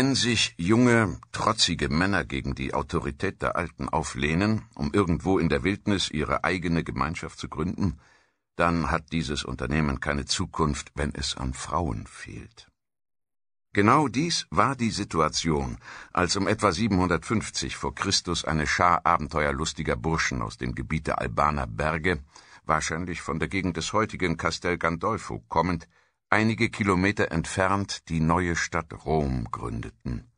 Wenn sich junge, trotzige Männer gegen die Autorität der Alten auflehnen, um irgendwo in der Wildnis ihre eigene Gemeinschaft zu gründen, dann hat dieses Unternehmen keine Zukunft, wenn es an Frauen fehlt. Genau dies war die Situation, als um etwa 750 vor Christus eine Schar abenteuerlustiger Burschen aus dem Gebiet der Albaner Berge, wahrscheinlich von der Gegend des heutigen Castel Gandolfo kommend, einige Kilometer entfernt die neue Stadt Rom gründeten.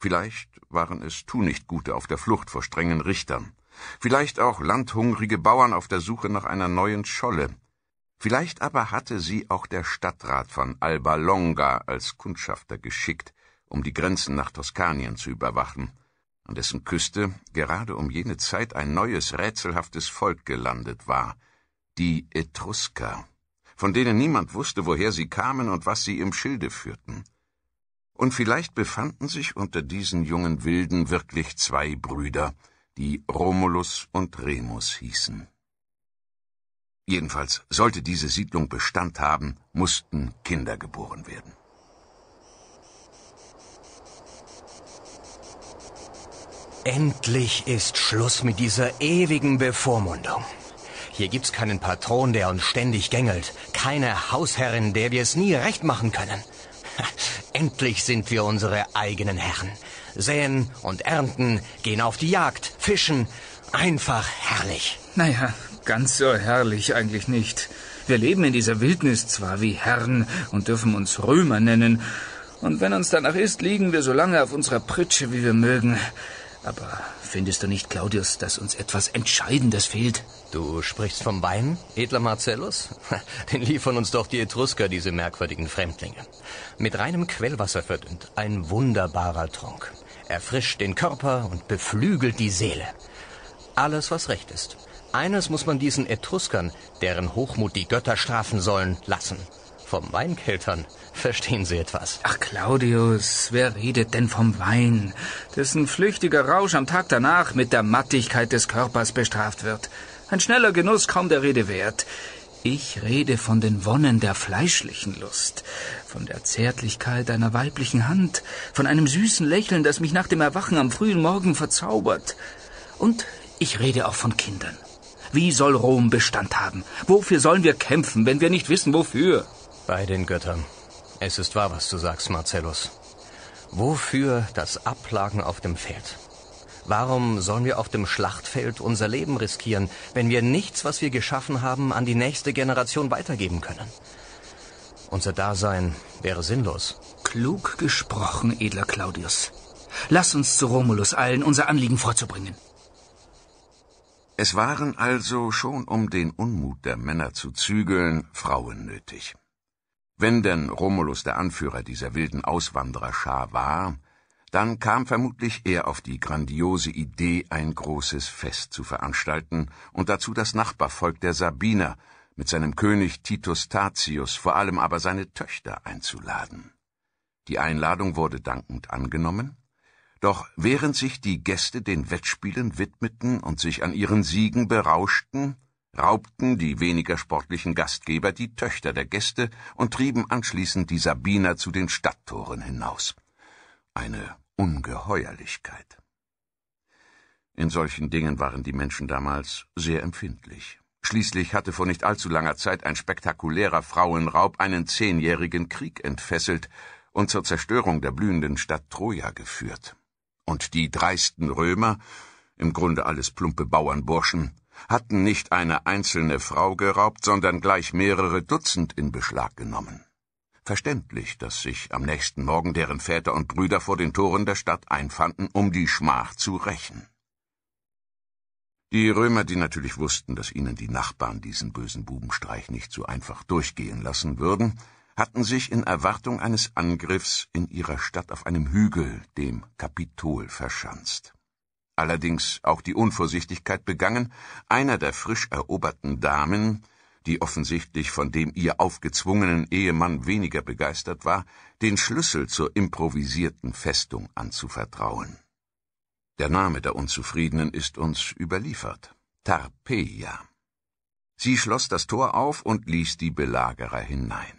Vielleicht waren es Tunichtgute auf der Flucht vor strengen Richtern, vielleicht auch landhungrige Bauern auf der Suche nach einer neuen Scholle, vielleicht aber hatte sie auch der Stadtrat von Alba Longa als Kundschafter geschickt, um die Grenzen nach Toskanien zu überwachen, an dessen Küste gerade um jene Zeit ein neues rätselhaftes Volk gelandet war, die Etrusker von denen niemand wusste, woher sie kamen und was sie im Schilde führten. Und vielleicht befanden sich unter diesen jungen Wilden wirklich zwei Brüder, die Romulus und Remus hießen. Jedenfalls sollte diese Siedlung Bestand haben, mussten Kinder geboren werden. Endlich ist Schluss mit dieser ewigen Bevormundung. Hier gibt's keinen Patron, der uns ständig gängelt. Keine Hausherrin, der wir es nie recht machen können. Endlich sind wir unsere eigenen Herren. Säen und ernten, gehen auf die Jagd, fischen. Einfach herrlich. Naja, ganz so herrlich eigentlich nicht. Wir leben in dieser Wildnis zwar wie Herren und dürfen uns Römer nennen. Und wenn uns danach ist, liegen wir so lange auf unserer Pritsche, wie wir mögen. Aber findest du nicht, Claudius, dass uns etwas Entscheidendes fehlt? Du sprichst vom Wein, edler Marcellus? Den liefern uns doch die Etrusker, diese merkwürdigen Fremdlinge. Mit reinem Quellwasser verdünnt, ein wunderbarer Trunk. Erfrischt den Körper und beflügelt die Seele. Alles, was recht ist. Eines muss man diesen Etruskern, deren Hochmut die Götter strafen sollen, lassen. Vom Weinkeltern verstehen sie etwas. Ach, Claudius, wer redet denn vom Wein, dessen flüchtiger Rausch am Tag danach mit der Mattigkeit des Körpers bestraft wird? Ein schneller Genuss kaum der Rede wert. Ich rede von den Wonnen der fleischlichen Lust, von der Zärtlichkeit einer weiblichen Hand, von einem süßen Lächeln, das mich nach dem Erwachen am frühen Morgen verzaubert. Und ich rede auch von Kindern. Wie soll Rom Bestand haben? Wofür sollen wir kämpfen, wenn wir nicht wissen, wofür? Bei den Göttern. Es ist wahr, was du sagst, Marcellus. Wofür das Ablagen auf dem Pferd? Warum sollen wir auf dem Schlachtfeld unser Leben riskieren, wenn wir nichts, was wir geschaffen haben, an die nächste Generation weitergeben können? Unser Dasein wäre sinnlos. Klug gesprochen, edler Claudius. Lass uns zu Romulus eilen, unser Anliegen vorzubringen. Es waren also schon, um den Unmut der Männer zu zügeln, Frauen nötig. Wenn denn Romulus der Anführer dieser wilden Auswandererschar war, dann kam vermutlich er auf die grandiose Idee, ein großes Fest zu veranstalten und dazu das Nachbarvolk der Sabiner mit seinem König Titus Tatius, vor allem aber seine Töchter einzuladen. Die Einladung wurde dankend angenommen, doch während sich die Gäste den Wettspielen widmeten und sich an ihren Siegen berauschten, raubten die weniger sportlichen Gastgeber die Töchter der Gäste und trieben anschließend die Sabiner zu den Stadttoren hinaus eine Ungeheuerlichkeit. In solchen Dingen waren die Menschen damals sehr empfindlich. Schließlich hatte vor nicht allzu langer Zeit ein spektakulärer Frauenraub einen zehnjährigen Krieg entfesselt und zur Zerstörung der blühenden Stadt Troja geführt. Und die dreisten Römer, im Grunde alles plumpe Bauernburschen, hatten nicht eine einzelne Frau geraubt, sondern gleich mehrere Dutzend in Beschlag genommen. Verständlich, dass sich am nächsten Morgen deren Väter und Brüder vor den Toren der Stadt einfanden, um die Schmach zu rächen. Die Römer, die natürlich wussten, dass ihnen die Nachbarn diesen bösen Bubenstreich nicht so einfach durchgehen lassen würden, hatten sich in Erwartung eines Angriffs in ihrer Stadt auf einem Hügel, dem Kapitol, verschanzt. Allerdings auch die Unvorsichtigkeit begangen, einer der frisch eroberten Damen, die offensichtlich von dem ihr aufgezwungenen Ehemann weniger begeistert war, den Schlüssel zur improvisierten Festung anzuvertrauen. Der Name der Unzufriedenen ist uns überliefert. Tarpeia. Sie schloss das Tor auf und ließ die Belagerer hinein.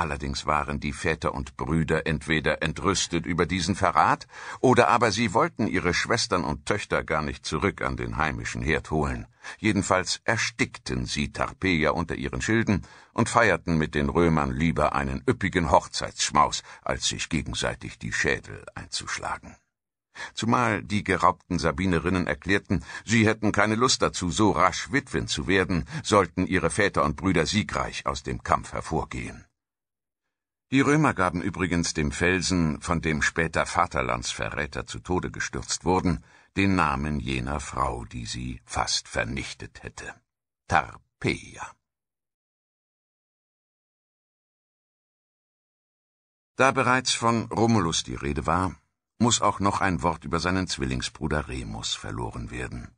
Allerdings waren die Väter und Brüder entweder entrüstet über diesen Verrat, oder aber sie wollten ihre Schwestern und Töchter gar nicht zurück an den heimischen Herd holen. Jedenfalls erstickten sie Tarpeia unter ihren Schilden und feierten mit den Römern lieber einen üppigen Hochzeitsschmaus, als sich gegenseitig die Schädel einzuschlagen. Zumal die geraubten Sabinerinnen erklärten, sie hätten keine Lust dazu, so rasch Witwen zu werden, sollten ihre Väter und Brüder siegreich aus dem Kampf hervorgehen. Die Römer gaben übrigens dem Felsen, von dem später Vaterlandsverräter zu Tode gestürzt wurden, den Namen jener Frau, die sie fast vernichtet hätte. Tarpeia. Da bereits von Romulus die Rede war, muss auch noch ein Wort über seinen Zwillingsbruder Remus verloren werden.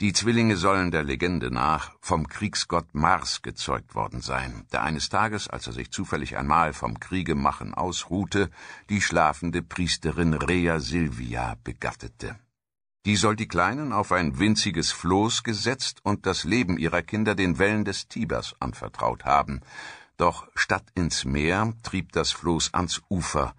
Die Zwillinge sollen der Legende nach vom Kriegsgott Mars gezeugt worden sein, der eines Tages, als er sich zufällig einmal vom Kriege machen ausruhte, die schlafende Priesterin Rea Silvia begattete. Die soll die Kleinen auf ein winziges Floß gesetzt und das Leben ihrer Kinder den Wellen des Tibers anvertraut haben. Doch statt ins Meer trieb das Floß ans Ufer,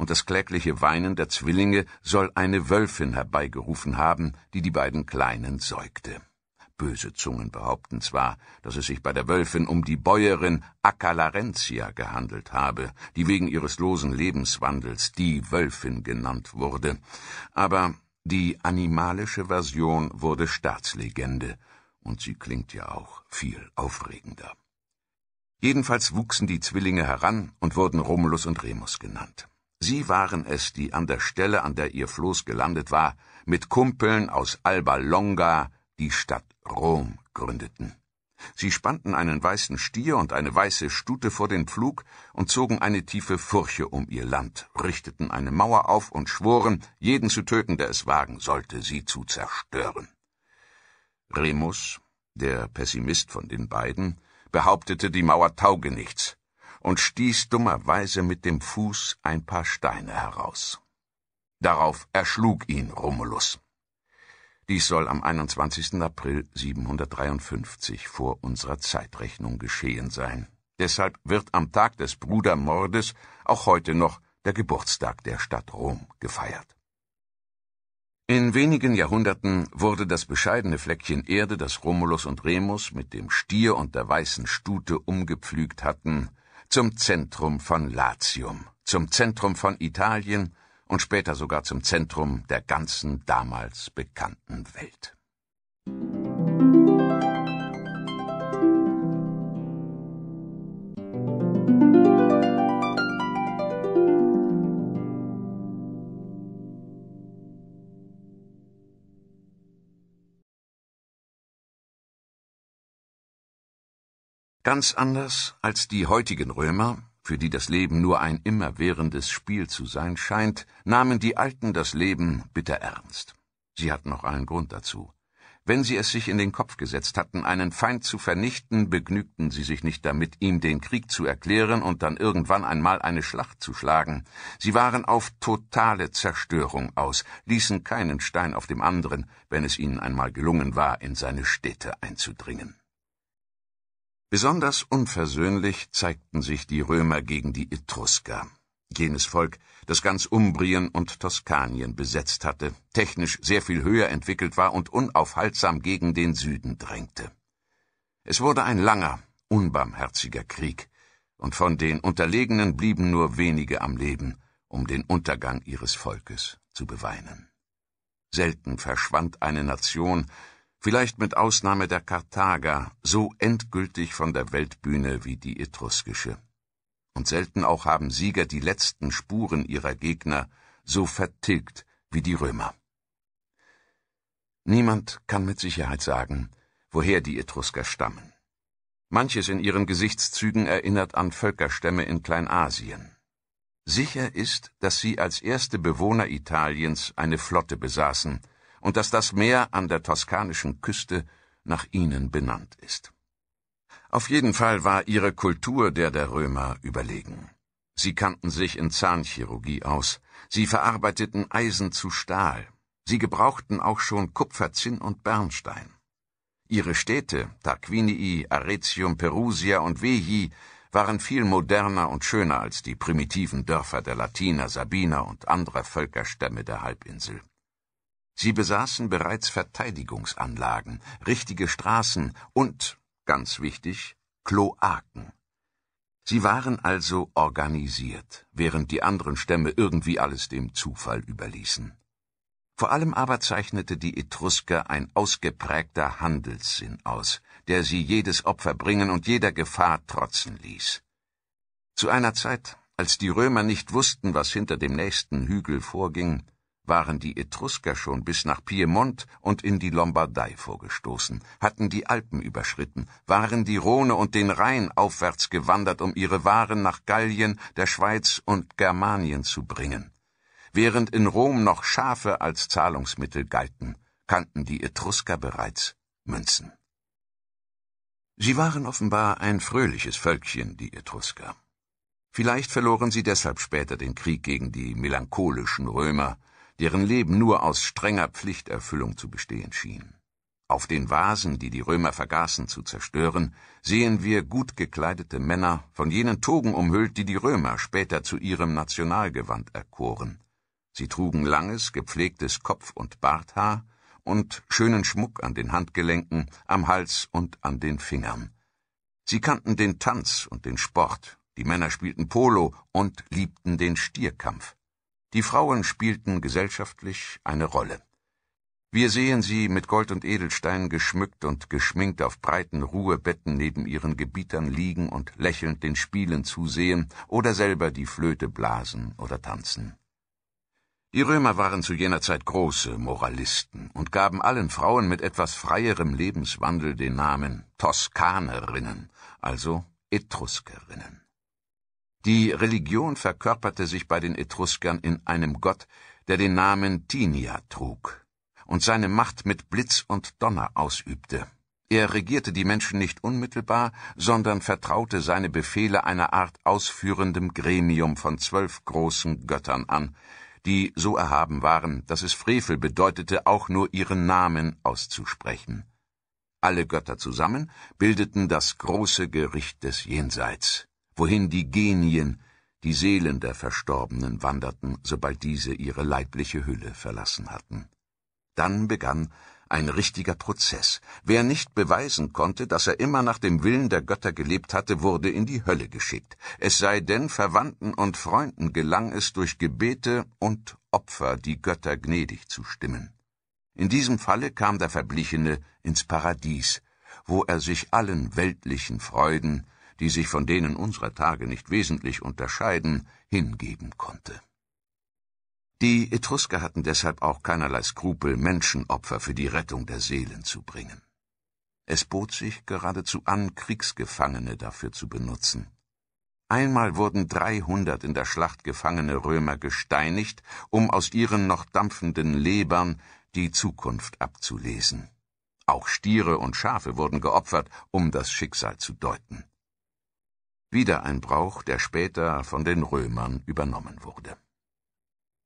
und das klägliche Weinen der Zwillinge soll eine Wölfin herbeigerufen haben, die die beiden Kleinen säugte. Böse Zungen behaupten zwar, dass es sich bei der Wölfin um die Bäuerin Accalarentia gehandelt habe, die wegen ihres losen Lebenswandels die Wölfin genannt wurde, aber die animalische Version wurde Staatslegende, und sie klingt ja auch viel aufregender. Jedenfalls wuchsen die Zwillinge heran und wurden Romulus und Remus genannt. Sie waren es, die an der Stelle, an der ihr Floß gelandet war, mit Kumpeln aus Alba Longa die Stadt Rom gründeten. Sie spannten einen weißen Stier und eine weiße Stute vor den Pflug und zogen eine tiefe Furche um ihr Land, richteten eine Mauer auf und schworen, jeden zu töten, der es wagen sollte, sie zu zerstören. Remus, der Pessimist von den beiden, behauptete, die Mauer tauge nichts, und stieß dummerweise mit dem Fuß ein paar Steine heraus. Darauf erschlug ihn Romulus. Dies soll am 21. April 753 vor unserer Zeitrechnung geschehen sein. Deshalb wird am Tag des Brudermordes auch heute noch der Geburtstag der Stadt Rom gefeiert. In wenigen Jahrhunderten wurde das bescheidene Fleckchen Erde, das Romulus und Remus mit dem Stier und der weißen Stute umgepflügt hatten, zum Zentrum von Latium, zum Zentrum von Italien und später sogar zum Zentrum der ganzen damals bekannten Welt. Ganz anders als die heutigen Römer, für die das Leben nur ein immerwährendes Spiel zu sein scheint, nahmen die Alten das Leben bitter ernst. Sie hatten noch allen Grund dazu. Wenn sie es sich in den Kopf gesetzt hatten, einen Feind zu vernichten, begnügten sie sich nicht damit, ihm den Krieg zu erklären und dann irgendwann einmal eine Schlacht zu schlagen. Sie waren auf totale Zerstörung aus, ließen keinen Stein auf dem anderen, wenn es ihnen einmal gelungen war, in seine Städte einzudringen. Besonders unversöhnlich zeigten sich die Römer gegen die Etrusker, jenes Volk, das ganz Umbrien und Toskanien besetzt hatte, technisch sehr viel höher entwickelt war und unaufhaltsam gegen den Süden drängte. Es wurde ein langer, unbarmherziger Krieg, und von den Unterlegenen blieben nur wenige am Leben, um den Untergang ihres Volkes zu beweinen. Selten verschwand eine Nation, vielleicht mit Ausnahme der Karthager, so endgültig von der Weltbühne wie die etruskische. Und selten auch haben Sieger die letzten Spuren ihrer Gegner so vertilgt wie die Römer. Niemand kann mit Sicherheit sagen, woher die Etrusker stammen. Manches in ihren Gesichtszügen erinnert an Völkerstämme in Kleinasien. Sicher ist, dass sie als erste Bewohner Italiens eine Flotte besaßen – und dass das Meer an der toskanischen Küste nach ihnen benannt ist. Auf jeden Fall war ihre Kultur der der Römer überlegen. Sie kannten sich in Zahnchirurgie aus, sie verarbeiteten Eisen zu Stahl, sie gebrauchten auch schon Kupfer, Zinn und Bernstein. Ihre Städte, Tarquinii, Arretium, Perusia und Vehi, waren viel moderner und schöner als die primitiven Dörfer der Latiner, Sabiner und anderer Völkerstämme der Halbinsel. Sie besaßen bereits Verteidigungsanlagen, richtige Straßen und, ganz wichtig, Kloaken. Sie waren also organisiert, während die anderen Stämme irgendwie alles dem Zufall überließen. Vor allem aber zeichnete die Etrusker ein ausgeprägter Handelssinn aus, der sie jedes Opfer bringen und jeder Gefahr trotzen ließ. Zu einer Zeit, als die Römer nicht wussten, was hinter dem nächsten Hügel vorging, waren die Etrusker schon bis nach Piemont und in die Lombardei vorgestoßen, hatten die Alpen überschritten, waren die Rhone und den Rhein aufwärts gewandert, um ihre Waren nach Gallien, der Schweiz und Germanien zu bringen. Während in Rom noch Schafe als Zahlungsmittel galten, kannten die Etrusker bereits Münzen. Sie waren offenbar ein fröhliches Völkchen, die Etrusker. Vielleicht verloren sie deshalb später den Krieg gegen die melancholischen Römer, deren Leben nur aus strenger Pflichterfüllung zu bestehen schien. Auf den Vasen, die die Römer vergaßen zu zerstören, sehen wir gut gekleidete Männer, von jenen Togen umhüllt, die die Römer später zu ihrem Nationalgewand erkoren. Sie trugen langes, gepflegtes Kopf- und Barthaar und schönen Schmuck an den Handgelenken, am Hals und an den Fingern. Sie kannten den Tanz und den Sport, die Männer spielten Polo und liebten den Stierkampf. Die Frauen spielten gesellschaftlich eine Rolle. Wir sehen sie mit Gold und Edelstein geschmückt und geschminkt auf breiten Ruhebetten neben ihren Gebietern liegen und lächelnd den Spielen zusehen oder selber die Flöte blasen oder tanzen. Die Römer waren zu jener Zeit große Moralisten und gaben allen Frauen mit etwas freierem Lebenswandel den Namen Toskanerinnen, also Etruskerinnen. Die Religion verkörperte sich bei den Etruskern in einem Gott, der den Namen Tinia trug und seine Macht mit Blitz und Donner ausübte. Er regierte die Menschen nicht unmittelbar, sondern vertraute seine Befehle einer Art ausführendem Gremium von zwölf großen Göttern an, die so erhaben waren, dass es Frevel bedeutete, auch nur ihren Namen auszusprechen. Alle Götter zusammen bildeten das große Gericht des Jenseits wohin die Genien, die Seelen der Verstorbenen wanderten, sobald diese ihre leibliche Hülle verlassen hatten. Dann begann ein richtiger Prozess. Wer nicht beweisen konnte, dass er immer nach dem Willen der Götter gelebt hatte, wurde in die Hölle geschickt, es sei denn Verwandten und Freunden gelang es durch Gebete und Opfer die Götter gnädig zu stimmen. In diesem Falle kam der Verblichene ins Paradies, wo er sich allen weltlichen Freuden die sich von denen unserer Tage nicht wesentlich unterscheiden, hingeben konnte. Die Etrusker hatten deshalb auch keinerlei Skrupel, Menschenopfer für die Rettung der Seelen zu bringen. Es bot sich geradezu an, Kriegsgefangene dafür zu benutzen. Einmal wurden 300 in der Schlacht gefangene Römer gesteinigt, um aus ihren noch dampfenden Lebern die Zukunft abzulesen. Auch Stiere und Schafe wurden geopfert, um das Schicksal zu deuten wieder ein Brauch, der später von den Römern übernommen wurde.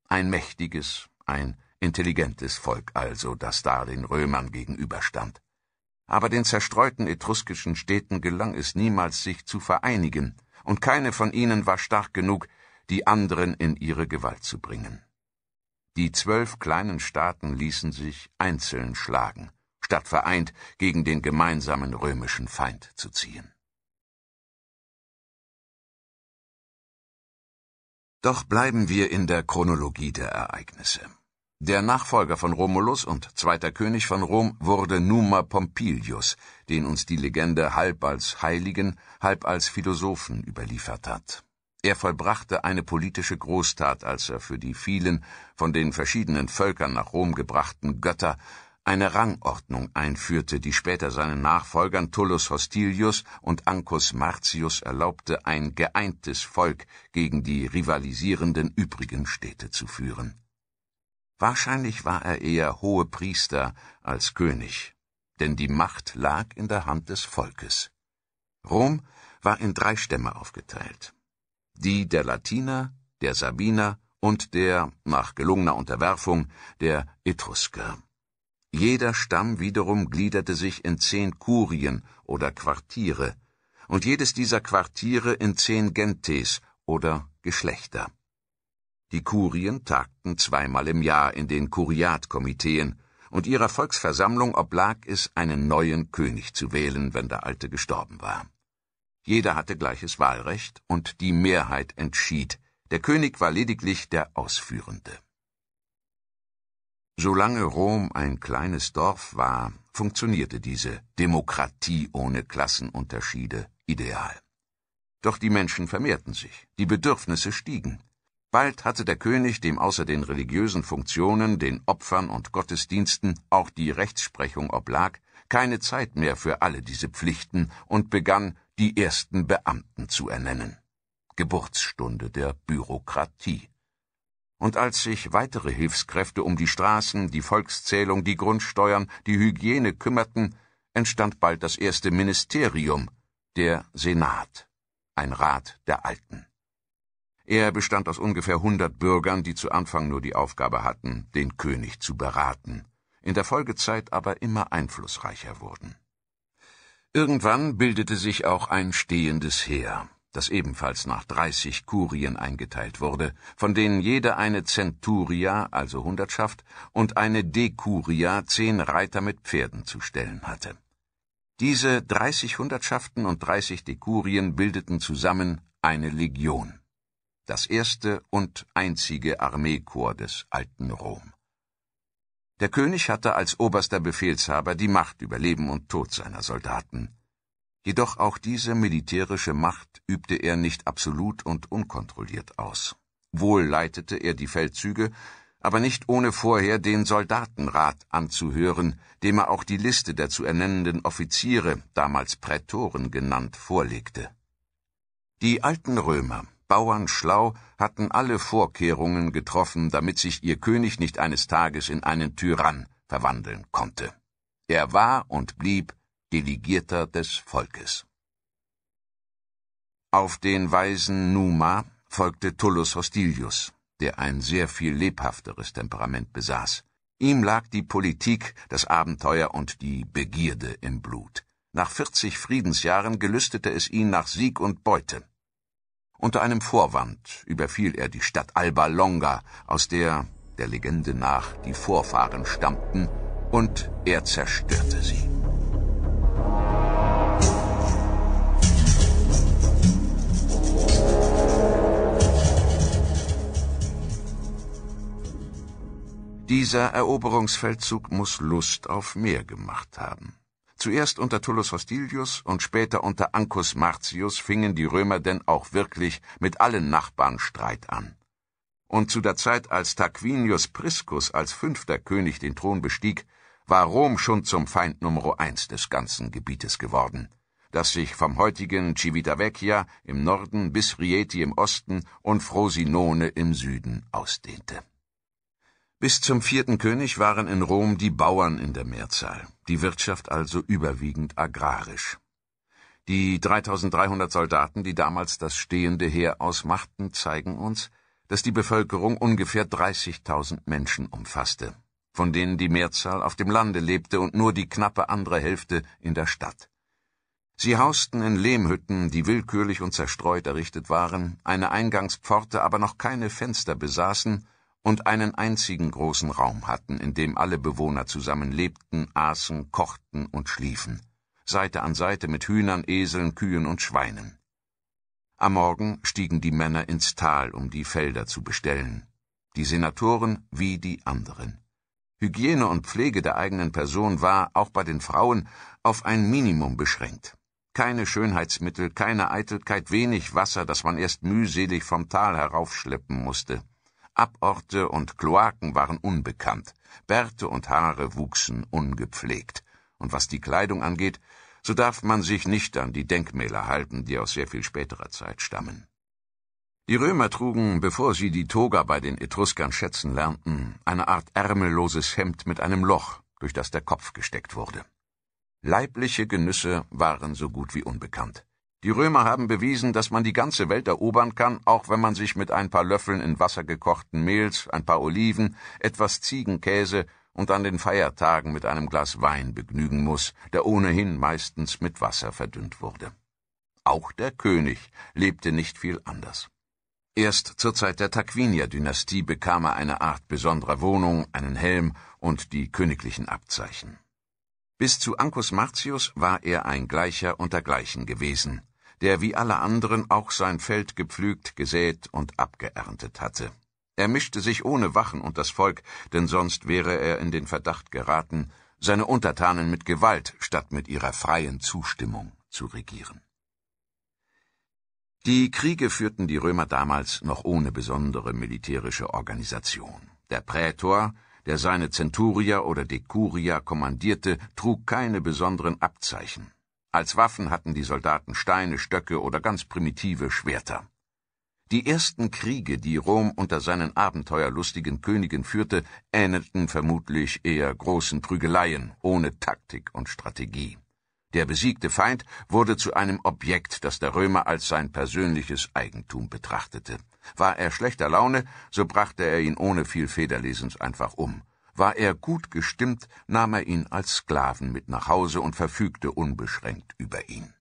Ein mächtiges, ein intelligentes Volk also, das da den Römern gegenüberstand. Aber den zerstreuten etruskischen Städten gelang es niemals, sich zu vereinigen, und keine von ihnen war stark genug, die anderen in ihre Gewalt zu bringen. Die zwölf kleinen Staaten ließen sich einzeln schlagen, statt vereint gegen den gemeinsamen römischen Feind zu ziehen. Doch bleiben wir in der Chronologie der Ereignisse. Der Nachfolger von Romulus und zweiter König von Rom wurde Numa Pompilius, den uns die Legende halb als Heiligen, halb als Philosophen überliefert hat. Er vollbrachte eine politische Großtat, als er für die vielen von den verschiedenen Völkern nach Rom gebrachten Götter eine Rangordnung einführte, die später seinen Nachfolgern Tullus Hostilius und Ancus Martius erlaubte, ein geeintes Volk gegen die rivalisierenden übrigen Städte zu führen. Wahrscheinlich war er eher hohe Priester als König, denn die Macht lag in der Hand des Volkes. Rom war in drei Stämme aufgeteilt. Die der Latiner, der Sabiner und der, nach gelungener Unterwerfung, der Etrusker. Jeder Stamm wiederum gliederte sich in zehn Kurien oder Quartiere und jedes dieser Quartiere in zehn Gentes oder Geschlechter. Die Kurien tagten zweimal im Jahr in den Kuriatkomiteen, und ihrer Volksversammlung oblag es, einen neuen König zu wählen, wenn der alte gestorben war. Jeder hatte gleiches Wahlrecht, und die Mehrheit entschied, der König war lediglich der Ausführende. Solange Rom ein kleines Dorf war, funktionierte diese Demokratie ohne Klassenunterschiede ideal. Doch die Menschen vermehrten sich, die Bedürfnisse stiegen. Bald hatte der König dem außer den religiösen Funktionen, den Opfern und Gottesdiensten auch die Rechtsprechung oblag, keine Zeit mehr für alle diese Pflichten und begann, die ersten Beamten zu ernennen. Geburtsstunde der Bürokratie und als sich weitere Hilfskräfte um die Straßen, die Volkszählung, die Grundsteuern, die Hygiene kümmerten, entstand bald das erste Ministerium, der Senat, ein Rat der Alten. Er bestand aus ungefähr hundert Bürgern, die zu Anfang nur die Aufgabe hatten, den König zu beraten, in der Folgezeit aber immer einflussreicher wurden. Irgendwann bildete sich auch ein stehendes Heer, das ebenfalls nach 30 Kurien eingeteilt wurde, von denen jede eine Centuria, also Hundertschaft, und eine Decuria, zehn Reiter mit Pferden zu stellen hatte. Diese 30 Hundertschaften und 30 Dekurien bildeten zusammen eine Legion, das erste und einzige Armeekorps des alten Rom. Der König hatte als oberster Befehlshaber die Macht über Leben und Tod seiner Soldaten. Jedoch auch diese militärische Macht übte er nicht absolut und unkontrolliert aus. Wohl leitete er die Feldzüge, aber nicht ohne vorher den Soldatenrat anzuhören, dem er auch die Liste der zu ernennenden Offiziere, damals Prätoren genannt, vorlegte. Die alten Römer, Bauern schlau, hatten alle Vorkehrungen getroffen, damit sich ihr König nicht eines Tages in einen Tyrann verwandeln konnte. Er war und blieb Delegierter des Volkes. Auf den weisen Numa folgte Tullus Hostilius, der ein sehr viel lebhafteres Temperament besaß. Ihm lag die Politik, das Abenteuer und die Begierde im Blut. Nach vierzig Friedensjahren gelüstete es ihn nach Sieg und Beute. Unter einem Vorwand überfiel er die Stadt Alba Longa, aus der, der Legende nach, die Vorfahren stammten, und er zerstörte sie. Dieser Eroberungsfeldzug muss Lust auf mehr gemacht haben. Zuerst unter Tullus Hostilius und später unter Ancus Martius fingen die Römer denn auch wirklich mit allen Nachbarn Streit an. Und zu der Zeit, als Tarquinius Priscus als fünfter König den Thron bestieg, war Rom schon zum Feind Nummer eins des ganzen Gebietes geworden, das sich vom heutigen Civitavecchia im Norden bis Rieti im Osten und Frosinone im Süden ausdehnte. Bis zum vierten König waren in Rom die Bauern in der Mehrzahl, die Wirtschaft also überwiegend agrarisch. Die 3300 Soldaten, die damals das stehende Heer ausmachten, zeigen uns, dass die Bevölkerung ungefähr 30.000 Menschen umfasste von denen die Mehrzahl auf dem Lande lebte und nur die knappe andere Hälfte in der Stadt. Sie hausten in Lehmhütten, die willkürlich und zerstreut errichtet waren, eine Eingangspforte aber noch keine Fenster besaßen und einen einzigen großen Raum hatten, in dem alle Bewohner zusammen lebten, aßen, kochten und schliefen, Seite an Seite mit Hühnern, Eseln, Kühen und Schweinen. Am Morgen stiegen die Männer ins Tal, um die Felder zu bestellen, die Senatoren wie die anderen. Hygiene und Pflege der eigenen Person war, auch bei den Frauen, auf ein Minimum beschränkt. Keine Schönheitsmittel, keine Eitelkeit, wenig Wasser, das man erst mühselig vom Tal heraufschleppen musste. Aborte und Kloaken waren unbekannt, Bärte und Haare wuchsen ungepflegt. Und was die Kleidung angeht, so darf man sich nicht an die Denkmäler halten, die aus sehr viel späterer Zeit stammen. Die Römer trugen, bevor sie die Toga bei den Etruskern schätzen lernten, eine Art ärmelloses Hemd mit einem Loch, durch das der Kopf gesteckt wurde. Leibliche Genüsse waren so gut wie unbekannt. Die Römer haben bewiesen, dass man die ganze Welt erobern kann, auch wenn man sich mit ein paar Löffeln in Wasser gekochten Mehls, ein paar Oliven, etwas Ziegenkäse und an den Feiertagen mit einem Glas Wein begnügen muss, der ohnehin meistens mit Wasser verdünnt wurde. Auch der König lebte nicht viel anders. Erst zur Zeit der tarquinia dynastie bekam er eine Art besonderer Wohnung, einen Helm und die königlichen Abzeichen. Bis zu Ancus Martius war er ein Gleicher untergleichen gewesen, der wie alle anderen auch sein Feld gepflügt, gesät und abgeerntet hatte. Er mischte sich ohne Wachen und das Volk, denn sonst wäre er in den Verdacht geraten, seine Untertanen mit Gewalt statt mit ihrer freien Zustimmung zu regieren. Die Kriege führten die Römer damals noch ohne besondere militärische Organisation. Der Prätor, der seine Centurier oder Decuria kommandierte, trug keine besonderen Abzeichen. Als Waffen hatten die Soldaten Steine, Stöcke oder ganz primitive Schwerter. Die ersten Kriege, die Rom unter seinen abenteuerlustigen Königen führte, ähnelten vermutlich eher großen Prügeleien ohne Taktik und Strategie. Der besiegte Feind wurde zu einem Objekt, das der Römer als sein persönliches Eigentum betrachtete. War er schlechter Laune, so brachte er ihn ohne viel Federlesens einfach um. War er gut gestimmt, nahm er ihn als Sklaven mit nach Hause und verfügte unbeschränkt über ihn.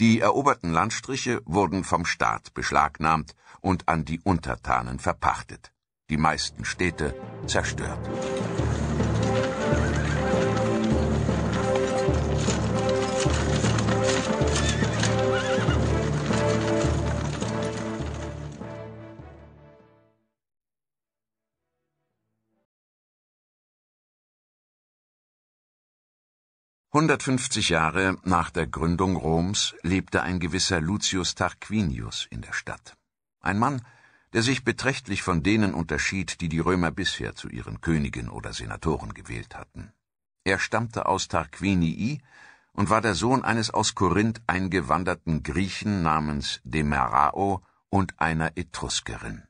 Die eroberten Landstriche wurden vom Staat beschlagnahmt und an die Untertanen verpachtet, die meisten Städte zerstört. 150 Jahre nach der Gründung Roms lebte ein gewisser Lucius Tarquinius in der Stadt. Ein Mann, der sich beträchtlich von denen unterschied, die die Römer bisher zu ihren Königen oder Senatoren gewählt hatten. Er stammte aus Tarquinii und war der Sohn eines aus Korinth eingewanderten Griechen namens Demerao und einer Etruskerin.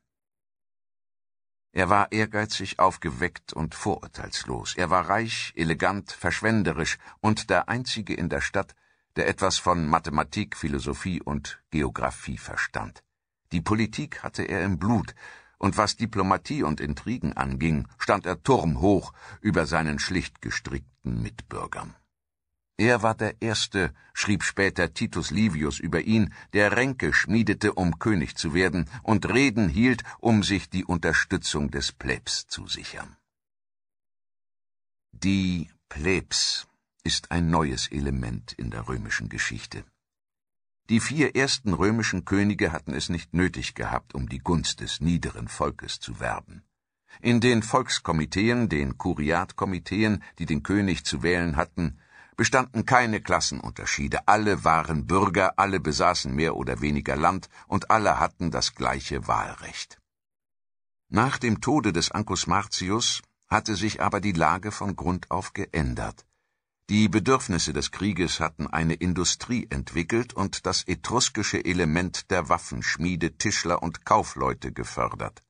Er war ehrgeizig, aufgeweckt und vorurteilslos. Er war reich, elegant, verschwenderisch und der Einzige in der Stadt, der etwas von Mathematik, Philosophie und Geographie verstand. Die Politik hatte er im Blut, und was Diplomatie und Intrigen anging, stand er turmhoch über seinen schlicht gestrickten Mitbürgern. Er war der Erste, schrieb später Titus Livius über ihn, der Ränke schmiedete, um König zu werden, und Reden hielt, um sich die Unterstützung des Plebs zu sichern. Die Plebs ist ein neues Element in der römischen Geschichte. Die vier ersten römischen Könige hatten es nicht nötig gehabt, um die Gunst des niederen Volkes zu werben. In den Volkskomiteen, den Kuriatkomiteen, die den König zu wählen hatten, bestanden keine Klassenunterschiede, alle waren Bürger, alle besaßen mehr oder weniger Land und alle hatten das gleiche Wahlrecht. Nach dem Tode des Ancus Martius hatte sich aber die Lage von Grund auf geändert. Die Bedürfnisse des Krieges hatten eine Industrie entwickelt und das etruskische Element der Waffenschmiede, Tischler und Kaufleute gefördert.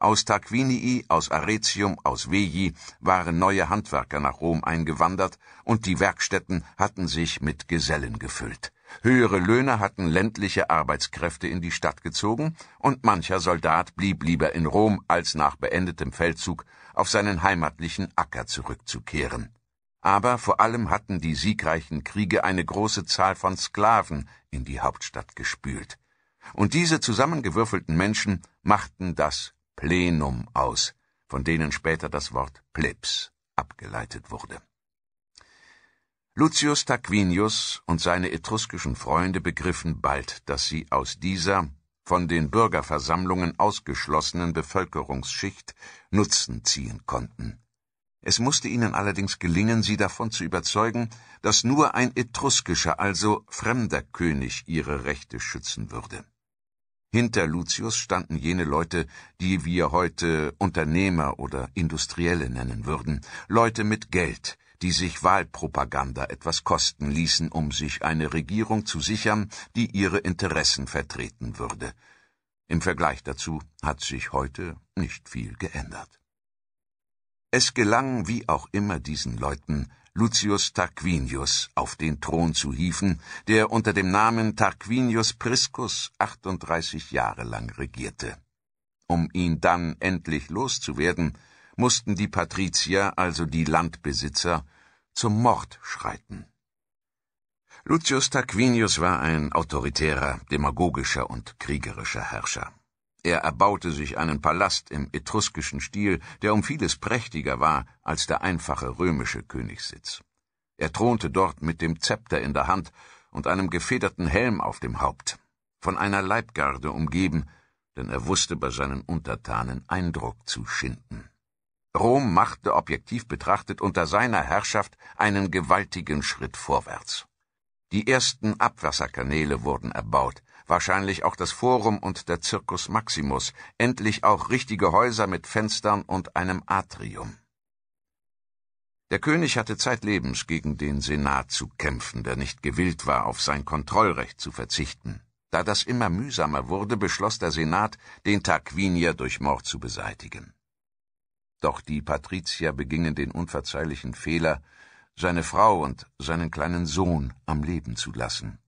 Aus Tarquinii, aus Arretium, aus Veii waren neue Handwerker nach Rom eingewandert und die Werkstätten hatten sich mit Gesellen gefüllt. Höhere Löhne hatten ländliche Arbeitskräfte in die Stadt gezogen und mancher Soldat blieb lieber in Rom, als nach beendetem Feldzug auf seinen heimatlichen Acker zurückzukehren. Aber vor allem hatten die siegreichen Kriege eine große Zahl von Sklaven in die Hauptstadt gespült. Und diese zusammengewürfelten Menschen machten das Plenum aus, von denen später das Wort Plebs abgeleitet wurde. Lucius Tarquinius und seine etruskischen Freunde begriffen bald, dass sie aus dieser von den Bürgerversammlungen ausgeschlossenen Bevölkerungsschicht Nutzen ziehen konnten. Es musste ihnen allerdings gelingen, sie davon zu überzeugen, dass nur ein etruskischer, also fremder König ihre Rechte schützen würde. Hinter Lucius standen jene Leute, die wir heute Unternehmer oder Industrielle nennen würden, Leute mit Geld, die sich Wahlpropaganda etwas kosten ließen, um sich eine Regierung zu sichern, die ihre Interessen vertreten würde. Im Vergleich dazu hat sich heute nicht viel geändert. Es gelang, wie auch immer diesen Leuten, Lucius Tarquinius auf den Thron zu hieven, der unter dem Namen Tarquinius Priscus 38 Jahre lang regierte. Um ihn dann endlich loszuwerden, mussten die Patrizier, also die Landbesitzer, zum Mord schreiten. Lucius Tarquinius war ein autoritärer, demagogischer und kriegerischer Herrscher. Er erbaute sich einen Palast im etruskischen Stil, der um vieles prächtiger war als der einfache römische Königssitz. Er thronte dort mit dem Zepter in der Hand und einem gefederten Helm auf dem Haupt, von einer Leibgarde umgeben, denn er wusste bei seinen Untertanen Eindruck zu schinden. Rom machte objektiv betrachtet unter seiner Herrschaft einen gewaltigen Schritt vorwärts. Die ersten Abwasserkanäle wurden erbaut, wahrscheinlich auch das Forum und der Circus Maximus, endlich auch richtige Häuser mit Fenstern und einem Atrium. Der König hatte zeitlebens gegen den Senat zu kämpfen, der nicht gewillt war, auf sein Kontrollrecht zu verzichten. Da das immer mühsamer wurde, beschloss der Senat, den Tarquinier durch Mord zu beseitigen. Doch die Patrizier begingen den unverzeihlichen Fehler, seine Frau und seinen kleinen Sohn am Leben zu lassen.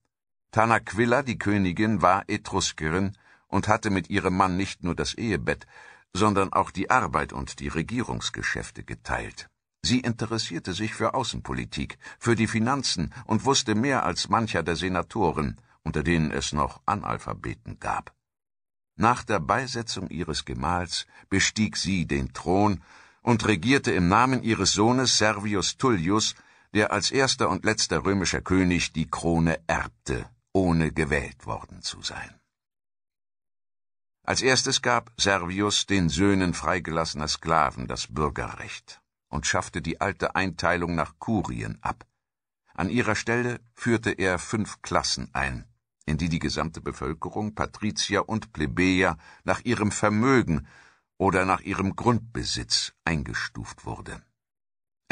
Tanaquilla, die Königin, war Etruskerin und hatte mit ihrem Mann nicht nur das Ehebett, sondern auch die Arbeit und die Regierungsgeschäfte geteilt. Sie interessierte sich für Außenpolitik, für die Finanzen und wusste mehr als mancher der Senatoren, unter denen es noch Analphabeten gab. Nach der Beisetzung ihres Gemahls bestieg sie den Thron und regierte im Namen ihres Sohnes Servius Tullius, der als erster und letzter römischer König die Krone erbte ohne gewählt worden zu sein. Als erstes gab Servius den Söhnen freigelassener Sklaven das Bürgerrecht und schaffte die alte Einteilung nach Kurien ab. An ihrer Stelle führte er fünf Klassen ein, in die die gesamte Bevölkerung, Patrizier und Plebejer, nach ihrem Vermögen oder nach ihrem Grundbesitz eingestuft wurde.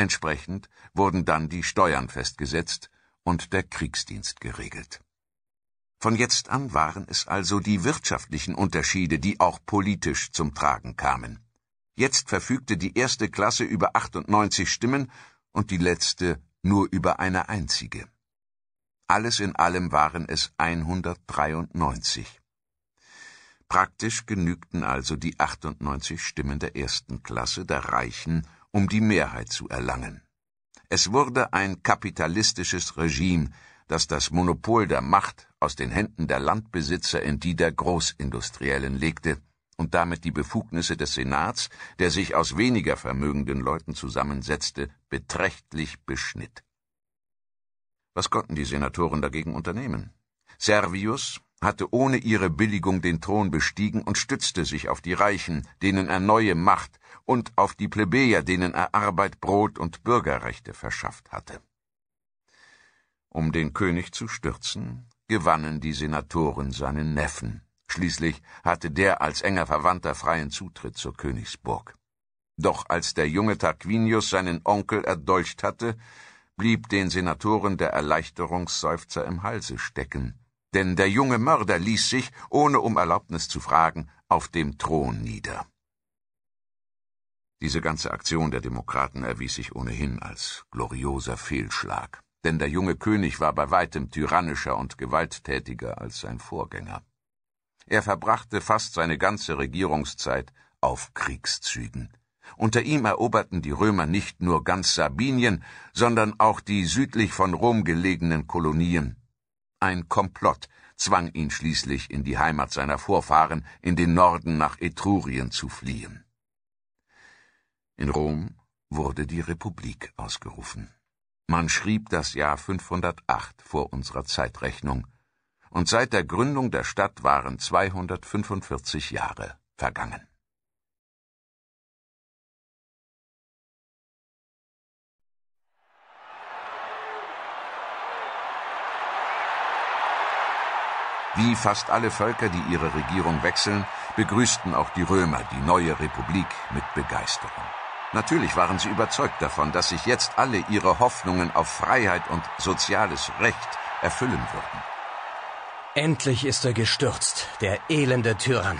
Entsprechend wurden dann die Steuern festgesetzt und der Kriegsdienst geregelt. Von jetzt an waren es also die wirtschaftlichen Unterschiede, die auch politisch zum Tragen kamen. Jetzt verfügte die erste Klasse über 98 Stimmen und die letzte nur über eine einzige. Alles in allem waren es 193. Praktisch genügten also die 98 Stimmen der ersten Klasse der Reichen, um die Mehrheit zu erlangen. Es wurde ein kapitalistisches Regime, das das Monopol der Macht aus den Händen der Landbesitzer in die der Großindustriellen legte und damit die Befugnisse des Senats, der sich aus weniger vermögenden Leuten zusammensetzte, beträchtlich beschnitt. Was konnten die Senatoren dagegen unternehmen? Servius hatte ohne ihre Billigung den Thron bestiegen und stützte sich auf die Reichen, denen er neue Macht, und auf die Plebejer, denen er Arbeit, Brot und Bürgerrechte verschafft hatte. Um den König zu stürzen, gewannen die Senatoren seinen Neffen. Schließlich hatte der als enger Verwandter freien Zutritt zur Königsburg. Doch als der junge Tarquinius seinen Onkel erdolcht hatte, blieb den Senatoren der Erleichterungsseufzer im Halse stecken. Denn der junge Mörder ließ sich, ohne um Erlaubnis zu fragen, auf dem Thron nieder. Diese ganze Aktion der Demokraten erwies sich ohnehin als glorioser Fehlschlag denn der junge König war bei weitem tyrannischer und gewalttätiger als sein Vorgänger. Er verbrachte fast seine ganze Regierungszeit auf Kriegszügen. Unter ihm eroberten die Römer nicht nur ganz Sabinien, sondern auch die südlich von Rom gelegenen Kolonien. Ein Komplott zwang ihn schließlich in die Heimat seiner Vorfahren, in den Norden nach Etrurien zu fliehen. In Rom wurde die Republik ausgerufen. Man schrieb das Jahr 508 vor unserer Zeitrechnung, und seit der Gründung der Stadt waren 245 Jahre vergangen. Wie fast alle Völker, die ihre Regierung wechseln, begrüßten auch die Römer die neue Republik mit Begeisterung. Natürlich waren sie überzeugt davon, dass sich jetzt alle ihre Hoffnungen auf Freiheit und soziales Recht erfüllen würden. Endlich ist er gestürzt, der elende Tyrann.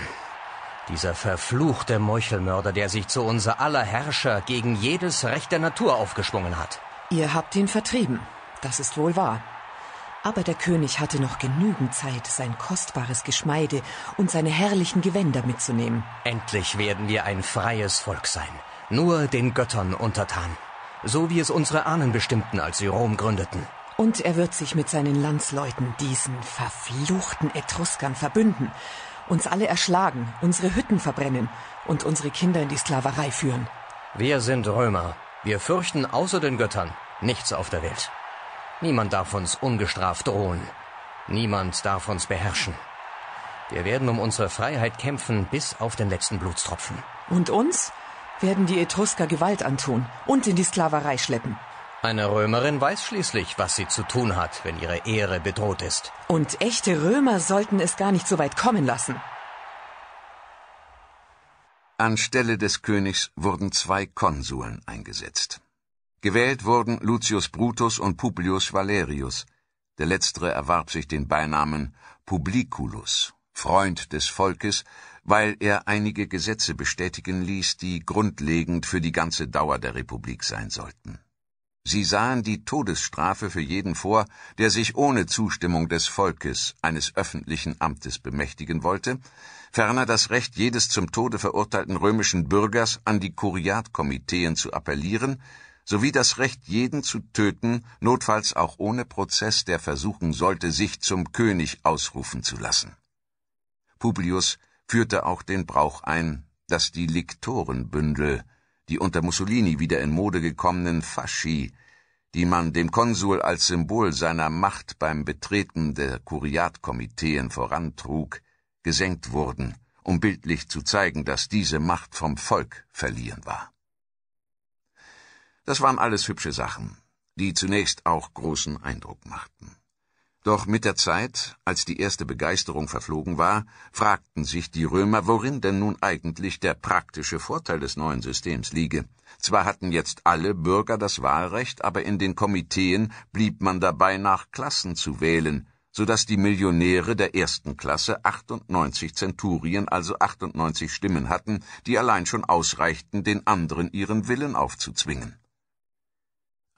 Dieser verfluchte Meuchelmörder, der sich zu unser aller Herrscher gegen jedes Recht der Natur aufgeschwungen hat. Ihr habt ihn vertrieben, das ist wohl wahr. Aber der König hatte noch genügend Zeit, sein kostbares Geschmeide und seine herrlichen Gewänder mitzunehmen. Endlich werden wir ein freies Volk sein, nur den Göttern untertan. So wie es unsere Ahnen bestimmten, als sie Rom gründeten. Und er wird sich mit seinen Landsleuten, diesen verfluchten Etruskern, verbünden, uns alle erschlagen, unsere Hütten verbrennen und unsere Kinder in die Sklaverei führen. Wir sind Römer. Wir fürchten außer den Göttern nichts auf der Welt. Niemand darf uns ungestraft drohen. Niemand darf uns beherrschen. Wir werden um unsere Freiheit kämpfen bis auf den letzten Blutstropfen. Und uns? werden die Etrusker Gewalt antun und in die Sklaverei schleppen. Eine Römerin weiß schließlich, was sie zu tun hat, wenn ihre Ehre bedroht ist. Und echte Römer sollten es gar nicht so weit kommen lassen. Anstelle des Königs wurden zwei Konsuln eingesetzt. Gewählt wurden Lucius Brutus und Publius Valerius. Der letztere erwarb sich den Beinamen Publiculus, Freund des Volkes weil er einige Gesetze bestätigen ließ, die grundlegend für die ganze Dauer der Republik sein sollten. Sie sahen die Todesstrafe für jeden vor, der sich ohne Zustimmung des Volkes eines öffentlichen Amtes bemächtigen wollte, ferner das Recht jedes zum Tode verurteilten römischen Bürgers an die Kuriatkomiteen zu appellieren, sowie das Recht jeden zu töten, notfalls auch ohne Prozess, der versuchen sollte, sich zum König ausrufen zu lassen. Publius führte auch den Brauch ein, dass die Liktorenbündel, die unter Mussolini wieder in Mode gekommenen Faschi, die man dem Konsul als Symbol seiner Macht beim Betreten der Kuriatkomiteen vorantrug, gesenkt wurden, um bildlich zu zeigen, dass diese Macht vom Volk verliehen war. Das waren alles hübsche Sachen, die zunächst auch großen Eindruck machten. Doch mit der Zeit, als die erste Begeisterung verflogen war, fragten sich die Römer, worin denn nun eigentlich der praktische Vorteil des neuen Systems liege. Zwar hatten jetzt alle Bürger das Wahlrecht, aber in den Komiteen blieb man dabei nach Klassen zu wählen, so dass die Millionäre der ersten Klasse 98 Zenturien, also 98 Stimmen hatten, die allein schon ausreichten, den anderen ihren Willen aufzuzwingen.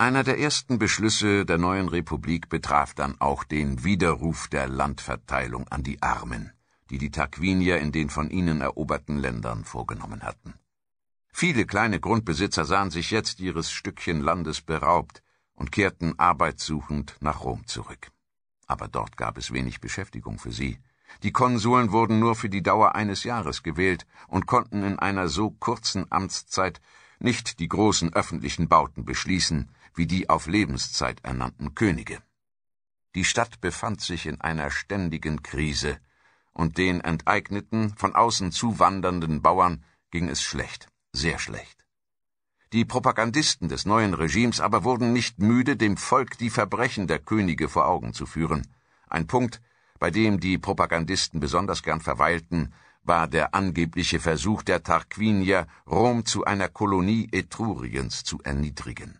Einer der ersten Beschlüsse der neuen Republik betraf dann auch den Widerruf der Landverteilung an die Armen, die die Tarquinier in den von ihnen eroberten Ländern vorgenommen hatten. Viele kleine Grundbesitzer sahen sich jetzt ihres Stückchen Landes beraubt und kehrten arbeitssuchend nach Rom zurück. Aber dort gab es wenig Beschäftigung für sie. Die Konsuln wurden nur für die Dauer eines Jahres gewählt und konnten in einer so kurzen Amtszeit nicht die großen öffentlichen Bauten beschließen, wie die auf Lebenszeit ernannten Könige. Die Stadt befand sich in einer ständigen Krise, und den enteigneten, von außen zuwandernden Bauern ging es schlecht, sehr schlecht. Die Propagandisten des neuen Regimes aber wurden nicht müde, dem Volk die Verbrechen der Könige vor Augen zu führen. Ein Punkt, bei dem die Propagandisten besonders gern verweilten, war der angebliche Versuch der Tarquinier, Rom zu einer Kolonie Etruriens zu erniedrigen.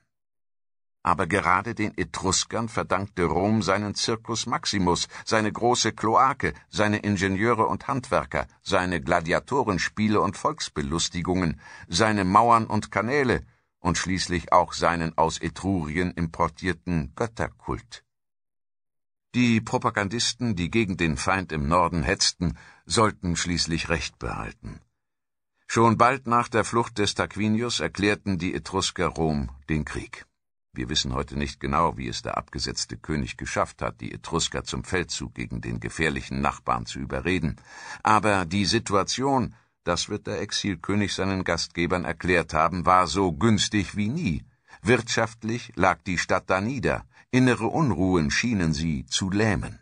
Aber gerade den Etruskern verdankte Rom seinen Circus Maximus, seine große Kloake, seine Ingenieure und Handwerker, seine Gladiatorenspiele und Volksbelustigungen, seine Mauern und Kanäle und schließlich auch seinen aus Etrurien importierten Götterkult. Die Propagandisten, die gegen den Feind im Norden hetzten, sollten schließlich Recht behalten. Schon bald nach der Flucht des Tarquinius erklärten die Etrusker Rom den Krieg. Wir wissen heute nicht genau, wie es der abgesetzte König geschafft hat, die Etrusker zum Feldzug gegen den gefährlichen Nachbarn zu überreden. Aber die Situation, das wird der Exilkönig seinen Gastgebern erklärt haben, war so günstig wie nie. Wirtschaftlich lag die Stadt da nieder, innere Unruhen schienen sie zu lähmen.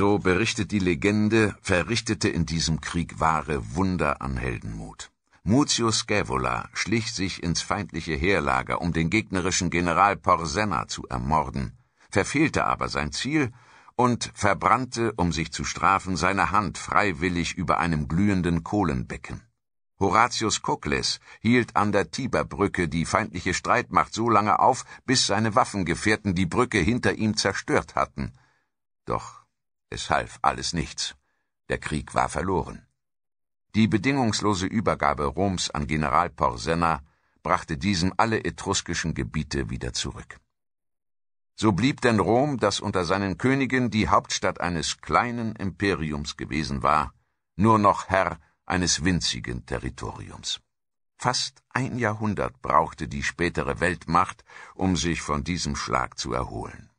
So berichtet die Legende, verrichtete in diesem Krieg wahre Wunder an Heldenmut. Muzio Scaevola schlich sich ins feindliche Heerlager, um den gegnerischen General Porsenna zu ermorden, verfehlte aber sein Ziel und verbrannte, um sich zu strafen, seine Hand freiwillig über einem glühenden Kohlenbecken. Horatius Kokles hielt an der Tiberbrücke die feindliche Streitmacht so lange auf, bis seine Waffengefährten die Brücke hinter ihm zerstört hatten. Doch es half alles nichts. Der Krieg war verloren. Die bedingungslose Übergabe Roms an General Porsenna brachte diesem alle etruskischen Gebiete wieder zurück. So blieb denn Rom, das unter seinen Königen die Hauptstadt eines kleinen Imperiums gewesen war, nur noch Herr eines winzigen Territoriums. Fast ein Jahrhundert brauchte die spätere Weltmacht, um sich von diesem Schlag zu erholen.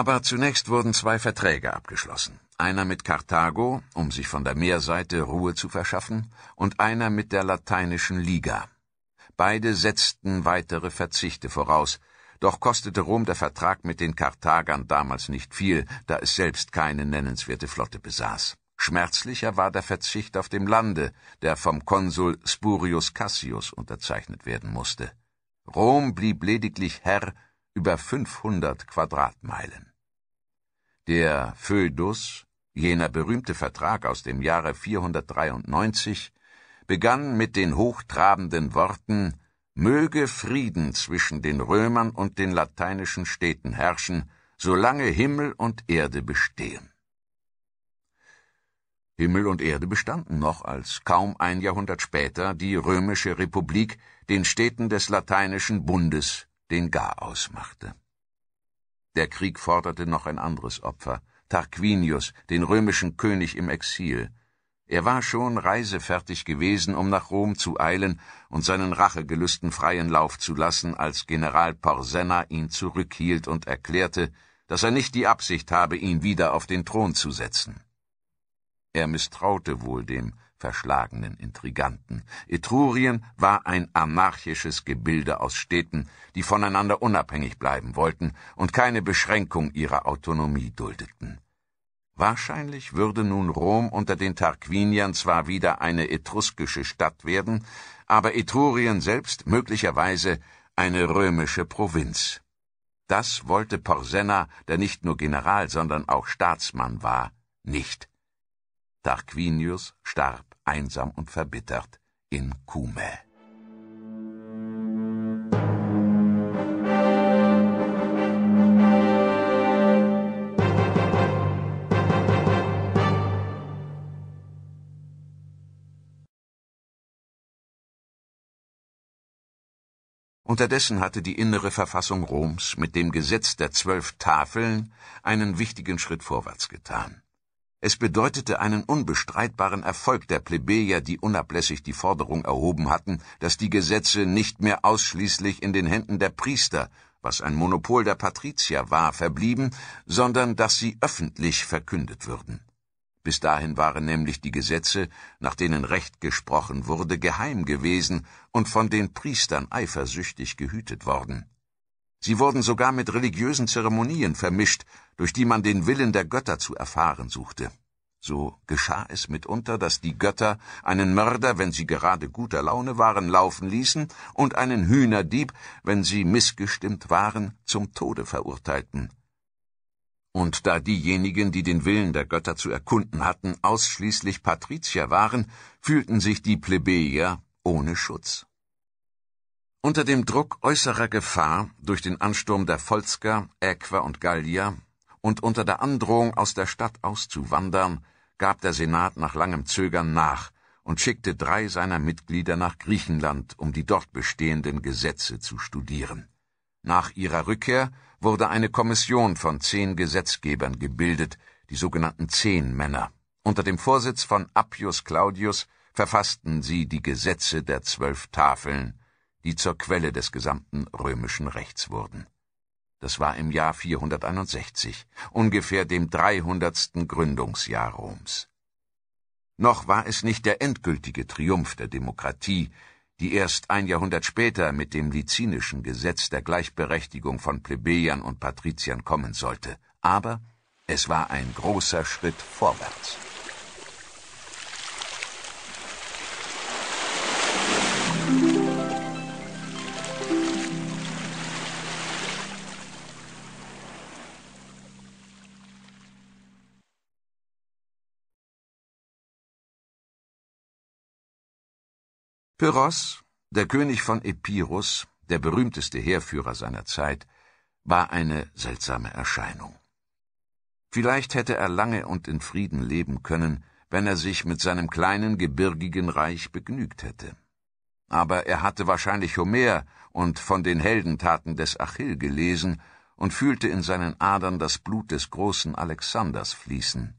Aber zunächst wurden zwei Verträge abgeschlossen. Einer mit Karthago, um sich von der Meerseite Ruhe zu verschaffen, und einer mit der Lateinischen Liga. Beide setzten weitere Verzichte voraus, doch kostete Rom der Vertrag mit den Karthagern damals nicht viel, da es selbst keine nennenswerte Flotte besaß. Schmerzlicher war der Verzicht auf dem Lande, der vom Konsul Spurius Cassius unterzeichnet werden musste. Rom blieb lediglich Herr über 500 Quadratmeilen. Der Födus, jener berühmte Vertrag aus dem Jahre 493, begann mit den hochtrabenden Worten Möge Frieden zwischen den Römern und den lateinischen Städten herrschen, solange Himmel und Erde bestehen. Himmel und Erde bestanden noch, als kaum ein Jahrhundert später die römische Republik den Städten des lateinischen Bundes den Gar ausmachte. Der Krieg forderte noch ein anderes Opfer, Tarquinius, den römischen König im Exil. Er war schon reisefertig gewesen, um nach Rom zu eilen und seinen Rachegelüsten freien Lauf zu lassen, als General Porsenna ihn zurückhielt und erklärte, dass er nicht die Absicht habe, ihn wieder auf den Thron zu setzen. Er misstraute wohl dem verschlagenen Intriganten. Etrurien war ein anarchisches Gebilde aus Städten, die voneinander unabhängig bleiben wollten und keine Beschränkung ihrer Autonomie duldeten. Wahrscheinlich würde nun Rom unter den Tarquiniern zwar wieder eine etruskische Stadt werden, aber Etrurien selbst möglicherweise eine römische Provinz. Das wollte Porsenna, der nicht nur General, sondern auch Staatsmann war, nicht. Tarquinius starb einsam und verbittert in Kume. Unterdessen hatte die innere Verfassung Roms mit dem Gesetz der zwölf Tafeln einen wichtigen Schritt vorwärts getan. Es bedeutete einen unbestreitbaren Erfolg der Plebejer, die unablässig die Forderung erhoben hatten, dass die Gesetze nicht mehr ausschließlich in den Händen der Priester, was ein Monopol der Patrizier war, verblieben, sondern dass sie öffentlich verkündet würden. Bis dahin waren nämlich die Gesetze, nach denen Recht gesprochen wurde, geheim gewesen und von den Priestern eifersüchtig gehütet worden. Sie wurden sogar mit religiösen Zeremonien vermischt, durch die man den Willen der Götter zu erfahren suchte. So geschah es mitunter, dass die Götter einen Mörder, wenn sie gerade guter Laune waren, laufen ließen und einen Hühnerdieb, wenn sie missgestimmt waren, zum Tode verurteilten. Und da diejenigen, die den Willen der Götter zu erkunden hatten, ausschließlich Patrizier waren, fühlten sich die Plebejer ohne Schutz. Unter dem Druck äußerer Gefahr durch den Ansturm der Volsker, Äquer und Gallier und unter der Androhung aus der Stadt auszuwandern, gab der Senat nach langem Zögern nach und schickte drei seiner Mitglieder nach Griechenland, um die dort bestehenden Gesetze zu studieren. Nach ihrer Rückkehr wurde eine Kommission von zehn Gesetzgebern gebildet, die sogenannten Zehn Männer. Unter dem Vorsitz von Appius Claudius verfassten sie die Gesetze der zwölf Tafeln, die zur Quelle des gesamten römischen Rechts wurden. Das war im Jahr 461, ungefähr dem 300. Gründungsjahr Roms. Noch war es nicht der endgültige Triumph der Demokratie, die erst ein Jahrhundert später mit dem lizinischen Gesetz der Gleichberechtigung von Plebejern und Patriziern kommen sollte, aber es war ein großer Schritt vorwärts. Pyrrhos, der König von Epirus, der berühmteste Heerführer seiner Zeit, war eine seltsame Erscheinung. Vielleicht hätte er lange und in Frieden leben können, wenn er sich mit seinem kleinen gebirgigen Reich begnügt hätte. Aber er hatte wahrscheinlich Homer und von den Heldentaten des Achill gelesen und fühlte in seinen Adern das Blut des großen Alexanders fließen.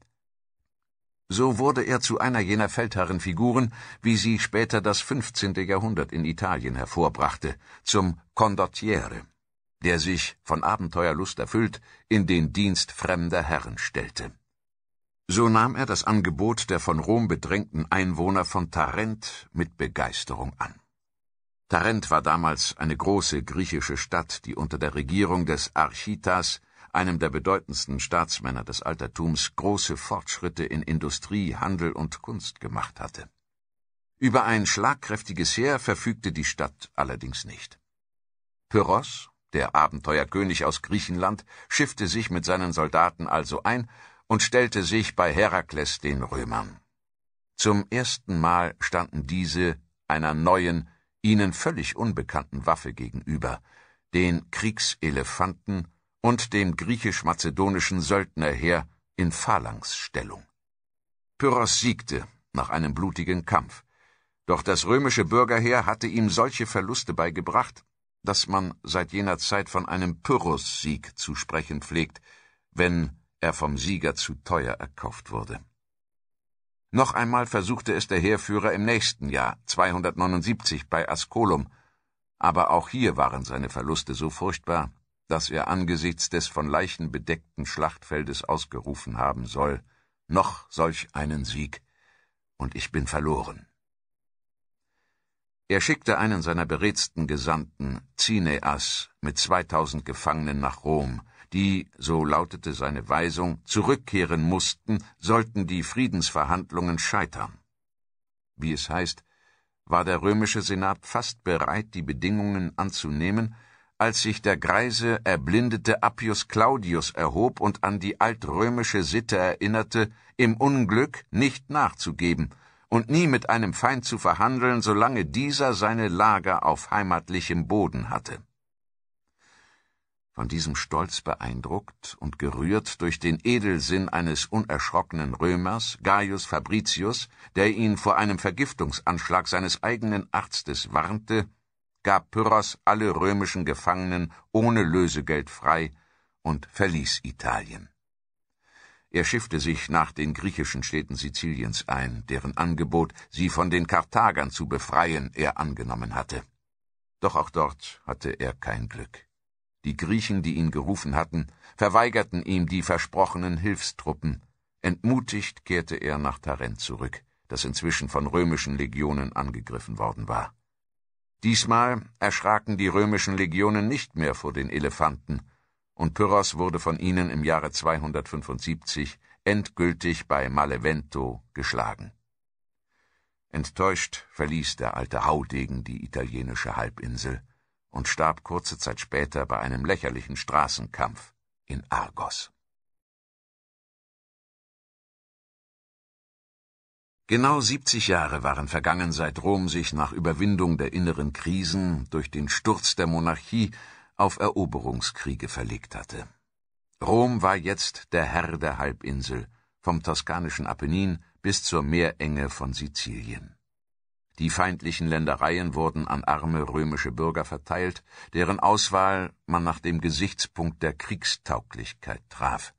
So wurde er zu einer jener Feldherrenfiguren, wie sie später das 15. Jahrhundert in Italien hervorbrachte, zum Condottiere, der sich, von Abenteuerlust erfüllt, in den Dienst fremder Herren stellte. So nahm er das Angebot der von Rom bedrängten Einwohner von Tarent mit Begeisterung an. Tarent war damals eine große griechische Stadt, die unter der Regierung des Architas einem der bedeutendsten Staatsmänner des Altertums, große Fortschritte in Industrie, Handel und Kunst gemacht hatte. Über ein schlagkräftiges Heer verfügte die Stadt allerdings nicht. Pyrrhos, der Abenteuerkönig aus Griechenland, schiffte sich mit seinen Soldaten also ein und stellte sich bei Herakles den Römern. Zum ersten Mal standen diese einer neuen, ihnen völlig unbekannten Waffe gegenüber, den Kriegselefanten und dem griechisch-mazedonischen Söldnerheer in Phalanx-Stellung. Pyrrhos siegte nach einem blutigen Kampf, doch das römische Bürgerheer hatte ihm solche Verluste beigebracht, dass man seit jener Zeit von einem Pyrrhus-Sieg zu sprechen pflegt, wenn er vom Sieger zu teuer erkauft wurde. Noch einmal versuchte es der Heerführer im nächsten Jahr, 279 bei Ascolum, aber auch hier waren seine Verluste so furchtbar, das er angesichts des von Leichen bedeckten Schlachtfeldes ausgerufen haben soll, noch solch einen Sieg, und ich bin verloren. Er schickte einen seiner beredsten Gesandten, Cineas, mit 2000 Gefangenen nach Rom, die, so lautete seine Weisung, zurückkehren mussten, sollten die Friedensverhandlungen scheitern. Wie es heißt, war der römische Senat fast bereit, die Bedingungen anzunehmen, als sich der greise, erblindete Appius Claudius erhob und an die altrömische Sitte erinnerte, im Unglück nicht nachzugeben und nie mit einem Feind zu verhandeln, solange dieser seine Lager auf heimatlichem Boden hatte. Von diesem Stolz beeindruckt und gerührt durch den Edelsinn eines unerschrockenen Römers, Gaius Fabricius, der ihn vor einem Vergiftungsanschlag seines eigenen Arztes warnte, gab Pyrrhos alle römischen Gefangenen ohne Lösegeld frei und verließ Italien. Er schiffte sich nach den griechischen Städten Siziliens ein, deren Angebot, sie von den Karthagern zu befreien, er angenommen hatte. Doch auch dort hatte er kein Glück. Die Griechen, die ihn gerufen hatten, verweigerten ihm die versprochenen Hilfstruppen. Entmutigt kehrte er nach Tarent zurück, das inzwischen von römischen Legionen angegriffen worden war. Diesmal erschraken die römischen Legionen nicht mehr vor den Elefanten, und Pyrrhos wurde von ihnen im Jahre 275 endgültig bei Malevento geschlagen. Enttäuscht verließ der alte Haudegen die italienische Halbinsel und starb kurze Zeit später bei einem lächerlichen Straßenkampf in Argos. Genau 70 Jahre waren vergangen, seit Rom sich nach Überwindung der inneren Krisen durch den Sturz der Monarchie auf Eroberungskriege verlegt hatte. Rom war jetzt der Herr der Halbinsel, vom toskanischen Apennin bis zur Meerenge von Sizilien. Die feindlichen Ländereien wurden an arme römische Bürger verteilt, deren Auswahl man nach dem Gesichtspunkt der Kriegstauglichkeit traf.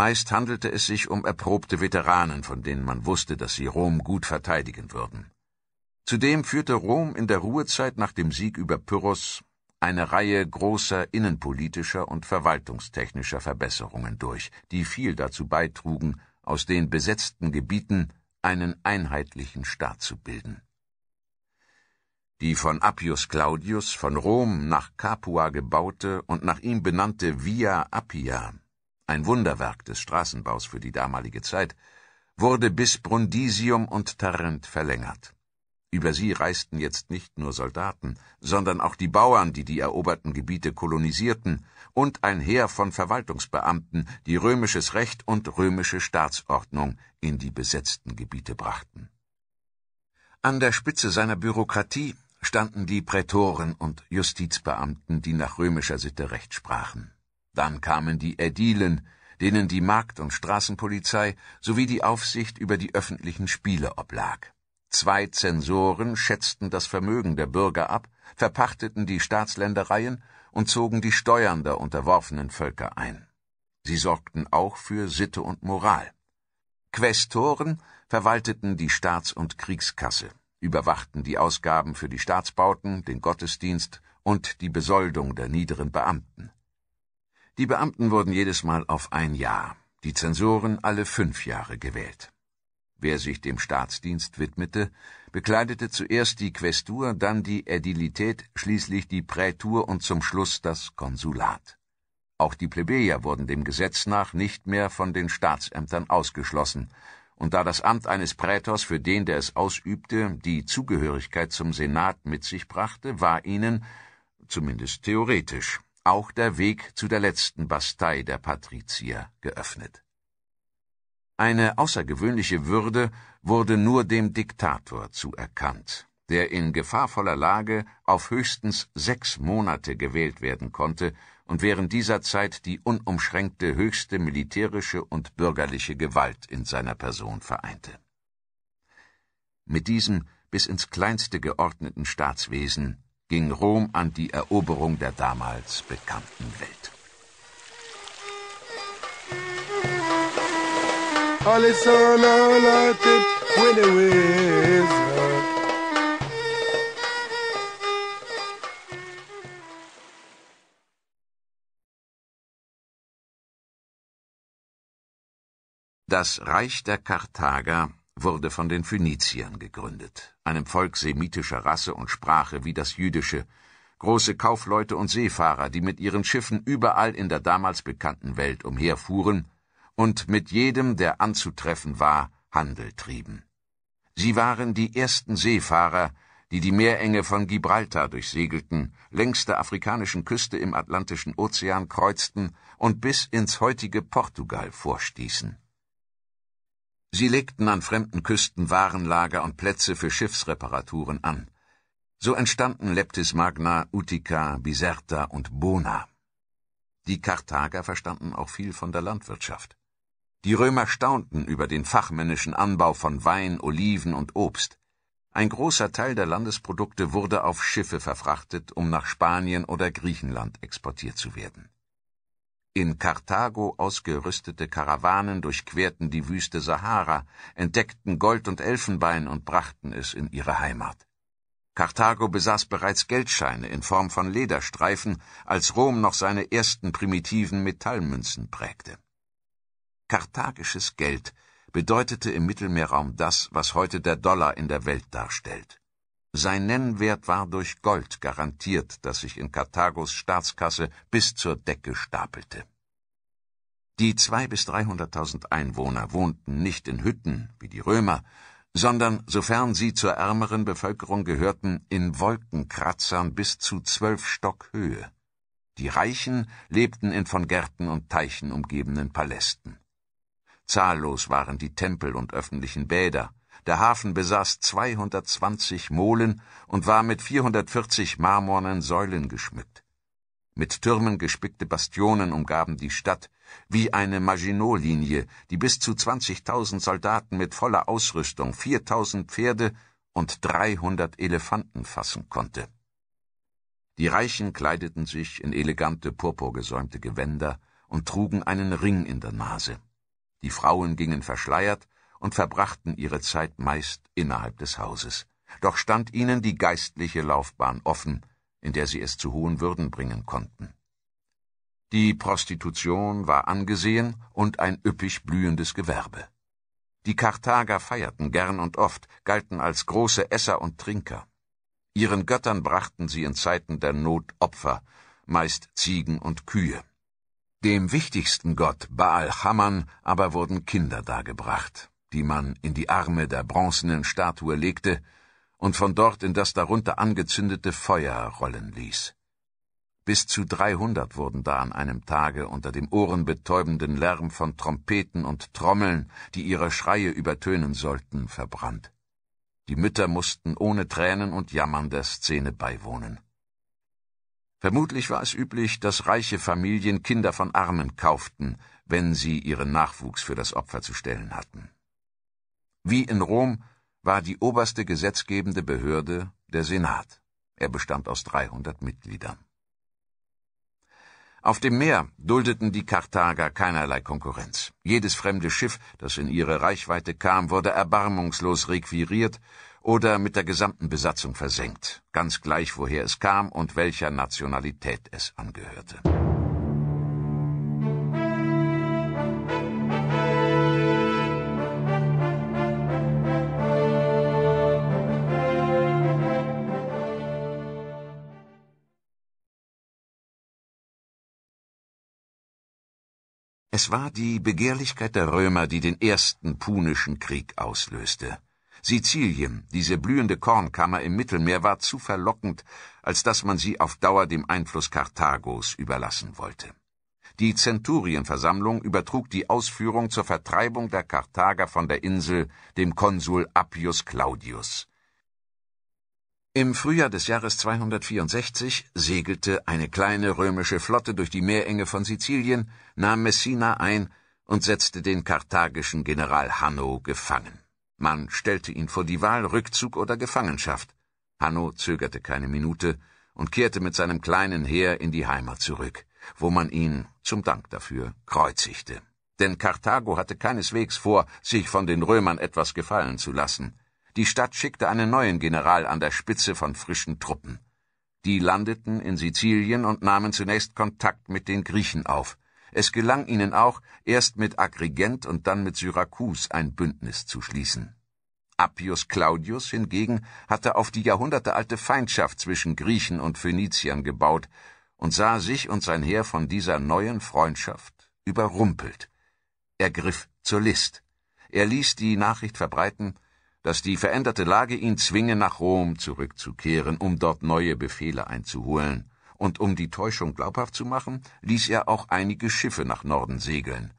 Meist handelte es sich um erprobte Veteranen, von denen man wusste, dass sie Rom gut verteidigen würden. Zudem führte Rom in der Ruhezeit nach dem Sieg über Pyrrhos eine Reihe großer innenpolitischer und verwaltungstechnischer Verbesserungen durch, die viel dazu beitrugen, aus den besetzten Gebieten einen einheitlichen Staat zu bilden. Die von Appius Claudius von Rom nach Capua gebaute und nach ihm benannte Via Appia ein Wunderwerk des Straßenbaus für die damalige Zeit, wurde bis Brundisium und Tarent verlängert. Über sie reisten jetzt nicht nur Soldaten, sondern auch die Bauern, die die eroberten Gebiete kolonisierten, und ein Heer von Verwaltungsbeamten, die römisches Recht und römische Staatsordnung in die besetzten Gebiete brachten. An der Spitze seiner Bürokratie standen die Prätoren und Justizbeamten, die nach römischer Sitte Recht sprachen. Dann kamen die Ädilen, denen die Markt- und Straßenpolizei sowie die Aufsicht über die öffentlichen Spiele oblag. Zwei Zensoren schätzten das Vermögen der Bürger ab, verpachteten die Staatsländereien und zogen die Steuern der unterworfenen Völker ein. Sie sorgten auch für Sitte und Moral. Quästoren verwalteten die Staats- und Kriegskasse, überwachten die Ausgaben für die Staatsbauten, den Gottesdienst und die Besoldung der niederen Beamten. Die Beamten wurden jedes Mal auf ein Jahr, die Zensoren alle fünf Jahre gewählt. Wer sich dem Staatsdienst widmete, bekleidete zuerst die Questur, dann die Ädilität, schließlich die Prätur und zum Schluss das Konsulat. Auch die Plebejer wurden dem Gesetz nach nicht mehr von den Staatsämtern ausgeschlossen, und da das Amt eines Prätors für den, der es ausübte, die Zugehörigkeit zum Senat mit sich brachte, war ihnen, zumindest theoretisch, auch der Weg zu der letzten Bastei der Patrizier geöffnet. Eine außergewöhnliche Würde wurde nur dem Diktator zuerkannt, der in gefahrvoller Lage auf höchstens sechs Monate gewählt werden konnte und während dieser Zeit die unumschränkte höchste militärische und bürgerliche Gewalt in seiner Person vereinte. Mit diesem bis ins kleinste geordneten Staatswesen ging Rom an die Eroberung der damals bekannten Welt. Das Reich der Karthager wurde von den Phöniziern gegründet, einem Volk semitischer Rasse und Sprache wie das jüdische, große Kaufleute und Seefahrer, die mit ihren Schiffen überall in der damals bekannten Welt umherfuhren und mit jedem, der anzutreffen war, Handel trieben. Sie waren die ersten Seefahrer, die die Meerenge von Gibraltar durchsegelten, längs der afrikanischen Küste im Atlantischen Ozean kreuzten und bis ins heutige Portugal vorstießen. Sie legten an fremden Küsten Warenlager und Plätze für Schiffsreparaturen an. So entstanden Leptis Magna, Utica, Biserta und Bona. Die Karthager verstanden auch viel von der Landwirtschaft. Die Römer staunten über den fachmännischen Anbau von Wein, Oliven und Obst. Ein großer Teil der Landesprodukte wurde auf Schiffe verfrachtet, um nach Spanien oder Griechenland exportiert zu werden. In Karthago ausgerüstete Karawanen durchquerten die Wüste Sahara, entdeckten Gold und Elfenbein und brachten es in ihre Heimat. Karthago besaß bereits Geldscheine in Form von Lederstreifen, als Rom noch seine ersten primitiven Metallmünzen prägte. Karthagisches Geld bedeutete im Mittelmeerraum das, was heute der Dollar in der Welt darstellt. Sein Nennwert war durch Gold garantiert, das sich in Karthagos Staatskasse bis zur Decke stapelte. Die zwei bis dreihunderttausend Einwohner wohnten nicht in Hütten wie die Römer, sondern, sofern sie zur ärmeren Bevölkerung gehörten, in Wolkenkratzern bis zu zwölf Stock Höhe. Die Reichen lebten in von Gärten und Teichen umgebenen Palästen. Zahllos waren die Tempel und öffentlichen Bäder, der Hafen besaß 220 Molen und war mit 440 marmornen Säulen geschmückt. Mit Türmen gespickte Bastionen umgaben die Stadt, wie eine Maginot-Linie, die bis zu 20.000 Soldaten mit voller Ausrüstung, 4.000 Pferde und 300 Elefanten fassen konnte. Die Reichen kleideten sich in elegante purpurgesäumte Gewänder und trugen einen Ring in der Nase. Die Frauen gingen verschleiert, und verbrachten ihre Zeit meist innerhalb des Hauses. Doch stand ihnen die geistliche Laufbahn offen, in der sie es zu hohen Würden bringen konnten. Die Prostitution war angesehen und ein üppig blühendes Gewerbe. Die Karthager feierten gern und oft, galten als große Esser und Trinker. Ihren Göttern brachten sie in Zeiten der Not Opfer, meist Ziegen und Kühe. Dem wichtigsten Gott Baal Hamman aber wurden Kinder dargebracht die man in die Arme der bronzenen Statue legte und von dort in das darunter angezündete Feuer rollen ließ. Bis zu 300 wurden da an einem Tage unter dem ohrenbetäubenden Lärm von Trompeten und Trommeln, die ihre Schreie übertönen sollten, verbrannt. Die Mütter mussten ohne Tränen und Jammern der Szene beiwohnen. Vermutlich war es üblich, dass reiche Familien Kinder von Armen kauften, wenn sie ihren Nachwuchs für das Opfer zu stellen hatten. Wie in Rom war die oberste gesetzgebende Behörde der Senat. Er bestand aus 300 Mitgliedern. Auf dem Meer duldeten die Karthager keinerlei Konkurrenz. Jedes fremde Schiff, das in ihre Reichweite kam, wurde erbarmungslos requiriert oder mit der gesamten Besatzung versenkt, ganz gleich woher es kam und welcher Nationalität es angehörte. Es war die Begehrlichkeit der Römer, die den ersten Punischen Krieg auslöste. Sizilien, diese blühende Kornkammer im Mittelmeer, war zu verlockend, als dass man sie auf Dauer dem Einfluss Karthagos überlassen wollte. Die Zenturienversammlung übertrug die Ausführung zur Vertreibung der Karthager von der Insel dem Konsul Appius Claudius. Im Frühjahr des Jahres 264 segelte eine kleine römische Flotte durch die Meerenge von Sizilien, nahm Messina ein und setzte den karthagischen General Hanno gefangen. Man stellte ihn vor die Wahl Rückzug oder Gefangenschaft. Hanno zögerte keine Minute und kehrte mit seinem kleinen Heer in die Heimat zurück, wo man ihn, zum Dank dafür, kreuzigte. Denn Karthago hatte keineswegs vor, sich von den Römern etwas gefallen zu lassen. Die Stadt schickte einen neuen General an der Spitze von frischen Truppen. Die landeten in Sizilien und nahmen zunächst Kontakt mit den Griechen auf. Es gelang ihnen auch, erst mit Agrigent und dann mit Syrakus ein Bündnis zu schließen. Appius Claudius hingegen hatte auf die jahrhundertealte Feindschaft zwischen Griechen und Phöniziern gebaut und sah sich und sein Heer von dieser neuen Freundschaft überrumpelt. Er griff zur List. Er ließ die Nachricht verbreiten, dass die veränderte Lage ihn zwinge, nach Rom zurückzukehren, um dort neue Befehle einzuholen. Und um die Täuschung glaubhaft zu machen, ließ er auch einige Schiffe nach Norden segeln.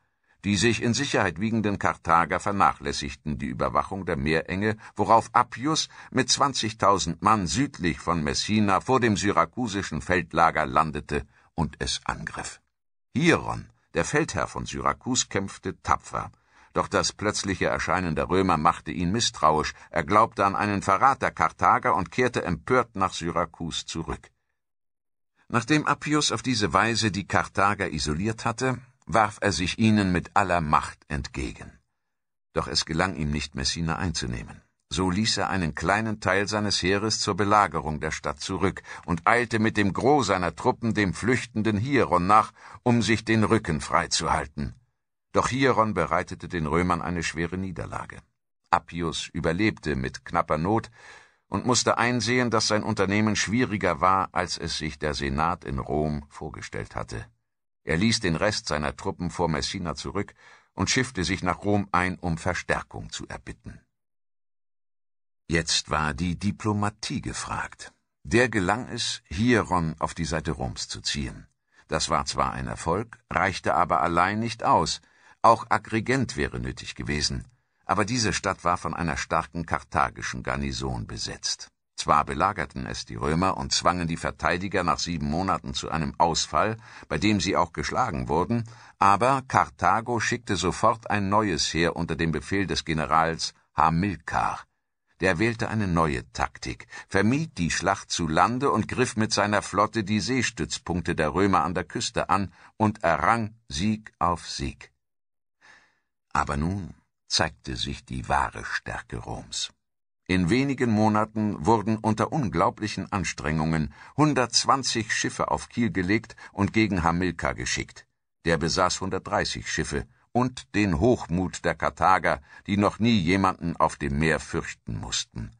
Die sich in Sicherheit wiegenden Karthager vernachlässigten die Überwachung der Meerenge, worauf Appius mit 20.000 Mann südlich von Messina vor dem syrakusischen Feldlager landete und es angriff. Hieron, der Feldherr von Syrakus, kämpfte tapfer doch das plötzliche Erscheinen der Römer machte ihn misstrauisch, er glaubte an einen Verrat der Karthager und kehrte empört nach Syrakus zurück. Nachdem Appius auf diese Weise die Karthager isoliert hatte, warf er sich ihnen mit aller Macht entgegen. Doch es gelang ihm nicht, Messina einzunehmen. So ließ er einen kleinen Teil seines Heeres zur Belagerung der Stadt zurück und eilte mit dem Gros seiner Truppen dem flüchtenden Hieron nach, um sich den Rücken freizuhalten. Doch Hieron bereitete den Römern eine schwere Niederlage. Appius überlebte mit knapper Not und musste einsehen, dass sein Unternehmen schwieriger war, als es sich der Senat in Rom vorgestellt hatte. Er ließ den Rest seiner Truppen vor Messina zurück und schiffte sich nach Rom ein, um Verstärkung zu erbitten. Jetzt war die Diplomatie gefragt. Der gelang es, Hieron auf die Seite Roms zu ziehen. Das war zwar ein Erfolg, reichte aber allein nicht aus, auch Agrigent wäre nötig gewesen, aber diese Stadt war von einer starken karthagischen Garnison besetzt. Zwar belagerten es die Römer und zwangen die Verteidiger nach sieben Monaten zu einem Ausfall, bei dem sie auch geschlagen wurden, aber Karthago schickte sofort ein neues Heer unter dem Befehl des Generals Hamilkar. Der wählte eine neue Taktik, vermied die Schlacht zu Lande und griff mit seiner Flotte die Seestützpunkte der Römer an der Küste an und errang Sieg auf Sieg. Aber nun zeigte sich die wahre Stärke Roms. In wenigen Monaten wurden unter unglaublichen Anstrengungen 120 Schiffe auf Kiel gelegt und gegen Hamilkar geschickt. Der besaß 130 Schiffe und den Hochmut der Karthager, die noch nie jemanden auf dem Meer fürchten mussten.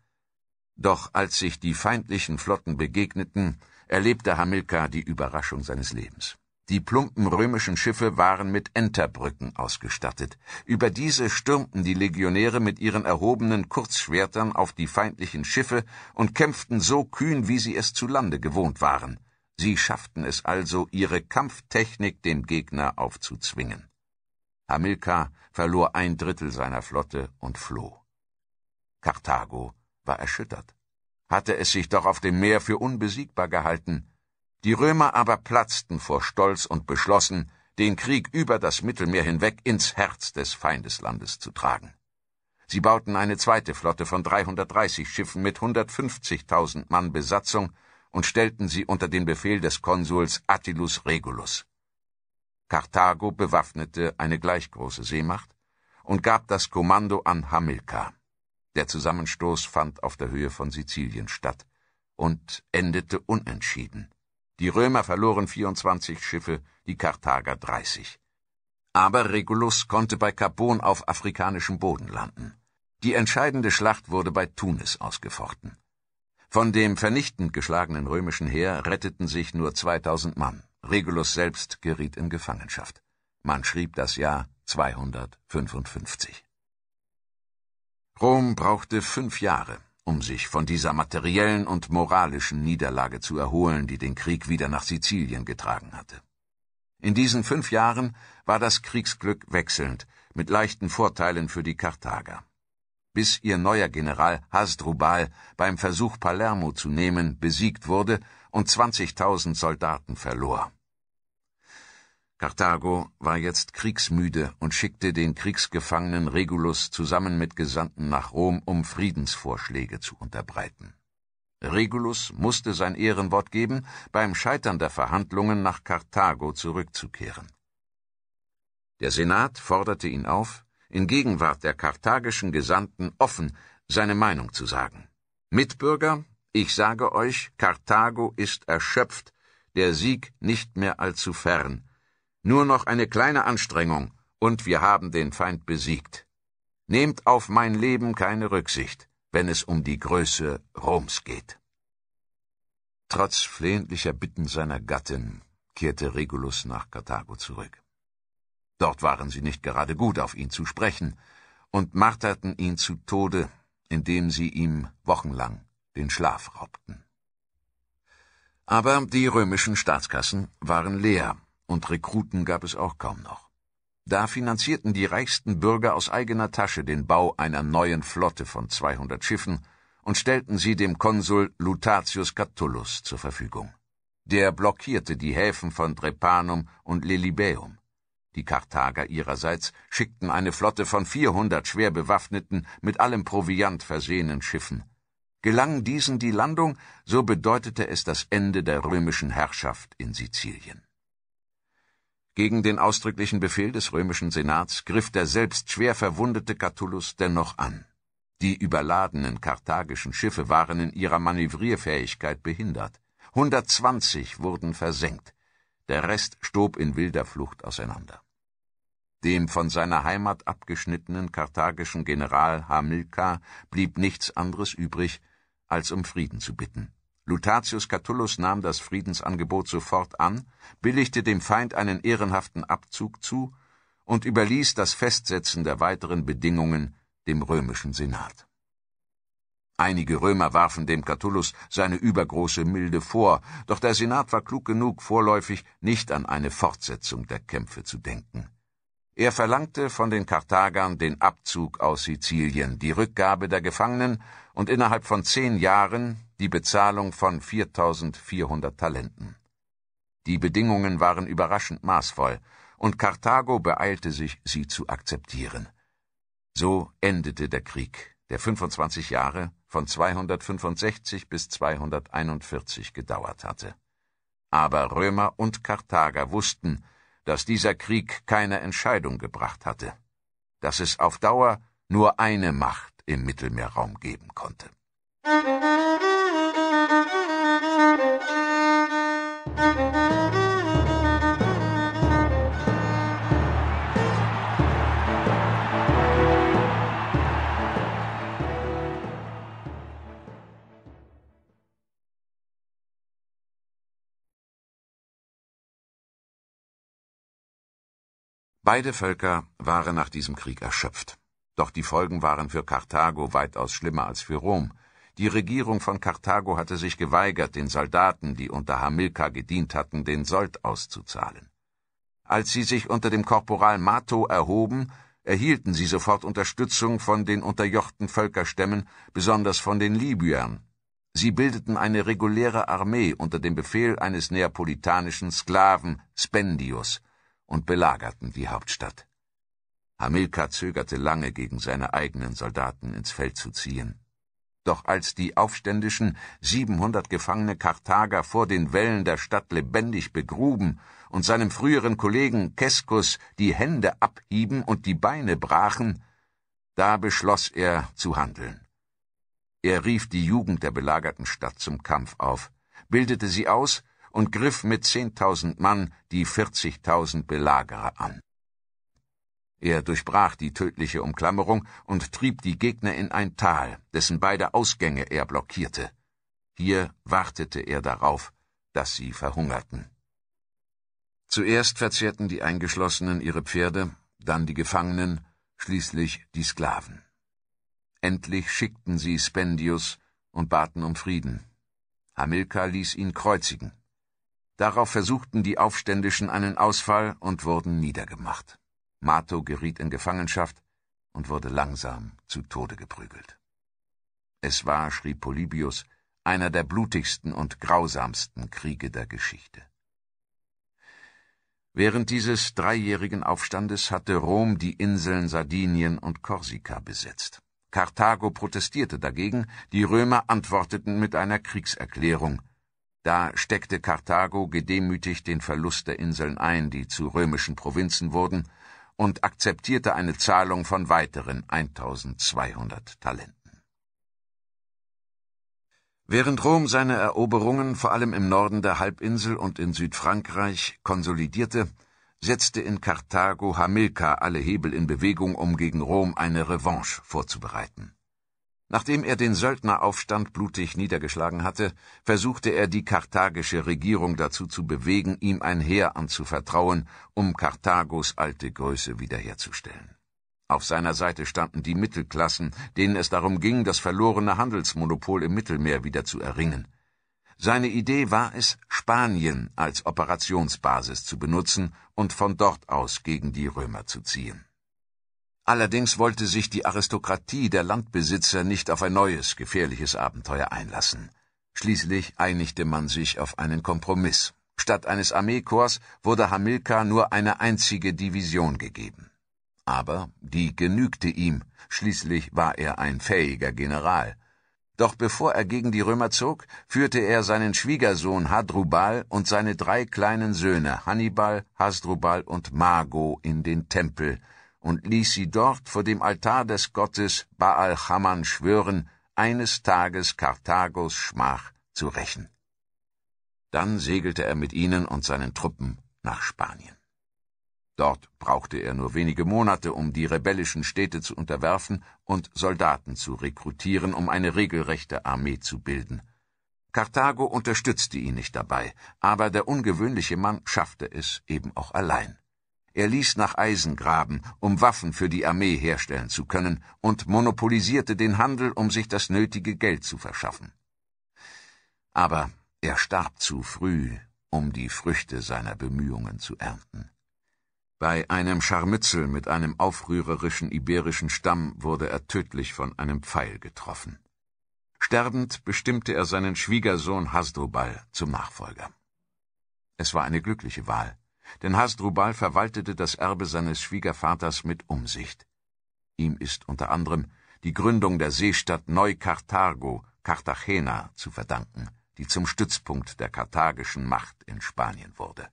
Doch als sich die feindlichen Flotten begegneten, erlebte Hamilkar die Überraschung seines Lebens. Die plumpen römischen Schiffe waren mit Enterbrücken ausgestattet. Über diese stürmten die Legionäre mit ihren erhobenen Kurzschwertern auf die feindlichen Schiffe und kämpften so kühn, wie sie es zu Lande gewohnt waren. Sie schafften es also, ihre Kampftechnik dem Gegner aufzuzwingen. Hamilkar verlor ein Drittel seiner Flotte und floh. Karthago war erschüttert. Hatte es sich doch auf dem Meer für unbesiegbar gehalten, die Römer aber platzten vor Stolz und beschlossen, den Krieg über das Mittelmeer hinweg ins Herz des Feindeslandes zu tragen. Sie bauten eine zweite Flotte von 330 Schiffen mit 150.000 Mann Besatzung und stellten sie unter den Befehl des Konsuls Attilus Regulus. Karthago bewaffnete eine gleich große Seemacht und gab das Kommando an Hamilkar. Der Zusammenstoß fand auf der Höhe von Sizilien statt und endete unentschieden. Die Römer verloren 24 Schiffe, die Karthager 30. Aber Regulus konnte bei Carbon auf afrikanischem Boden landen. Die entscheidende Schlacht wurde bei Tunis ausgefochten. Von dem vernichtend geschlagenen römischen Heer retteten sich nur 2000 Mann. Regulus selbst geriet in Gefangenschaft. Man schrieb das Jahr 255. Rom brauchte fünf Jahre, um sich von dieser materiellen und moralischen Niederlage zu erholen, die den Krieg wieder nach Sizilien getragen hatte. In diesen fünf Jahren war das Kriegsglück wechselnd, mit leichten Vorteilen für die Karthager. Bis ihr neuer General Hasdrubal beim Versuch Palermo zu nehmen besiegt wurde und 20.000 Soldaten verlor. Karthago war jetzt kriegsmüde und schickte den Kriegsgefangenen Regulus zusammen mit Gesandten nach Rom, um Friedensvorschläge zu unterbreiten. Regulus musste sein Ehrenwort geben, beim Scheitern der Verhandlungen nach Karthago zurückzukehren. Der Senat forderte ihn auf, in Gegenwart der karthagischen Gesandten offen seine Meinung zu sagen. Mitbürger, ich sage euch, Karthago ist erschöpft, der Sieg nicht mehr allzu fern. Nur noch eine kleine Anstrengung, und wir haben den Feind besiegt. Nehmt auf mein Leben keine Rücksicht, wenn es um die Größe Roms geht. Trotz flehentlicher Bitten seiner Gattin kehrte Regulus nach Karthago zurück. Dort waren sie nicht gerade gut auf ihn zu sprechen und marterten ihn zu Tode, indem sie ihm wochenlang den Schlaf raubten. Aber die römischen Staatskassen waren leer, und Rekruten gab es auch kaum noch. Da finanzierten die reichsten Bürger aus eigener Tasche den Bau einer neuen Flotte von 200 Schiffen und stellten sie dem Konsul Lutatius Catullus zur Verfügung. Der blockierte die Häfen von Drepanum und Lelibaeum. Die Karthager ihrerseits schickten eine Flotte von 400 schwer bewaffneten, mit allem Proviant versehenen Schiffen. Gelang diesen die Landung, so bedeutete es das Ende der römischen Herrschaft in Sizilien. Gegen den ausdrücklichen Befehl des römischen Senats griff der selbst schwer verwundete Catullus dennoch an. Die überladenen karthagischen Schiffe waren in ihrer Manövrierfähigkeit behindert. 120 wurden versenkt. Der Rest stob in wilder Flucht auseinander. Dem von seiner Heimat abgeschnittenen karthagischen General Hamilkar blieb nichts anderes übrig, als um Frieden zu bitten. Lutatius Catullus nahm das Friedensangebot sofort an, billigte dem Feind einen ehrenhaften Abzug zu und überließ das Festsetzen der weiteren Bedingungen dem römischen Senat. Einige Römer warfen dem Catullus seine übergroße Milde vor, doch der Senat war klug genug, vorläufig nicht an eine Fortsetzung der Kämpfe zu denken. Er verlangte von den Karthagern den Abzug aus Sizilien, die Rückgabe der Gefangenen und innerhalb von zehn Jahren die Bezahlung von 4400 Talenten. Die Bedingungen waren überraschend maßvoll, und Karthago beeilte sich, sie zu akzeptieren. So endete der Krieg, der 25 Jahre von 265 bis 241 gedauert hatte. Aber Römer und Karthager wussten, dass dieser Krieg keine Entscheidung gebracht hatte, dass es auf Dauer nur eine Macht im Mittelmeerraum geben konnte. Beide Völker waren nach diesem Krieg erschöpft. Doch die Folgen waren für Karthago weitaus schlimmer als für Rom. Die Regierung von Karthago hatte sich geweigert, den Soldaten, die unter Hamilkar gedient hatten, den Sold auszuzahlen. Als sie sich unter dem Korporal Mato erhoben, erhielten sie sofort Unterstützung von den unterjochten Völkerstämmen, besonders von den Libyern. Sie bildeten eine reguläre Armee unter dem Befehl eines neapolitanischen Sklaven Spendius und belagerten die Hauptstadt. Hamilkar zögerte lange, gegen seine eigenen Soldaten ins Feld zu ziehen. Doch als die Aufständischen 700 gefangene Karthager vor den Wellen der Stadt lebendig begruben und seinem früheren Kollegen Keskus die Hände abhieben und die Beine brachen, da beschloss er zu handeln. Er rief die Jugend der belagerten Stadt zum Kampf auf, bildete sie aus und griff mit 10.000 Mann die 40.000 Belagerer an. Er durchbrach die tödliche Umklammerung und trieb die Gegner in ein Tal, dessen beide Ausgänge er blockierte. Hier wartete er darauf, dass sie verhungerten. Zuerst verzehrten die Eingeschlossenen ihre Pferde, dann die Gefangenen, schließlich die Sklaven. Endlich schickten sie Spendius und baten um Frieden. Hamilkar ließ ihn kreuzigen. Darauf versuchten die Aufständischen einen Ausfall und wurden niedergemacht. Mato geriet in Gefangenschaft und wurde langsam zu Tode geprügelt. Es war, schrieb Polybius, einer der blutigsten und grausamsten Kriege der Geschichte. Während dieses dreijährigen Aufstandes hatte Rom die Inseln Sardinien und Korsika besetzt. Karthago protestierte dagegen, die Römer antworteten mit einer Kriegserklärung. Da steckte Karthago gedemütigt den Verlust der Inseln ein, die zu römischen Provinzen wurden, und akzeptierte eine Zahlung von weiteren 1200 Talenten. Während Rom seine Eroberungen vor allem im Norden der Halbinsel und in Südfrankreich konsolidierte, setzte in Karthago Hamilkar alle Hebel in Bewegung, um gegen Rom eine Revanche vorzubereiten. Nachdem er den Söldneraufstand blutig niedergeschlagen hatte, versuchte er die karthagische Regierung dazu zu bewegen, ihm ein Heer anzuvertrauen, um Karthagos alte Größe wiederherzustellen. Auf seiner Seite standen die Mittelklassen, denen es darum ging, das verlorene Handelsmonopol im Mittelmeer wieder zu erringen. Seine Idee war es, Spanien als Operationsbasis zu benutzen und von dort aus gegen die Römer zu ziehen. Allerdings wollte sich die Aristokratie der Landbesitzer nicht auf ein neues gefährliches Abenteuer einlassen. Schließlich einigte man sich auf einen Kompromiss. Statt eines Armeekorps wurde Hamilkar nur eine einzige Division gegeben. Aber die genügte ihm, schließlich war er ein fähiger General. Doch bevor er gegen die Römer zog, führte er seinen Schwiegersohn Hadrubal und seine drei kleinen Söhne Hannibal, Hasdrubal und Mago in den Tempel, und ließ sie dort vor dem Altar des Gottes Baal Chaman schwören, eines Tages Karthagos Schmach zu rächen. Dann segelte er mit ihnen und seinen Truppen nach Spanien. Dort brauchte er nur wenige Monate, um die rebellischen Städte zu unterwerfen und Soldaten zu rekrutieren, um eine regelrechte Armee zu bilden. Karthago unterstützte ihn nicht dabei, aber der ungewöhnliche Mann schaffte es eben auch allein. Er ließ nach Eisen graben, um Waffen für die Armee herstellen zu können, und monopolisierte den Handel, um sich das nötige Geld zu verschaffen. Aber er starb zu früh, um die Früchte seiner Bemühungen zu ernten. Bei einem Scharmützel mit einem aufrührerischen iberischen Stamm wurde er tödlich von einem Pfeil getroffen. Sterbend bestimmte er seinen Schwiegersohn Hasdrubal zum Nachfolger. Es war eine glückliche Wahl, denn Hasdrubal verwaltete das Erbe seines Schwiegervaters mit Umsicht. Ihm ist unter anderem die Gründung der Seestadt Neukarthago, Cartagena, zu verdanken, die zum Stützpunkt der karthagischen Macht in Spanien wurde.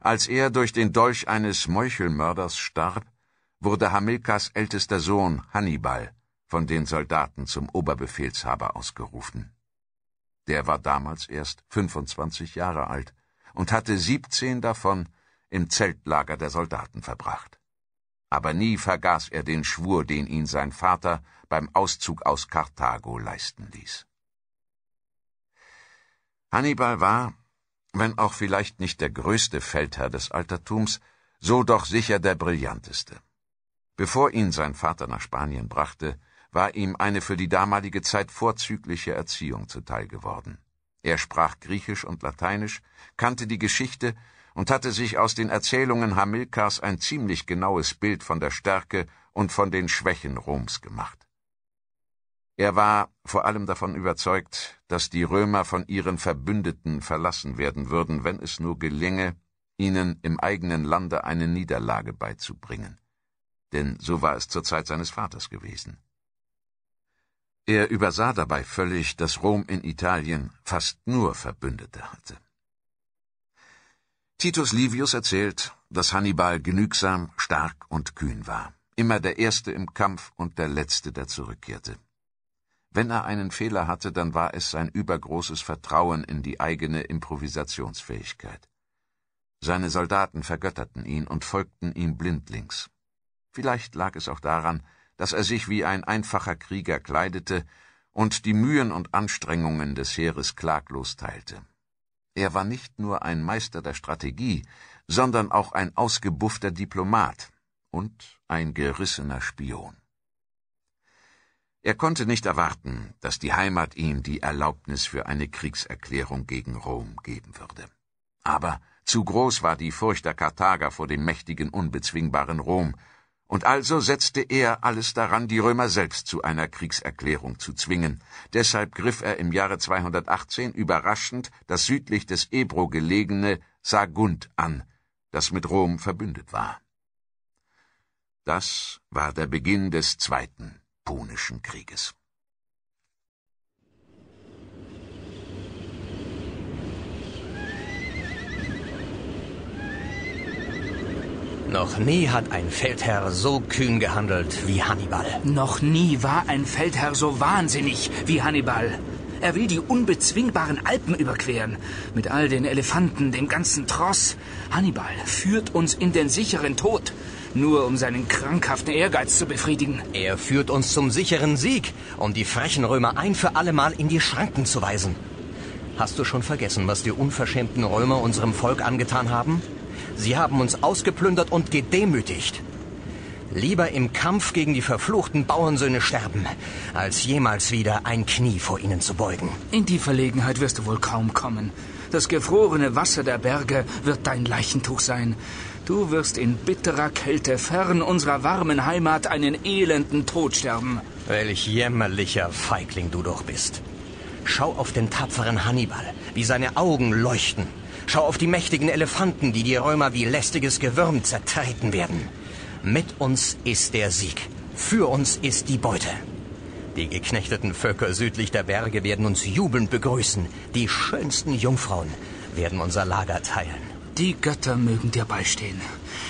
Als er durch den Dolch eines Meuchelmörders starb, wurde Hamilkas ältester Sohn Hannibal von den Soldaten zum Oberbefehlshaber ausgerufen. Der war damals erst 25 Jahre alt und hatte siebzehn davon im Zeltlager der Soldaten verbracht. Aber nie vergaß er den Schwur, den ihn sein Vater beim Auszug aus Karthago leisten ließ. Hannibal war, wenn auch vielleicht nicht der größte Feldherr des Altertums, so doch sicher der brillanteste. Bevor ihn sein Vater nach Spanien brachte, war ihm eine für die damalige Zeit vorzügliche Erziehung zuteil geworden. Er sprach Griechisch und Lateinisch, kannte die Geschichte und hatte sich aus den Erzählungen Hamilkars ein ziemlich genaues Bild von der Stärke und von den Schwächen Roms gemacht. Er war vor allem davon überzeugt, dass die Römer von ihren Verbündeten verlassen werden würden, wenn es nur gelänge, ihnen im eigenen Lande eine Niederlage beizubringen. Denn so war es zur Zeit seines Vaters gewesen. Er übersah dabei völlig, dass Rom in Italien fast nur Verbündete hatte. Titus Livius erzählt, dass Hannibal genügsam, stark und kühn war, immer der Erste im Kampf und der Letzte, der zurückkehrte. Wenn er einen Fehler hatte, dann war es sein übergroßes Vertrauen in die eigene Improvisationsfähigkeit. Seine Soldaten vergötterten ihn und folgten ihm blindlings. Vielleicht lag es auch daran, dass er sich wie ein einfacher Krieger kleidete und die Mühen und Anstrengungen des Heeres klaglos teilte. Er war nicht nur ein Meister der Strategie, sondern auch ein ausgebuffter Diplomat und ein gerissener Spion. Er konnte nicht erwarten, dass die Heimat ihm die Erlaubnis für eine Kriegserklärung gegen Rom geben würde. Aber zu groß war die Furcht der Karthager vor dem mächtigen, unbezwingbaren Rom, und also setzte er alles daran, die Römer selbst zu einer Kriegserklärung zu zwingen. Deshalb griff er im Jahre 218 überraschend das südlich des Ebro gelegene Sagunt an, das mit Rom verbündet war. Das war der Beginn des Zweiten Punischen Krieges. Noch nie hat ein Feldherr so kühn gehandelt wie Hannibal. Noch nie war ein Feldherr so wahnsinnig wie Hannibal. Er will die unbezwingbaren Alpen überqueren. Mit all den Elefanten, dem ganzen Tross. Hannibal führt uns in den sicheren Tod. Nur um seinen krankhaften Ehrgeiz zu befriedigen. Er führt uns zum sicheren Sieg, um die frechen Römer ein für allemal in die Schranken zu weisen. Hast du schon vergessen, was die unverschämten Römer unserem Volk angetan haben? Sie haben uns ausgeplündert und gedemütigt. Lieber im Kampf gegen die verfluchten Bauernsöhne sterben, als jemals wieder ein Knie vor ihnen zu beugen. In die Verlegenheit wirst du wohl kaum kommen. Das gefrorene Wasser der Berge wird dein Leichentuch sein. Du wirst in bitterer Kälte fern unserer warmen Heimat einen elenden Tod sterben. Welch jämmerlicher Feigling du doch bist. Schau auf den tapferen Hannibal, wie seine Augen leuchten. Schau auf die mächtigen Elefanten, die die Römer wie lästiges Gewürm zertreten werden. Mit uns ist der Sieg. Für uns ist die Beute. Die geknechteten Völker südlich der Berge werden uns jubelnd begrüßen. Die schönsten Jungfrauen werden unser Lager teilen. Die Götter mögen dir beistehen.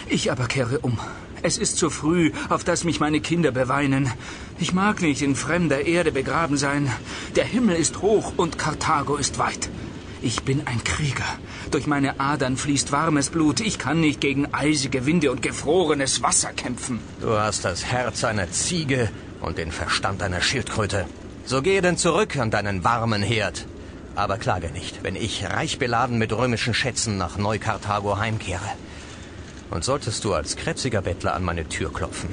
Ich aber kehre um. Es ist zu früh, auf das mich meine Kinder beweinen. Ich mag nicht in fremder Erde begraben sein. Der Himmel ist hoch und Karthago ist weit. Ich bin ein Krieger. Durch meine Adern fließt warmes Blut. Ich kann nicht gegen eisige Winde und gefrorenes Wasser kämpfen. Du hast das Herz einer Ziege und den Verstand einer Schildkröte. So gehe denn zurück an deinen warmen Herd. Aber klage nicht, wenn ich reich beladen mit römischen Schätzen nach Neukarthago heimkehre. Und solltest du als krebsiger Bettler an meine Tür klopfen,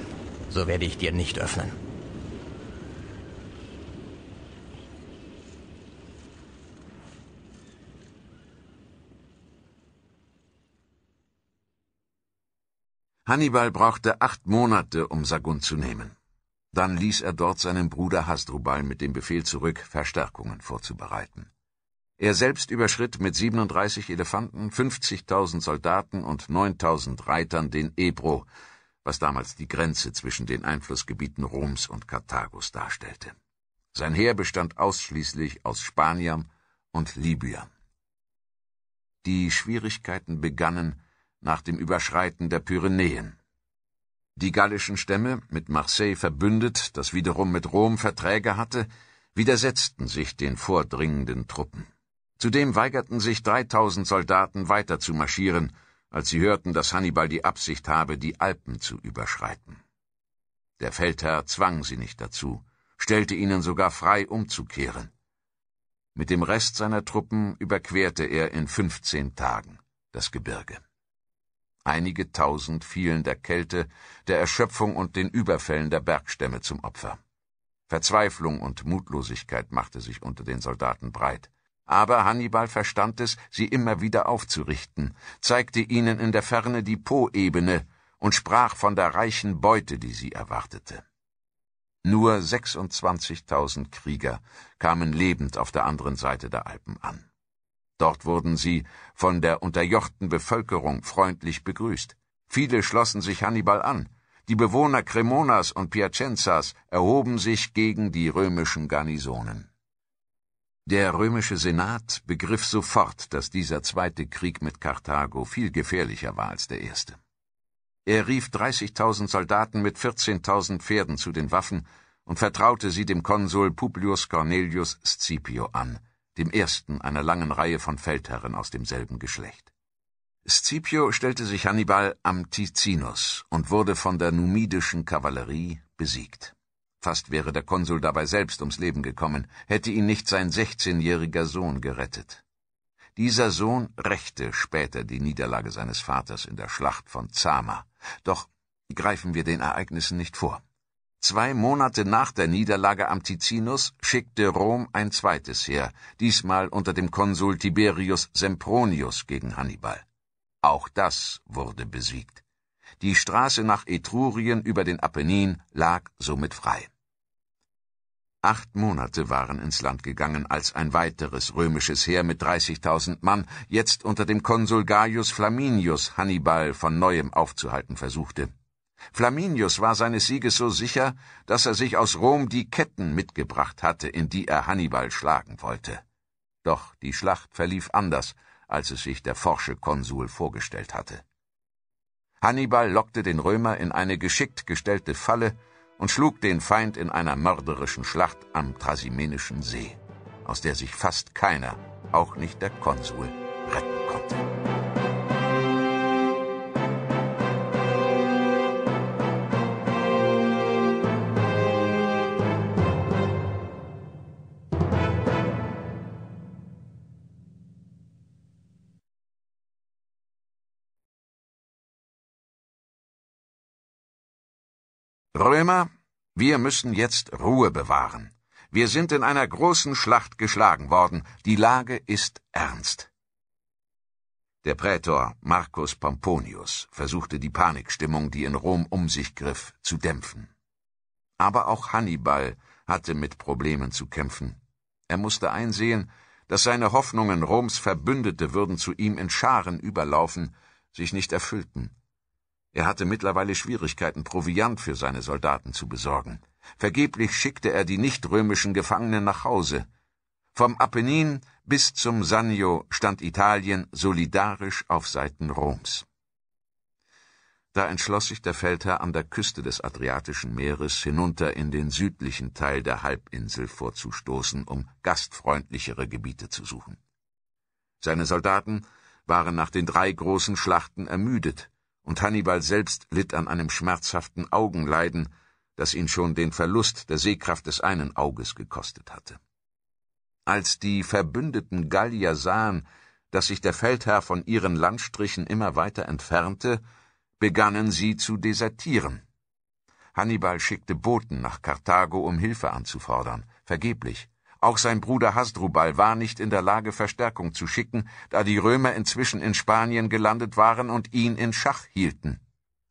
so werde ich dir nicht öffnen. Hannibal brauchte acht Monate, um Sagunt zu nehmen. Dann ließ er dort seinen Bruder Hasdrubal mit dem Befehl zurück, Verstärkungen vorzubereiten. Er selbst überschritt mit 37 Elefanten, 50.000 Soldaten und 9.000 Reitern den Ebro, was damals die Grenze zwischen den Einflussgebieten Roms und Karthagos darstellte. Sein Heer bestand ausschließlich aus Spaniern und Libyern. Die Schwierigkeiten begannen, nach dem Überschreiten der Pyrenäen. Die gallischen Stämme, mit Marseille verbündet, das wiederum mit Rom Verträge hatte, widersetzten sich den vordringenden Truppen. Zudem weigerten sich 3000 Soldaten weiter zu marschieren, als sie hörten, dass Hannibal die Absicht habe, die Alpen zu überschreiten. Der Feldherr zwang sie nicht dazu, stellte ihnen sogar frei, umzukehren. Mit dem Rest seiner Truppen überquerte er in 15 Tagen das Gebirge. Einige tausend fielen der Kälte, der Erschöpfung und den Überfällen der Bergstämme zum Opfer. Verzweiflung und Mutlosigkeit machte sich unter den Soldaten breit. Aber Hannibal verstand es, sie immer wieder aufzurichten, zeigte ihnen in der Ferne die Po-Ebene und sprach von der reichen Beute, die sie erwartete. Nur 26.000 Krieger kamen lebend auf der anderen Seite der Alpen an. Dort wurden sie von der unterjochten Bevölkerung freundlich begrüßt. Viele schlossen sich Hannibal an. Die Bewohner Cremonas und Piacenzas erhoben sich gegen die römischen Garnisonen. Der römische Senat begriff sofort, dass dieser zweite Krieg mit Karthago viel gefährlicher war als der erste. Er rief 30.000 Soldaten mit 14.000 Pferden zu den Waffen und vertraute sie dem Konsul Publius Cornelius Scipio an – dem ersten einer langen Reihe von Feldherren aus demselben Geschlecht. Scipio stellte sich Hannibal am Ticinus und wurde von der numidischen Kavallerie besiegt. Fast wäre der Konsul dabei selbst ums Leben gekommen, hätte ihn nicht sein 16-jähriger Sohn gerettet. Dieser Sohn rächte später die Niederlage seines Vaters in der Schlacht von Zama. Doch greifen wir den Ereignissen nicht vor. Zwei Monate nach der Niederlage am Ticinus schickte Rom ein zweites Heer, diesmal unter dem Konsul Tiberius Sempronius gegen Hannibal. Auch das wurde besiegt. Die Straße nach Etrurien über den Apennin lag somit frei. Acht Monate waren ins Land gegangen, als ein weiteres römisches Heer mit 30.000 Mann jetzt unter dem Konsul Gaius Flaminius Hannibal von neuem aufzuhalten versuchte. Flaminius war seines Sieges so sicher, dass er sich aus Rom die Ketten mitgebracht hatte, in die er Hannibal schlagen wollte. Doch die Schlacht verlief anders, als es sich der forsche Konsul vorgestellt hatte. Hannibal lockte den Römer in eine geschickt gestellte Falle und schlug den Feind in einer mörderischen Schlacht am Trasimenischen See, aus der sich fast keiner, auch nicht der Konsul, retten konnte. Römer, wir müssen jetzt Ruhe bewahren. Wir sind in einer großen Schlacht geschlagen worden. Die Lage ist ernst. Der Prätor Marcus Pomponius versuchte die Panikstimmung, die in Rom um sich griff, zu dämpfen. Aber auch Hannibal hatte mit Problemen zu kämpfen. Er musste einsehen, dass seine Hoffnungen, Roms Verbündete würden zu ihm in Scharen überlaufen, sich nicht erfüllten. Er hatte mittlerweile Schwierigkeiten, Proviant für seine Soldaten zu besorgen. Vergeblich schickte er die nichtrömischen Gefangenen nach Hause. Vom Apennin bis zum Sannio stand Italien solidarisch auf Seiten Roms. Da entschloss sich der Feldherr, an der Küste des Adriatischen Meeres hinunter in den südlichen Teil der Halbinsel vorzustoßen, um gastfreundlichere Gebiete zu suchen. Seine Soldaten waren nach den drei großen Schlachten ermüdet, und Hannibal selbst litt an einem schmerzhaften Augenleiden, das ihn schon den Verlust der Sehkraft des einen Auges gekostet hatte. Als die verbündeten Gallier sahen, dass sich der Feldherr von ihren Landstrichen immer weiter entfernte, begannen sie zu desertieren. Hannibal schickte Boten nach Karthago, um Hilfe anzufordern, vergeblich. Auch sein Bruder Hasdrubal war nicht in der Lage, Verstärkung zu schicken, da die Römer inzwischen in Spanien gelandet waren und ihn in Schach hielten.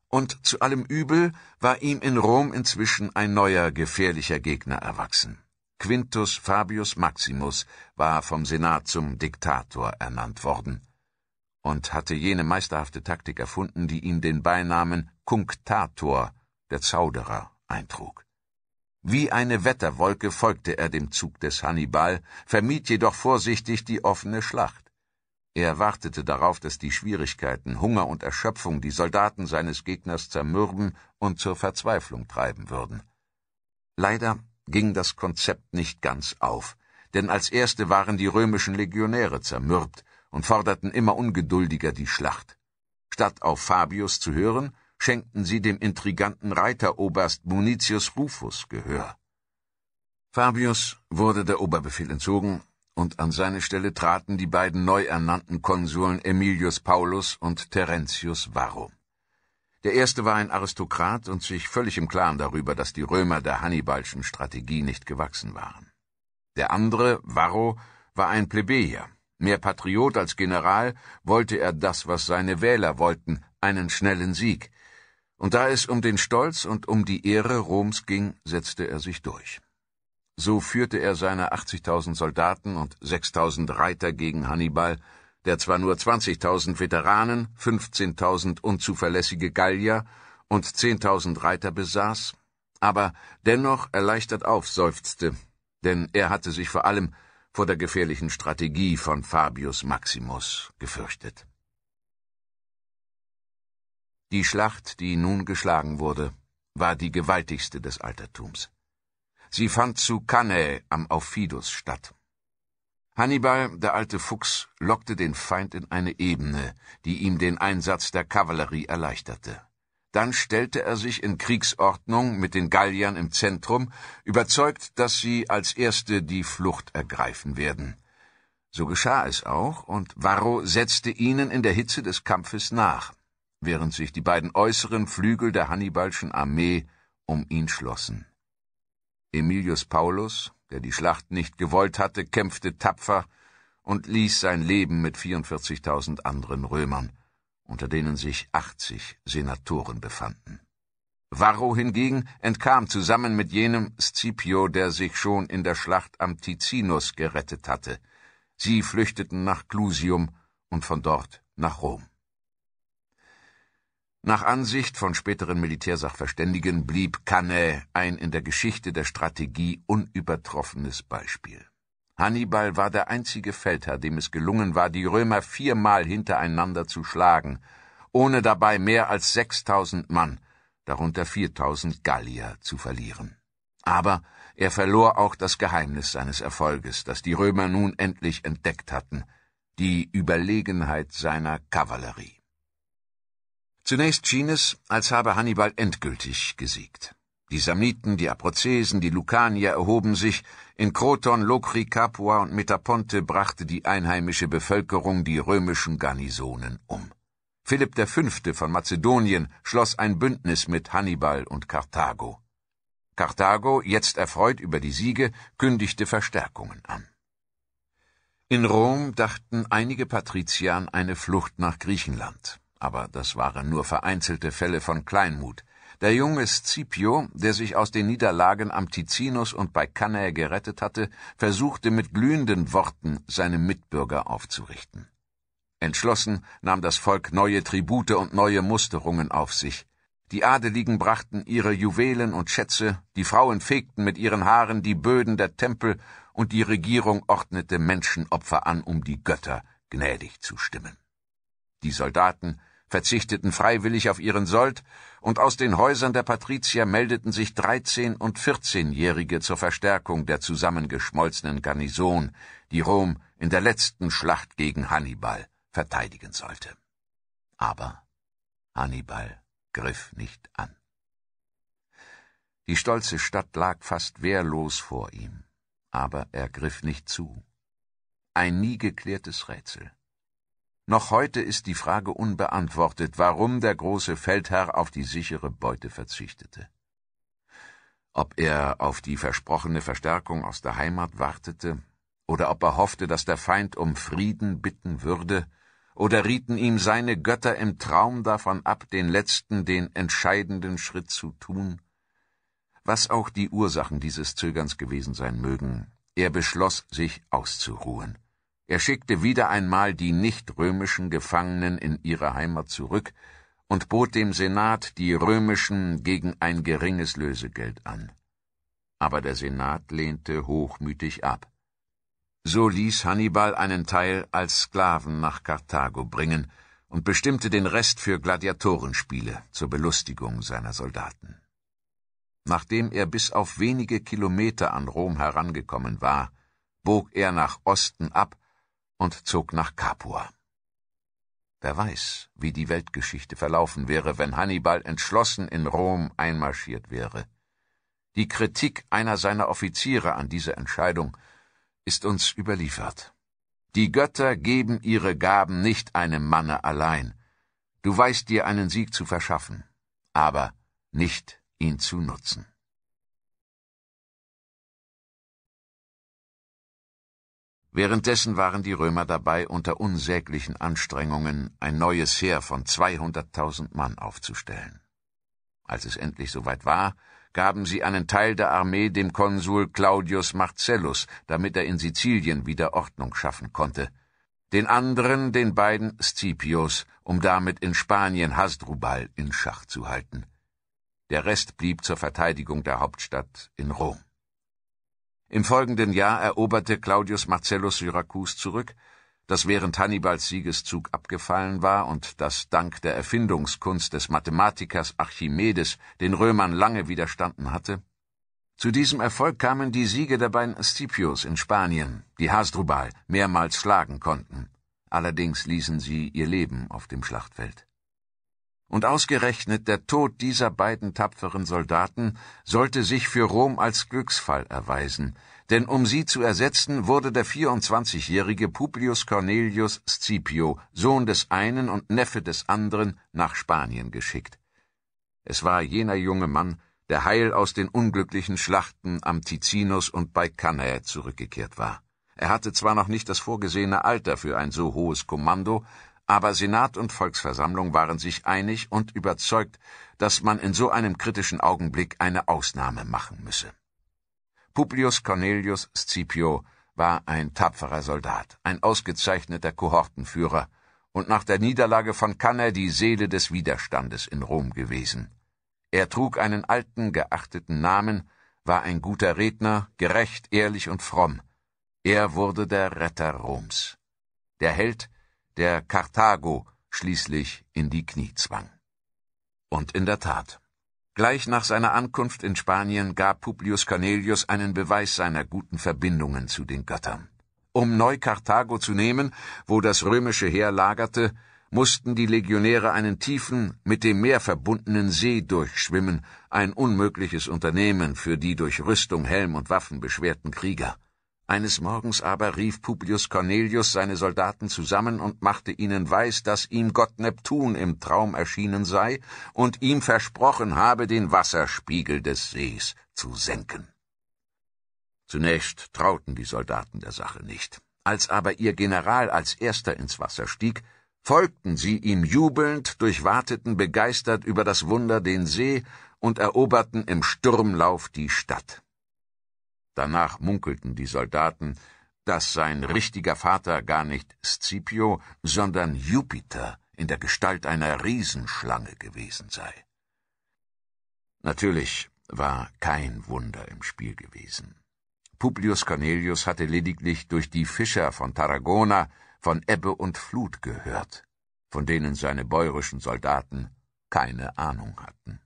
Und zu allem Übel war ihm in Rom inzwischen ein neuer, gefährlicher Gegner erwachsen. Quintus Fabius Maximus war vom Senat zum Diktator ernannt worden und hatte jene meisterhafte Taktik erfunden, die ihm den Beinamen Cunctator, der Zauderer, eintrug. Wie eine Wetterwolke folgte er dem Zug des Hannibal, vermied jedoch vorsichtig die offene Schlacht. Er wartete darauf, dass die Schwierigkeiten, Hunger und Erschöpfung die Soldaten seines Gegners zermürben und zur Verzweiflung treiben würden. Leider ging das Konzept nicht ganz auf, denn als erste waren die römischen Legionäre zermürbt und forderten immer ungeduldiger die Schlacht. Statt auf Fabius zu hören, schenkten sie dem intriganten Reiteroberst Munitius Rufus Gehör. Fabius wurde der Oberbefehl entzogen, und an seine Stelle traten die beiden neu ernannten Konsuln Emilius Paulus und Terentius Varro. Der erste war ein Aristokrat und sich völlig im Klaren darüber, dass die Römer der Hannibalschen Strategie nicht gewachsen waren. Der andere, Varro, war ein Plebejer. Mehr Patriot als General wollte er das, was seine Wähler wollten, einen schnellen Sieg und da es um den Stolz und um die Ehre Roms ging, setzte er sich durch. So führte er seine 80.000 Soldaten und 6.000 Reiter gegen Hannibal, der zwar nur 20.000 Veteranen, 15.000 unzuverlässige Gallier und 10.000 Reiter besaß, aber dennoch erleichtert aufseufzte, denn er hatte sich vor allem vor der gefährlichen Strategie von Fabius Maximus gefürchtet. Die Schlacht, die nun geschlagen wurde, war die gewaltigste des Altertums. Sie fand zu Cannae am Aufidus statt. Hannibal, der alte Fuchs, lockte den Feind in eine Ebene, die ihm den Einsatz der Kavallerie erleichterte. Dann stellte er sich in Kriegsordnung mit den Galliern im Zentrum, überzeugt, dass sie als Erste die Flucht ergreifen werden. So geschah es auch, und Varro setzte ihnen in der Hitze des Kampfes nach während sich die beiden äußeren Flügel der Hannibalschen Armee um ihn schlossen. Emilius Paulus, der die Schlacht nicht gewollt hatte, kämpfte tapfer und ließ sein Leben mit 44.000 anderen Römern, unter denen sich 80 Senatoren befanden. Varro hingegen entkam zusammen mit jenem Scipio, der sich schon in der Schlacht am Ticinus gerettet hatte. Sie flüchteten nach Clusium und von dort nach Rom. Nach Ansicht von späteren Militärsachverständigen blieb Cannae ein in der Geschichte der Strategie unübertroffenes Beispiel. Hannibal war der einzige Feldherr, dem es gelungen war, die Römer viermal hintereinander zu schlagen, ohne dabei mehr als 6000 Mann, darunter 4000 Gallier, zu verlieren. Aber er verlor auch das Geheimnis seines Erfolges, das die Römer nun endlich entdeckt hatten, die Überlegenheit seiner Kavallerie. Zunächst schien es, als habe Hannibal endgültig gesiegt. Die Samniten, die Aprozesen, die Lucanier erhoben sich, in Kroton, Lokri, Capua und Metaponte brachte die einheimische Bevölkerung die römischen Garnisonen um. Philipp V. von Mazedonien schloss ein Bündnis mit Hannibal und Karthago. Karthago, jetzt erfreut über die Siege, kündigte Verstärkungen an. In Rom dachten einige Patrizier an eine Flucht nach Griechenland. Aber das waren nur vereinzelte Fälle von Kleinmut. Der junge Scipio, der sich aus den Niederlagen am Ticinus und bei Cannae gerettet hatte, versuchte mit glühenden Worten seine Mitbürger aufzurichten. Entschlossen nahm das Volk neue Tribute und neue Musterungen auf sich. Die Adeligen brachten ihre Juwelen und Schätze, die Frauen fegten mit ihren Haaren die Böden der Tempel, und die Regierung ordnete Menschenopfer an, um die Götter gnädig zu stimmen. Die Soldaten verzichteten freiwillig auf ihren Sold, und aus den Häusern der Patrizier meldeten sich 13- und 14-Jährige zur Verstärkung der zusammengeschmolzenen Garnison, die Rom in der letzten Schlacht gegen Hannibal verteidigen sollte. Aber Hannibal griff nicht an. Die stolze Stadt lag fast wehrlos vor ihm, aber er griff nicht zu. Ein nie geklärtes Rätsel. Noch heute ist die Frage unbeantwortet, warum der große Feldherr auf die sichere Beute verzichtete. Ob er auf die versprochene Verstärkung aus der Heimat wartete, oder ob er hoffte, dass der Feind um Frieden bitten würde, oder rieten ihm seine Götter im Traum davon ab, den letzten, den entscheidenden Schritt zu tun? Was auch die Ursachen dieses Zögerns gewesen sein mögen, er beschloss, sich auszuruhen. Er schickte wieder einmal die nichtrömischen Gefangenen in ihre Heimat zurück und bot dem Senat die römischen gegen ein geringes Lösegeld an. Aber der Senat lehnte hochmütig ab. So ließ Hannibal einen Teil als Sklaven nach Karthago bringen und bestimmte den Rest für Gladiatorenspiele zur Belustigung seiner Soldaten. Nachdem er bis auf wenige Kilometer an Rom herangekommen war, bog er nach Osten ab und zog nach Capua. Wer weiß, wie die Weltgeschichte verlaufen wäre, wenn Hannibal entschlossen in Rom einmarschiert wäre. Die Kritik einer seiner Offiziere an dieser Entscheidung ist uns überliefert. Die Götter geben ihre Gaben nicht einem Manne allein. Du weißt dir einen Sieg zu verschaffen, aber nicht ihn zu nutzen. Währenddessen waren die Römer dabei, unter unsäglichen Anstrengungen ein neues Heer von 200.000 Mann aufzustellen. Als es endlich soweit war, gaben sie einen Teil der Armee dem Konsul Claudius Marcellus, damit er in Sizilien wieder Ordnung schaffen konnte, den anderen den beiden Scipios, um damit in Spanien Hasdrubal in Schach zu halten. Der Rest blieb zur Verteidigung der Hauptstadt in Rom. Im folgenden Jahr eroberte Claudius Marcellus Syrakus zurück, das während Hannibals Siegeszug abgefallen war und das dank der Erfindungskunst des Mathematikers Archimedes den Römern lange widerstanden hatte? Zu diesem Erfolg kamen die Siege der beiden Scipios in Spanien, die Hasdrubal mehrmals schlagen konnten. Allerdings ließen sie ihr Leben auf dem Schlachtfeld. Und ausgerechnet der Tod dieser beiden tapferen Soldaten sollte sich für Rom als Glücksfall erweisen, denn um sie zu ersetzen, wurde der 24-jährige Publius Cornelius Scipio, Sohn des einen und Neffe des anderen, nach Spanien geschickt. Es war jener junge Mann, der heil aus den unglücklichen Schlachten am Ticinus und bei Cannae zurückgekehrt war. Er hatte zwar noch nicht das vorgesehene Alter für ein so hohes Kommando, aber Senat und Volksversammlung waren sich einig und überzeugt, dass man in so einem kritischen Augenblick eine Ausnahme machen müsse. Publius Cornelius Scipio war ein tapferer Soldat, ein ausgezeichneter Kohortenführer und nach der Niederlage von Cannae die Seele des Widerstandes in Rom gewesen. Er trug einen alten, geachteten Namen, war ein guter Redner, gerecht, ehrlich und fromm. Er wurde der Retter Roms. Der Held, der Karthago schließlich in die Knie zwang. Und in der Tat. Gleich nach seiner Ankunft in Spanien gab Publius Cornelius einen Beweis seiner guten Verbindungen zu den Göttern. Um Neukarthago zu nehmen, wo das römische Heer lagerte, mussten die Legionäre einen tiefen, mit dem Meer verbundenen See durchschwimmen, ein unmögliches Unternehmen für die durch Rüstung, Helm und Waffen beschwerten Krieger. Eines Morgens aber rief Publius Cornelius seine Soldaten zusammen und machte ihnen weiß, dass ihm Gott Neptun im Traum erschienen sei und ihm versprochen habe, den Wasserspiegel des Sees zu senken. Zunächst trauten die Soldaten der Sache nicht. Als aber ihr General als erster ins Wasser stieg, folgten sie ihm jubelnd, durchwateten begeistert über das Wunder den See und eroberten im Sturmlauf die Stadt. Danach munkelten die Soldaten, dass sein richtiger Vater gar nicht Scipio, sondern Jupiter in der Gestalt einer Riesenschlange gewesen sei. Natürlich war kein Wunder im Spiel gewesen. Publius Cornelius hatte lediglich durch die Fischer von Tarragona von Ebbe und Flut gehört, von denen seine bäurischen Soldaten keine Ahnung hatten.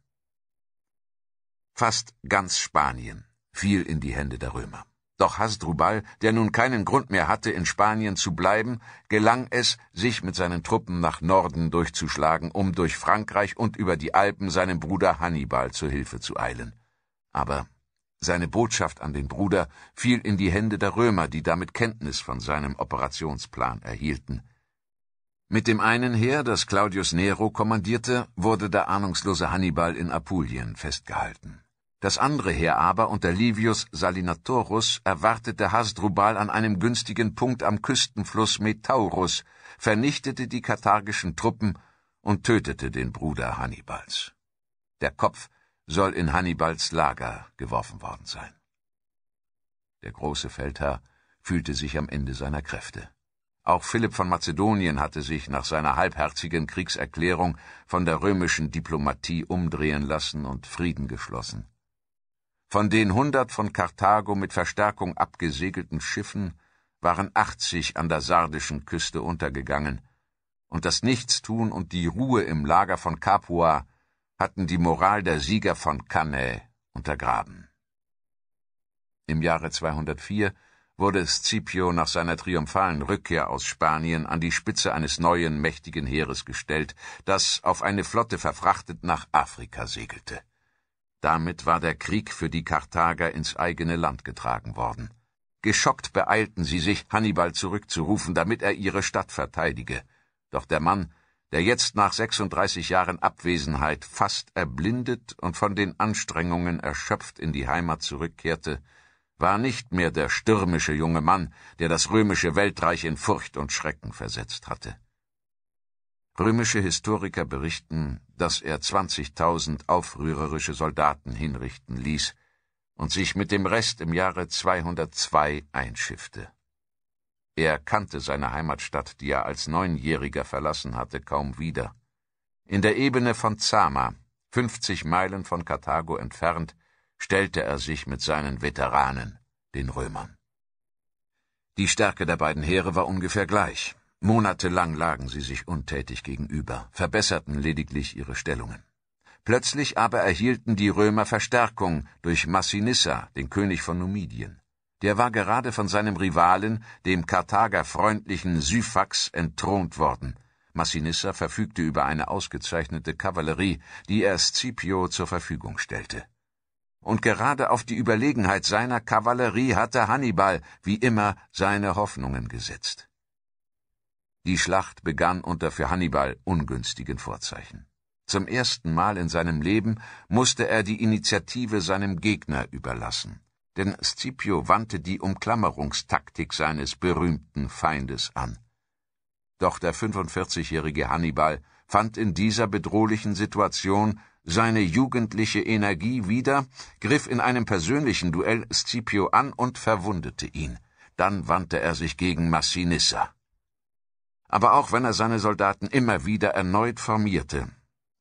Fast ganz Spanien fiel in die Hände der Römer. Doch Hasdrubal, der nun keinen Grund mehr hatte, in Spanien zu bleiben, gelang es, sich mit seinen Truppen nach Norden durchzuschlagen, um durch Frankreich und über die Alpen seinem Bruder Hannibal zur Hilfe zu eilen. Aber seine Botschaft an den Bruder fiel in die Hände der Römer, die damit Kenntnis von seinem Operationsplan erhielten. Mit dem einen Heer, das Claudius Nero kommandierte, wurde der ahnungslose Hannibal in Apulien festgehalten. Das andere Heer aber unter Livius Salinatorus erwartete Hasdrubal an einem günstigen Punkt am Küstenfluss Metaurus, vernichtete die karthagischen Truppen und tötete den Bruder Hannibals. Der Kopf soll in Hannibals Lager geworfen worden sein. Der große Feldherr fühlte sich am Ende seiner Kräfte. Auch Philipp von Mazedonien hatte sich nach seiner halbherzigen Kriegserklärung von der römischen Diplomatie umdrehen lassen und Frieden geschlossen. Von den hundert von Karthago mit Verstärkung abgesegelten Schiffen waren achtzig an der sardischen Küste untergegangen, und das Nichtstun und die Ruhe im Lager von Capua hatten die Moral der Sieger von Cannae untergraben. Im Jahre 204 wurde Scipio nach seiner triumphalen Rückkehr aus Spanien an die Spitze eines neuen mächtigen Heeres gestellt, das auf eine Flotte verfrachtet nach Afrika segelte. Damit war der Krieg für die Karthager ins eigene Land getragen worden. Geschockt beeilten sie sich, Hannibal zurückzurufen, damit er ihre Stadt verteidige. Doch der Mann, der jetzt nach 36 Jahren Abwesenheit fast erblindet und von den Anstrengungen erschöpft in die Heimat zurückkehrte, war nicht mehr der stürmische junge Mann, der das römische Weltreich in Furcht und Schrecken versetzt hatte. Römische Historiker berichten, dass er 20.000 aufrührerische Soldaten hinrichten ließ und sich mit dem Rest im Jahre 202 einschiffte. Er kannte seine Heimatstadt, die er als Neunjähriger verlassen hatte, kaum wieder. In der Ebene von Zama, 50 Meilen von Karthago entfernt, stellte er sich mit seinen Veteranen, den Römern. Die Stärke der beiden Heere war ungefähr gleich. Monatelang lagen sie sich untätig gegenüber, verbesserten lediglich ihre Stellungen. Plötzlich aber erhielten die Römer Verstärkung durch Massinissa, den König von Numidien. Der war gerade von seinem Rivalen, dem Karthager freundlichen Syphax, entthront worden. Massinissa verfügte über eine ausgezeichnete Kavallerie, die er Scipio zur Verfügung stellte. Und gerade auf die Überlegenheit seiner Kavallerie hatte Hannibal, wie immer, seine Hoffnungen gesetzt. Die Schlacht begann unter für Hannibal ungünstigen Vorzeichen. Zum ersten Mal in seinem Leben musste er die Initiative seinem Gegner überlassen, denn Scipio wandte die Umklammerungstaktik seines berühmten Feindes an. Doch der 45-jährige Hannibal fand in dieser bedrohlichen Situation seine jugendliche Energie wieder, griff in einem persönlichen Duell Scipio an und verwundete ihn. Dann wandte er sich gegen Massinissa aber auch wenn er seine Soldaten immer wieder erneut formierte.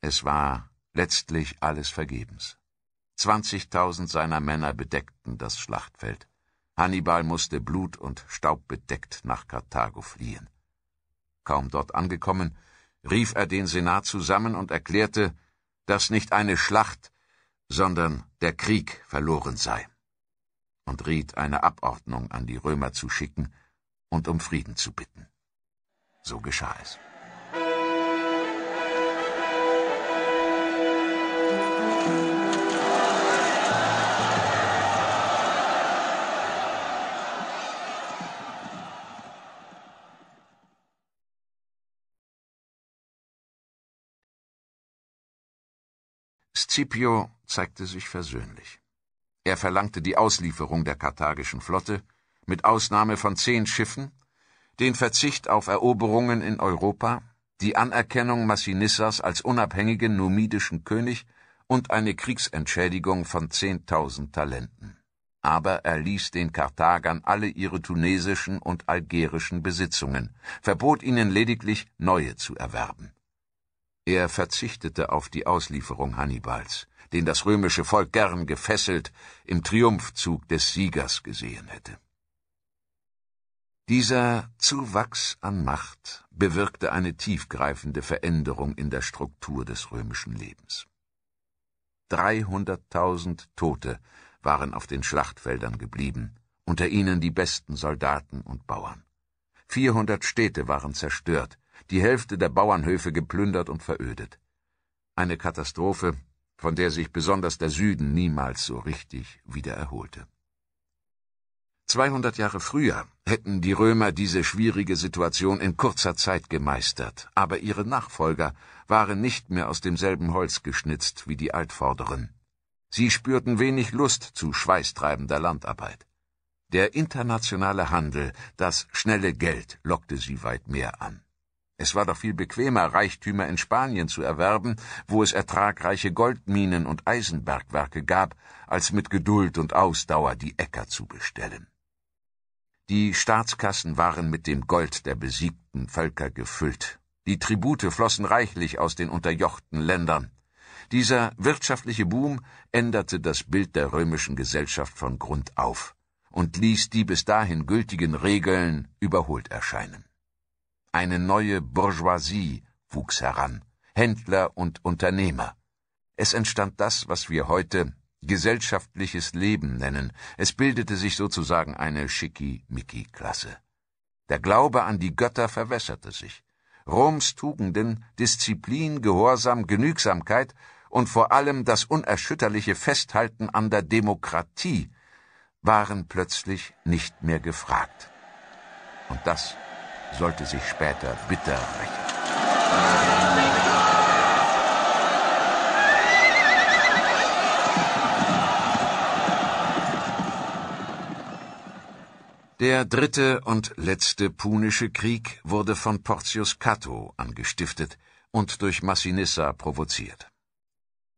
Es war letztlich alles vergebens. Zwanzigtausend seiner Männer bedeckten das Schlachtfeld. Hannibal musste blut- und staubbedeckt nach Karthago fliehen. Kaum dort angekommen, rief er den Senat zusammen und erklärte, dass nicht eine Schlacht, sondern der Krieg verloren sei, und riet eine Abordnung an die Römer zu schicken und um Frieden zu bitten. So geschah es. Scipio zeigte sich versöhnlich. Er verlangte die Auslieferung der karthagischen Flotte, mit Ausnahme von zehn Schiffen den Verzicht auf Eroberungen in Europa, die Anerkennung Massinissas als unabhängigen numidischen König und eine Kriegsentschädigung von 10.000 Talenten. Aber er ließ den Karthagern alle ihre tunesischen und algerischen Besitzungen, verbot ihnen lediglich neue zu erwerben. Er verzichtete auf die Auslieferung Hannibals, den das römische Volk gern gefesselt im Triumphzug des Siegers gesehen hätte. Dieser Zuwachs an Macht bewirkte eine tiefgreifende Veränderung in der Struktur des römischen Lebens. 300.000 Tote waren auf den Schlachtfeldern geblieben, unter ihnen die besten Soldaten und Bauern. 400 Städte waren zerstört, die Hälfte der Bauernhöfe geplündert und verödet. Eine Katastrophe, von der sich besonders der Süden niemals so richtig wieder erholte. 200 Jahre früher hätten die Römer diese schwierige Situation in kurzer Zeit gemeistert, aber ihre Nachfolger waren nicht mehr aus demselben Holz geschnitzt wie die Altvorderen. Sie spürten wenig Lust zu schweißtreibender Landarbeit. Der internationale Handel, das schnelle Geld lockte sie weit mehr an. Es war doch viel bequemer, Reichtümer in Spanien zu erwerben, wo es ertragreiche Goldminen und Eisenbergwerke gab, als mit Geduld und Ausdauer die Äcker zu bestellen. Die Staatskassen waren mit dem Gold der besiegten Völker gefüllt. Die Tribute flossen reichlich aus den unterjochten Ländern. Dieser wirtschaftliche Boom änderte das Bild der römischen Gesellschaft von Grund auf und ließ die bis dahin gültigen Regeln überholt erscheinen. Eine neue Bourgeoisie wuchs heran, Händler und Unternehmer. Es entstand das, was wir heute gesellschaftliches Leben nennen. Es bildete sich sozusagen eine Schickimicki-Klasse. Der Glaube an die Götter verwässerte sich. Roms Tugenden, Disziplin, Gehorsam, Genügsamkeit und vor allem das unerschütterliche Festhalten an der Demokratie waren plötzlich nicht mehr gefragt. Und das sollte sich später bitter rächen. Der dritte und letzte Punische Krieg wurde von Porcius Cato angestiftet und durch Massinissa provoziert.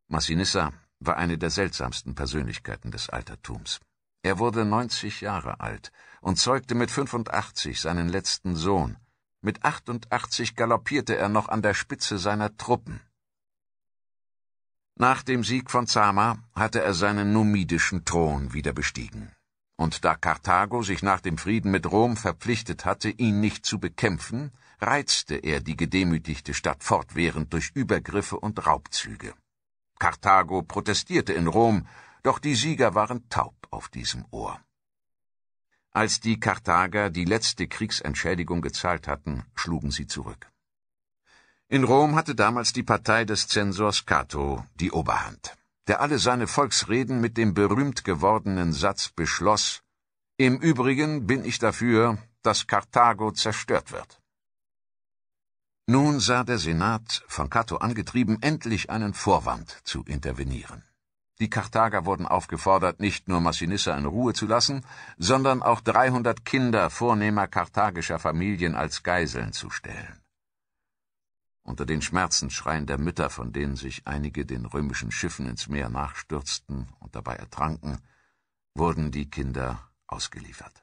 Massinissa war eine der seltsamsten Persönlichkeiten des Altertums. Er wurde 90 Jahre alt und zeugte mit 85 seinen letzten Sohn. Mit 88 galoppierte er noch an der Spitze seiner Truppen. Nach dem Sieg von Zama hatte er seinen numidischen Thron wieder bestiegen und da Karthago sich nach dem Frieden mit Rom verpflichtet hatte, ihn nicht zu bekämpfen, reizte er die gedemütigte Stadt fortwährend durch Übergriffe und Raubzüge. Karthago protestierte in Rom, doch die Sieger waren taub auf diesem Ohr. Als die Karthager die letzte Kriegsentschädigung gezahlt hatten, schlugen sie zurück. In Rom hatte damals die Partei des Zensors Cato die Oberhand der alle seine Volksreden mit dem berühmt gewordenen Satz beschloss Im Übrigen bin ich dafür, dass Karthago zerstört wird. Nun sah der Senat, von Cato angetrieben, endlich einen Vorwand zu intervenieren. Die Karthager wurden aufgefordert, nicht nur Massinissa in Ruhe zu lassen, sondern auch 300 Kinder vornehmer karthagischer Familien als Geiseln zu stellen. Unter den Schmerzensschreien der Mütter, von denen sich einige den römischen Schiffen ins Meer nachstürzten und dabei ertranken, wurden die Kinder ausgeliefert.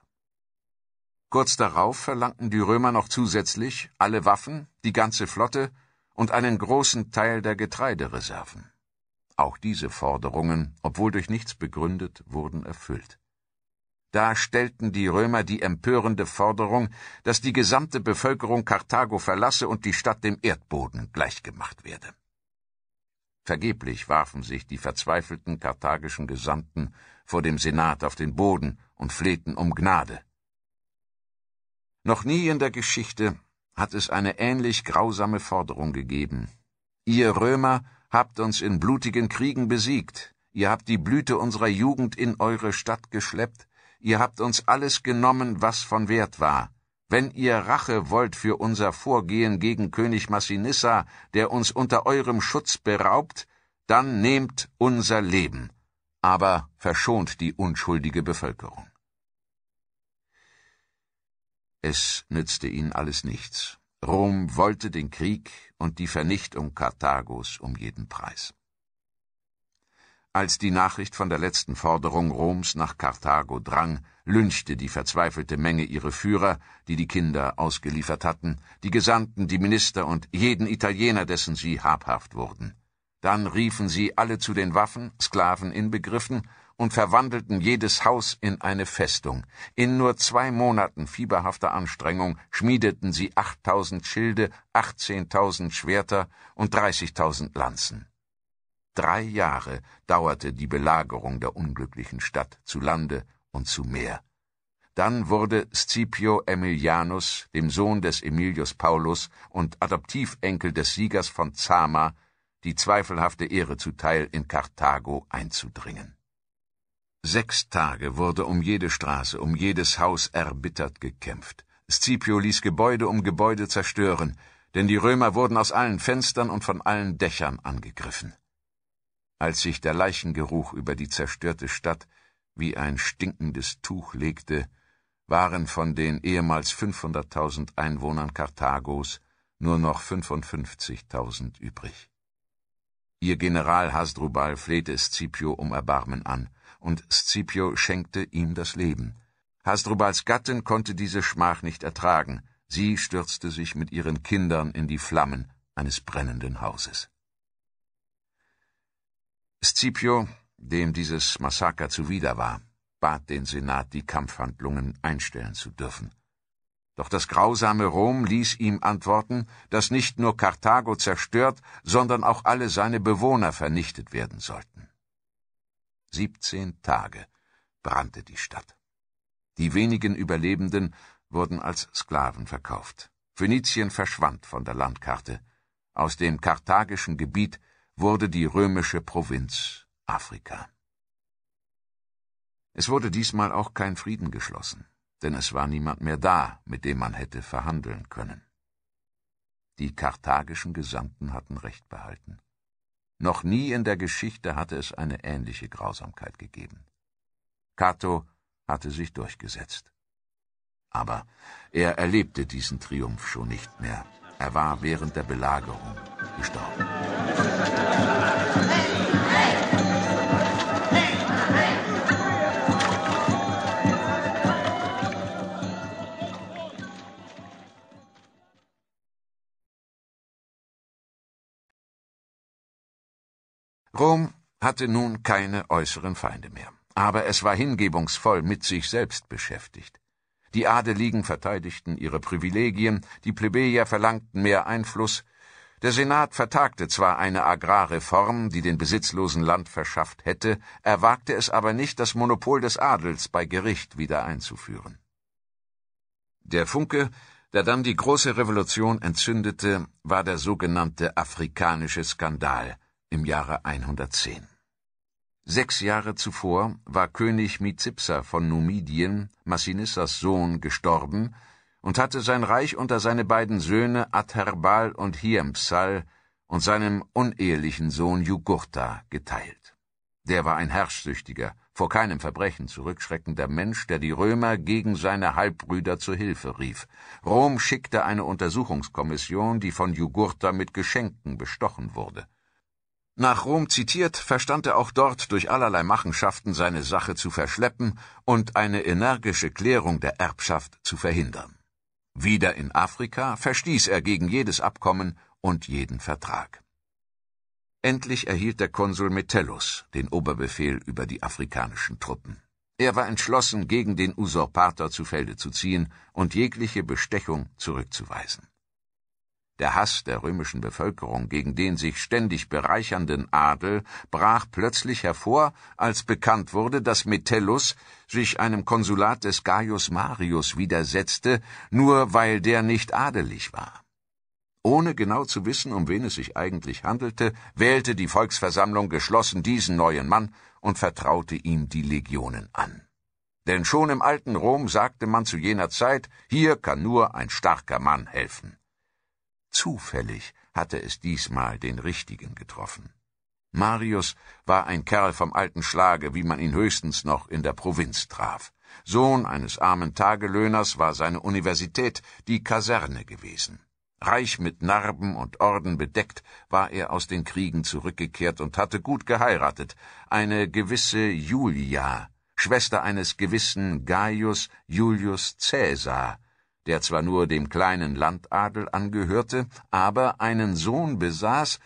Kurz darauf verlangten die Römer noch zusätzlich alle Waffen, die ganze Flotte und einen großen Teil der Getreidereserven. Auch diese Forderungen, obwohl durch nichts begründet, wurden erfüllt. Da stellten die Römer die empörende Forderung, dass die gesamte Bevölkerung Karthago verlasse und die Stadt dem Erdboden gleichgemacht werde. Vergeblich warfen sich die verzweifelten karthagischen Gesandten vor dem Senat auf den Boden und flehten um Gnade. Noch nie in der Geschichte hat es eine ähnlich grausame Forderung gegeben. Ihr Römer habt uns in blutigen Kriegen besiegt, ihr habt die Blüte unserer Jugend in eure Stadt geschleppt, ihr habt uns alles genommen, was von Wert war. Wenn ihr Rache wollt für unser Vorgehen gegen König Massinissa, der uns unter eurem Schutz beraubt, dann nehmt unser Leben, aber verschont die unschuldige Bevölkerung. Es nützte ihnen alles nichts. Rom wollte den Krieg und die Vernichtung Karthagos um jeden Preis. Als die Nachricht von der letzten Forderung Roms nach Karthago drang, lynchte die verzweifelte Menge ihre Führer, die die Kinder ausgeliefert hatten, die Gesandten, die Minister und jeden Italiener, dessen sie habhaft wurden. Dann riefen sie alle zu den Waffen, Sklaven inbegriffen, und verwandelten jedes Haus in eine Festung. In nur zwei Monaten fieberhafter Anstrengung schmiedeten sie achttausend Schilde, achtzehntausend Schwerter und dreißigtausend Lanzen. Drei Jahre dauerte die Belagerung der unglücklichen Stadt zu Lande und zu Meer. Dann wurde Scipio Aemilianus, dem Sohn des Emilius Paulus und Adoptivenkel des Siegers von Zama, die zweifelhafte Ehre zuteil, in Karthago einzudringen. Sechs Tage wurde um jede Straße, um jedes Haus erbittert gekämpft. Scipio ließ Gebäude um Gebäude zerstören, denn die Römer wurden aus allen Fenstern und von allen Dächern angegriffen als sich der Leichengeruch über die zerstörte Stadt wie ein stinkendes Tuch legte, waren von den ehemals 500.000 Einwohnern Karthagos nur noch 55.000 übrig. Ihr General Hasdrubal flehte Scipio um Erbarmen an, und Scipio schenkte ihm das Leben. Hasdrubals Gattin konnte diese Schmach nicht ertragen, sie stürzte sich mit ihren Kindern in die Flammen eines brennenden Hauses. Scipio, dem dieses Massaker zuwider war, bat den Senat, die Kampfhandlungen einstellen zu dürfen. Doch das grausame Rom ließ ihm antworten, dass nicht nur Karthago zerstört, sondern auch alle seine Bewohner vernichtet werden sollten. Siebzehn Tage brannte die Stadt. Die wenigen Überlebenden wurden als Sklaven verkauft. Phönizien verschwand von der Landkarte. Aus dem karthagischen Gebiet wurde die römische Provinz Afrika. Es wurde diesmal auch kein Frieden geschlossen, denn es war niemand mehr da, mit dem man hätte verhandeln können. Die karthagischen Gesandten hatten Recht behalten. Noch nie in der Geschichte hatte es eine ähnliche Grausamkeit gegeben. Cato hatte sich durchgesetzt. Aber er erlebte diesen Triumph schon nicht mehr. Er war während der Belagerung gestorben. Rom hatte nun keine äußeren Feinde mehr, aber es war hingebungsvoll mit sich selbst beschäftigt. Die Adeligen verteidigten ihre Privilegien, die Plebejer verlangten mehr Einfluss. Der Senat vertagte zwar eine Agrarreform, die den besitzlosen Land verschafft hätte, er wagte es aber nicht, das Monopol des Adels bei Gericht wieder einzuführen. Der Funke, der dann die große Revolution entzündete, war der sogenannte afrikanische Skandal im Jahre 110. Sechs Jahre zuvor war König Mizipsa von Numidien, Massinissas Sohn, gestorben und hatte sein Reich unter seine beiden Söhne Adherbal und Hiempsal und seinem unehelichen Sohn Jugurtha geteilt. Der war ein herrschsüchtiger, vor keinem Verbrechen zurückschreckender Mensch, der die Römer gegen seine Halbbrüder zur Hilfe rief. Rom schickte eine Untersuchungskommission, die von Jugurtha mit Geschenken bestochen wurde. Nach Rom zitiert, verstand er auch dort durch allerlei Machenschaften seine Sache zu verschleppen und eine energische Klärung der Erbschaft zu verhindern. Wieder in Afrika verstieß er gegen jedes Abkommen und jeden Vertrag. Endlich erhielt der Konsul Metellus den Oberbefehl über die afrikanischen Truppen. Er war entschlossen, gegen den Usurpator zu Felde zu ziehen und jegliche Bestechung zurückzuweisen. Der Hass der römischen Bevölkerung gegen den sich ständig bereichernden Adel brach plötzlich hervor, als bekannt wurde, dass Metellus sich einem Konsulat des Gaius Marius widersetzte, nur weil der nicht adelig war. Ohne genau zu wissen, um wen es sich eigentlich handelte, wählte die Volksversammlung geschlossen diesen neuen Mann und vertraute ihm die Legionen an. Denn schon im alten Rom sagte man zu jener Zeit, hier kann nur ein starker Mann helfen. Zufällig hatte es diesmal den richtigen getroffen. Marius war ein Kerl vom alten Schlage, wie man ihn höchstens noch in der Provinz traf. Sohn eines armen Tagelöhners war seine Universität die Kaserne gewesen. Reich mit Narben und Orden bedeckt, war er aus den Kriegen zurückgekehrt und hatte gut geheiratet, eine gewisse Julia, Schwester eines gewissen Gaius Julius Caesar, der zwar nur dem kleinen Landadel angehörte, aber einen Sohn besaß,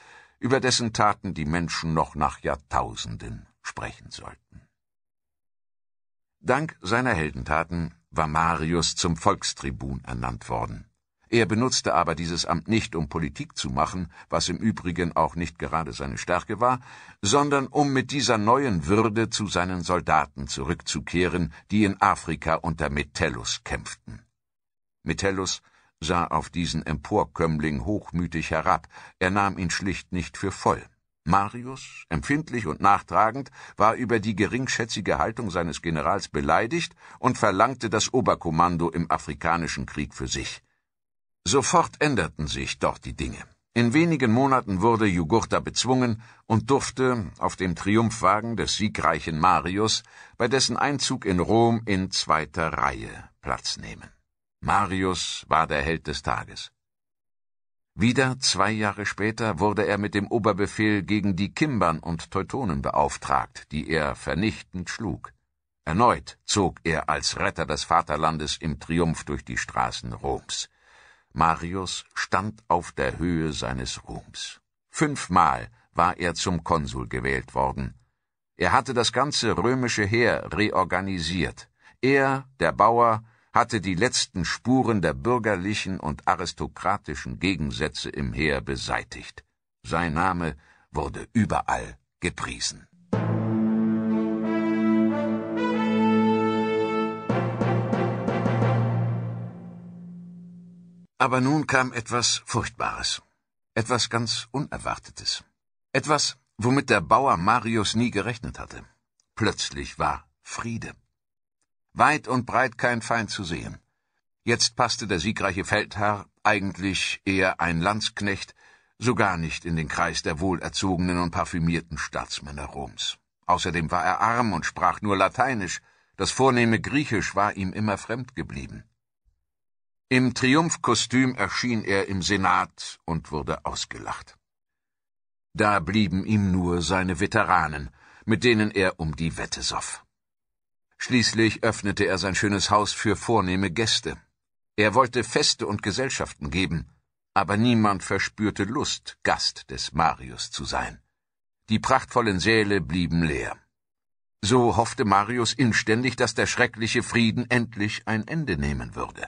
über dessen Taten die Menschen noch nach Jahrtausenden sprechen sollten. Dank seiner Heldentaten war Marius zum Volkstribun ernannt worden. Er benutzte aber dieses Amt nicht, um Politik zu machen, was im Übrigen auch nicht gerade seine Stärke war, sondern um mit dieser neuen Würde zu seinen Soldaten zurückzukehren, die in Afrika unter Metellus kämpften. Metellus sah auf diesen Emporkömmling hochmütig herab, er nahm ihn schlicht nicht für voll. Marius, empfindlich und nachtragend, war über die geringschätzige Haltung seines Generals beleidigt und verlangte das Oberkommando im Afrikanischen Krieg für sich. Sofort änderten sich doch die Dinge. In wenigen Monaten wurde Jugurtha bezwungen und durfte auf dem Triumphwagen des siegreichen Marius, bei dessen Einzug in Rom in zweiter Reihe Platz nehmen. Marius war der Held des Tages. Wieder zwei Jahre später wurde er mit dem Oberbefehl gegen die Kimbern und Teutonen beauftragt, die er vernichtend schlug. Erneut zog er als Retter des Vaterlandes im Triumph durch die Straßen Roms. Marius stand auf der Höhe seines Ruhms. Fünfmal war er zum Konsul gewählt worden. Er hatte das ganze römische Heer reorganisiert. Er, der Bauer, hatte die letzten Spuren der bürgerlichen und aristokratischen Gegensätze im Heer beseitigt. Sein Name wurde überall gepriesen. Aber nun kam etwas Furchtbares, etwas ganz Unerwartetes, etwas, womit der Bauer Marius nie gerechnet hatte. Plötzlich war Friede. Weit und breit kein Feind zu sehen. Jetzt passte der siegreiche Feldherr, eigentlich eher ein Landsknecht, so gar nicht in den Kreis der wohlerzogenen und parfümierten Staatsmänner Roms. Außerdem war er arm und sprach nur Lateinisch, das vornehme Griechisch war ihm immer fremd geblieben. Im Triumphkostüm erschien er im Senat und wurde ausgelacht. Da blieben ihm nur seine Veteranen, mit denen er um die Wette soff. Schließlich öffnete er sein schönes Haus für vornehme Gäste. Er wollte Feste und Gesellschaften geben, aber niemand verspürte Lust, Gast des Marius zu sein. Die prachtvollen Säle blieben leer. So hoffte Marius inständig, dass der schreckliche Frieden endlich ein Ende nehmen würde.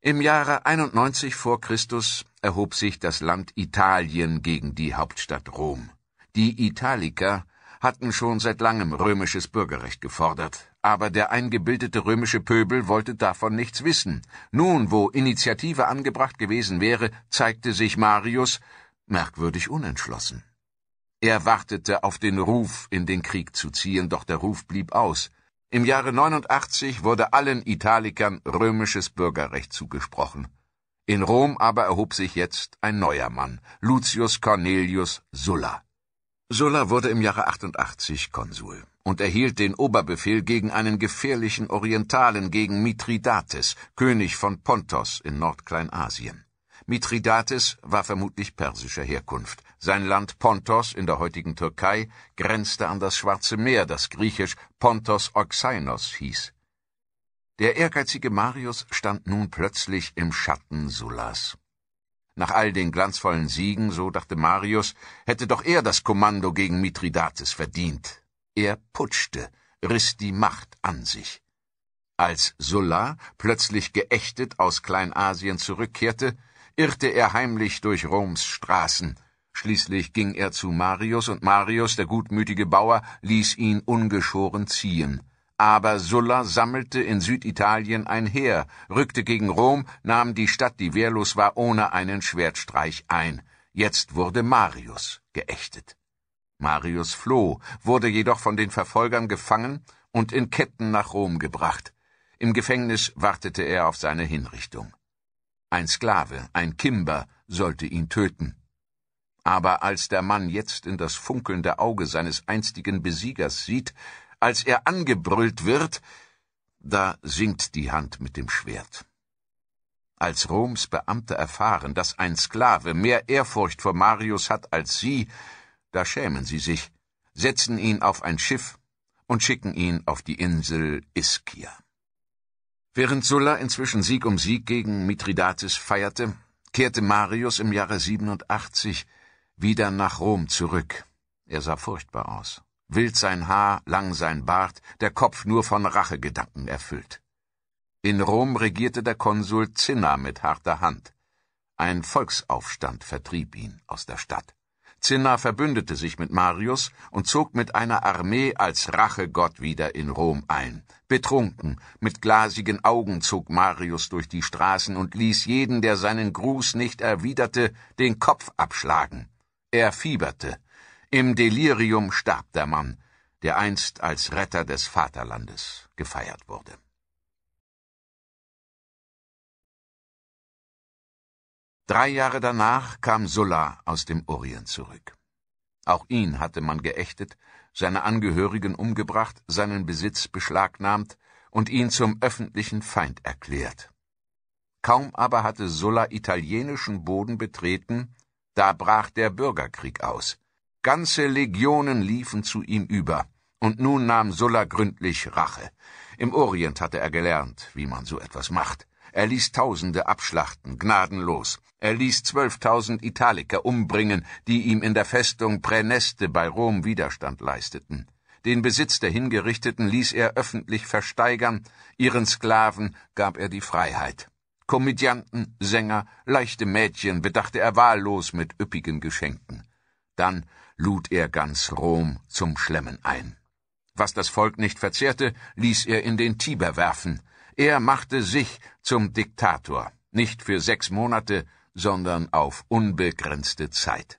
Im Jahre 91 vor Christus erhob sich das Land Italien gegen die Hauptstadt Rom. Die Italiker hatten schon seit langem römisches Bürgerrecht gefordert, aber der eingebildete römische Pöbel wollte davon nichts wissen. Nun, wo Initiative angebracht gewesen wäre, zeigte sich Marius merkwürdig unentschlossen. Er wartete auf den Ruf, in den Krieg zu ziehen, doch der Ruf blieb aus. Im Jahre 89 wurde allen Italikern römisches Bürgerrecht zugesprochen. In Rom aber erhob sich jetzt ein neuer Mann, Lucius Cornelius Sulla. Sulla wurde im Jahre 88 Konsul und erhielt den Oberbefehl gegen einen gefährlichen Orientalen, gegen Mithridates, König von Pontos in Nordkleinasien. Mithridates war vermutlich persischer Herkunft. Sein Land Pontos in der heutigen Türkei grenzte an das Schwarze Meer, das griechisch Pontos Oxainos hieß. Der ehrgeizige Marius stand nun plötzlich im Schatten Sullas. Nach all den glanzvollen Siegen, so dachte Marius, hätte doch er das Kommando gegen Mithridates verdient. Er putschte, riss die Macht an sich. Als Sulla, plötzlich geächtet aus Kleinasien zurückkehrte, irrte er heimlich durch Roms Straßen. Schließlich ging er zu Marius, und Marius, der gutmütige Bauer, ließ ihn ungeschoren ziehen aber Sulla sammelte in Süditalien ein Heer, rückte gegen Rom, nahm die Stadt, die wehrlos war, ohne einen Schwertstreich ein. Jetzt wurde Marius geächtet. Marius floh, wurde jedoch von den Verfolgern gefangen und in Ketten nach Rom gebracht. Im Gefängnis wartete er auf seine Hinrichtung. Ein Sklave, ein Kimber, sollte ihn töten. Aber als der Mann jetzt in das funkelnde Auge seines einstigen Besiegers sieht, als er angebrüllt wird, da sinkt die Hand mit dem Schwert. Als Roms Beamte erfahren, dass ein Sklave mehr Ehrfurcht vor Marius hat als sie, da schämen sie sich, setzen ihn auf ein Schiff und schicken ihn auf die Insel Ischia. Während Sulla inzwischen Sieg um Sieg gegen Mithridates feierte, kehrte Marius im Jahre 87 wieder nach Rom zurück. Er sah furchtbar aus wild sein Haar, lang sein Bart, der Kopf nur von Rachegedanken erfüllt. In Rom regierte der Konsul Cinna mit harter Hand. Ein Volksaufstand vertrieb ihn aus der Stadt. Cinna verbündete sich mit Marius und zog mit einer Armee als Rachegott wieder in Rom ein. Betrunken, mit glasigen Augen zog Marius durch die Straßen und ließ jeden, der seinen Gruß nicht erwiderte, den Kopf abschlagen. Er fieberte, im Delirium starb der Mann, der einst als Retter des Vaterlandes gefeiert wurde. Drei Jahre danach kam Sulla aus dem Orient zurück. Auch ihn hatte man geächtet, seine Angehörigen umgebracht, seinen Besitz beschlagnahmt und ihn zum öffentlichen Feind erklärt. Kaum aber hatte Sulla italienischen Boden betreten, da brach der Bürgerkrieg aus. Ganze Legionen liefen zu ihm über, und nun nahm Sulla gründlich Rache. Im Orient hatte er gelernt, wie man so etwas macht. Er ließ Tausende abschlachten, gnadenlos. Er ließ zwölftausend Italiker umbringen, die ihm in der Festung Präneste bei Rom Widerstand leisteten. Den Besitz der Hingerichteten ließ er öffentlich versteigern, ihren Sklaven gab er die Freiheit. Komödianten, Sänger, leichte Mädchen bedachte er wahllos mit üppigen Geschenken. Dann lud er ganz Rom zum Schlemmen ein. Was das Volk nicht verzehrte, ließ er in den Tiber werfen. Er machte sich zum Diktator, nicht für sechs Monate, sondern auf unbegrenzte Zeit.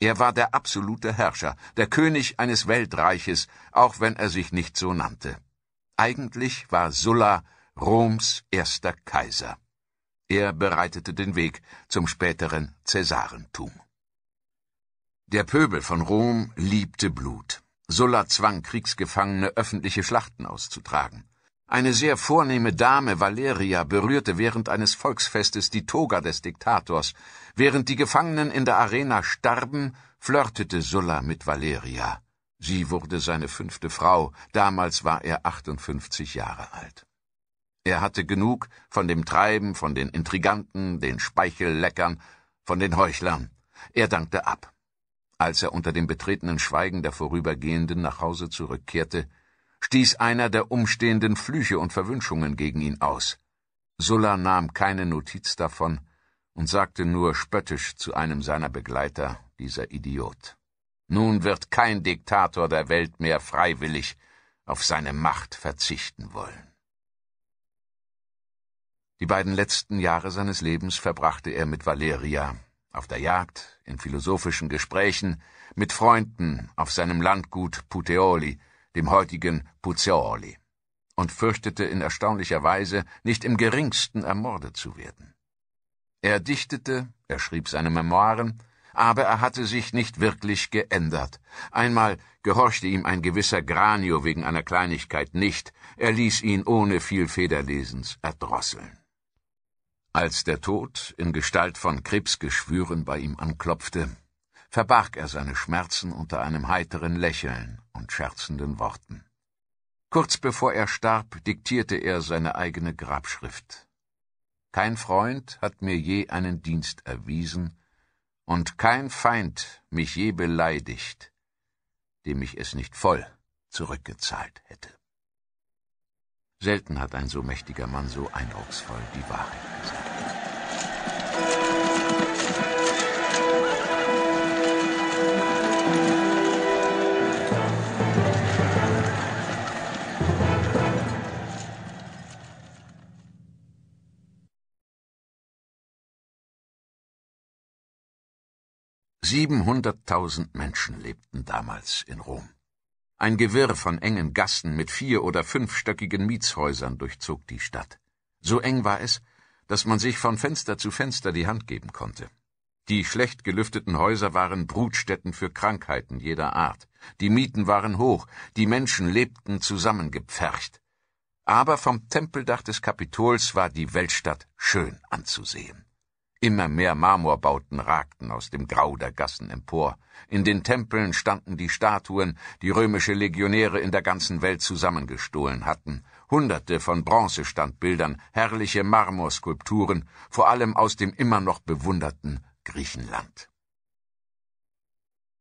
Er war der absolute Herrscher, der König eines Weltreiches, auch wenn er sich nicht so nannte. Eigentlich war Sulla Roms erster Kaiser. Er bereitete den Weg zum späteren Cäsarentum. Der Pöbel von Rom liebte Blut. Sulla zwang Kriegsgefangene, öffentliche Schlachten auszutragen. Eine sehr vornehme Dame, Valeria, berührte während eines Volksfestes die Toga des Diktators. Während die Gefangenen in der Arena starben, flirtete Sulla mit Valeria. Sie wurde seine fünfte Frau, damals war er 58 Jahre alt. Er hatte genug von dem Treiben, von den Intriganten, den Speichelleckern, von den Heuchlern. Er dankte ab. Als er unter dem betretenen Schweigen der Vorübergehenden nach Hause zurückkehrte, stieß einer der Umstehenden Flüche und Verwünschungen gegen ihn aus. Sulla nahm keine Notiz davon und sagte nur spöttisch zu einem seiner Begleiter, dieser Idiot. Nun wird kein Diktator der Welt mehr freiwillig auf seine Macht verzichten wollen. Die beiden letzten Jahre seines Lebens verbrachte er mit Valeria, auf der Jagd, in philosophischen Gesprächen, mit Freunden auf seinem Landgut Puteoli, dem heutigen Puzeoli, und fürchtete in erstaunlicher Weise, nicht im geringsten ermordet zu werden. Er dichtete, er schrieb seine Memoiren, aber er hatte sich nicht wirklich geändert. Einmal gehorchte ihm ein gewisser Granio wegen einer Kleinigkeit nicht, er ließ ihn ohne viel Federlesens erdrosseln. Als der Tod in Gestalt von Krebsgeschwüren bei ihm anklopfte, verbarg er seine Schmerzen unter einem heiteren Lächeln und scherzenden Worten. Kurz bevor er starb, diktierte er seine eigene Grabschrift. Kein Freund hat mir je einen Dienst erwiesen, und kein Feind mich je beleidigt, dem ich es nicht voll zurückgezahlt hätte. Selten hat ein so mächtiger Mann so eindrucksvoll die Wahrheit gesagt. Siebenhunderttausend Menschen lebten damals in Rom. Ein Gewirr von engen Gassen mit vier- oder fünfstöckigen Mietshäusern durchzog die Stadt. So eng war es, dass man sich von Fenster zu Fenster die Hand geben konnte. Die schlecht gelüfteten Häuser waren Brutstätten für Krankheiten jeder Art. Die Mieten waren hoch, die Menschen lebten zusammengepfercht. Aber vom Tempeldach des Kapitols war die Weltstadt schön anzusehen. Immer mehr Marmorbauten ragten aus dem Grau der Gassen empor. In den Tempeln standen die Statuen, die römische Legionäre in der ganzen Welt zusammengestohlen hatten. Hunderte von Bronzestandbildern, herrliche Marmorskulpturen, vor allem aus dem immer noch bewunderten Griechenland.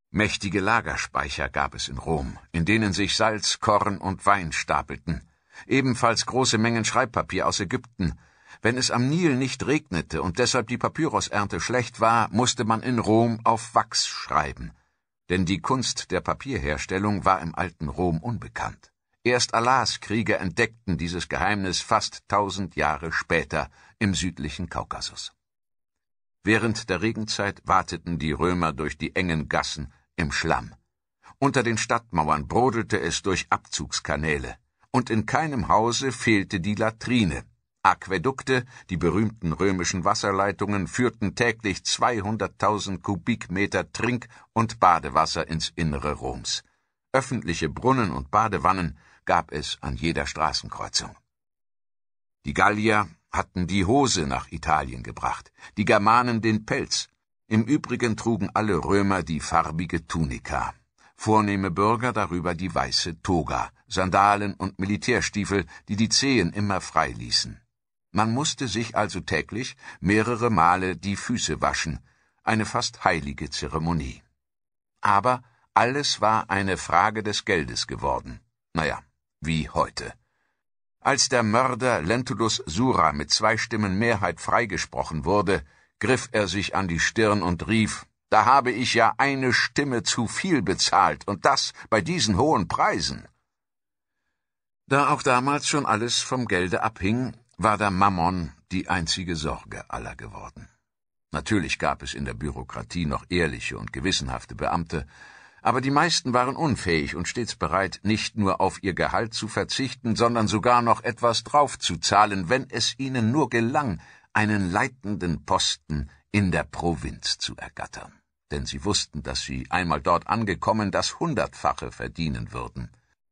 Mächtige Lagerspeicher gab es in Rom, in denen sich Salz, Korn und Wein stapelten. Ebenfalls große Mengen Schreibpapier aus Ägypten, wenn es am Nil nicht regnete und deshalb die Papyrusernte schlecht war, musste man in Rom auf Wachs schreiben, denn die Kunst der Papierherstellung war im alten Rom unbekannt. Erst Allahs Krieger entdeckten dieses Geheimnis fast tausend Jahre später im südlichen Kaukasus. Während der Regenzeit wateten die Römer durch die engen Gassen im Schlamm. Unter den Stadtmauern brodelte es durch Abzugskanäle, und in keinem Hause fehlte die Latrine, Aquädukte, die berühmten römischen Wasserleitungen, führten täglich 200.000 Kubikmeter Trink- und Badewasser ins Innere Roms. Öffentliche Brunnen und Badewannen gab es an jeder Straßenkreuzung. Die Gallier hatten die Hose nach Italien gebracht, die Germanen den Pelz. Im Übrigen trugen alle Römer die farbige Tunika, vornehme Bürger darüber die weiße Toga, Sandalen und Militärstiefel, die die Zehen immer frei ließen. Man musste sich also täglich mehrere Male die Füße waschen, eine fast heilige Zeremonie. Aber alles war eine Frage des Geldes geworden. Naja, wie heute. Als der Mörder Lentulus Sura mit zwei Stimmen Mehrheit freigesprochen wurde, griff er sich an die Stirn und rief, da habe ich ja eine Stimme zu viel bezahlt, und das bei diesen hohen Preisen. Da auch damals schon alles vom Gelde abhing, war der Mammon die einzige Sorge aller geworden. Natürlich gab es in der Bürokratie noch ehrliche und gewissenhafte Beamte, aber die meisten waren unfähig und stets bereit, nicht nur auf ihr Gehalt zu verzichten, sondern sogar noch etwas draufzuzahlen, wenn es ihnen nur gelang, einen leitenden Posten in der Provinz zu ergattern. Denn sie wussten, dass sie, einmal dort angekommen, das Hundertfache verdienen würden.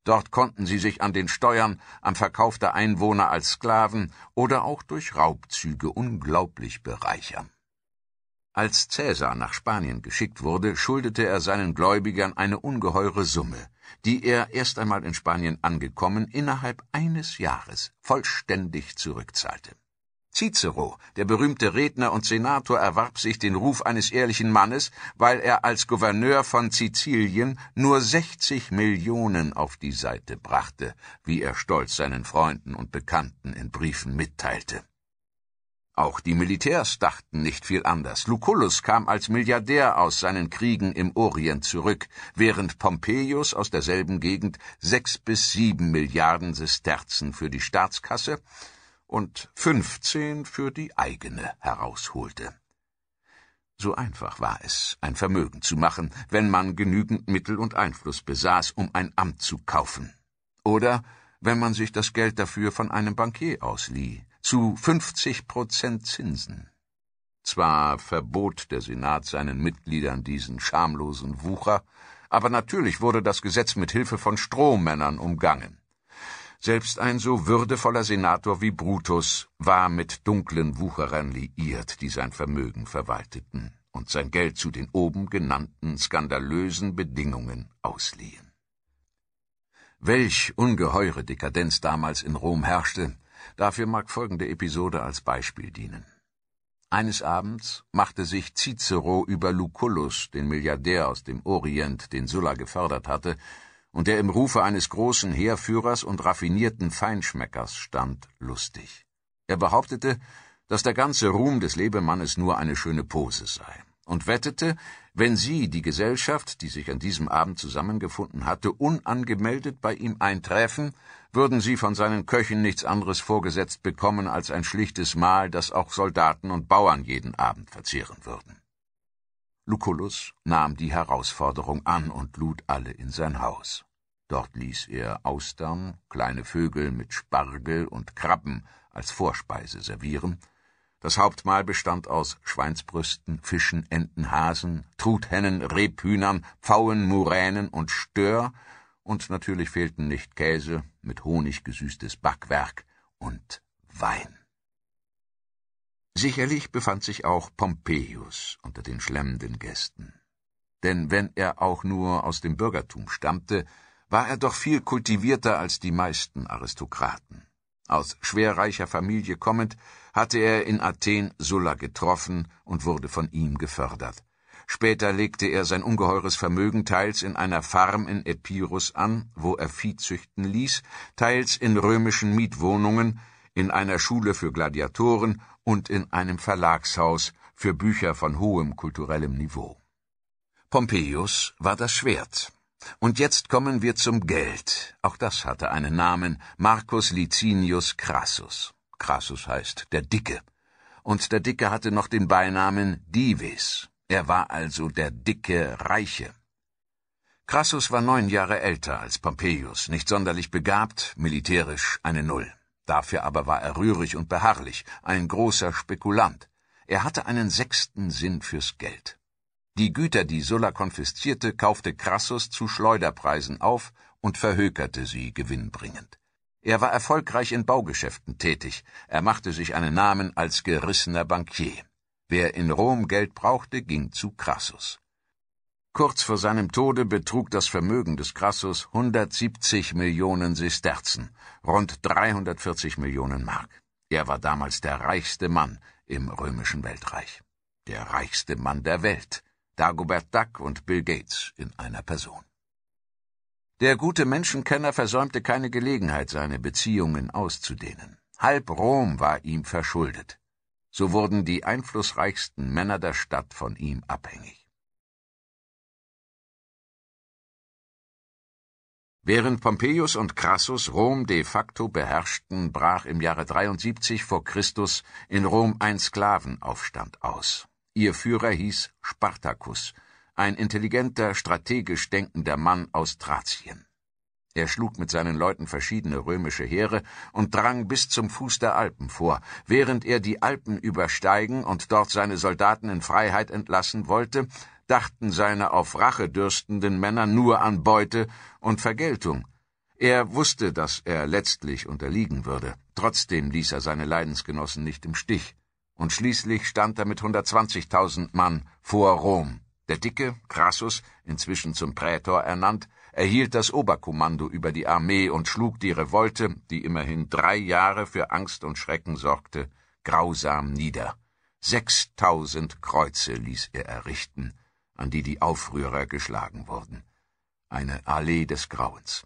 Dort konnten sie sich an den Steuern, am Verkauf der Einwohner als Sklaven oder auch durch Raubzüge unglaublich bereichern. Als Cäsar nach Spanien geschickt wurde, schuldete er seinen Gläubigern eine ungeheure Summe, die er erst einmal in Spanien angekommen innerhalb eines Jahres vollständig zurückzahlte. Cicero, der berühmte Redner und Senator, erwarb sich den Ruf eines ehrlichen Mannes, weil er als Gouverneur von Sizilien nur 60 Millionen auf die Seite brachte, wie er stolz seinen Freunden und Bekannten in Briefen mitteilte. Auch die Militärs dachten nicht viel anders. Lucullus kam als Milliardär aus seinen Kriegen im Orient zurück, während Pompeius aus derselben Gegend sechs bis sieben Milliarden Sesterzen für die Staatskasse und fünfzehn für die eigene herausholte. So einfach war es, ein Vermögen zu machen, wenn man genügend Mittel und Einfluss besaß, um ein Amt zu kaufen. Oder wenn man sich das Geld dafür von einem Bankier auslieh, zu fünfzig Prozent Zinsen. Zwar verbot der Senat seinen Mitgliedern diesen schamlosen Wucher, aber natürlich wurde das Gesetz mit Hilfe von Strohmännern umgangen. Selbst ein so würdevoller Senator wie Brutus war mit dunklen Wucherern liiert, die sein Vermögen verwalteten und sein Geld zu den oben genannten skandalösen Bedingungen ausliehen. Welch ungeheure Dekadenz damals in Rom herrschte, dafür mag folgende Episode als Beispiel dienen. Eines Abends machte sich Cicero über Lucullus, den Milliardär aus dem Orient, den Sulla gefördert hatte, und der im Rufe eines großen Heerführers und raffinierten Feinschmeckers stand, lustig. Er behauptete, dass der ganze Ruhm des Lebemannes nur eine schöne Pose sei und wettete, wenn sie, die Gesellschaft, die sich an diesem Abend zusammengefunden hatte, unangemeldet bei ihm einträfen, würden sie von seinen Köchen nichts anderes vorgesetzt bekommen als ein schlichtes Mahl, das auch Soldaten und Bauern jeden Abend verzehren würden. Lucullus nahm die Herausforderung an und lud alle in sein Haus. Dort ließ er Austern, kleine Vögel mit Spargel und Krabben als Vorspeise servieren. Das Hauptmahl bestand aus Schweinsbrüsten, Fischen, Enten, Hasen, Truthennen, Rebhühnern, Pfauen, Muränen und Stör, und natürlich fehlten nicht Käse, mit Honig gesüßtes Backwerk und Wein. Sicherlich befand sich auch Pompeius unter den schlemmenden Gästen. Denn wenn er auch nur aus dem Bürgertum stammte, war er doch viel kultivierter als die meisten Aristokraten. Aus schwerreicher Familie kommend, hatte er in Athen Sulla getroffen und wurde von ihm gefördert. Später legte er sein ungeheures Vermögen teils in einer Farm in Epirus an, wo er Vieh züchten ließ, teils in römischen Mietwohnungen, in einer Schule für Gladiatoren und in einem Verlagshaus für Bücher von hohem kulturellem Niveau. Pompeius war das Schwert. Und jetzt kommen wir zum Geld. Auch das hatte einen Namen, Marcus Licinius Crassus. Crassus heißt der Dicke. Und der Dicke hatte noch den Beinamen Dives. Er war also der dicke Reiche. Crassus war neun Jahre älter als Pompeius, nicht sonderlich begabt, militärisch eine Null. Dafür aber war er rührig und beharrlich, ein großer Spekulant. Er hatte einen sechsten Sinn fürs Geld. Die Güter, die Sulla konfiszierte, kaufte Crassus zu Schleuderpreisen auf und verhökerte sie gewinnbringend. Er war erfolgreich in Baugeschäften tätig, er machte sich einen Namen als gerissener Bankier. Wer in Rom Geld brauchte, ging zu Crassus. Kurz vor seinem Tode betrug das Vermögen des Crassus 170 Millionen Sesterzen, rund 340 Millionen Mark. Er war damals der reichste Mann im römischen Weltreich. Der reichste Mann der Welt. Dagobert Duck und Bill Gates in einer Person. Der gute Menschenkenner versäumte keine Gelegenheit, seine Beziehungen auszudehnen. Halb Rom war ihm verschuldet. So wurden die einflussreichsten Männer der Stadt von ihm abhängig. Während Pompeius und Crassus Rom de facto beherrschten, brach im Jahre 73 vor Christus in Rom ein Sklavenaufstand aus. Ihr Führer hieß Spartacus, ein intelligenter, strategisch denkender Mann aus Thrazien. Er schlug mit seinen Leuten verschiedene römische Heere und drang bis zum Fuß der Alpen vor. Während er die Alpen übersteigen und dort seine Soldaten in Freiheit entlassen wollte, dachten seine auf Rache dürstenden Männer nur an Beute und Vergeltung. Er wusste, dass er letztlich unterliegen würde. Trotzdem ließ er seine Leidensgenossen nicht im Stich. Und schließlich stand er mit 120.000 Mann vor Rom. Der dicke Crassus, inzwischen zum Prätor ernannt, erhielt das Oberkommando über die Armee und schlug die Revolte, die immerhin drei Jahre für Angst und Schrecken sorgte, grausam nieder. Sechstausend Kreuze ließ er errichten an die die Aufrührer geschlagen wurden. Eine Allee des Grauens.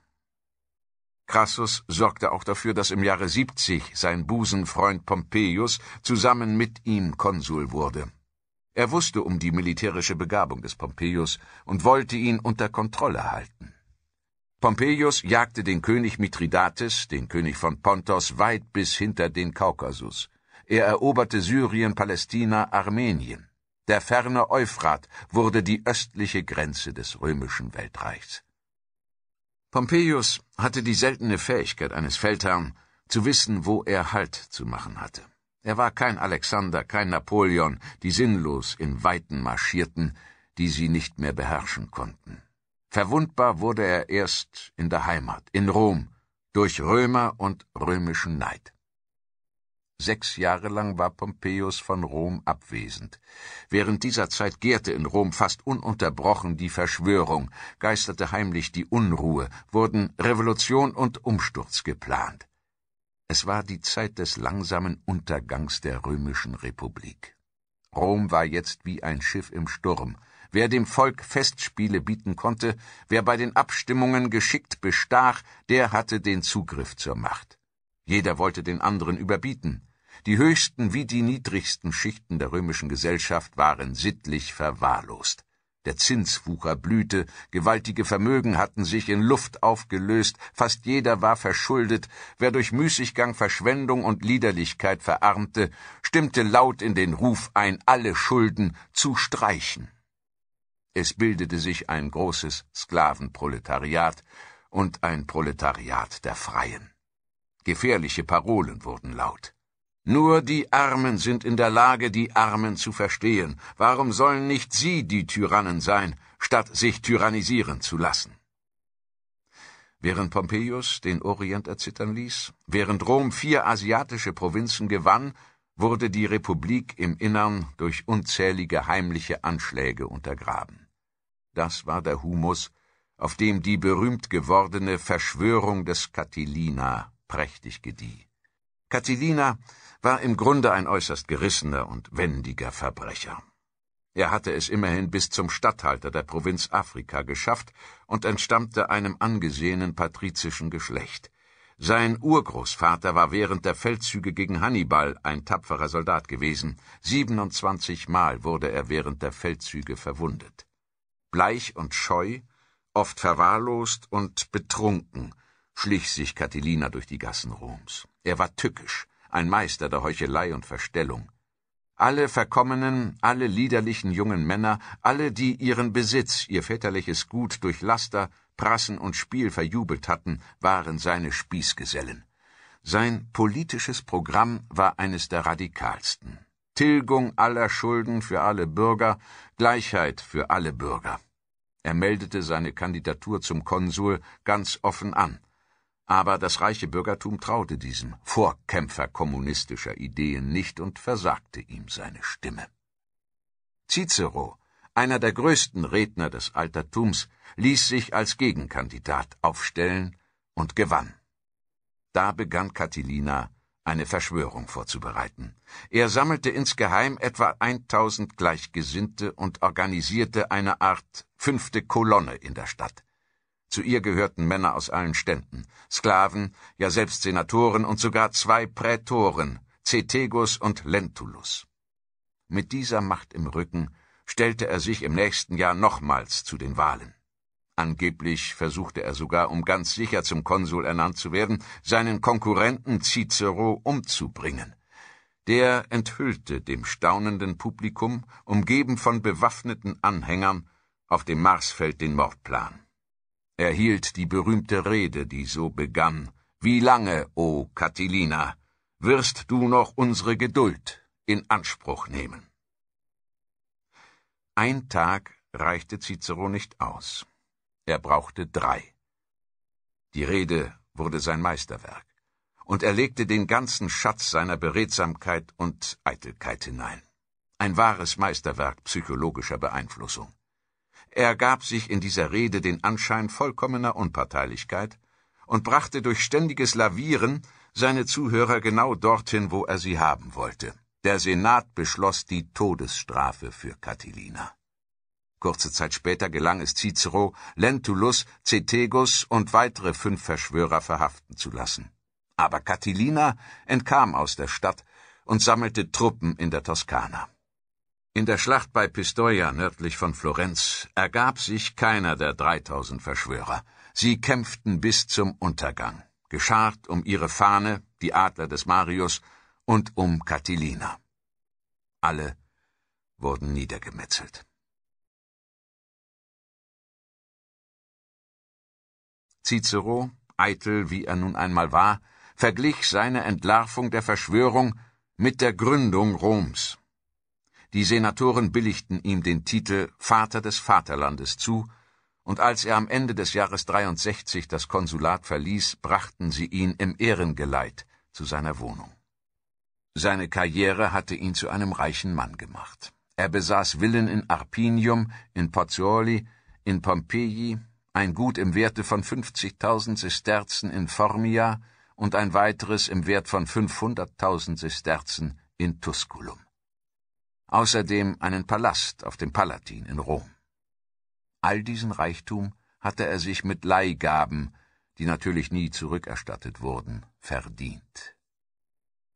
Crassus sorgte auch dafür, dass im Jahre 70 sein Busenfreund Pompeius zusammen mit ihm Konsul wurde. Er wusste um die militärische Begabung des Pompeius und wollte ihn unter Kontrolle halten. Pompeius jagte den König Mithridates, den König von Pontos, weit bis hinter den Kaukasus. Er eroberte Syrien, Palästina, Armenien. Der ferne Euphrat wurde die östliche Grenze des römischen Weltreichs. Pompeius hatte die seltene Fähigkeit eines Feldherrn, zu wissen, wo er Halt zu machen hatte. Er war kein Alexander, kein Napoleon, die sinnlos in Weiten marschierten, die sie nicht mehr beherrschen konnten. Verwundbar wurde er erst in der Heimat, in Rom, durch Römer und römischen Neid. Sechs Jahre lang war Pompeius von Rom abwesend. Während dieser Zeit gärte in Rom fast ununterbrochen die Verschwörung, geisterte heimlich die Unruhe, wurden Revolution und Umsturz geplant. Es war die Zeit des langsamen Untergangs der römischen Republik. Rom war jetzt wie ein Schiff im Sturm. Wer dem Volk Festspiele bieten konnte, wer bei den Abstimmungen geschickt bestach, der hatte den Zugriff zur Macht. Jeder wollte den anderen überbieten. Die höchsten wie die niedrigsten Schichten der römischen Gesellschaft waren sittlich verwahrlost. Der Zinswucher blühte, gewaltige Vermögen hatten sich in Luft aufgelöst, fast jeder war verschuldet, wer durch Müßiggang, Verschwendung und Liederlichkeit verarmte, stimmte laut in den Ruf ein, alle Schulden zu streichen. Es bildete sich ein großes Sklavenproletariat und ein Proletariat der Freien. Gefährliche Parolen wurden laut. Nur die Armen sind in der Lage, die Armen zu verstehen. Warum sollen nicht sie die Tyrannen sein, statt sich tyrannisieren zu lassen? Während Pompeius den Orient erzittern ließ, während Rom vier asiatische Provinzen gewann, wurde die Republik im Innern durch unzählige heimliche Anschläge untergraben. Das war der Humus, auf dem die berühmt gewordene Verschwörung des Catilina prächtig gedieh. Catilina war im Grunde ein äußerst gerissener und wendiger Verbrecher. Er hatte es immerhin bis zum Statthalter der Provinz Afrika geschafft und entstammte einem angesehenen patrizischen Geschlecht. Sein Urgroßvater war während der Feldzüge gegen Hannibal ein tapferer Soldat gewesen. 27 Mal wurde er während der Feldzüge verwundet. Bleich und scheu, oft verwahrlost und betrunken, schlich sich Catilina durch die Gassen Roms. Er war tückisch, ein Meister der Heuchelei und Verstellung. Alle verkommenen, alle liederlichen jungen Männer, alle, die ihren Besitz, ihr väterliches Gut durch Laster, Prassen und Spiel verjubelt hatten, waren seine Spießgesellen. Sein politisches Programm war eines der radikalsten. Tilgung aller Schulden für alle Bürger, Gleichheit für alle Bürger. Er meldete seine Kandidatur zum Konsul ganz offen an. Aber das reiche Bürgertum traute diesem Vorkämpfer kommunistischer Ideen nicht und versagte ihm seine Stimme. Cicero, einer der größten Redner des Altertums, ließ sich als Gegenkandidat aufstellen und gewann. Da begann Catilina eine Verschwörung vorzubereiten. Er sammelte insgeheim etwa 1000 Gleichgesinnte und organisierte eine Art fünfte Kolonne in der Stadt. Zu ihr gehörten Männer aus allen Ständen, Sklaven, ja selbst Senatoren und sogar zwei Prätoren, Cetegus und Lentulus. Mit dieser Macht im Rücken stellte er sich im nächsten Jahr nochmals zu den Wahlen. Angeblich versuchte er sogar, um ganz sicher zum Konsul ernannt zu werden, seinen Konkurrenten Cicero umzubringen. Der enthüllte dem staunenden Publikum, umgeben von bewaffneten Anhängern, auf dem Marsfeld den Mordplan. Er hielt die berühmte Rede, die so begann Wie lange, o Catilina, wirst du noch unsere Geduld in Anspruch nehmen? Ein Tag reichte Cicero nicht aus. Er brauchte drei. Die Rede wurde sein Meisterwerk, und er legte den ganzen Schatz seiner Beredsamkeit und Eitelkeit hinein. Ein wahres Meisterwerk psychologischer Beeinflussung. Er gab sich in dieser Rede den Anschein vollkommener Unparteilichkeit und brachte durch ständiges Lavieren seine Zuhörer genau dorthin, wo er sie haben wollte. Der Senat beschloss die Todesstrafe für Catilina. Kurze Zeit später gelang es Cicero, Lentulus, Cetegus und weitere fünf Verschwörer verhaften zu lassen. Aber Catilina entkam aus der Stadt und sammelte Truppen in der Toskana. In der Schlacht bei Pistoia nördlich von Florenz ergab sich keiner der 3000 Verschwörer. Sie kämpften bis zum Untergang, geschart um ihre Fahne, die Adler des Marius und um Catilina. Alle wurden niedergemetzelt. Cicero, eitel wie er nun einmal war, verglich seine Entlarvung der Verschwörung mit der Gründung Roms. Die Senatoren billigten ihm den Titel Vater des Vaterlandes zu, und als er am Ende des Jahres 63 das Konsulat verließ, brachten sie ihn im Ehrengeleit zu seiner Wohnung. Seine Karriere hatte ihn zu einem reichen Mann gemacht. Er besaß Villen in Arpinium, in Pozzuoli, in Pompeji, ein Gut im Werte von 50.000 Sesterzen in Formia und ein weiteres im Wert von 500.000 Sesterzen in Tusculum außerdem einen Palast auf dem Palatin in Rom. All diesen Reichtum hatte er sich mit Leihgaben, die natürlich nie zurückerstattet wurden, verdient.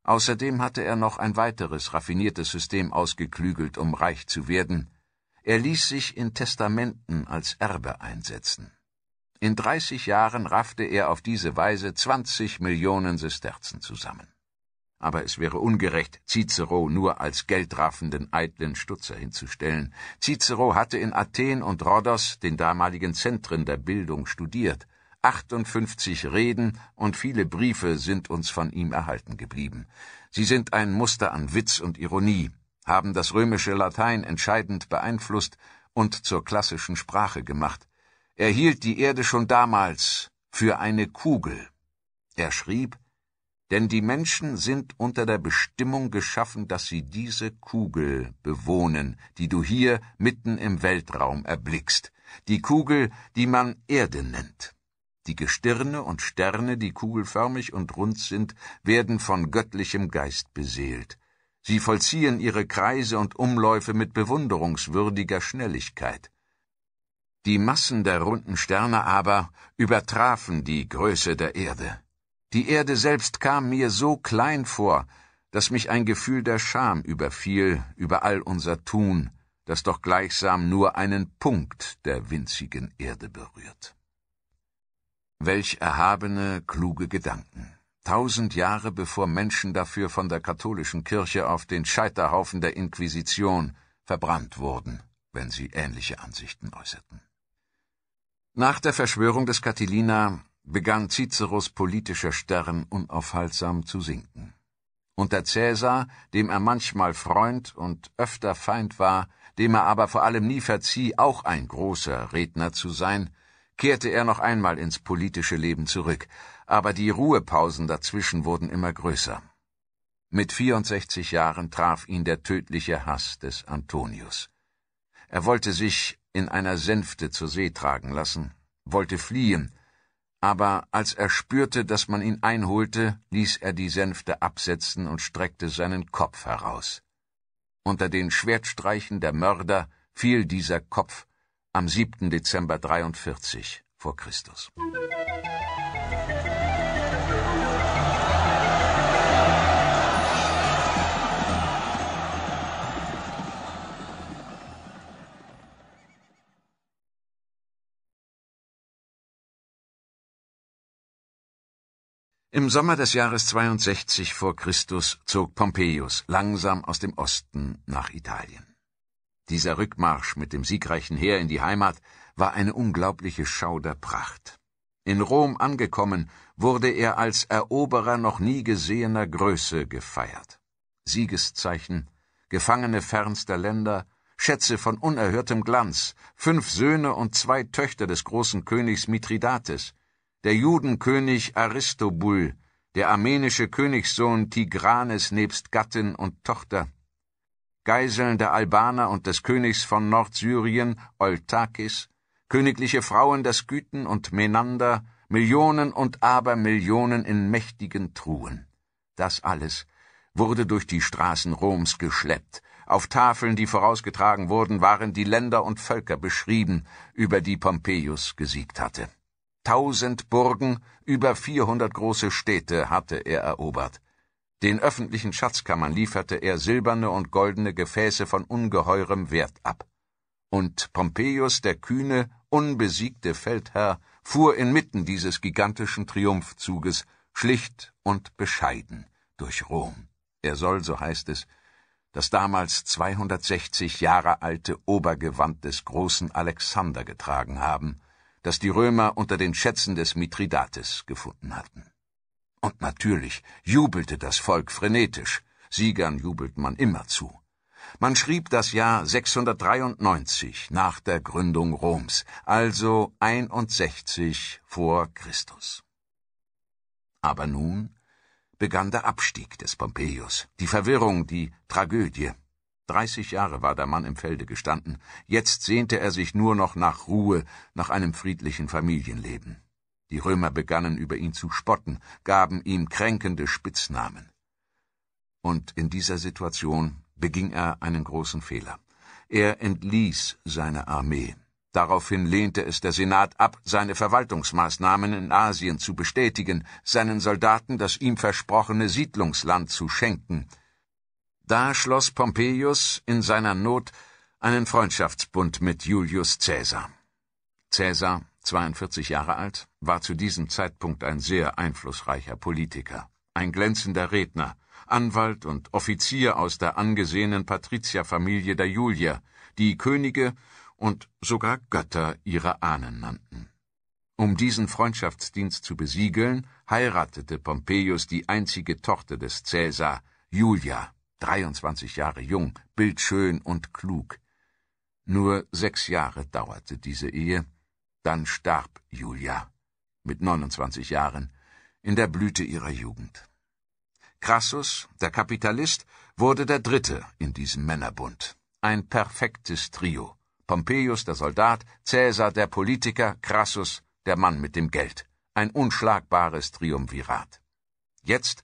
Außerdem hatte er noch ein weiteres raffiniertes System ausgeklügelt, um reich zu werden. Er ließ sich in Testamenten als Erbe einsetzen. In 30 Jahren raffte er auf diese Weise 20 Millionen Sesterzen zusammen aber es wäre ungerecht, Cicero nur als geldraffenden, eitlen Stutzer hinzustellen. Cicero hatte in Athen und Rhodos, den damaligen Zentren der Bildung, studiert. 58 Reden und viele Briefe sind uns von ihm erhalten geblieben. Sie sind ein Muster an Witz und Ironie, haben das römische Latein entscheidend beeinflusst und zur klassischen Sprache gemacht. Er hielt die Erde schon damals für eine Kugel. Er schrieb, denn die Menschen sind unter der Bestimmung geschaffen, dass sie diese Kugel bewohnen, die du hier mitten im Weltraum erblickst, die Kugel, die man Erde nennt. Die Gestirne und Sterne, die kugelförmig und rund sind, werden von göttlichem Geist beseelt. Sie vollziehen ihre Kreise und Umläufe mit bewunderungswürdiger Schnelligkeit. Die Massen der runden Sterne aber übertrafen die Größe der Erde. Die Erde selbst kam mir so klein vor, dass mich ein Gefühl der Scham überfiel über all unser Tun, das doch gleichsam nur einen Punkt der winzigen Erde berührt. Welch erhabene, kluge Gedanken. Tausend Jahre bevor Menschen dafür von der katholischen Kirche auf den Scheiterhaufen der Inquisition verbrannt wurden, wenn sie ähnliche Ansichten äußerten. Nach der Verschwörung des Catilina begann Ciceros politischer Stern unaufhaltsam zu sinken. Unter Cäsar, dem er manchmal Freund und öfter Feind war, dem er aber vor allem nie verzieh, auch ein großer Redner zu sein, kehrte er noch einmal ins politische Leben zurück, aber die Ruhepausen dazwischen wurden immer größer. Mit 64 Jahren traf ihn der tödliche Hass des Antonius. Er wollte sich in einer Sänfte zur See tragen lassen, wollte fliehen, aber als er spürte, dass man ihn einholte, ließ er die Sänfte absetzen und streckte seinen Kopf heraus. Unter den Schwertstreichen der Mörder fiel dieser Kopf am 7. Dezember 43 vor Christus. Im Sommer des Jahres 62 vor Christus zog Pompeius langsam aus dem Osten nach Italien. Dieser Rückmarsch mit dem siegreichen Heer in die Heimat war eine unglaubliche Schau der Pracht. In Rom angekommen, wurde er als Eroberer noch nie gesehener Größe gefeiert. Siegeszeichen, Gefangene fernster Länder, Schätze von unerhörtem Glanz, fünf Söhne und zwei Töchter des großen Königs Mithridates, der Judenkönig Aristobul, der armenische Königssohn Tigranes nebst Gattin und Tochter, Geiseln der Albaner und des Königs von Nordsyrien, Oltakis, königliche Frauen des Güten und Menander, Millionen und Abermillionen in mächtigen Truhen. Das alles wurde durch die Straßen Roms geschleppt. Auf Tafeln, die vorausgetragen wurden, waren die Länder und Völker beschrieben, über die Pompeius gesiegt hatte. Tausend Burgen, über vierhundert große Städte hatte er erobert. Den öffentlichen Schatzkammern lieferte er silberne und goldene Gefäße von ungeheurem Wert ab. Und Pompeius, der kühne, unbesiegte Feldherr, fuhr inmitten dieses gigantischen Triumphzuges schlicht und bescheiden durch Rom. Er soll, so heißt es, das damals 260 Jahre alte Obergewand des großen Alexander getragen haben das die Römer unter den Schätzen des Mithridates gefunden hatten. Und natürlich jubelte das Volk frenetisch, Siegern jubelt man immer zu. Man schrieb das Jahr 693 nach der Gründung Roms, also 61 vor Christus. Aber nun begann der Abstieg des Pompeius, die Verwirrung, die Tragödie. Dreißig Jahre war der Mann im Felde gestanden, jetzt sehnte er sich nur noch nach Ruhe, nach einem friedlichen Familienleben. Die Römer begannen über ihn zu spotten, gaben ihm kränkende Spitznamen. Und in dieser Situation beging er einen großen Fehler. Er entließ seine Armee. Daraufhin lehnte es der Senat ab, seine Verwaltungsmaßnahmen in Asien zu bestätigen, seinen Soldaten das ihm versprochene Siedlungsland zu schenken, da schloss Pompeius in seiner Not einen Freundschaftsbund mit Julius Caesar. Caesar, 42 Jahre alt, war zu diesem Zeitpunkt ein sehr einflussreicher Politiker, ein glänzender Redner, Anwalt und Offizier aus der angesehenen Patrizierfamilie der Julier, die Könige und sogar Götter ihre Ahnen nannten. Um diesen Freundschaftsdienst zu besiegeln, heiratete Pompeius die einzige Tochter des Cäsar, Julia, 23 Jahre jung, bildschön und klug. Nur sechs Jahre dauerte diese Ehe, dann starb Julia mit 29 Jahren in der Blüte ihrer Jugend. Crassus, der Kapitalist, wurde der Dritte in diesem Männerbund. Ein perfektes Trio. Pompeius, der Soldat, Cäsar, der Politiker, Crassus, der Mann mit dem Geld. Ein unschlagbares Triumvirat. Jetzt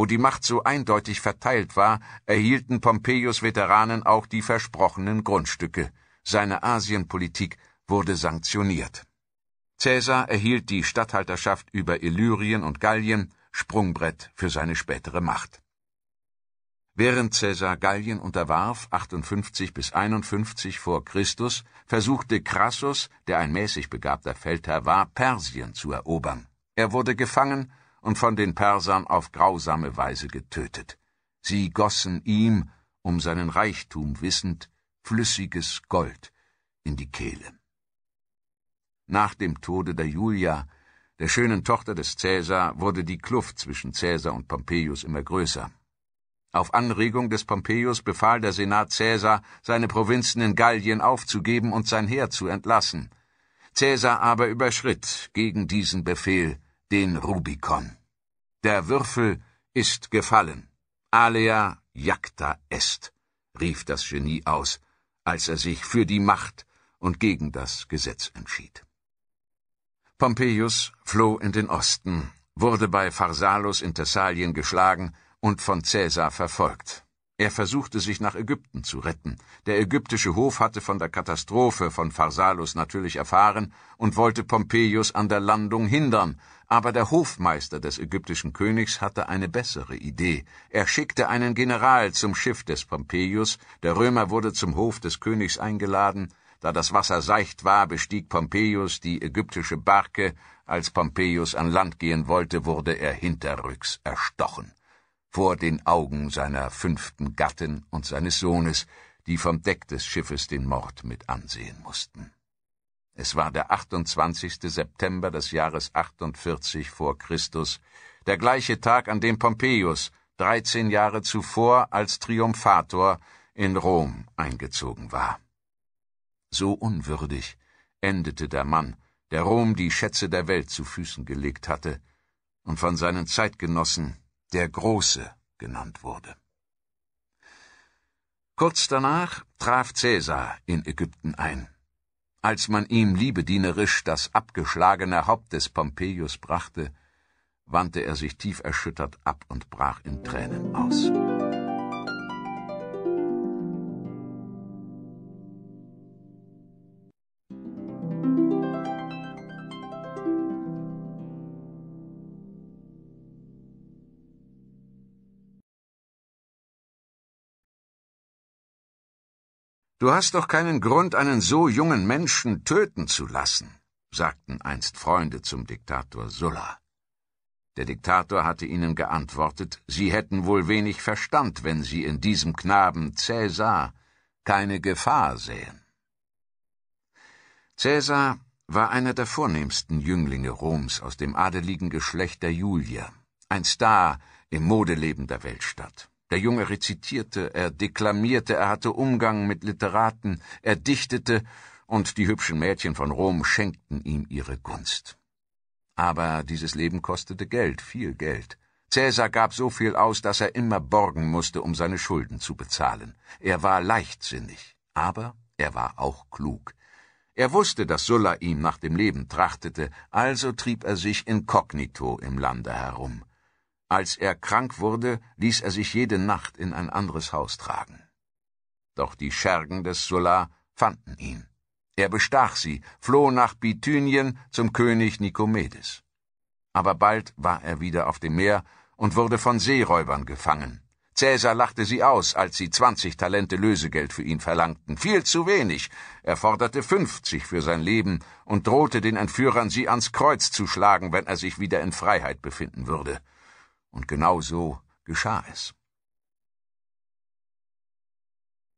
wo die Macht so eindeutig verteilt war, erhielten Pompeius Veteranen auch die versprochenen Grundstücke. Seine Asienpolitik wurde sanktioniert. Caesar erhielt die Statthalterschaft über Illyrien und Gallien, Sprungbrett für seine spätere Macht. Während Caesar Gallien unterwarf, 58 bis 51 vor Christus, versuchte Crassus, der ein mäßig begabter Feldherr war, Persien zu erobern. Er wurde gefangen und von den Persern auf grausame Weise getötet. Sie gossen ihm, um seinen Reichtum wissend, flüssiges Gold in die Kehle. Nach dem Tode der Julia, der schönen Tochter des Cäsar, wurde die Kluft zwischen Cäsar und Pompeius immer größer. Auf Anregung des Pompeius befahl der Senat Cäsar, seine Provinzen in Gallien aufzugeben und sein Heer zu entlassen. Cäsar aber überschritt gegen diesen Befehl den Rubikon. Der Würfel ist gefallen. Alea jacta est, rief das Genie aus, als er sich für die Macht und gegen das Gesetz entschied. Pompeius floh in den Osten, wurde bei Pharsalus in Thessalien geschlagen und von Caesar verfolgt. Er versuchte sich nach Ägypten zu retten. Der ägyptische Hof hatte von der Katastrophe von Pharsalus natürlich erfahren und wollte Pompeius an der Landung hindern, aber der Hofmeister des ägyptischen Königs hatte eine bessere Idee. Er schickte einen General zum Schiff des Pompeius, der Römer wurde zum Hof des Königs eingeladen, da das Wasser seicht war, bestieg Pompeius die ägyptische Barke, als Pompeius an Land gehen wollte, wurde er hinterrücks erstochen, vor den Augen seiner fünften Gattin und seines Sohnes, die vom Deck des Schiffes den Mord mit ansehen mussten. Es war der 28. September des Jahres 48 vor Christus, der gleiche Tag, an dem Pompeius 13 Jahre zuvor als Triumphator in Rom eingezogen war. So unwürdig endete der Mann, der Rom die Schätze der Welt zu Füßen gelegt hatte und von seinen Zeitgenossen der Große genannt wurde. Kurz danach traf Caesar in Ägypten ein. Als man ihm liebedienerisch das abgeschlagene Haupt des Pompeius brachte, wandte er sich tief erschüttert ab und brach in Tränen aus. Du hast doch keinen Grund, einen so jungen Menschen töten zu lassen, sagten einst Freunde zum Diktator Sulla. Der Diktator hatte ihnen geantwortet, sie hätten wohl wenig Verstand, wenn sie in diesem Knaben Cäsar keine Gefahr sähen. Cäsar war einer der vornehmsten Jünglinge Roms aus dem adeligen Geschlecht der Julier, ein Star im Modeleben der Weltstadt. Der Junge rezitierte, er deklamierte, er hatte Umgang mit Literaten, er dichtete, und die hübschen Mädchen von Rom schenkten ihm ihre Gunst. Aber dieses Leben kostete Geld, viel Geld. Cäsar gab so viel aus, dass er immer borgen musste, um seine Schulden zu bezahlen. Er war leichtsinnig, aber er war auch klug. Er wusste, dass Sulla ihm nach dem Leben trachtete, also trieb er sich inkognito im Lande herum. Als er krank wurde, ließ er sich jede Nacht in ein anderes Haus tragen. Doch die Schergen des Sulla fanden ihn. Er bestach sie, floh nach Bithynien zum König Nikomedes. Aber bald war er wieder auf dem Meer und wurde von Seeräubern gefangen. Cäsar lachte sie aus, als sie 20 Talente Lösegeld für ihn verlangten. Viel zu wenig. Er forderte 50 für sein Leben und drohte den Entführern, sie ans Kreuz zu schlagen, wenn er sich wieder in Freiheit befinden würde. Und genau so geschah es.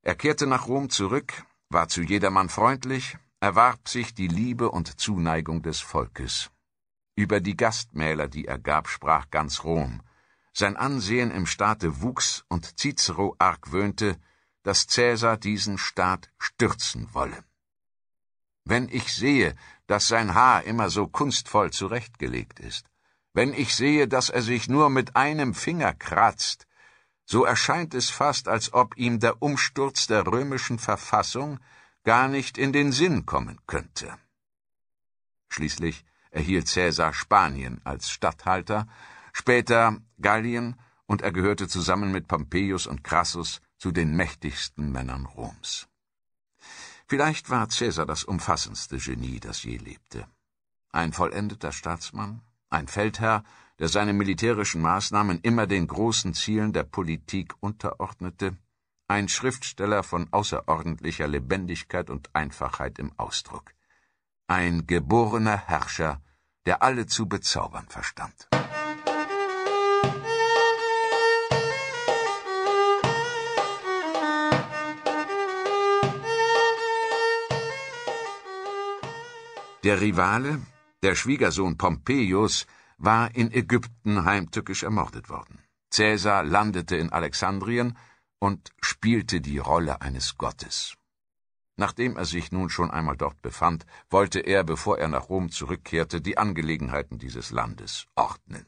Er kehrte nach Rom zurück, war zu jedermann freundlich, erwarb sich die Liebe und Zuneigung des Volkes. Über die Gastmähler, die er gab, sprach ganz Rom. Sein Ansehen im Staate wuchs und Cicero argwöhnte, dass Cäsar diesen Staat stürzen wolle. Wenn ich sehe, dass sein Haar immer so kunstvoll zurechtgelegt ist, wenn ich sehe, dass er sich nur mit einem Finger kratzt, so erscheint es fast, als ob ihm der Umsturz der römischen Verfassung gar nicht in den Sinn kommen könnte. Schließlich erhielt Caesar Spanien als Statthalter, später Gallien, und er gehörte zusammen mit Pompeius und Crassus zu den mächtigsten Männern Roms. Vielleicht war Caesar das umfassendste Genie, das je lebte. Ein vollendeter Staatsmann, ein Feldherr, der seine militärischen Maßnahmen immer den großen Zielen der Politik unterordnete, ein Schriftsteller von außerordentlicher Lebendigkeit und Einfachheit im Ausdruck, ein geborener Herrscher, der alle zu bezaubern verstand. Der Rivale, der Schwiegersohn Pompeius war in Ägypten heimtückisch ermordet worden. Cäsar landete in Alexandrien und spielte die Rolle eines Gottes. Nachdem er sich nun schon einmal dort befand, wollte er, bevor er nach Rom zurückkehrte, die Angelegenheiten dieses Landes ordnen.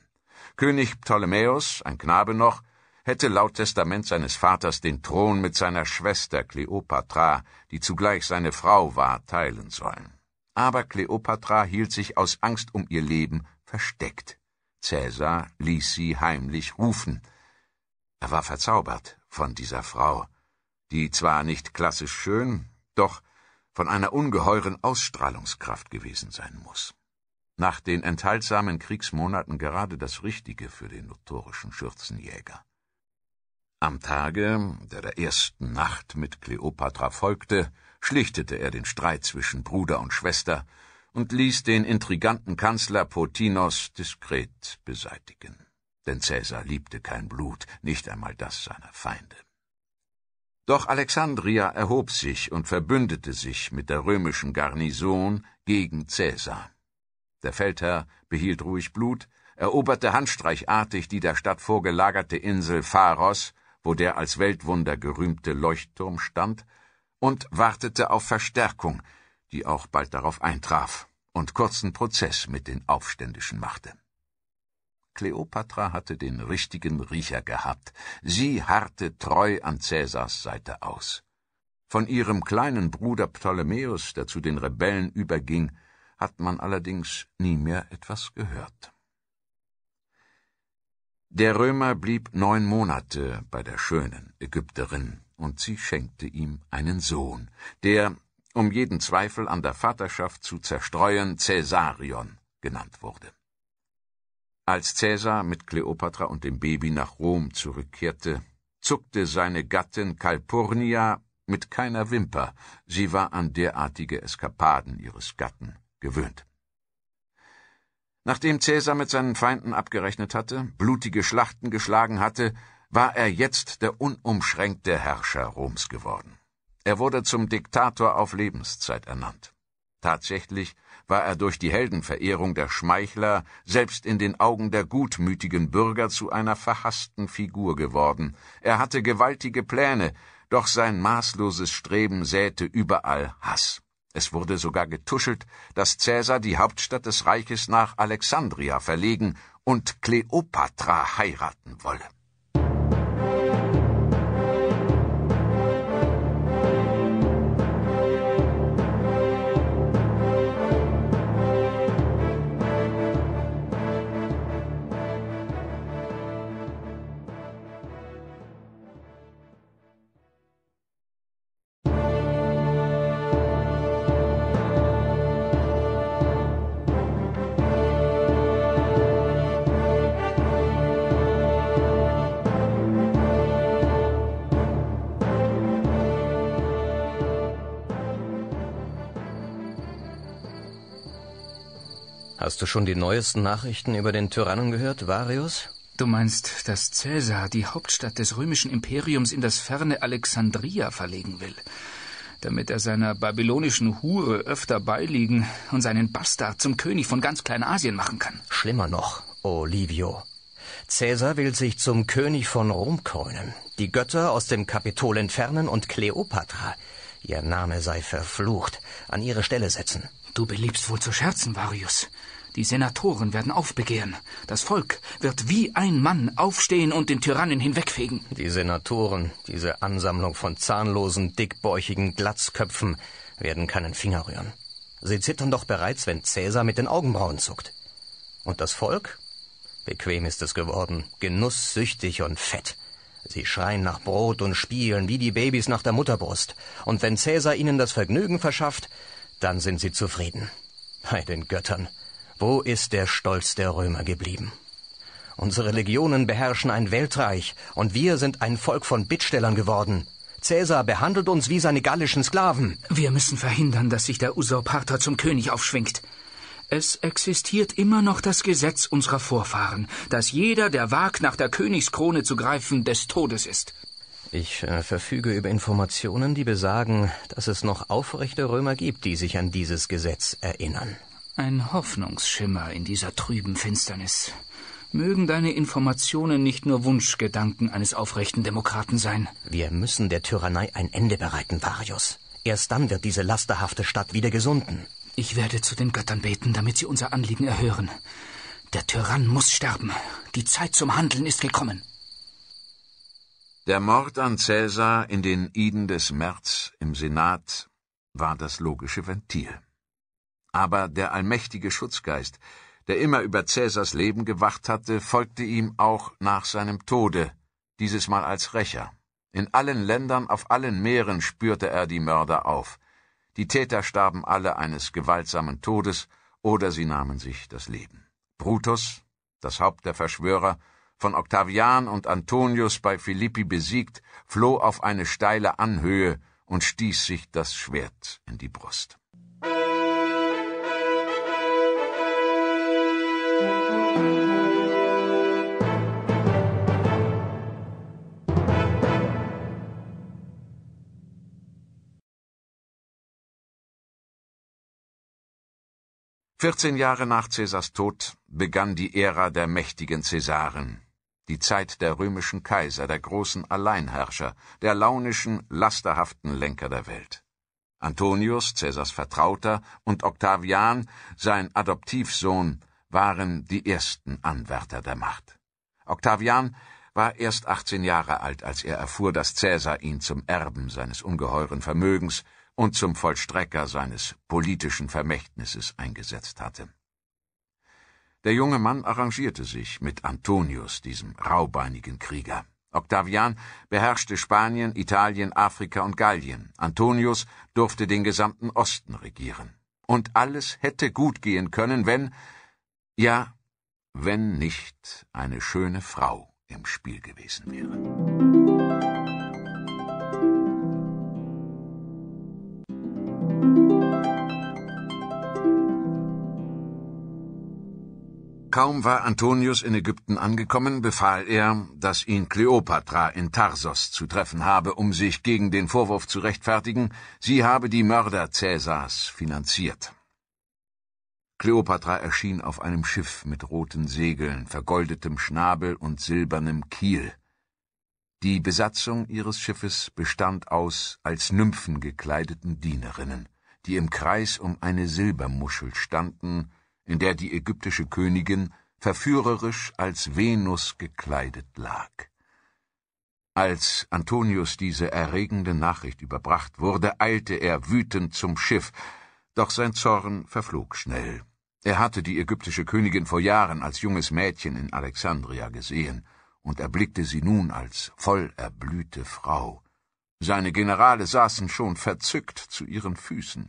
König Ptolemäus, ein Knabe noch, hätte laut Testament seines Vaters den Thron mit seiner Schwester Kleopatra, die zugleich seine Frau war, teilen sollen aber Kleopatra hielt sich aus Angst um ihr Leben versteckt. Cäsar ließ sie heimlich rufen. Er war verzaubert von dieser Frau, die zwar nicht klassisch schön, doch von einer ungeheuren Ausstrahlungskraft gewesen sein muss. Nach den enthaltsamen Kriegsmonaten gerade das Richtige für den notorischen Schürzenjäger. Am Tage, der der ersten Nacht mit Kleopatra folgte, schlichtete er den Streit zwischen Bruder und Schwester und ließ den intriganten Kanzler Potinos diskret beseitigen. Denn Cäsar liebte kein Blut, nicht einmal das seiner Feinde. Doch Alexandria erhob sich und verbündete sich mit der römischen Garnison gegen Cäsar. Der Feldherr behielt ruhig Blut, eroberte handstreichartig die der Stadt vorgelagerte Insel Pharos, wo der als Weltwunder gerühmte Leuchtturm stand, und wartete auf Verstärkung, die auch bald darauf eintraf und kurzen Prozess mit den Aufständischen machte. Kleopatra hatte den richtigen Riecher gehabt. Sie harrte treu an Cäsars Seite aus. Von ihrem kleinen Bruder Ptolemäus, der zu den Rebellen überging, hat man allerdings nie mehr etwas gehört. Der Römer blieb neun Monate bei der schönen Ägypterin und sie schenkte ihm einen Sohn, der, um jeden Zweifel an der Vaterschaft zu zerstreuen, Cäsarion genannt wurde. Als Cäsar mit Kleopatra und dem Baby nach Rom zurückkehrte, zuckte seine Gattin Calpurnia mit keiner Wimper, sie war an derartige Eskapaden ihres Gatten gewöhnt. Nachdem Cäsar mit seinen Feinden abgerechnet hatte, blutige Schlachten geschlagen hatte, war er jetzt der unumschränkte Herrscher Roms geworden. Er wurde zum Diktator auf Lebenszeit ernannt. Tatsächlich war er durch die Heldenverehrung der Schmeichler selbst in den Augen der gutmütigen Bürger zu einer verhassten Figur geworden. Er hatte gewaltige Pläne, doch sein maßloses Streben säte überall Hass. Es wurde sogar getuschelt, dass Cäsar die Hauptstadt des Reiches nach Alexandria verlegen und Kleopatra heiraten wolle. Hast du schon die neuesten Nachrichten über den Tyrannen gehört, Varius? Du meinst, dass Cäsar die Hauptstadt des römischen Imperiums in das ferne Alexandria verlegen will, damit er seiner babylonischen Hure öfter beiliegen und seinen Bastard zum König von ganz Kleinasien machen kann. Schlimmer noch, Olivio. Cäsar will sich zum König von Rom krönen, die Götter aus dem Kapitol entfernen und Kleopatra, ihr Name sei verflucht, an ihre Stelle setzen. Du beliebst wohl zu scherzen, Varius. Die Senatoren werden aufbegehren. Das Volk wird wie ein Mann aufstehen und den Tyrannen hinwegfegen. Die Senatoren, diese Ansammlung von zahnlosen, dickbäuchigen Glatzköpfen, werden keinen Finger rühren. Sie zittern doch bereits, wenn Cäsar mit den Augenbrauen zuckt. Und das Volk? Bequem ist es geworden, genusssüchtig und fett. Sie schreien nach Brot und spielen wie die Babys nach der Mutterbrust. Und wenn Cäsar ihnen das Vergnügen verschafft, dann sind sie zufrieden. Bei den Göttern. Wo ist der Stolz der Römer geblieben? Unsere Legionen beherrschen ein Weltreich und wir sind ein Volk von Bittstellern geworden. Cäsar behandelt uns wie seine gallischen Sklaven. Wir müssen verhindern, dass sich der Usurpator zum König aufschwingt. Es existiert immer noch das Gesetz unserer Vorfahren, dass jeder, der wagt, nach der Königskrone zu greifen, des Todes ist. Ich äh, verfüge über Informationen, die besagen, dass es noch aufrechte Römer gibt, die sich an dieses Gesetz erinnern ein Hoffnungsschimmer in dieser trüben Finsternis. Mögen deine Informationen nicht nur Wunschgedanken eines aufrechten Demokraten sein. Wir müssen der Tyrannei ein Ende bereiten, Varius. Erst dann wird diese lasterhafte Stadt wieder gesunden. Ich werde zu den Göttern beten, damit sie unser Anliegen erhören. Der Tyrann muss sterben. Die Zeit zum Handeln ist gekommen. Der Mord an Cäsar in den Iden des März im Senat war das logische Ventil. Aber der allmächtige Schutzgeist, der immer über Cäsars Leben gewacht hatte, folgte ihm auch nach seinem Tode, dieses Mal als Rächer. In allen Ländern, auf allen Meeren spürte er die Mörder auf. Die Täter starben alle eines gewaltsamen Todes, oder sie nahmen sich das Leben. Brutus, das Haupt der Verschwörer, von Octavian und Antonius bei Philippi besiegt, floh auf eine steile Anhöhe und stieß sich das Schwert in die Brust. 14 Jahre nach Cäsars Tod begann die Ära der mächtigen Cäsaren, die Zeit der römischen Kaiser, der großen Alleinherrscher, der launischen, lasterhaften Lenker der Welt. Antonius, Cäsars Vertrauter, und Octavian, sein Adoptivsohn, waren die ersten Anwärter der Macht. Octavian war erst 18 Jahre alt, als er erfuhr, dass Cäsar ihn zum Erben seines ungeheuren Vermögens und zum Vollstrecker seines politischen Vermächtnisses eingesetzt hatte. Der junge Mann arrangierte sich mit Antonius, diesem raubeinigen Krieger. Octavian beherrschte Spanien, Italien, Afrika und Gallien. Antonius durfte den gesamten Osten regieren. Und alles hätte gut gehen können, wenn, ja, wenn nicht eine schöne Frau im Spiel gewesen wäre. Kaum war Antonius in Ägypten angekommen, befahl er, dass ihn Kleopatra in Tarsos zu treffen habe, um sich gegen den Vorwurf zu rechtfertigen, sie habe die Mörder Cäsars finanziert. Kleopatra erschien auf einem Schiff mit roten Segeln, vergoldetem Schnabel und silbernem Kiel. Die Besatzung ihres Schiffes bestand aus als Nymphen gekleideten Dienerinnen, die im Kreis um eine Silbermuschel standen, in der die ägyptische Königin verführerisch als Venus gekleidet lag. Als Antonius diese erregende Nachricht überbracht wurde, eilte er wütend zum Schiff, doch sein Zorn verflog schnell, er hatte die ägyptische Königin vor Jahren als junges Mädchen in Alexandria gesehen und erblickte sie nun als voll erblühte Frau. Seine Generale saßen schon verzückt zu ihren Füßen.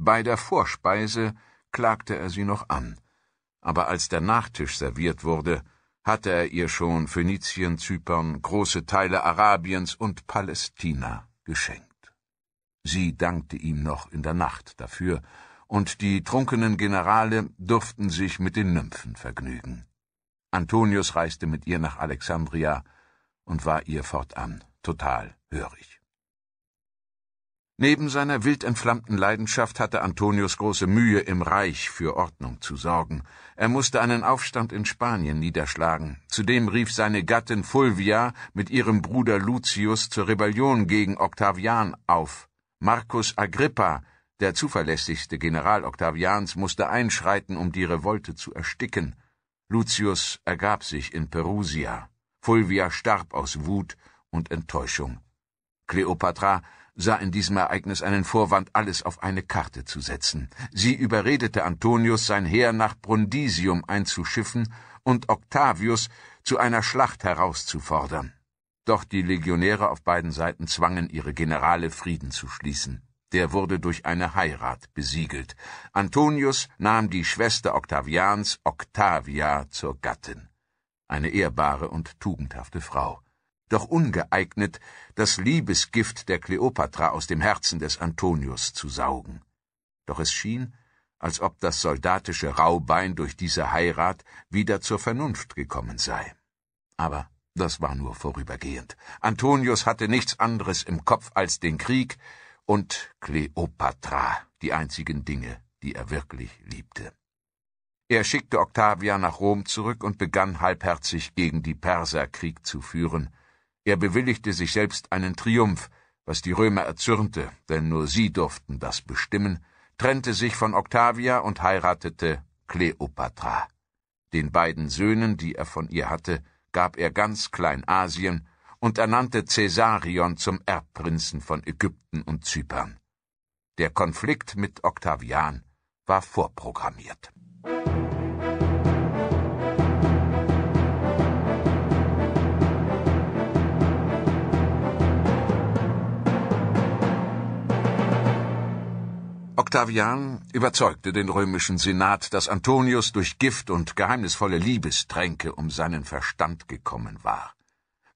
Bei der Vorspeise klagte er sie noch an, aber als der Nachtisch serviert wurde, hatte er ihr schon Phönizien, Zypern, große Teile Arabiens und Palästina geschenkt. Sie dankte ihm noch in der Nacht dafür und die trunkenen Generale durften sich mit den Nymphen vergnügen. Antonius reiste mit ihr nach Alexandria und war ihr fortan total hörig. Neben seiner wild entflammten Leidenschaft hatte Antonius große Mühe, im Reich für Ordnung zu sorgen. Er musste einen Aufstand in Spanien niederschlagen. Zudem rief seine Gattin Fulvia mit ihrem Bruder Lucius zur Rebellion gegen Octavian auf. Marcus Agrippa der zuverlässigste General Octavians musste einschreiten, um die Revolte zu ersticken. Lucius ergab sich in Perusia. Fulvia starb aus Wut und Enttäuschung. Kleopatra sah in diesem Ereignis einen Vorwand, alles auf eine Karte zu setzen. Sie überredete Antonius, sein Heer nach Brundisium einzuschiffen und Octavius zu einer Schlacht herauszufordern. Doch die Legionäre auf beiden Seiten zwangen ihre Generale, Frieden zu schließen der wurde durch eine Heirat besiegelt. Antonius nahm die Schwester Octavians, Octavia, zur Gattin. Eine ehrbare und tugendhafte Frau. Doch ungeeignet, das Liebesgift der Kleopatra aus dem Herzen des Antonius zu saugen. Doch es schien, als ob das soldatische Raubein durch diese Heirat wieder zur Vernunft gekommen sei. Aber das war nur vorübergehend. Antonius hatte nichts anderes im Kopf als den Krieg, und Kleopatra die einzigen Dinge, die er wirklich liebte. Er schickte Octavia nach Rom zurück und begann halbherzig gegen die Perser Krieg zu führen. Er bewilligte sich selbst einen Triumph, was die Römer erzürnte, denn nur sie durften das bestimmen, trennte sich von Octavia und heiratete Kleopatra. Den beiden Söhnen, die er von ihr hatte, gab er ganz Kleinasien und ernannte Caesarion zum Erbprinzen von Ägypten und Zypern. Der Konflikt mit Octavian war vorprogrammiert. Octavian überzeugte den römischen Senat, dass Antonius durch Gift und geheimnisvolle Liebestränke um seinen Verstand gekommen war.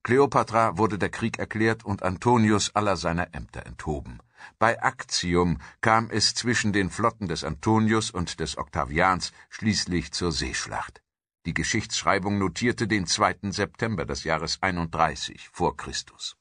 Kleopatra wurde der Krieg erklärt und Antonius aller seiner Ämter enthoben. Bei Actium kam es zwischen den Flotten des Antonius und des Octavians schließlich zur Seeschlacht. Die Geschichtsschreibung notierte den 2. September des Jahres 31 vor Christus.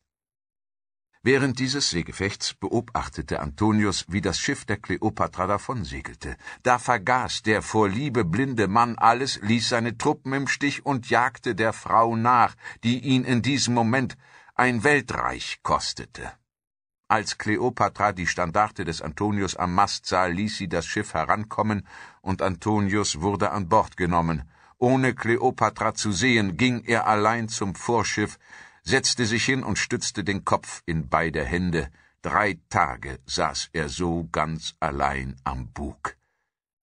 Während dieses Seegefechts beobachtete Antonius, wie das Schiff der Kleopatra davonsegelte. Da vergaß der vor Liebe blinde Mann alles, ließ seine Truppen im Stich und jagte der Frau nach, die ihn in diesem Moment ein Weltreich kostete. Als Kleopatra die Standarte des Antonius am Mast sah, ließ sie das Schiff herankommen, und Antonius wurde an Bord genommen. Ohne Kleopatra zu sehen, ging er allein zum Vorschiff, setzte sich hin und stützte den Kopf in beide Hände. Drei Tage saß er so ganz allein am Bug.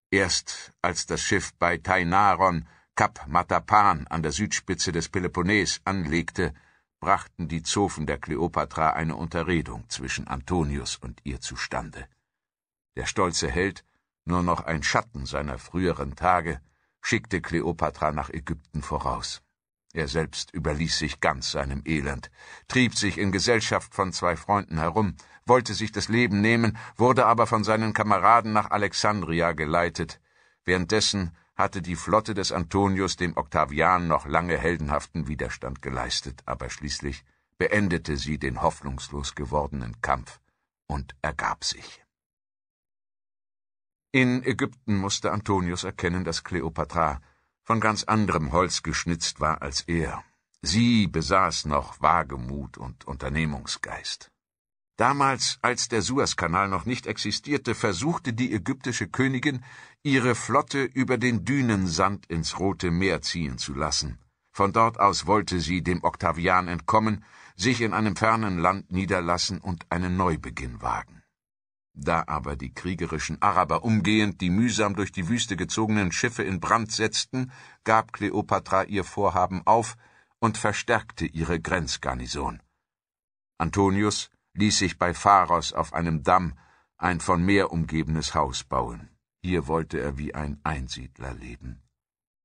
Erst als das Schiff bei Tainaron, Kap Matapan an der Südspitze des Peloponnes anlegte, brachten die Zofen der Kleopatra eine Unterredung zwischen Antonius und ihr zustande. Der stolze Held, nur noch ein Schatten seiner früheren Tage, schickte Kleopatra nach Ägypten voraus. Er selbst überließ sich ganz seinem Elend, trieb sich in Gesellschaft von zwei Freunden herum, wollte sich das Leben nehmen, wurde aber von seinen Kameraden nach Alexandria geleitet. Währenddessen hatte die Flotte des Antonius dem Octavian noch lange heldenhaften Widerstand geleistet, aber schließlich beendete sie den hoffnungslos gewordenen Kampf und ergab sich. In Ägypten musste Antonius erkennen, dass Kleopatra von ganz anderem Holz geschnitzt war als er. Sie besaß noch Wagemut und Unternehmungsgeist. Damals, als der Suezkanal noch nicht existierte, versuchte die ägyptische Königin, ihre Flotte über den Dünensand ins Rote Meer ziehen zu lassen. Von dort aus wollte sie dem Octavian entkommen, sich in einem fernen Land niederlassen und einen Neubeginn wagen. Da aber die kriegerischen Araber umgehend die mühsam durch die Wüste gezogenen Schiffe in Brand setzten, gab Kleopatra ihr Vorhaben auf und verstärkte ihre Grenzgarnison. Antonius ließ sich bei Pharos auf einem Damm ein von Meer umgebenes Haus bauen. Hier wollte er wie ein Einsiedler leben.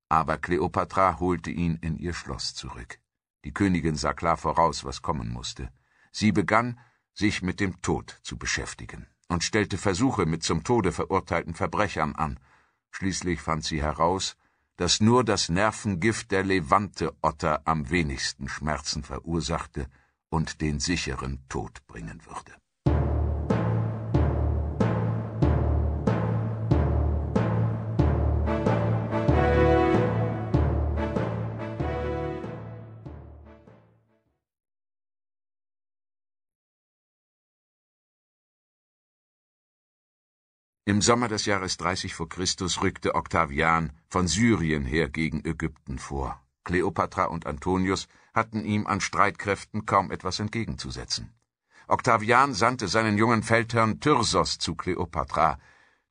Aber Kleopatra holte ihn in ihr Schloss zurück. Die Königin sah klar voraus, was kommen musste. Sie begann, sich mit dem Tod zu beschäftigen und stellte Versuche mit zum Tode verurteilten Verbrechern an. Schließlich fand sie heraus, dass nur das Nervengift der Levante-Otter am wenigsten Schmerzen verursachte und den sicheren Tod bringen würde. Im Sommer des Jahres 30 vor Christus rückte Octavian von Syrien her gegen Ägypten vor. Kleopatra und Antonius hatten ihm an Streitkräften kaum etwas entgegenzusetzen. Octavian sandte seinen jungen Feldherrn Tyrsos zu Kleopatra.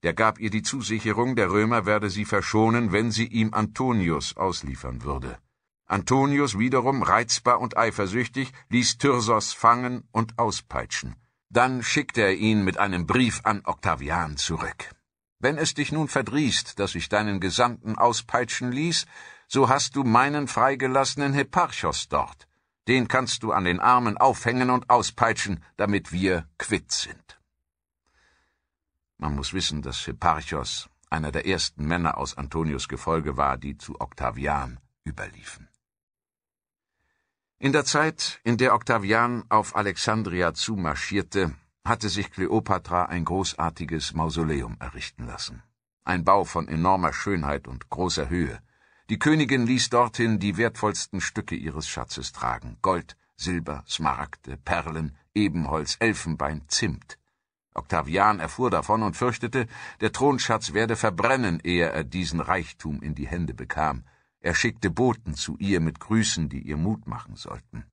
Der gab ihr die Zusicherung, der Römer werde sie verschonen, wenn sie ihm Antonius ausliefern würde. Antonius wiederum, reizbar und eifersüchtig, ließ Tyrsos fangen und auspeitschen. Dann schickte er ihn mit einem Brief an Octavian zurück. Wenn es dich nun verdrießt, dass ich deinen Gesandten auspeitschen ließ, so hast du meinen freigelassenen Hipparchos dort. Den kannst du an den Armen aufhängen und auspeitschen, damit wir quitt sind. Man muss wissen, dass Hipparchos einer der ersten Männer aus Antonius Gefolge war, die zu Octavian überliefen. In der Zeit, in der Octavian auf Alexandria zumarschierte, hatte sich Kleopatra ein großartiges Mausoleum errichten lassen. Ein Bau von enormer Schönheit und großer Höhe. Die Königin ließ dorthin die wertvollsten Stücke ihres Schatzes tragen. Gold, Silber, Smaragde, Perlen, Ebenholz, Elfenbein, Zimt. Octavian erfuhr davon und fürchtete, der Thronschatz werde verbrennen, ehe er diesen Reichtum in die Hände bekam. Er schickte Boten zu ihr mit Grüßen, die ihr Mut machen sollten.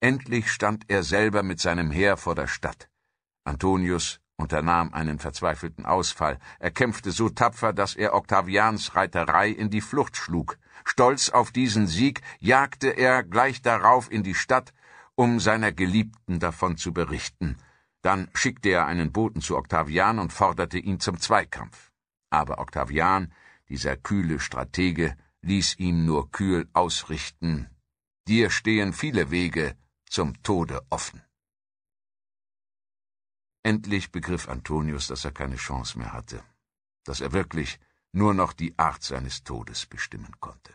Endlich stand er selber mit seinem Heer vor der Stadt. Antonius unternahm einen verzweifelten Ausfall. Er kämpfte so tapfer, dass er Octavians Reiterei in die Flucht schlug. Stolz auf diesen Sieg jagte er gleich darauf in die Stadt, um seiner Geliebten davon zu berichten. Dann schickte er einen Boten zu Octavian und forderte ihn zum Zweikampf. Aber Octavian dieser kühle Stratege ließ ihm nur kühl ausrichten, dir stehen viele Wege zum Tode offen. Endlich begriff Antonius, dass er keine Chance mehr hatte, dass er wirklich nur noch die Art seines Todes bestimmen konnte.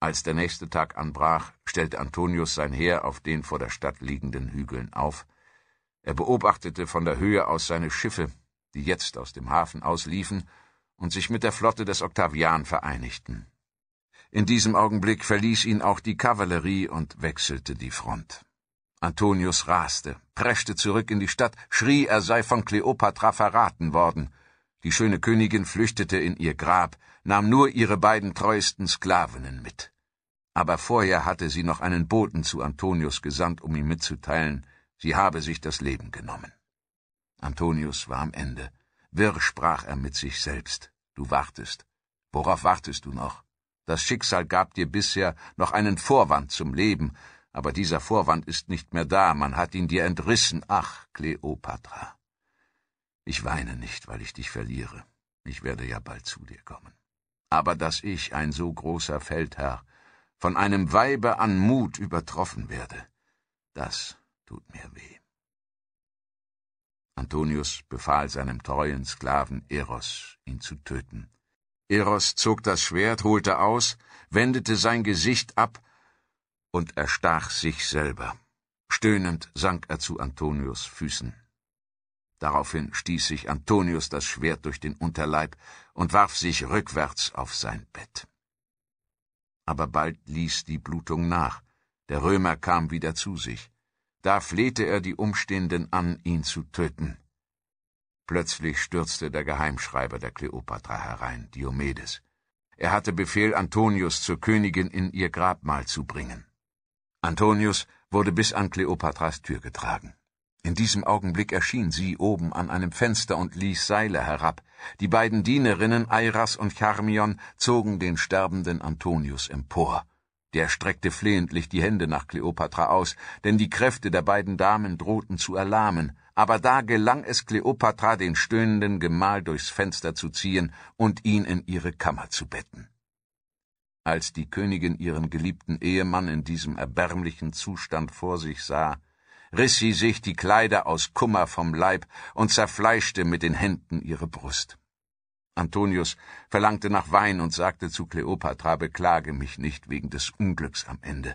Als der nächste Tag anbrach, stellte Antonius sein Heer auf den vor der Stadt liegenden Hügeln auf. Er beobachtete von der Höhe aus seine Schiffe, die jetzt aus dem Hafen ausliefen und sich mit der Flotte des Octavian vereinigten. In diesem Augenblick verließ ihn auch die Kavallerie und wechselte die Front. Antonius raste, preschte zurück in die Stadt, schrie, er sei von Kleopatra verraten worden. Die schöne Königin flüchtete in ihr Grab, nahm nur ihre beiden treuesten Sklavinnen mit. Aber vorher hatte sie noch einen Boten zu Antonius gesandt, um ihm mitzuteilen, sie habe sich das Leben genommen. Antonius war am Ende. Wirr sprach er mit sich selbst. Du wartest. Worauf wartest du noch? Das Schicksal gab dir bisher noch einen Vorwand zum Leben, aber dieser Vorwand ist nicht mehr da, man hat ihn dir entrissen. Ach, Kleopatra. Ich weine nicht, weil ich dich verliere. Ich werde ja bald zu dir kommen. Aber dass ich, ein so großer Feldherr, von einem Weibe an Mut übertroffen werde, das tut mir weh. Antonius befahl seinem treuen Sklaven Eros, ihn zu töten. Eros zog das Schwert, holte aus, wendete sein Gesicht ab und erstach sich selber. Stöhnend sank er zu Antonius Füßen. Daraufhin stieß sich Antonius das Schwert durch den Unterleib und warf sich rückwärts auf sein Bett. Aber bald ließ die Blutung nach. Der Römer kam wieder zu sich. Da flehte er die Umstehenden an, ihn zu töten. Plötzlich stürzte der Geheimschreiber der Kleopatra herein, Diomedes. Er hatte Befehl, Antonius zur Königin in ihr Grabmal zu bringen. Antonius wurde bis an Kleopatras Tür getragen. In diesem Augenblick erschien sie oben an einem Fenster und ließ Seile herab. Die beiden Dienerinnen Eiras und Charmion zogen den sterbenden Antonius empor. Der streckte flehentlich die Hände nach Kleopatra aus, denn die Kräfte der beiden Damen drohten zu erlahmen, aber da gelang es Kleopatra, den stöhnenden Gemahl durchs Fenster zu ziehen und ihn in ihre Kammer zu betten. Als die Königin ihren geliebten Ehemann in diesem erbärmlichen Zustand vor sich sah, riss sie sich die Kleider aus Kummer vom Leib und zerfleischte mit den Händen ihre Brust. Antonius verlangte nach Wein und sagte zu Kleopatra, beklage mich nicht wegen des Unglücks am Ende.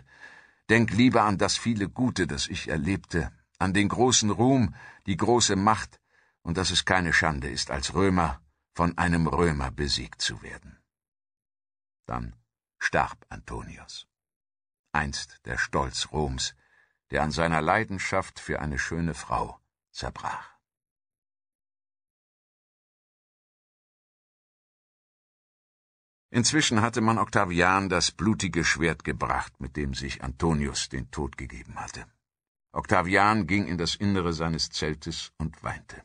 Denk lieber an das viele Gute, das ich erlebte, an den großen Ruhm, die große Macht, und dass es keine Schande ist, als Römer von einem Römer besiegt zu werden. Dann starb Antonius, einst der Stolz Roms, der an seiner Leidenschaft für eine schöne Frau zerbrach. Inzwischen hatte man Octavian das blutige Schwert gebracht, mit dem sich Antonius den Tod gegeben hatte. Octavian ging in das Innere seines Zeltes und weinte.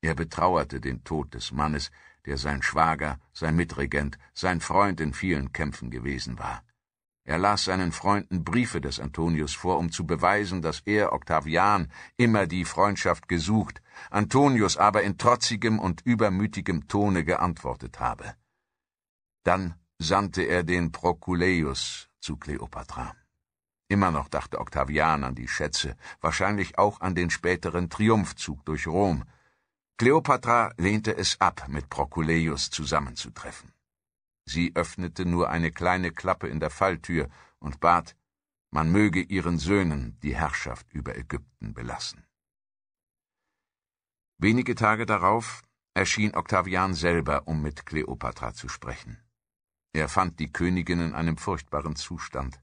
Er betrauerte den Tod des Mannes, der sein Schwager, sein Mitregent, sein Freund in vielen Kämpfen gewesen war. Er las seinen Freunden Briefe des Antonius vor, um zu beweisen, dass er, Octavian, immer die Freundschaft gesucht, Antonius aber in trotzigem und übermütigem Tone geantwortet habe. Dann sandte er den Prokuleius zu Kleopatra. Immer noch dachte Octavian an die Schätze, wahrscheinlich auch an den späteren Triumphzug durch Rom. Kleopatra lehnte es ab, mit Prokuleius zusammenzutreffen. Sie öffnete nur eine kleine Klappe in der Falltür und bat, man möge ihren Söhnen die Herrschaft über Ägypten belassen. Wenige Tage darauf erschien Octavian selber, um mit Kleopatra zu sprechen. Er fand die Königin in einem furchtbaren Zustand,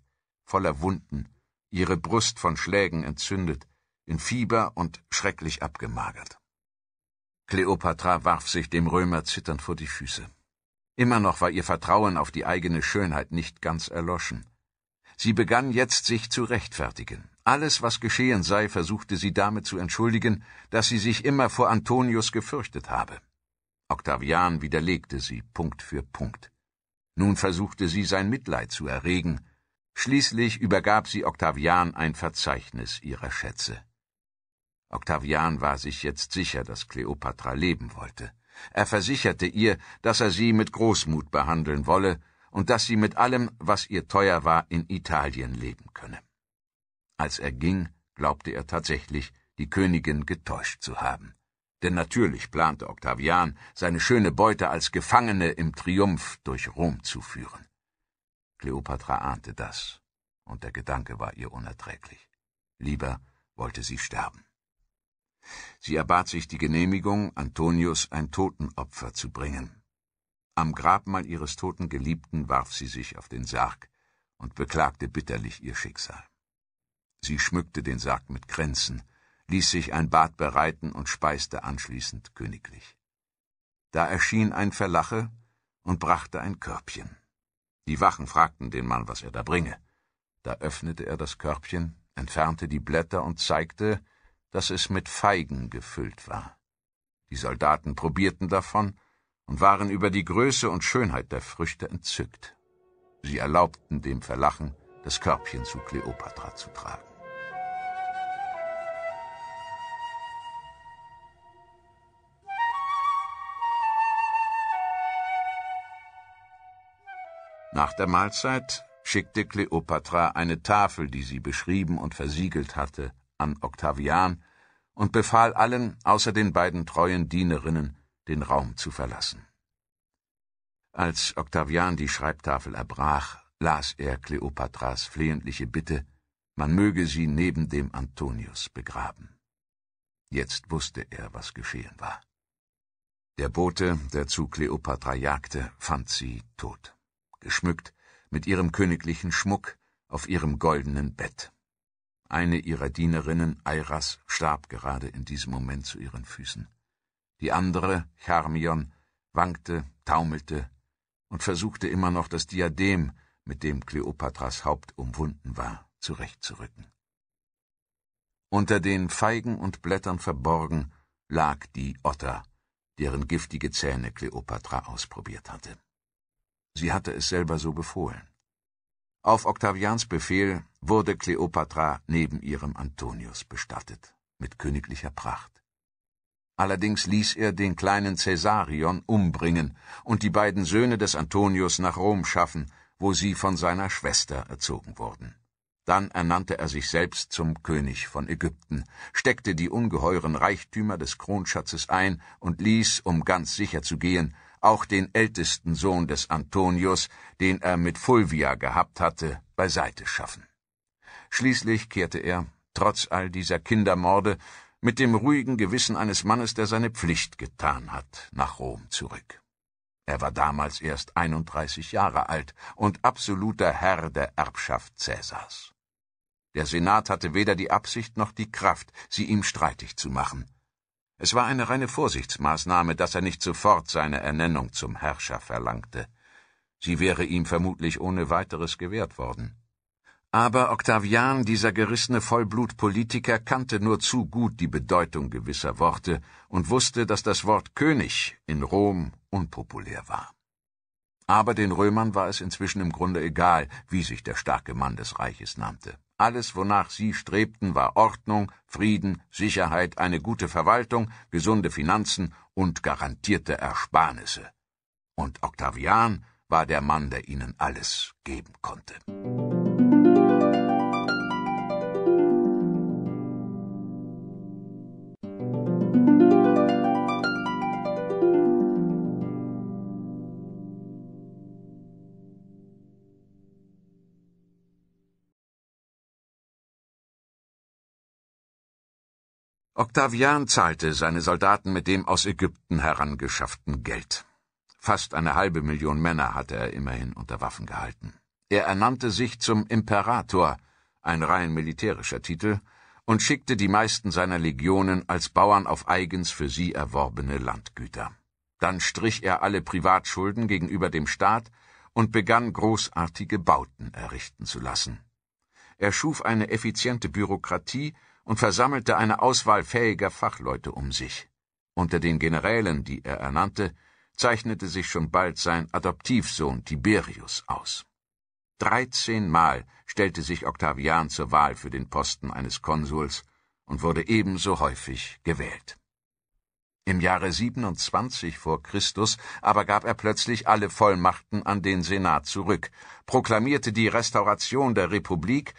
voller Wunden, ihre Brust von Schlägen entzündet, in Fieber und schrecklich abgemagert. Kleopatra warf sich dem Römer zitternd vor die Füße. Immer noch war ihr Vertrauen auf die eigene Schönheit nicht ganz erloschen. Sie begann jetzt sich zu rechtfertigen. Alles, was geschehen sei, versuchte sie damit zu entschuldigen, dass sie sich immer vor Antonius gefürchtet habe. Octavian widerlegte sie Punkt für Punkt. Nun versuchte sie sein Mitleid zu erregen. Schließlich übergab sie Octavian ein Verzeichnis ihrer Schätze. Octavian war sich jetzt sicher, dass Kleopatra leben wollte. Er versicherte ihr, dass er sie mit Großmut behandeln wolle und dass sie mit allem, was ihr teuer war, in Italien leben könne. Als er ging, glaubte er tatsächlich, die Königin getäuscht zu haben. Denn natürlich plante Octavian, seine schöne Beute als Gefangene im Triumph durch Rom zu führen. Kleopatra ahnte das, und der Gedanke war ihr unerträglich. Lieber wollte sie sterben. Sie erbat sich die Genehmigung, Antonius ein Totenopfer zu bringen. Am Grabmal ihres toten Geliebten warf sie sich auf den Sarg und beklagte bitterlich ihr Schicksal. Sie schmückte den Sarg mit Kränzen, ließ sich ein Bad bereiten und speiste anschließend königlich. Da erschien ein Verlache und brachte ein Körbchen. Die Wachen fragten den Mann, was er da bringe. Da öffnete er das Körbchen, entfernte die Blätter und zeigte, dass es mit Feigen gefüllt war. Die Soldaten probierten davon und waren über die Größe und Schönheit der Früchte entzückt. Sie erlaubten dem Verlachen, das Körbchen zu Kleopatra zu tragen. Nach der Mahlzeit schickte Kleopatra eine Tafel, die sie beschrieben und versiegelt hatte, an Octavian und befahl allen, außer den beiden treuen Dienerinnen, den Raum zu verlassen. Als Octavian die Schreibtafel erbrach, las er Kleopatras flehentliche Bitte, man möge sie neben dem Antonius begraben. Jetzt wusste er, was geschehen war. Der Bote, der zu Kleopatra jagte, fand sie tot geschmückt mit ihrem königlichen Schmuck auf ihrem goldenen Bett. Eine ihrer Dienerinnen, Airas, starb gerade in diesem Moment zu ihren Füßen. Die andere, Charmion, wankte, taumelte und versuchte immer noch das Diadem, mit dem Kleopatras Haupt umwunden war, zurechtzurücken. Unter den Feigen und Blättern verborgen lag die Otter, deren giftige Zähne Kleopatra ausprobiert hatte. Sie hatte es selber so befohlen. Auf Octavians Befehl wurde Kleopatra neben ihrem Antonius bestattet, mit königlicher Pracht. Allerdings ließ er den kleinen Caesarion umbringen und die beiden Söhne des Antonius nach Rom schaffen, wo sie von seiner Schwester erzogen wurden. Dann ernannte er sich selbst zum König von Ägypten, steckte die ungeheuren Reichtümer des Kronschatzes ein und ließ, um ganz sicher zu gehen, auch den ältesten Sohn des Antonius, den er mit Fulvia gehabt hatte, beiseite schaffen. Schließlich kehrte er, trotz all dieser Kindermorde, mit dem ruhigen Gewissen eines Mannes, der seine Pflicht getan hat, nach Rom zurück. Er war damals erst 31 Jahre alt und absoluter Herr der Erbschaft Cäsars. Der Senat hatte weder die Absicht noch die Kraft, sie ihm streitig zu machen. Es war eine reine Vorsichtsmaßnahme, dass er nicht sofort seine Ernennung zum Herrscher verlangte. Sie wäre ihm vermutlich ohne weiteres gewährt worden. Aber Octavian, dieser gerissene Vollblutpolitiker, kannte nur zu gut die Bedeutung gewisser Worte und wusste, dass das Wort König in Rom unpopulär war. Aber den Römern war es inzwischen im Grunde egal, wie sich der starke Mann des Reiches nannte. Alles, wonach sie strebten, war Ordnung, Frieden, Sicherheit, eine gute Verwaltung, gesunde Finanzen und garantierte Ersparnisse. Und Octavian war der Mann, der ihnen alles geben konnte. Octavian zahlte seine Soldaten mit dem aus Ägypten herangeschafften Geld. Fast eine halbe Million Männer hatte er immerhin unter Waffen gehalten. Er ernannte sich zum Imperator, ein rein militärischer Titel, und schickte die meisten seiner Legionen als Bauern auf eigens für sie erworbene Landgüter. Dann strich er alle Privatschulden gegenüber dem Staat und begann großartige Bauten errichten zu lassen. Er schuf eine effiziente Bürokratie, und versammelte eine Auswahl fähiger Fachleute um sich. Unter den Generälen, die er ernannte, zeichnete sich schon bald sein Adoptivsohn Tiberius aus. Dreizehnmal stellte sich Octavian zur Wahl für den Posten eines Konsuls und wurde ebenso häufig gewählt. Im Jahre 27 vor Christus aber gab er plötzlich alle Vollmachten an den Senat zurück, proklamierte die Restauration der Republik,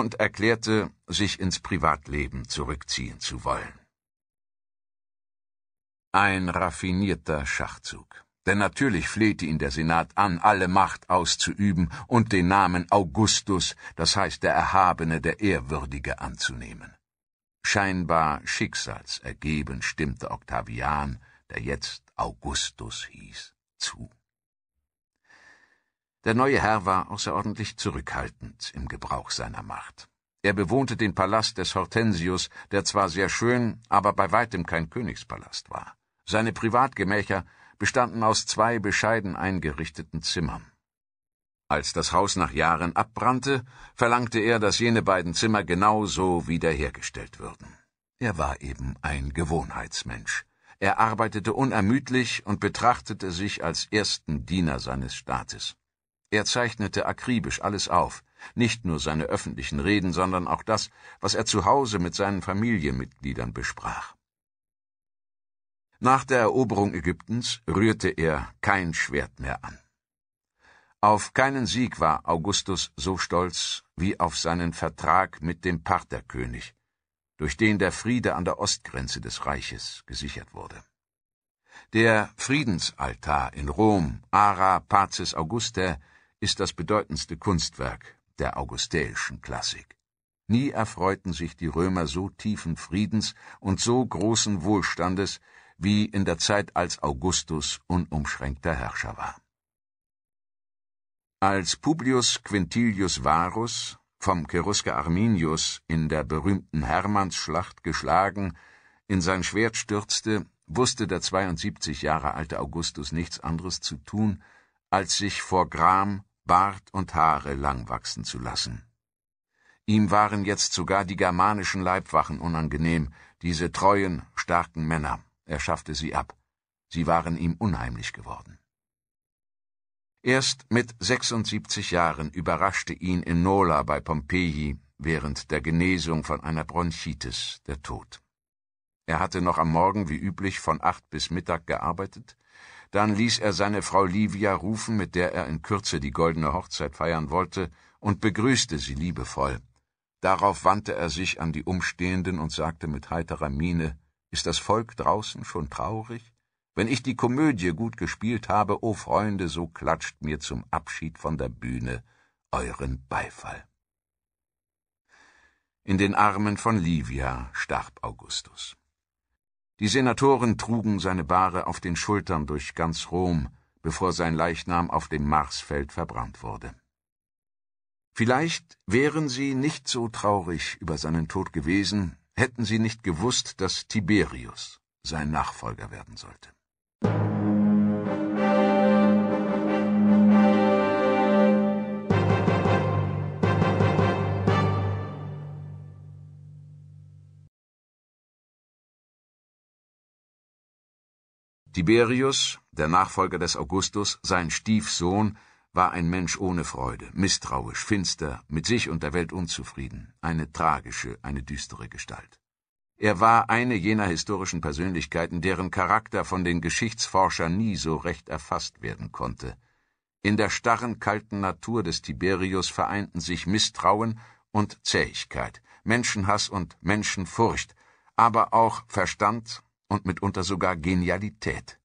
und erklärte, sich ins Privatleben zurückziehen zu wollen. Ein raffinierter Schachzug. Denn natürlich flehte ihn der Senat an, alle Macht auszuüben und den Namen Augustus, das heißt der Erhabene, der Ehrwürdige, anzunehmen. Scheinbar schicksalsergeben stimmte Octavian, der jetzt Augustus hieß, zu. Der neue Herr war außerordentlich zurückhaltend im Gebrauch seiner Macht. Er bewohnte den Palast des Hortensius, der zwar sehr schön, aber bei weitem kein Königspalast war. Seine Privatgemächer bestanden aus zwei bescheiden eingerichteten Zimmern. Als das Haus nach Jahren abbrannte, verlangte er, dass jene beiden Zimmer genau so wiederhergestellt würden. Er war eben ein Gewohnheitsmensch. Er arbeitete unermüdlich und betrachtete sich als ersten Diener seines Staates. Er zeichnete akribisch alles auf, nicht nur seine öffentlichen Reden, sondern auch das, was er zu Hause mit seinen Familienmitgliedern besprach. Nach der Eroberung Ägyptens rührte er kein Schwert mehr an. Auf keinen Sieg war Augustus so stolz wie auf seinen Vertrag mit dem Partherkönig, durch den der Friede an der Ostgrenze des Reiches gesichert wurde. Der Friedensaltar in Rom, Ara Pacis Augustae, ist das bedeutendste Kunstwerk der augustäischen Klassik. Nie erfreuten sich die Römer so tiefen Friedens und so großen Wohlstandes wie in der Zeit, als Augustus unumschränkter Herrscher war. Als Publius Quintilius Varus vom Cherusker Arminius in der berühmten Hermannsschlacht geschlagen in sein Schwert stürzte, wusste der 72 Jahre alte Augustus nichts anderes zu tun, als sich vor Gram Bart und Haare lang wachsen zu lassen. Ihm waren jetzt sogar die germanischen Leibwachen unangenehm, diese treuen, starken Männer. Er schaffte sie ab. Sie waren ihm unheimlich geworden. Erst mit 76 Jahren überraschte ihn in Nola bei Pompeji während der Genesung von einer Bronchitis der Tod. Er hatte noch am Morgen wie üblich von acht bis Mittag gearbeitet dann ließ er seine Frau Livia rufen, mit der er in Kürze die goldene Hochzeit feiern wollte, und begrüßte sie liebevoll. Darauf wandte er sich an die Umstehenden und sagte mit heiterer Miene Ist das Volk draußen schon traurig? Wenn ich die Komödie gut gespielt habe, o oh Freunde, so klatscht mir zum Abschied von der Bühne euren Beifall. In den Armen von Livia starb Augustus. Die Senatoren trugen seine Bahre auf den Schultern durch ganz Rom, bevor sein Leichnam auf dem Marsfeld verbrannt wurde. Vielleicht wären sie nicht so traurig über seinen Tod gewesen, hätten sie nicht gewusst, dass Tiberius sein Nachfolger werden sollte. Tiberius, der Nachfolger des Augustus, sein Stiefsohn, war ein Mensch ohne Freude, misstrauisch, finster, mit sich und der Welt unzufrieden, eine tragische, eine düstere Gestalt. Er war eine jener historischen Persönlichkeiten, deren Charakter von den Geschichtsforschern nie so recht erfasst werden konnte. In der starren, kalten Natur des Tiberius vereinten sich Misstrauen und Zähigkeit, Menschenhass und Menschenfurcht, aber auch Verstand, und mitunter sogar Genialität.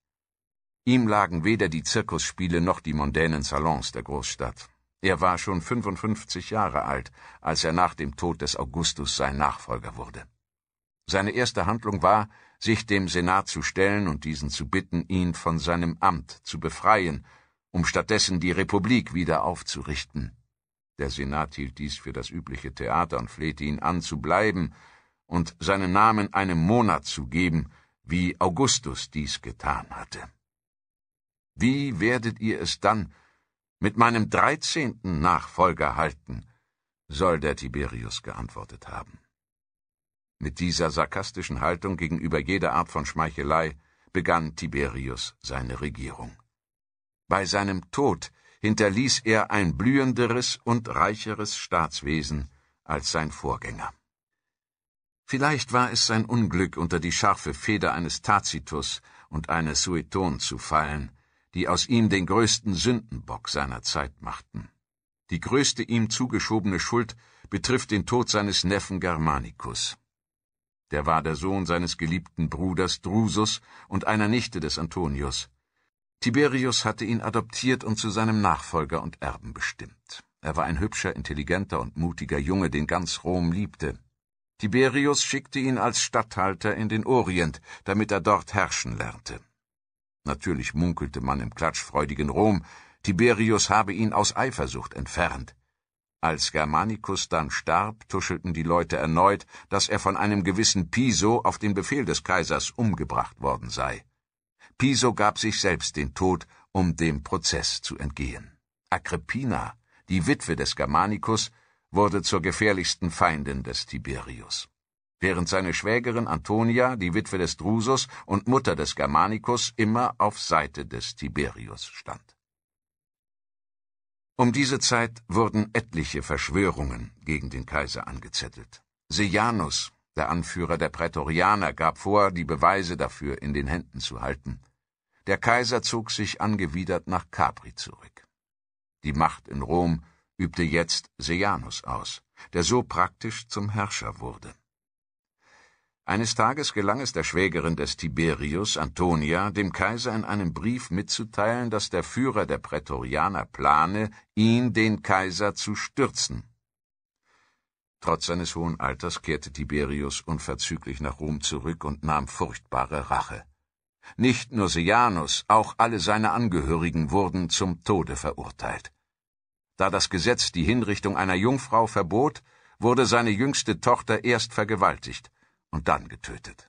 Ihm lagen weder die Zirkusspiele noch die mondänen Salons der Großstadt. Er war schon 55 Jahre alt, als er nach dem Tod des Augustus sein Nachfolger wurde. Seine erste Handlung war, sich dem Senat zu stellen und diesen zu bitten, ihn von seinem Amt zu befreien, um stattdessen die Republik wieder aufzurichten. Der Senat hielt dies für das übliche Theater und flehte ihn an, zu bleiben und seinen Namen einem Monat zu geben, wie Augustus dies getan hatte. Wie werdet ihr es dann mit meinem dreizehnten Nachfolger halten? soll der Tiberius geantwortet haben. Mit dieser sarkastischen Haltung gegenüber jeder Art von Schmeichelei begann Tiberius seine Regierung. Bei seinem Tod hinterließ er ein blühenderes und reicheres Staatswesen als sein Vorgänger. Vielleicht war es sein Unglück, unter die scharfe Feder eines Tacitus und eines Sueton zu fallen, die aus ihm den größten Sündenbock seiner Zeit machten. Die größte ihm zugeschobene Schuld betrifft den Tod seines Neffen Germanicus. Der war der Sohn seines geliebten Bruders Drusus und einer Nichte des Antonius. Tiberius hatte ihn adoptiert und zu seinem Nachfolger und Erben bestimmt. Er war ein hübscher, intelligenter und mutiger Junge, den ganz Rom liebte. Tiberius schickte ihn als Statthalter in den Orient, damit er dort herrschen lernte. Natürlich munkelte man im klatschfreudigen Rom, Tiberius habe ihn aus Eifersucht entfernt. Als Germanicus dann starb, tuschelten die Leute erneut, dass er von einem gewissen Piso auf den Befehl des Kaisers umgebracht worden sei. Piso gab sich selbst den Tod, um dem Prozess zu entgehen. Agrippina, die Witwe des Germanicus, wurde zur gefährlichsten Feindin des Tiberius. Während seine Schwägerin Antonia, die Witwe des Drusus und Mutter des Germanicus, immer auf Seite des Tiberius stand. Um diese Zeit wurden etliche Verschwörungen gegen den Kaiser angezettelt. Sejanus, der Anführer der Prätorianer, gab vor, die Beweise dafür in den Händen zu halten. Der Kaiser zog sich angewidert nach Capri zurück. Die Macht in Rom übte jetzt Sejanus aus, der so praktisch zum Herrscher wurde. Eines Tages gelang es der Schwägerin des Tiberius, Antonia, dem Kaiser in einem Brief mitzuteilen, dass der Führer der Prätorianer plane, ihn, den Kaiser, zu stürzen. Trotz seines hohen Alters kehrte Tiberius unverzüglich nach Rom zurück und nahm furchtbare Rache. Nicht nur Sejanus, auch alle seine Angehörigen wurden zum Tode verurteilt. Da das Gesetz die Hinrichtung einer Jungfrau verbot, wurde seine jüngste Tochter erst vergewaltigt und dann getötet.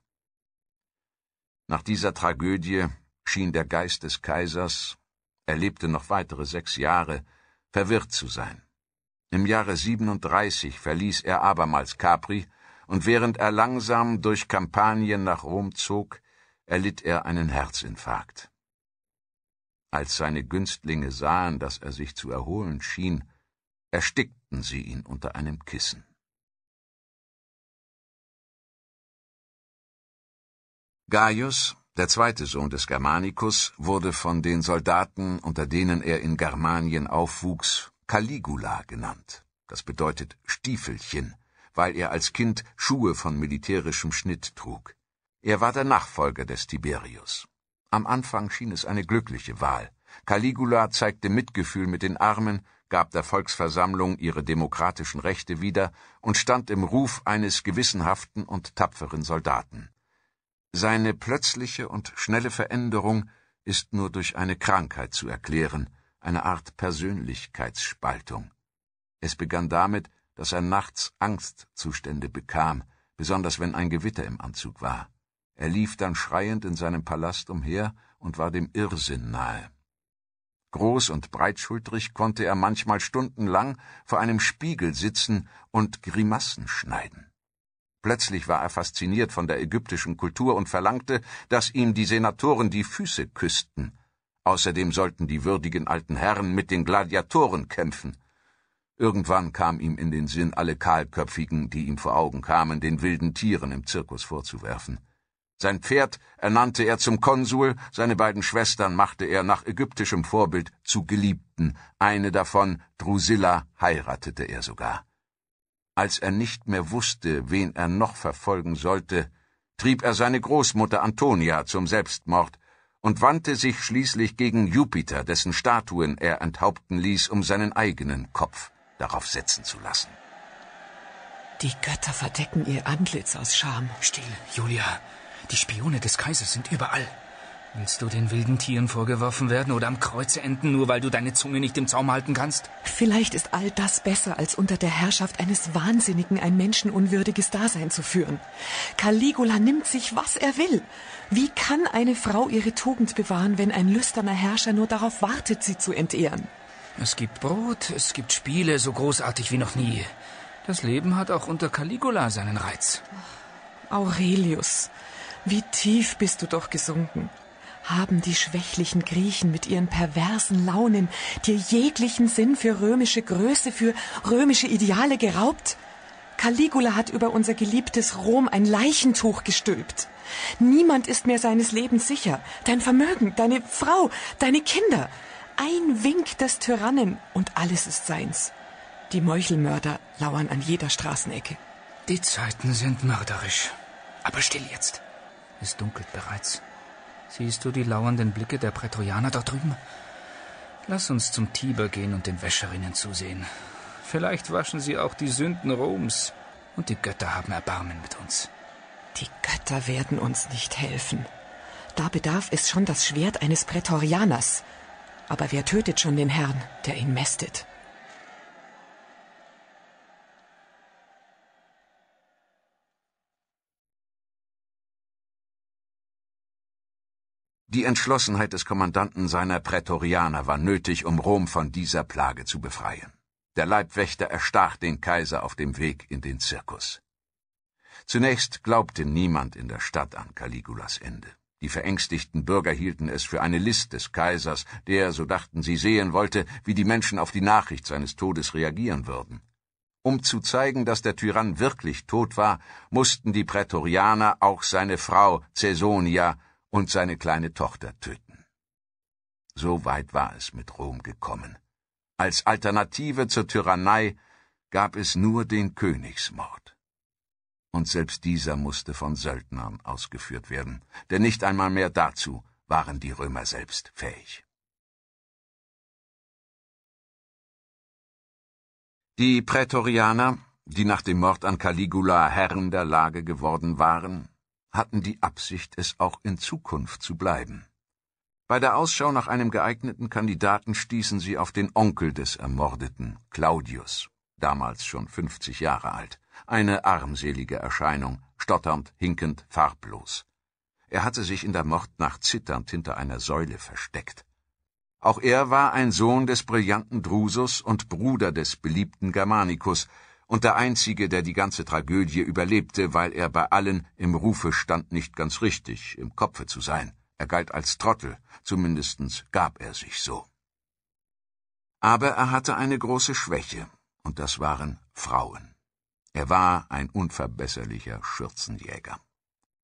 Nach dieser Tragödie schien der Geist des Kaisers, er lebte noch weitere sechs Jahre, verwirrt zu sein. Im Jahre 37 verließ er abermals Capri, und während er langsam durch Kampanien nach Rom zog, erlitt er einen Herzinfarkt. Als seine Günstlinge sahen, dass er sich zu erholen schien, erstickten sie ihn unter einem Kissen. Gaius, der zweite Sohn des Germanicus, wurde von den Soldaten, unter denen er in Germanien aufwuchs, Caligula genannt. Das bedeutet Stiefelchen, weil er als Kind Schuhe von militärischem Schnitt trug. Er war der Nachfolger des Tiberius. Am Anfang schien es eine glückliche Wahl. Caligula zeigte Mitgefühl mit den Armen, gab der Volksversammlung ihre demokratischen Rechte wieder und stand im Ruf eines gewissenhaften und tapferen Soldaten. Seine plötzliche und schnelle Veränderung ist nur durch eine Krankheit zu erklären, eine Art Persönlichkeitsspaltung. Es begann damit, dass er nachts Angstzustände bekam, besonders wenn ein Gewitter im Anzug war. Er lief dann schreiend in seinem Palast umher und war dem Irrsinn nahe. Groß und breitschultrig konnte er manchmal stundenlang vor einem Spiegel sitzen und Grimassen schneiden. Plötzlich war er fasziniert von der ägyptischen Kultur und verlangte, dass ihm die Senatoren die Füße küssten. Außerdem sollten die würdigen alten Herren mit den Gladiatoren kämpfen. Irgendwann kam ihm in den Sinn, alle Kahlköpfigen, die ihm vor Augen kamen, den wilden Tieren im Zirkus vorzuwerfen. Sein Pferd ernannte er zum Konsul, seine beiden Schwestern machte er nach ägyptischem Vorbild zu Geliebten, eine davon, Drusilla, heiratete er sogar. Als er nicht mehr wusste, wen er noch verfolgen sollte, trieb er seine Großmutter Antonia zum Selbstmord und wandte sich schließlich gegen Jupiter, dessen Statuen er enthaupten ließ, um seinen eigenen Kopf darauf setzen zu lassen. Die Götter verdecken ihr Antlitz aus Scham. Still, Julia. Die Spione des Kaisers sind überall. Willst du den wilden Tieren vorgeworfen werden oder am Kreuze enden, nur weil du deine Zunge nicht im Zaum halten kannst? Vielleicht ist all das besser, als unter der Herrschaft eines Wahnsinnigen ein menschenunwürdiges Dasein zu führen. Caligula nimmt sich, was er will. Wie kann eine Frau ihre Tugend bewahren, wenn ein lüsterner Herrscher nur darauf wartet, sie zu entehren? Es gibt Brot, es gibt Spiele, so großartig wie noch nie. Das Leben hat auch unter Caligula seinen Reiz. Aurelius, wie tief bist du doch gesunken. Haben die schwächlichen Griechen mit ihren perversen Launen dir jeglichen Sinn für römische Größe, für römische Ideale geraubt? Caligula hat über unser geliebtes Rom ein Leichentuch gestülpt. Niemand ist mehr seines Lebens sicher. Dein Vermögen, deine Frau, deine Kinder. Ein Wink des Tyrannen und alles ist seins. Die Meuchelmörder lauern an jeder Straßenecke. Die Zeiten sind mörderisch. Aber still jetzt. Es dunkelt bereits. Siehst du die lauernden Blicke der Prätorianer dort drüben? Lass uns zum Tiber gehen und den Wäscherinnen zusehen. Vielleicht waschen sie auch die Sünden Roms. Und die Götter haben Erbarmen mit uns. Die Götter werden uns nicht helfen. Da bedarf es schon das Schwert eines Prätorianers. Aber wer tötet schon den Herrn, der ihn mästet? Die Entschlossenheit des Kommandanten seiner Prätorianer war nötig, um Rom von dieser Plage zu befreien. Der Leibwächter erstach den Kaiser auf dem Weg in den Zirkus. Zunächst glaubte niemand in der Stadt an Caligulas Ende. Die verängstigten Bürger hielten es für eine List des Kaisers, der, so dachten sie, sehen wollte, wie die Menschen auf die Nachricht seines Todes reagieren würden. Um zu zeigen, dass der Tyrann wirklich tot war, mussten die Prätorianer auch seine Frau Caesonia und seine kleine Tochter töten. So weit war es mit Rom gekommen. Als Alternative zur Tyrannei gab es nur den Königsmord. Und selbst dieser musste von Söldnern ausgeführt werden, denn nicht einmal mehr dazu waren die Römer selbst fähig. Die Prätorianer, die nach dem Mord an Caligula Herren der Lage geworden waren, hatten die Absicht, es auch in Zukunft zu bleiben. Bei der Ausschau nach einem geeigneten Kandidaten stießen sie auf den Onkel des Ermordeten, Claudius, damals schon 50 Jahre alt, eine armselige Erscheinung, stotternd, hinkend, farblos. Er hatte sich in der Mordnacht zitternd hinter einer Säule versteckt. Auch er war ein Sohn des brillanten Drusus und Bruder des beliebten Germanicus, und der einzige, der die ganze Tragödie überlebte, weil er bei allen im Rufe stand, nicht ganz richtig im Kopfe zu sein. Er galt als Trottel, zumindestens gab er sich so. Aber er hatte eine große Schwäche, und das waren Frauen. Er war ein unverbesserlicher Schürzenjäger.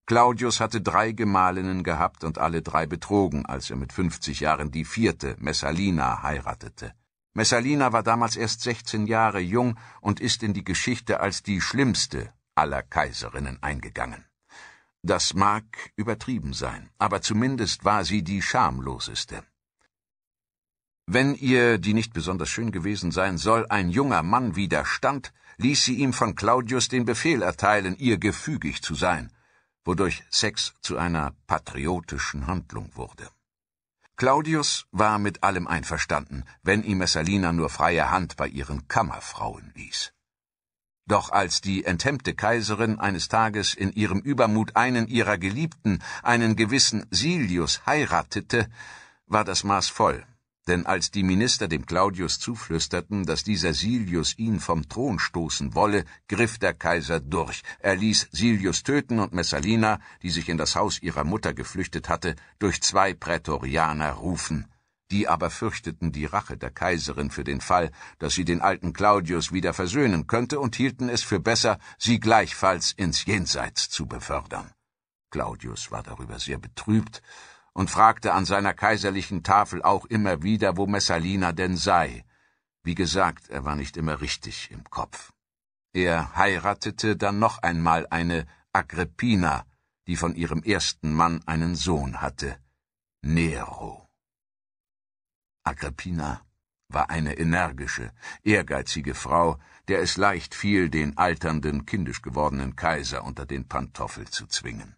Claudius hatte drei Gemahlinnen gehabt und alle drei betrogen, als er mit fünfzig Jahren die vierte, Messalina, heiratete. Messalina war damals erst 16 Jahre jung und ist in die Geschichte als die schlimmste aller Kaiserinnen eingegangen. Das mag übertrieben sein, aber zumindest war sie die schamloseste. Wenn ihr die nicht besonders schön gewesen sein soll, ein junger Mann widerstand, ließ sie ihm von Claudius den Befehl erteilen, ihr gefügig zu sein, wodurch Sex zu einer patriotischen Handlung wurde. Claudius war mit allem einverstanden, wenn ihm Messalina nur freie Hand bei ihren Kammerfrauen ließ. Doch als die enthemmte Kaiserin eines Tages in ihrem Übermut einen ihrer Geliebten, einen gewissen Silius, heiratete, war das Maß voll, denn als die Minister dem Claudius zuflüsterten, dass dieser Silius ihn vom Thron stoßen wolle, griff der Kaiser durch. Er ließ Silius töten und Messalina, die sich in das Haus ihrer Mutter geflüchtet hatte, durch zwei Prätorianer rufen. Die aber fürchteten die Rache der Kaiserin für den Fall, dass sie den alten Claudius wieder versöhnen könnte und hielten es für besser, sie gleichfalls ins Jenseits zu befördern. Claudius war darüber sehr betrübt, und fragte an seiner kaiserlichen Tafel auch immer wieder, wo Messalina denn sei. Wie gesagt, er war nicht immer richtig im Kopf. Er heiratete dann noch einmal eine Agrippina, die von ihrem ersten Mann einen Sohn hatte, Nero. Agrippina war eine energische, ehrgeizige Frau, der es leicht fiel, den alternden, kindisch gewordenen Kaiser unter den Pantoffel zu zwingen.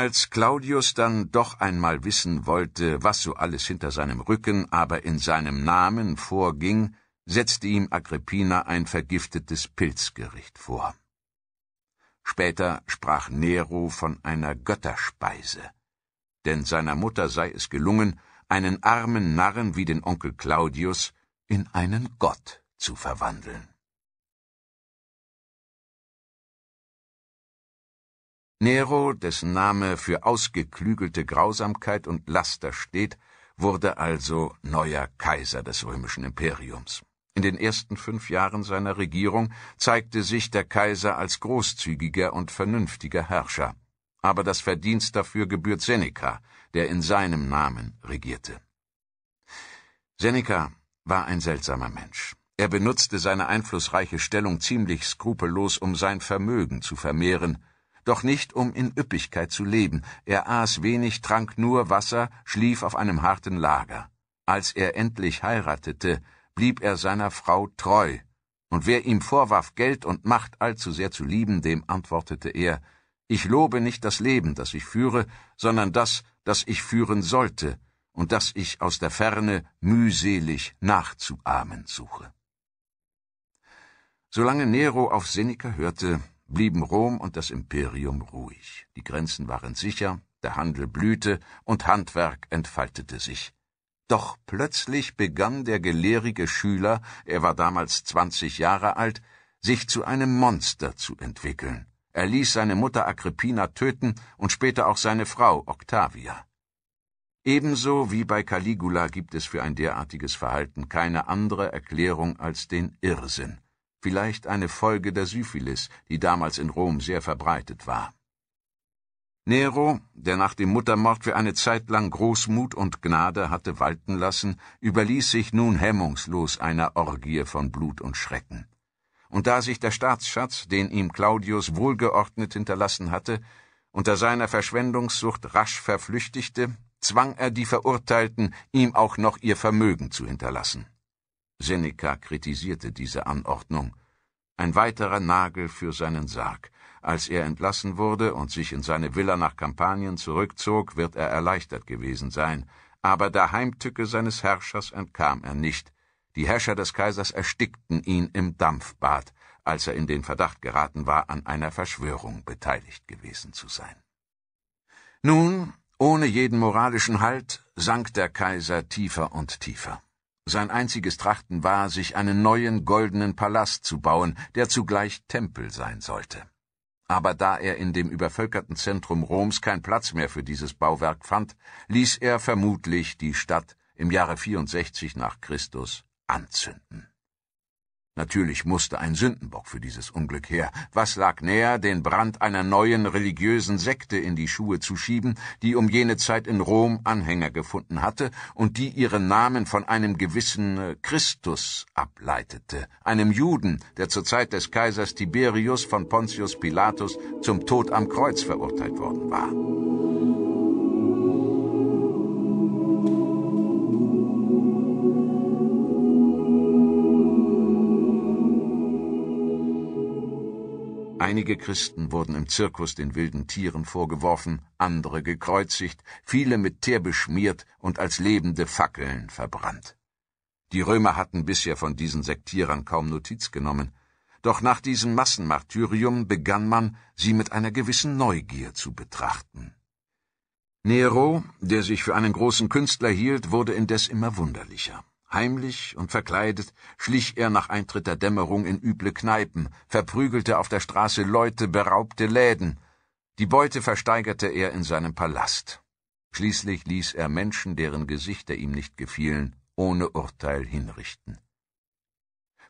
Als Claudius dann doch einmal wissen wollte, was so alles hinter seinem Rücken, aber in seinem Namen vorging, setzte ihm Agrippina ein vergiftetes Pilzgericht vor. Später sprach Nero von einer Götterspeise, denn seiner Mutter sei es gelungen, einen armen Narren wie den Onkel Claudius in einen Gott zu verwandeln. Nero, dessen Name für ausgeklügelte Grausamkeit und Laster steht, wurde also neuer Kaiser des römischen Imperiums. In den ersten fünf Jahren seiner Regierung zeigte sich der Kaiser als großzügiger und vernünftiger Herrscher. Aber das Verdienst dafür gebührt Seneca, der in seinem Namen regierte. Seneca war ein seltsamer Mensch. Er benutzte seine einflussreiche Stellung ziemlich skrupellos, um sein Vermögen zu vermehren doch nicht um in Üppigkeit zu leben. Er aß wenig, trank nur Wasser, schlief auf einem harten Lager. Als er endlich heiratete, blieb er seiner Frau treu, und wer ihm vorwarf, Geld und Macht allzu sehr zu lieben, dem antwortete er Ich lobe nicht das Leben, das ich führe, sondern das, das ich führen sollte, und das ich aus der Ferne mühselig nachzuahmen suche. Solange Nero auf Seneca hörte, blieben Rom und das Imperium ruhig. Die Grenzen waren sicher, der Handel blühte und Handwerk entfaltete sich. Doch plötzlich begann der gelehrige Schüler, er war damals zwanzig Jahre alt, sich zu einem Monster zu entwickeln. Er ließ seine Mutter Agrippina töten und später auch seine Frau Octavia. Ebenso wie bei Caligula gibt es für ein derartiges Verhalten keine andere Erklärung als den Irrsinn vielleicht eine Folge der Syphilis, die damals in Rom sehr verbreitet war. Nero, der nach dem Muttermord für eine Zeit lang Großmut und Gnade hatte walten lassen, überließ sich nun hemmungslos einer Orgie von Blut und Schrecken. Und da sich der Staatsschatz, den ihm Claudius wohlgeordnet hinterlassen hatte, unter seiner Verschwendungssucht rasch verflüchtigte, zwang er die Verurteilten, ihm auch noch ihr Vermögen zu hinterlassen. Seneca kritisierte diese Anordnung. Ein weiterer Nagel für seinen Sarg. Als er entlassen wurde und sich in seine Villa nach Kampanien zurückzog, wird er erleichtert gewesen sein. Aber der Heimtücke seines Herrschers entkam er nicht. Die Herrscher des Kaisers erstickten ihn im Dampfbad, als er in den Verdacht geraten war, an einer Verschwörung beteiligt gewesen zu sein. Nun, ohne jeden moralischen Halt, sank der Kaiser tiefer und tiefer. Sein einziges Trachten war, sich einen neuen goldenen Palast zu bauen, der zugleich Tempel sein sollte. Aber da er in dem übervölkerten Zentrum Roms keinen Platz mehr für dieses Bauwerk fand, ließ er vermutlich die Stadt im Jahre 64 nach Christus anzünden. Natürlich musste ein Sündenbock für dieses Unglück her. Was lag näher, den Brand einer neuen religiösen Sekte in die Schuhe zu schieben, die um jene Zeit in Rom Anhänger gefunden hatte und die ihren Namen von einem gewissen äh, Christus ableitete, einem Juden, der zur Zeit des Kaisers Tiberius von Pontius Pilatus zum Tod am Kreuz verurteilt worden war. Einige Christen wurden im Zirkus den wilden Tieren vorgeworfen, andere gekreuzigt, viele mit Teer beschmiert und als lebende Fackeln verbrannt. Die Römer hatten bisher von diesen Sektierern kaum Notiz genommen, doch nach diesem Massenmartyrium begann man, sie mit einer gewissen Neugier zu betrachten. Nero, der sich für einen großen Künstler hielt, wurde indes immer wunderlicher. Heimlich und verkleidet schlich er nach Eintritt der Dämmerung in üble Kneipen, verprügelte auf der Straße Leute, beraubte Läden. Die Beute versteigerte er in seinem Palast. Schließlich ließ er Menschen, deren Gesichter ihm nicht gefielen, ohne Urteil hinrichten.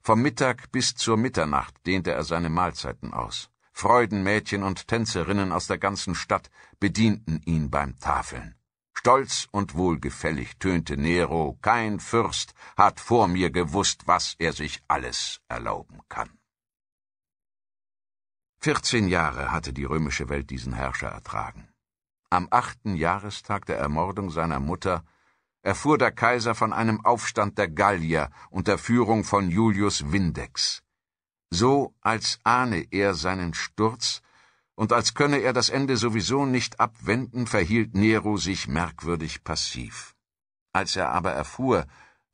Vom Mittag bis zur Mitternacht dehnte er seine Mahlzeiten aus. Freudenmädchen und Tänzerinnen aus der ganzen Stadt bedienten ihn beim Tafeln. Stolz und wohlgefällig tönte Nero, kein Fürst hat vor mir gewusst, was er sich alles erlauben kann. Vierzehn Jahre hatte die römische Welt diesen Herrscher ertragen. Am achten Jahrestag der Ermordung seiner Mutter erfuhr der Kaiser von einem Aufstand der Gallier unter Führung von Julius Vindex. So als ahne er seinen Sturz, und als könne er das Ende sowieso nicht abwenden, verhielt Nero sich merkwürdig passiv. Als er aber erfuhr,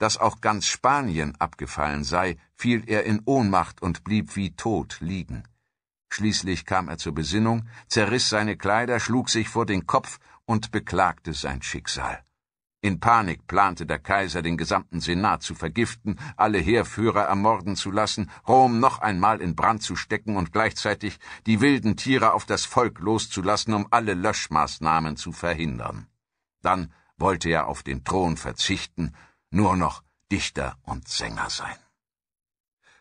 dass auch ganz Spanien abgefallen sei, fiel er in Ohnmacht und blieb wie tot liegen. Schließlich kam er zur Besinnung, zerriss seine Kleider, schlug sich vor den Kopf und beklagte sein Schicksal. In Panik plante der Kaiser, den gesamten Senat zu vergiften, alle Heerführer ermorden zu lassen, Rom noch einmal in Brand zu stecken und gleichzeitig die wilden Tiere auf das Volk loszulassen, um alle Löschmaßnahmen zu verhindern. Dann wollte er auf den Thron verzichten, nur noch Dichter und Sänger sein.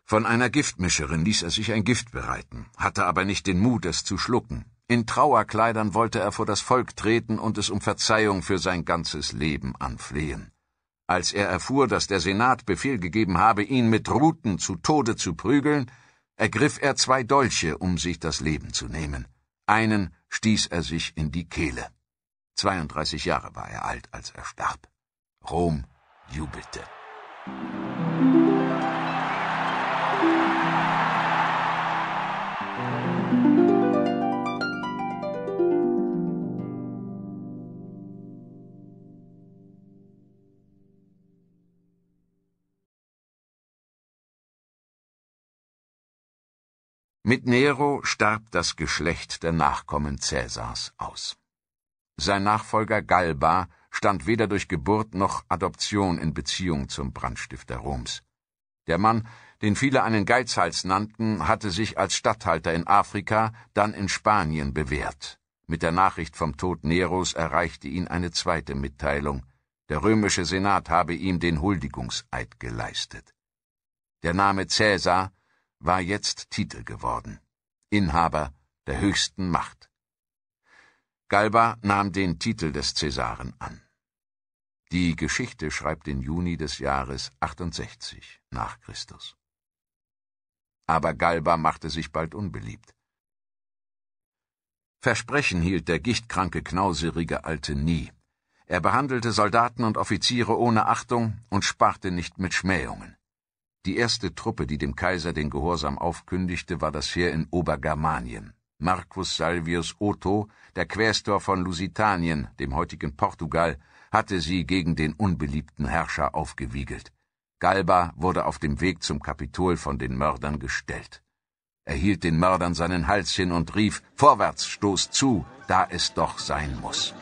Von einer Giftmischerin ließ er sich ein Gift bereiten, hatte aber nicht den Mut, es zu schlucken. In Trauerkleidern wollte er vor das Volk treten und es um Verzeihung für sein ganzes Leben anflehen. Als er erfuhr, dass der Senat Befehl gegeben habe, ihn mit Ruten zu Tode zu prügeln, ergriff er zwei Dolche, um sich das Leben zu nehmen. Einen stieß er sich in die Kehle. 32 Jahre war er alt, als er starb. Rom jubelte. Mit Nero starb das Geschlecht der Nachkommen Cäsars aus. Sein Nachfolger Galba stand weder durch Geburt noch Adoption in Beziehung zum Brandstifter Roms. Der Mann, den viele einen Geizhals nannten, hatte sich als Statthalter in Afrika, dann in Spanien bewährt. Mit der Nachricht vom Tod Neros erreichte ihn eine zweite Mitteilung. Der römische Senat habe ihm den Huldigungseid geleistet. Der Name Cäsar war jetzt Titel geworden, Inhaber der höchsten Macht. Galba nahm den Titel des Cäsaren an. Die Geschichte schreibt den Juni des Jahres 68 nach Christus. Aber Galba machte sich bald unbeliebt. Versprechen hielt der gichtkranke, knauserige Alte nie. Er behandelte Soldaten und Offiziere ohne Achtung und sparte nicht mit Schmähungen. Die erste Truppe, die dem Kaiser den Gehorsam aufkündigte, war das Heer in Obergermanien. Marcus Salvius Otto, der Quästor von Lusitanien, dem heutigen Portugal, hatte sie gegen den unbeliebten Herrscher aufgewiegelt. Galba wurde auf dem Weg zum Kapitol von den Mördern gestellt. Er hielt den Mördern seinen Hals hin und rief Vorwärts, stoß zu, da es doch sein muss.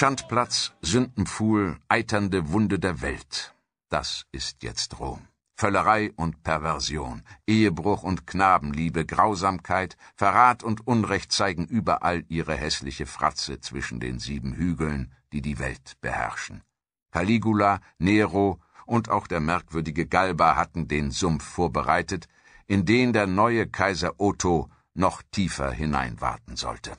Schandplatz, Sündenpfuhl, eiternde Wunde der Welt. Das ist jetzt Rom. Völlerei und Perversion, Ehebruch und Knabenliebe, Grausamkeit, Verrat und Unrecht zeigen überall ihre hässliche Fratze zwischen den sieben Hügeln, die die Welt beherrschen. Caligula, Nero und auch der merkwürdige Galba hatten den Sumpf vorbereitet, in den der neue Kaiser Otto noch tiefer hineinwarten sollte.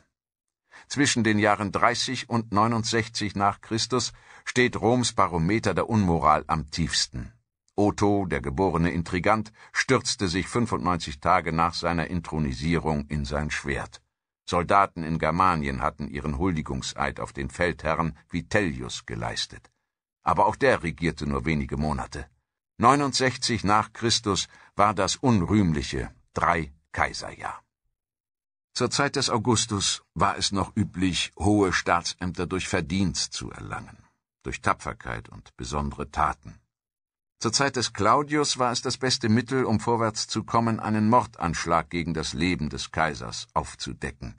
Zwischen den Jahren 30 und 69 nach Christus steht Roms Barometer der Unmoral am tiefsten. Otto, der geborene Intrigant, stürzte sich 95 Tage nach seiner Intronisierung in sein Schwert. Soldaten in Germanien hatten ihren Huldigungseid auf den Feldherrn Vitellius geleistet. Aber auch der regierte nur wenige Monate. 69 nach Christus war das unrühmliche Drei-Kaiserjahr. Zur Zeit des Augustus war es noch üblich, hohe Staatsämter durch Verdienst zu erlangen, durch Tapferkeit und besondere Taten. Zur Zeit des Claudius war es das beste Mittel, um vorwärts zu kommen, einen Mordanschlag gegen das Leben des Kaisers aufzudecken.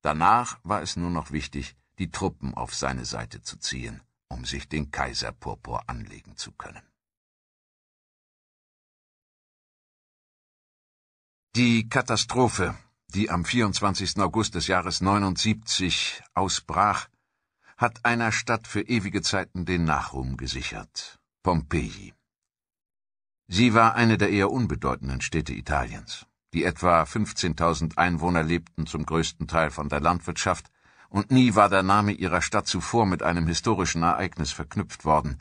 Danach war es nur noch wichtig, die Truppen auf seine Seite zu ziehen, um sich den Kaiserpurpur anlegen zu können. Die Katastrophe die am 24. August des Jahres 79 ausbrach, hat einer Stadt für ewige Zeiten den Nachruhm gesichert, Pompeji. Sie war eine der eher unbedeutenden Städte Italiens. Die etwa 15.000 Einwohner lebten zum größten Teil von der Landwirtschaft, und nie war der Name ihrer Stadt zuvor mit einem historischen Ereignis verknüpft worden.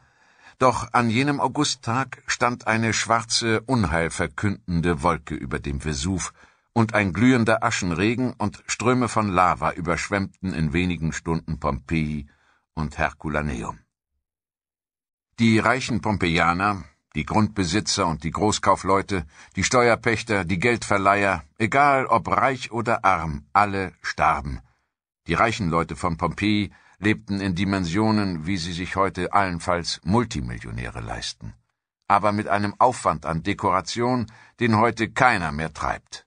Doch an jenem Augusttag stand eine schwarze, unheilverkündende Wolke über dem Vesuv, und ein glühender Aschenregen und Ströme von Lava überschwemmten in wenigen Stunden Pompeji und Herculaneum. Die reichen Pompeianer, die Grundbesitzer und die Großkaufleute, die Steuerpächter, die Geldverleiher, egal ob reich oder arm, alle starben. Die reichen Leute von Pompeji lebten in Dimensionen, wie sie sich heute allenfalls Multimillionäre leisten, aber mit einem Aufwand an Dekoration, den heute keiner mehr treibt.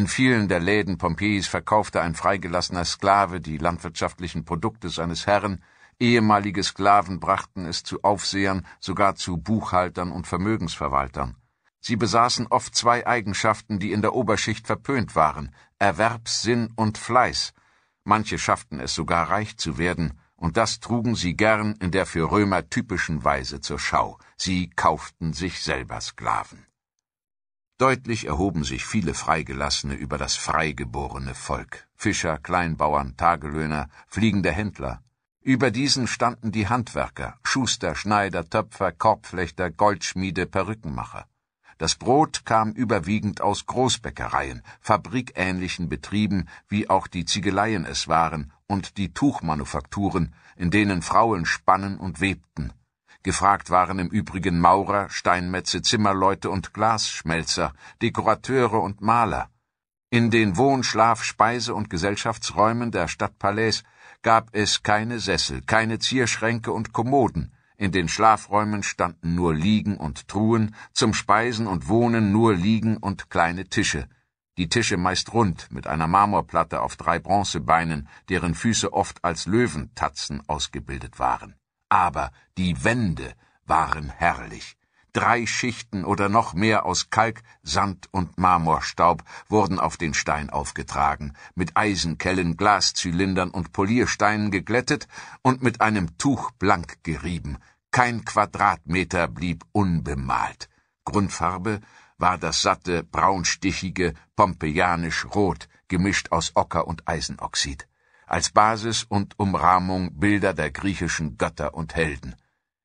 In vielen der Läden Pompeis verkaufte ein freigelassener Sklave die landwirtschaftlichen Produkte seines Herrn, ehemalige Sklaven brachten es zu Aufsehern, sogar zu Buchhaltern und Vermögensverwaltern. Sie besaßen oft zwei Eigenschaften, die in der Oberschicht verpönt waren Erwerbssinn und Fleiß. Manche schafften es sogar reich zu werden, und das trugen sie gern in der für Römer typischen Weise zur Schau. Sie kauften sich selber Sklaven. Deutlich erhoben sich viele Freigelassene über das freigeborene Volk. Fischer, Kleinbauern, Tagelöhner, fliegende Händler. Über diesen standen die Handwerker, Schuster, Schneider, Töpfer, Korbflechter, Goldschmiede, Perückenmacher. Das Brot kam überwiegend aus Großbäckereien, fabrikähnlichen Betrieben, wie auch die Ziegeleien es waren, und die Tuchmanufakturen, in denen Frauen spannen und webten. Gefragt waren im Übrigen Maurer, Steinmetze, Zimmerleute und Glasschmelzer, Dekorateure und Maler. In den Wohn-, Schlaf-, Speise- und Gesellschaftsräumen der Stadtpalais gab es keine Sessel, keine Zierschränke und Kommoden. In den Schlafräumen standen nur Liegen und Truhen, zum Speisen und Wohnen nur Liegen und kleine Tische. Die Tische meist rund, mit einer Marmorplatte auf drei Bronzebeinen, deren Füße oft als Löwentatzen ausgebildet waren. Aber die Wände waren herrlich. Drei Schichten oder noch mehr aus Kalk, Sand und Marmorstaub wurden auf den Stein aufgetragen, mit Eisenkellen, Glaszylindern und Poliersteinen geglättet und mit einem Tuch blank gerieben. Kein Quadratmeter blieb unbemalt. Grundfarbe war das satte, braunstichige, pompeianisch Rot, gemischt aus Ocker und Eisenoxid als Basis und Umrahmung Bilder der griechischen Götter und Helden.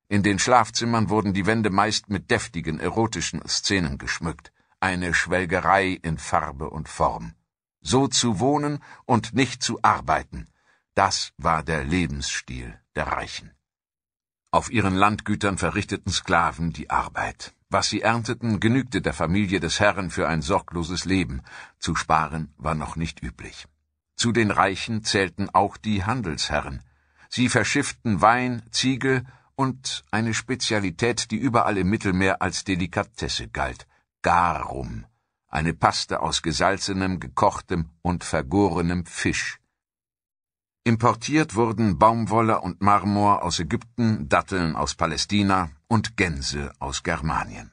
In den Schlafzimmern wurden die Wände meist mit deftigen, erotischen Szenen geschmückt, eine Schwelgerei in Farbe und Form. So zu wohnen und nicht zu arbeiten, das war der Lebensstil der Reichen. Auf ihren Landgütern verrichteten Sklaven die Arbeit. Was sie ernteten, genügte der Familie des Herren für ein sorgloses Leben, zu sparen war noch nicht üblich. Zu den Reichen zählten auch die Handelsherren. Sie verschifften Wein, Ziegel und eine Spezialität, die überall im Mittelmeer als Delikatesse galt, Garum, eine Paste aus gesalzenem, gekochtem und vergorenem Fisch. Importiert wurden Baumwolle und Marmor aus Ägypten, Datteln aus Palästina und Gänse aus Germanien.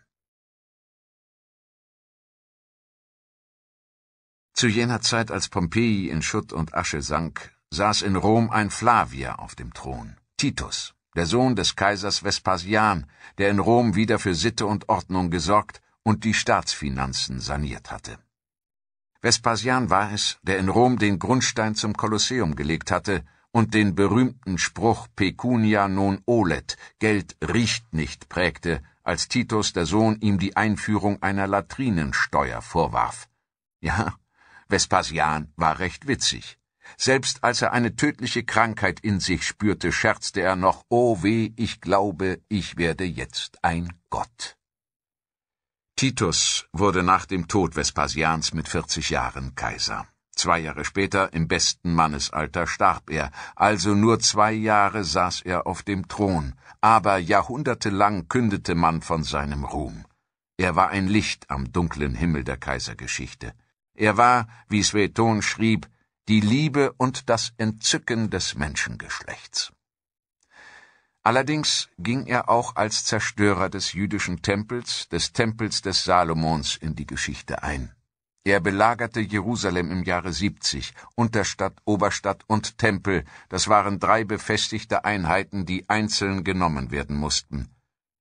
Zu jener Zeit, als Pompeji in Schutt und Asche sank, saß in Rom ein Flavier auf dem Thron, Titus, der Sohn des Kaisers Vespasian, der in Rom wieder für Sitte und Ordnung gesorgt und die Staatsfinanzen saniert hatte. Vespasian war es, der in Rom den Grundstein zum Kolosseum gelegt hatte und den berühmten Spruch Pecunia non olet, Geld riecht nicht, prägte, als Titus der Sohn ihm die Einführung einer Latrinensteuer vorwarf. Ja, Vespasian war recht witzig. Selbst als er eine tödliche Krankheit in sich spürte, scherzte er noch, oh weh, ich glaube, ich werde jetzt ein Gott. Titus wurde nach dem Tod Vespasians mit 40 Jahren Kaiser. Zwei Jahre später, im besten Mannesalter, starb er, also nur zwei Jahre saß er auf dem Thron, aber jahrhundertelang kündete man von seinem Ruhm. Er war ein Licht am dunklen Himmel der Kaisergeschichte. Er war, wie Sveton schrieb, die Liebe und das Entzücken des Menschengeschlechts. Allerdings ging er auch als Zerstörer des jüdischen Tempels, des Tempels des Salomons in die Geschichte ein. Er belagerte Jerusalem im Jahre 70, Unterstadt, Oberstadt und Tempel, das waren drei befestigte Einheiten, die einzeln genommen werden mussten.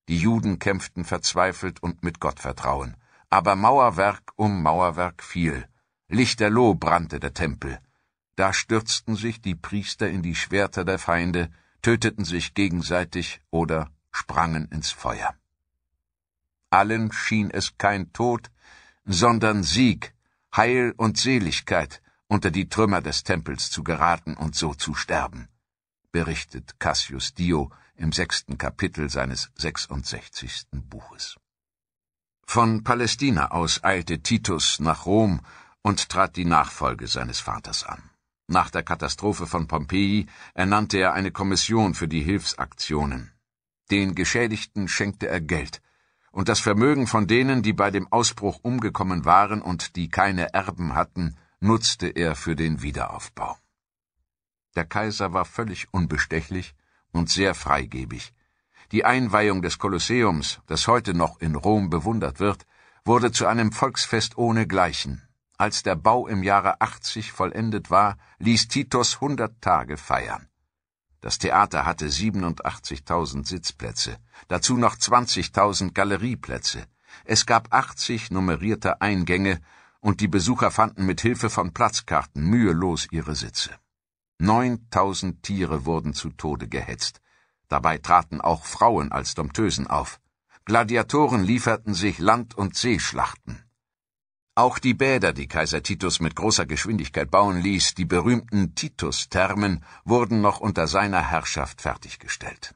Die Juden kämpften verzweifelt und mit Gottvertrauen aber Mauerwerk um Mauerwerk fiel. Lichterloh brannte der Tempel. Da stürzten sich die Priester in die Schwerter der Feinde, töteten sich gegenseitig oder sprangen ins Feuer. Allen schien es kein Tod, sondern Sieg, Heil und Seligkeit unter die Trümmer des Tempels zu geraten und so zu sterben, berichtet Cassius Dio im sechsten Kapitel seines 66. Buches. Von Palästina aus eilte Titus nach Rom und trat die Nachfolge seines Vaters an. Nach der Katastrophe von Pompeji ernannte er eine Kommission für die Hilfsaktionen. Den Geschädigten schenkte er Geld, und das Vermögen von denen, die bei dem Ausbruch umgekommen waren und die keine Erben hatten, nutzte er für den Wiederaufbau. Der Kaiser war völlig unbestechlich und sehr freigebig, die Einweihung des Kolosseums, das heute noch in Rom bewundert wird, wurde zu einem Volksfest ohne Gleichen. Als der Bau im Jahre 80 vollendet war, ließ Titus 100 Tage feiern. Das Theater hatte 87.000 Sitzplätze, dazu noch 20.000 Galerieplätze. Es gab 80 nummerierte Eingänge und die Besucher fanden mit Hilfe von Platzkarten mühelos ihre Sitze. 9000 Tiere wurden zu Tode gehetzt. Dabei traten auch Frauen als Dompteusen auf. Gladiatoren lieferten sich Land- und Seeschlachten. Auch die Bäder, die Kaiser Titus mit großer Geschwindigkeit bauen ließ, die berühmten Titus-Thermen, wurden noch unter seiner Herrschaft fertiggestellt.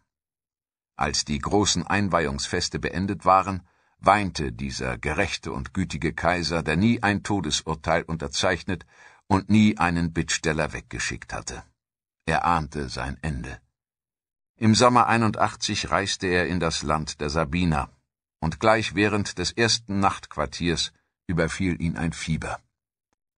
Als die großen Einweihungsfeste beendet waren, weinte dieser gerechte und gütige Kaiser, der nie ein Todesurteil unterzeichnet und nie einen Bittsteller weggeschickt hatte. Er ahnte sein Ende. Im Sommer 81 reiste er in das Land der Sabiner, und gleich während des ersten Nachtquartiers überfiel ihn ein Fieber.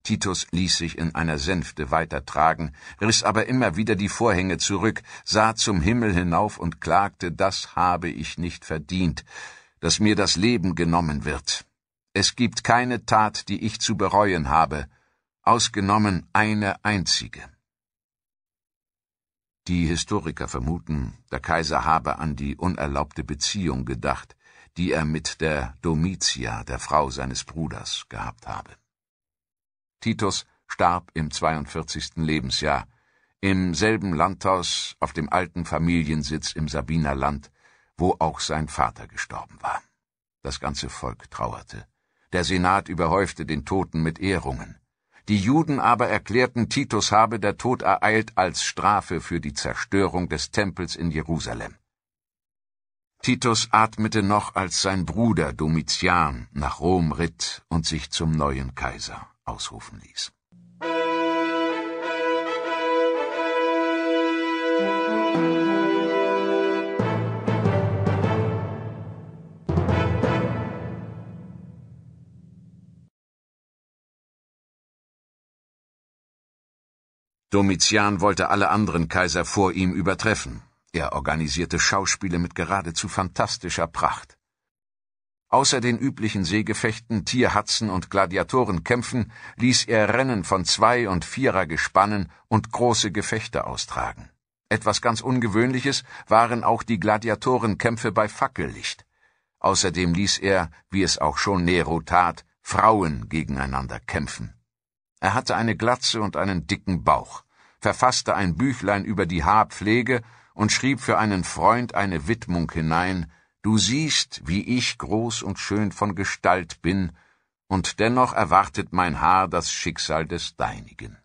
Titus ließ sich in einer Sänfte weitertragen, riss aber immer wieder die Vorhänge zurück, sah zum Himmel hinauf und klagte, das habe ich nicht verdient, dass mir das Leben genommen wird. Es gibt keine Tat, die ich zu bereuen habe, ausgenommen eine einzige. Die Historiker vermuten, der Kaiser habe an die unerlaubte Beziehung gedacht, die er mit der Domitia, der Frau seines Bruders, gehabt habe. Titus starb im 42. Lebensjahr, im selben Landhaus auf dem alten Familiensitz im Sabinerland, wo auch sein Vater gestorben war. Das ganze Volk trauerte. Der Senat überhäufte den Toten mit Ehrungen. Die Juden aber erklärten, Titus habe der Tod ereilt als Strafe für die Zerstörung des Tempels in Jerusalem. Titus atmete noch, als sein Bruder Domitian nach Rom ritt und sich zum neuen Kaiser ausrufen ließ. Domitian wollte alle anderen Kaiser vor ihm übertreffen. Er organisierte Schauspiele mit geradezu fantastischer Pracht. Außer den üblichen Seegefechten, Tierhatzen und Gladiatorenkämpfen ließ er Rennen von Zwei- und Vierergespannen und große Gefechte austragen. Etwas ganz Ungewöhnliches waren auch die Gladiatorenkämpfe bei Fackellicht. Außerdem ließ er, wie es auch schon Nero tat, Frauen gegeneinander kämpfen. Er hatte eine Glatze und einen dicken Bauch, verfasste ein Büchlein über die Haarpflege und schrieb für einen Freund eine Widmung hinein Du siehst, wie ich groß und schön von Gestalt bin, und dennoch erwartet mein Haar das Schicksal des deinigen.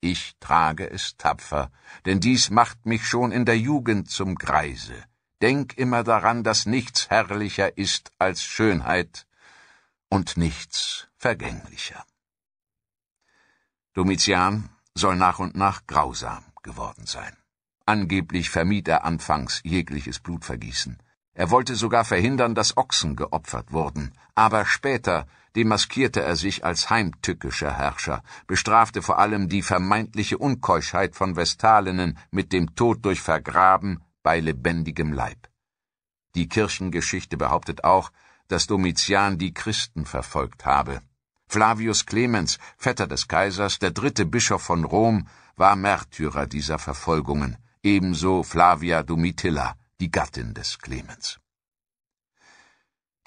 Ich trage es tapfer, denn dies macht mich schon in der Jugend zum Greise. Denk immer daran, dass nichts herrlicher ist als Schönheit und nichts vergänglicher. Domitian soll nach und nach grausam geworden sein. Angeblich vermied er anfangs jegliches Blutvergießen. Er wollte sogar verhindern, dass Ochsen geopfert wurden, aber später demaskierte er sich als heimtückischer Herrscher, bestrafte vor allem die vermeintliche Unkeuschheit von Vestalinnen mit dem Tod durch Vergraben bei lebendigem Leib. Die Kirchengeschichte behauptet auch, dass Domitian die Christen verfolgt habe Flavius Clemens, Vetter des Kaisers, der dritte Bischof von Rom, war Märtyrer dieser Verfolgungen, ebenso Flavia Domitilla, die Gattin des Clemens.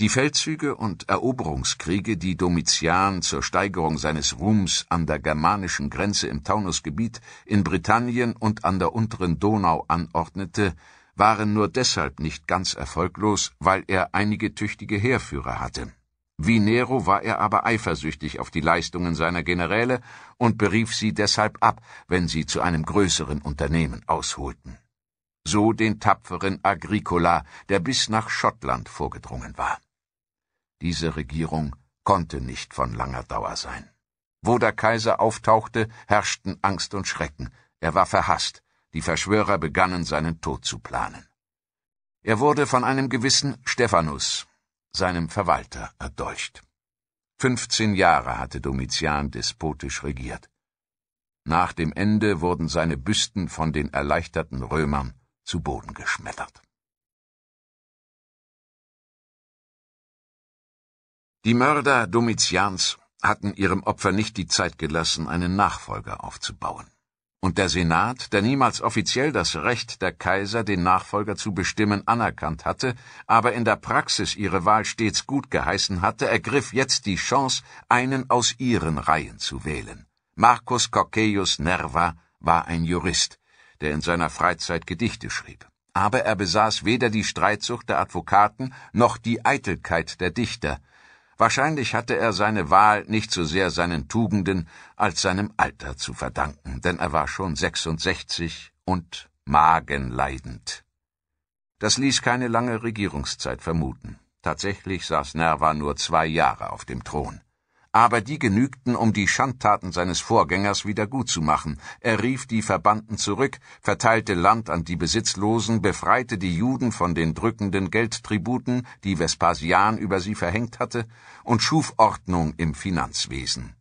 Die Feldzüge und Eroberungskriege, die Domitian zur Steigerung seines Ruhms an der germanischen Grenze im Taunusgebiet, in Britannien und an der unteren Donau anordnete, waren nur deshalb nicht ganz erfolglos, weil er einige tüchtige Heerführer hatte. Wie Nero war er aber eifersüchtig auf die Leistungen seiner Generäle und berief sie deshalb ab, wenn sie zu einem größeren Unternehmen ausholten. So den tapferen Agricola, der bis nach Schottland vorgedrungen war. Diese Regierung konnte nicht von langer Dauer sein. Wo der Kaiser auftauchte, herrschten Angst und Schrecken, er war verhasst, die Verschwörer begannen seinen Tod zu planen. Er wurde von einem gewissen Stephanus, seinem Verwalter erdolcht. 15 Jahre hatte Domitian despotisch regiert. Nach dem Ende wurden seine Büsten von den erleichterten Römern zu Boden geschmettert. Die Mörder Domitians hatten ihrem Opfer nicht die Zeit gelassen, einen Nachfolger aufzubauen und der Senat, der niemals offiziell das Recht der Kaiser, den Nachfolger zu bestimmen, anerkannt hatte, aber in der Praxis ihre Wahl stets gut geheißen hatte, ergriff jetzt die Chance, einen aus ihren Reihen zu wählen. Marcus Cocceius Nerva war ein Jurist, der in seiner Freizeit Gedichte schrieb. Aber er besaß weder die Streitsucht der Advokaten noch die Eitelkeit der Dichter, Wahrscheinlich hatte er seine Wahl nicht so sehr seinen Tugenden als seinem Alter zu verdanken, denn er war schon 66 und magenleidend. Das ließ keine lange Regierungszeit vermuten. Tatsächlich saß Nerva nur zwei Jahre auf dem Thron aber die genügten, um die Schandtaten seines Vorgängers wieder gutzumachen. Er rief die Verbannten zurück, verteilte Land an die Besitzlosen, befreite die Juden von den drückenden Geldtributen, die Vespasian über sie verhängt hatte, und schuf Ordnung im Finanzwesen.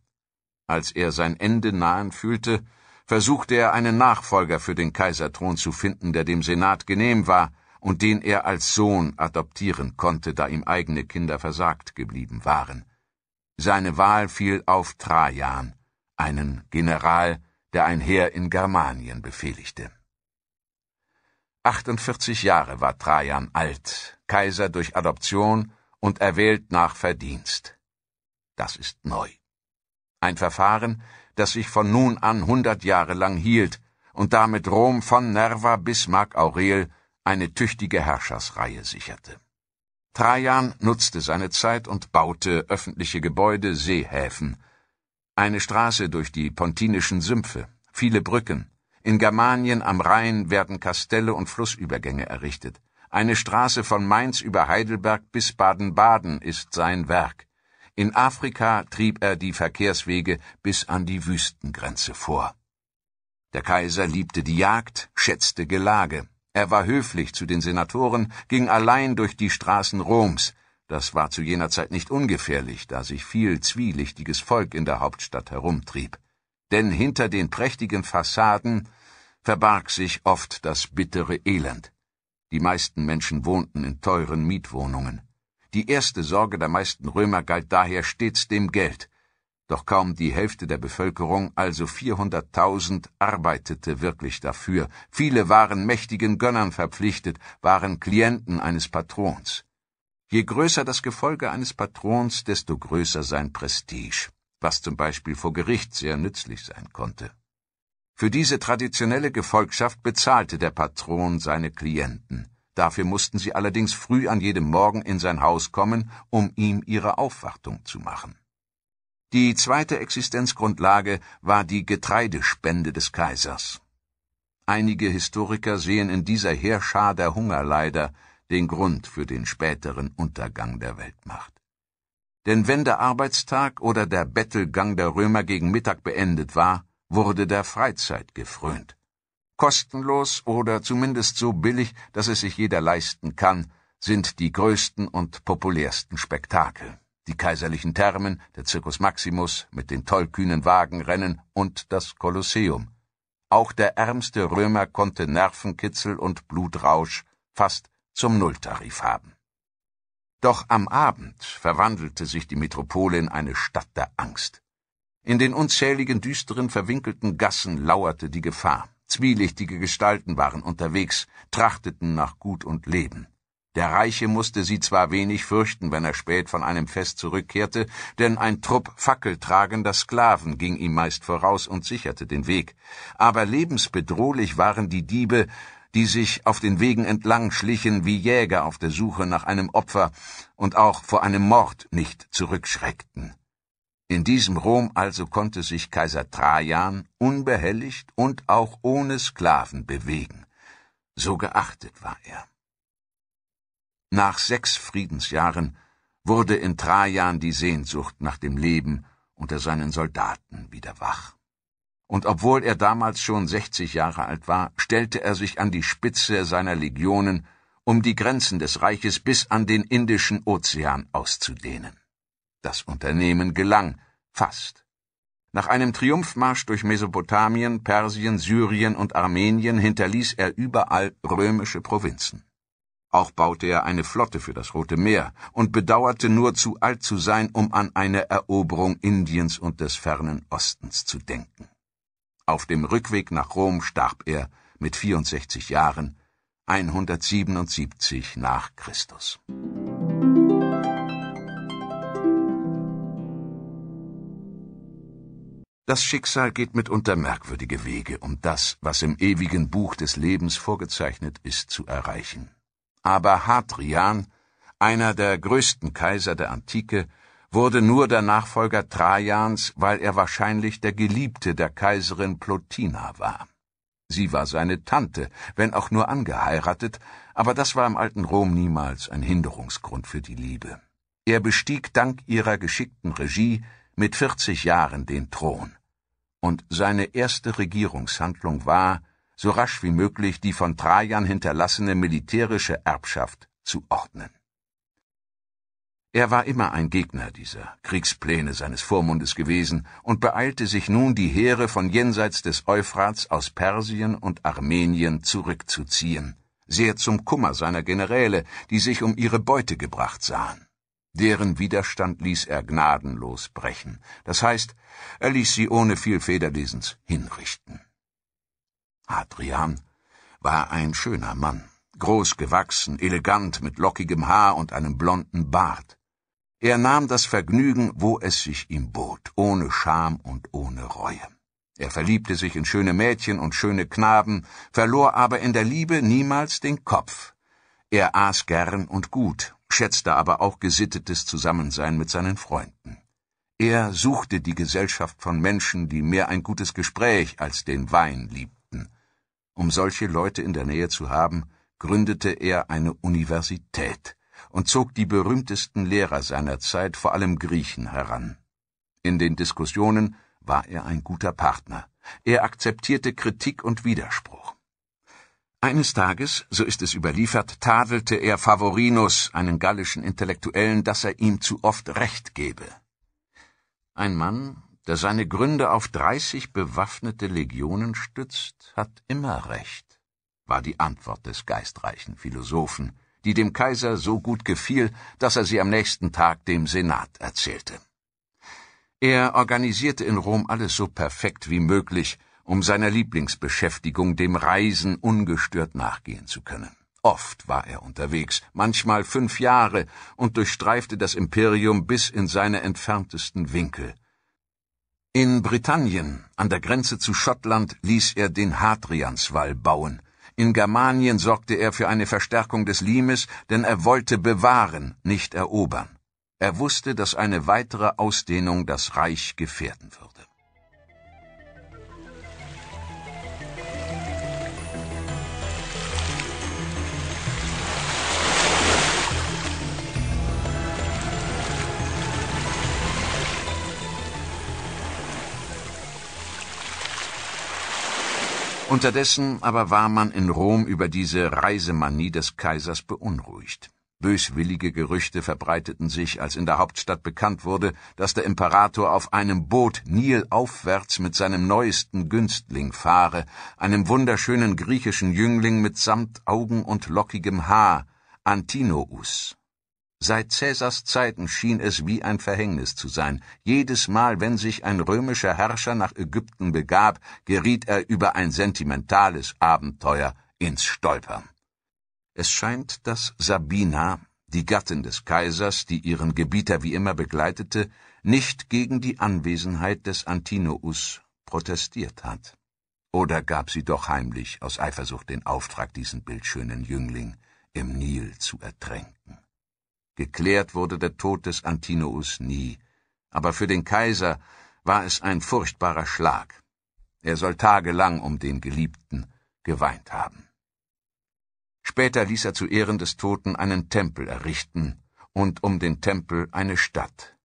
Als er sein Ende nahen fühlte, versuchte er einen Nachfolger für den Kaiserthron zu finden, der dem Senat genehm war und den er als Sohn adoptieren konnte, da ihm eigene Kinder versagt geblieben waren. Seine Wahl fiel auf Trajan, einen General, der ein Heer in Germanien befehligte. 48 Jahre war Trajan alt, Kaiser durch Adoption und erwählt nach Verdienst. Das ist neu. Ein Verfahren, das sich von nun an 100 Jahre lang hielt und damit Rom von Nerva bis Marc Aurel eine tüchtige Herrschersreihe sicherte. Trajan nutzte seine Zeit und baute öffentliche Gebäude, Seehäfen, eine Straße durch die pontinischen Sümpfe, viele Brücken. In Germanien am Rhein werden Kastelle und Flussübergänge errichtet. Eine Straße von Mainz über Heidelberg bis Baden-Baden ist sein Werk. In Afrika trieb er die Verkehrswege bis an die Wüstengrenze vor. Der Kaiser liebte die Jagd, schätzte Gelage, er war höflich zu den Senatoren, ging allein durch die Straßen Roms. Das war zu jener Zeit nicht ungefährlich, da sich viel zwielichtiges Volk in der Hauptstadt herumtrieb. Denn hinter den prächtigen Fassaden verbarg sich oft das bittere Elend. Die meisten Menschen wohnten in teuren Mietwohnungen. Die erste Sorge der meisten Römer galt daher stets dem Geld doch kaum die Hälfte der Bevölkerung, also 400.000, arbeitete wirklich dafür. Viele waren mächtigen Gönnern verpflichtet, waren Klienten eines Patrons. Je größer das Gefolge eines Patrons, desto größer sein Prestige, was zum Beispiel vor Gericht sehr nützlich sein konnte. Für diese traditionelle Gefolgschaft bezahlte der Patron seine Klienten. Dafür mussten sie allerdings früh an jedem Morgen in sein Haus kommen, um ihm ihre Aufwartung zu machen. Die zweite Existenzgrundlage war die Getreidespende des Kaisers. Einige Historiker sehen in dieser Heerschar der Hungerleider den Grund für den späteren Untergang der Weltmacht. Denn wenn der Arbeitstag oder der Bettelgang der Römer gegen Mittag beendet war, wurde der Freizeit gefrönt. Kostenlos oder zumindest so billig, dass es sich jeder leisten kann, sind die größten und populärsten Spektakel die kaiserlichen Thermen, der Circus Maximus mit den tollkühnen Wagenrennen und das Kolosseum. Auch der ärmste Römer konnte Nervenkitzel und Blutrausch fast zum Nulltarif haben. Doch am Abend verwandelte sich die Metropole in eine Stadt der Angst. In den unzähligen, düsteren, verwinkelten Gassen lauerte die Gefahr. Zwielichtige Gestalten waren unterwegs, trachteten nach Gut und Leben. Der Reiche musste sie zwar wenig fürchten, wenn er spät von einem Fest zurückkehrte, denn ein Trupp fackeltragender Sklaven ging ihm meist voraus und sicherte den Weg, aber lebensbedrohlich waren die Diebe, die sich auf den Wegen entlang schlichen wie Jäger auf der Suche nach einem Opfer und auch vor einem Mord nicht zurückschreckten. In diesem Rom also konnte sich Kaiser Trajan unbehelligt und auch ohne Sklaven bewegen. So geachtet war er. Nach sechs Friedensjahren wurde in Trajan die Sehnsucht nach dem Leben unter seinen Soldaten wieder wach. Und obwohl er damals schon 60 Jahre alt war, stellte er sich an die Spitze seiner Legionen, um die Grenzen des Reiches bis an den Indischen Ozean auszudehnen. Das Unternehmen gelang, fast. Nach einem Triumphmarsch durch Mesopotamien, Persien, Syrien und Armenien hinterließ er überall römische Provinzen. Auch baute er eine Flotte für das Rote Meer und bedauerte nur zu alt zu sein, um an eine Eroberung Indiens und des fernen Ostens zu denken. Auf dem Rückweg nach Rom starb er mit 64 Jahren 177 nach Christus. Das Schicksal geht mitunter merkwürdige Wege, um das, was im ewigen Buch des Lebens vorgezeichnet ist, zu erreichen. Aber Hadrian, einer der größten Kaiser der Antike, wurde nur der Nachfolger Trajans, weil er wahrscheinlich der Geliebte der Kaiserin Plotina war. Sie war seine Tante, wenn auch nur angeheiratet, aber das war im alten Rom niemals ein Hinderungsgrund für die Liebe. Er bestieg dank ihrer geschickten Regie mit 40 Jahren den Thron. Und seine erste Regierungshandlung war, so rasch wie möglich die von Trajan hinterlassene militärische Erbschaft zu ordnen. Er war immer ein Gegner dieser Kriegspläne seines Vormundes gewesen und beeilte sich nun, die Heere von jenseits des Euphrats aus Persien und Armenien zurückzuziehen, sehr zum Kummer seiner Generäle, die sich um ihre Beute gebracht sahen. Deren Widerstand ließ er gnadenlos brechen, das heißt, er ließ sie ohne viel Federlesens hinrichten. Adrian, war ein schöner Mann, groß gewachsen, elegant, mit lockigem Haar und einem blonden Bart. Er nahm das Vergnügen, wo es sich ihm bot, ohne Scham und ohne Reue. Er verliebte sich in schöne Mädchen und schöne Knaben, verlor aber in der Liebe niemals den Kopf. Er aß gern und gut, schätzte aber auch gesittetes Zusammensein mit seinen Freunden. Er suchte die Gesellschaft von Menschen, die mehr ein gutes Gespräch als den Wein liebten. Um solche Leute in der Nähe zu haben, gründete er eine Universität und zog die berühmtesten Lehrer seiner Zeit, vor allem Griechen, heran. In den Diskussionen war er ein guter Partner. Er akzeptierte Kritik und Widerspruch. Eines Tages, so ist es überliefert, tadelte er Favorinus, einen gallischen Intellektuellen, dass er ihm zu oft Recht gebe. Ein Mann, das seine Gründe auf 30 bewaffnete Legionen stützt, hat immer recht, war die Antwort des geistreichen Philosophen, die dem Kaiser so gut gefiel, dass er sie am nächsten Tag dem Senat erzählte. Er organisierte in Rom alles so perfekt wie möglich, um seiner Lieblingsbeschäftigung, dem Reisen, ungestört nachgehen zu können. Oft war er unterwegs, manchmal fünf Jahre, und durchstreifte das Imperium bis in seine entferntesten Winkel – in Britannien, an der Grenze zu Schottland, ließ er den Hadrianswall bauen. In Germanien sorgte er für eine Verstärkung des Limes, denn er wollte bewahren, nicht erobern. Er wusste, dass eine weitere Ausdehnung das Reich gefährden würde. Unterdessen aber war man in Rom über diese Reisemanie des Kaisers beunruhigt. Böswillige Gerüchte verbreiteten sich, als in der Hauptstadt bekannt wurde, dass der Imperator auf einem Boot Nil aufwärts mit seinem neuesten Günstling fahre, einem wunderschönen griechischen Jüngling mit samt Augen und lockigem Haar, Antinous. Seit Cäsars Zeiten schien es wie ein Verhängnis zu sein. Jedes Mal, wenn sich ein römischer Herrscher nach Ägypten begab, geriet er über ein sentimentales Abenteuer ins Stolpern. Es scheint, dass Sabina, die Gattin des Kaisers, die ihren Gebieter wie immer begleitete, nicht gegen die Anwesenheit des Antinous protestiert hat. Oder gab sie doch heimlich aus Eifersucht den Auftrag, diesen bildschönen Jüngling im Nil zu ertränken? Geklärt wurde der Tod des Antinous nie, aber für den Kaiser war es ein furchtbarer Schlag. Er soll tagelang um den Geliebten geweint haben. Später ließ er zu Ehren des Toten einen Tempel errichten und um den Tempel eine Stadt,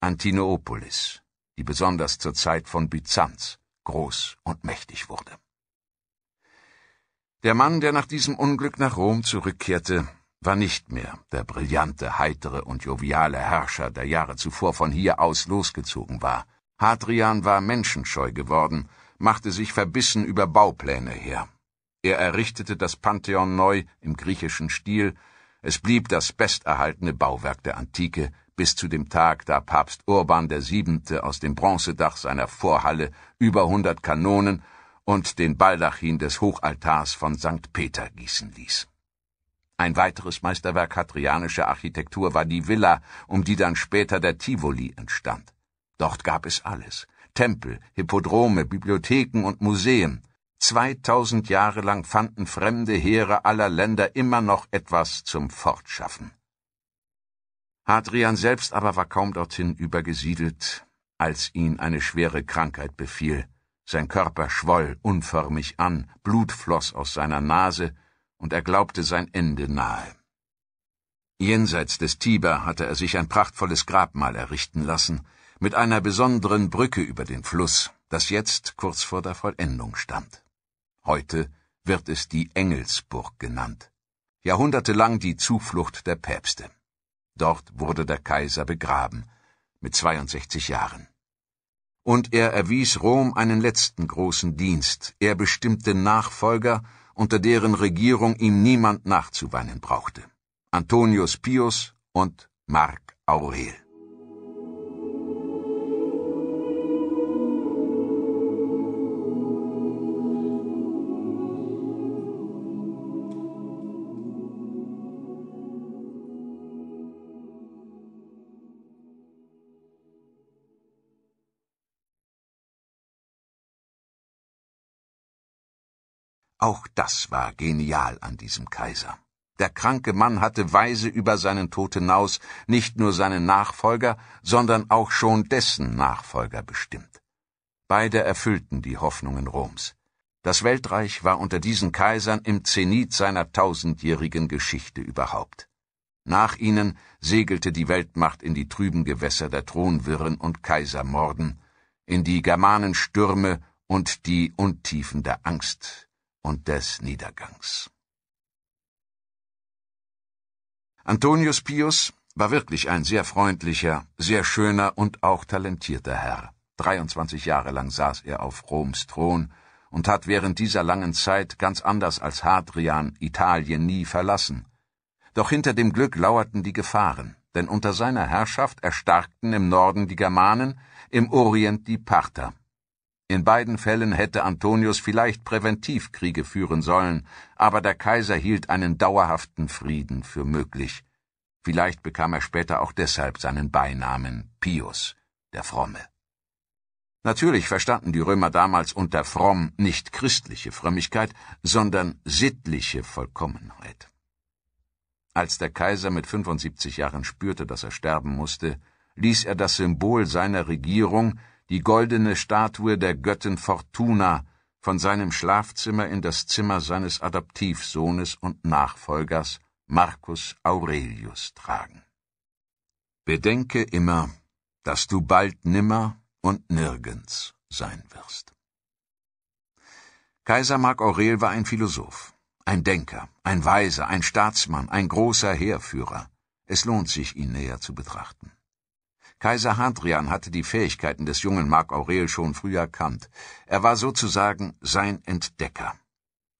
Antinoopolis, die besonders zur Zeit von Byzanz groß und mächtig wurde. Der Mann, der nach diesem Unglück nach Rom zurückkehrte, war nicht mehr der brillante, heitere und joviale Herrscher, der Jahre zuvor von hier aus losgezogen war. Hadrian war menschenscheu geworden, machte sich verbissen über Baupläne her. Er errichtete das Pantheon neu im griechischen Stil, es blieb das besterhaltene Bauwerk der Antike bis zu dem Tag, da Papst Urban VII. aus dem Bronzedach seiner Vorhalle über hundert Kanonen und den Baldachin des Hochaltars von St. Peter gießen ließ. Ein weiteres Meisterwerk hadrianischer Architektur war die Villa, um die dann später der Tivoli entstand. Dort gab es alles. Tempel, Hippodrome, Bibliotheken und Museen. 2000 Jahre lang fanden fremde Heere aller Länder immer noch etwas zum Fortschaffen. Hadrian selbst aber war kaum dorthin übergesiedelt, als ihn eine schwere Krankheit befiel. Sein Körper schwoll unförmig an, Blut floss aus seiner Nase, und er glaubte sein Ende nahe. Jenseits des Tiber hatte er sich ein prachtvolles Grabmal errichten lassen, mit einer besonderen Brücke über den Fluss, das jetzt kurz vor der Vollendung stand. Heute wird es die Engelsburg genannt, jahrhundertelang die Zuflucht der Päpste. Dort wurde der Kaiser begraben, mit 62 Jahren. Und er erwies Rom einen letzten großen Dienst, er bestimmte Nachfolger unter deren Regierung ihm niemand nachzuweinen brauchte. Antonius Pius und Mark Aurel. Auch das war genial an diesem Kaiser. Der kranke Mann hatte weise über seinen Tod hinaus nicht nur seinen Nachfolger, sondern auch schon dessen Nachfolger bestimmt. Beide erfüllten die Hoffnungen Roms. Das Weltreich war unter diesen Kaisern im Zenit seiner tausendjährigen Geschichte überhaupt. Nach ihnen segelte die Weltmacht in die trüben Gewässer der Thronwirren und Kaisermorden, in die Germanenstürme und die Untiefen der Angst, und des Niedergangs. Antonius Pius war wirklich ein sehr freundlicher, sehr schöner und auch talentierter Herr. 23 Jahre lang saß er auf Roms Thron und hat während dieser langen Zeit ganz anders als Hadrian Italien nie verlassen. Doch hinter dem Glück lauerten die Gefahren, denn unter seiner Herrschaft erstarkten im Norden die Germanen, im Orient die Parther in beiden Fällen hätte Antonius vielleicht präventiv Kriege führen sollen, aber der Kaiser hielt einen dauerhaften Frieden für möglich. Vielleicht bekam er später auch deshalb seinen Beinamen Pius, der Fromme. Natürlich verstanden die Römer damals unter fromm nicht christliche Frömmigkeit, sondern sittliche Vollkommenheit. Als der Kaiser mit 75 Jahren spürte, dass er sterben musste, ließ er das Symbol seiner Regierung, die goldene Statue der Göttin Fortuna von seinem Schlafzimmer in das Zimmer seines Adoptivsohnes und Nachfolgers Marcus Aurelius tragen. Bedenke immer, dass du bald nimmer und nirgends sein wirst. Kaiser Mark Aurel war ein Philosoph, ein Denker, ein Weiser, ein Staatsmann, ein großer Heerführer. Es lohnt sich, ihn näher zu betrachten. Kaiser Hadrian hatte die Fähigkeiten des jungen Mark Aurel schon früh erkannt. Er war sozusagen sein Entdecker.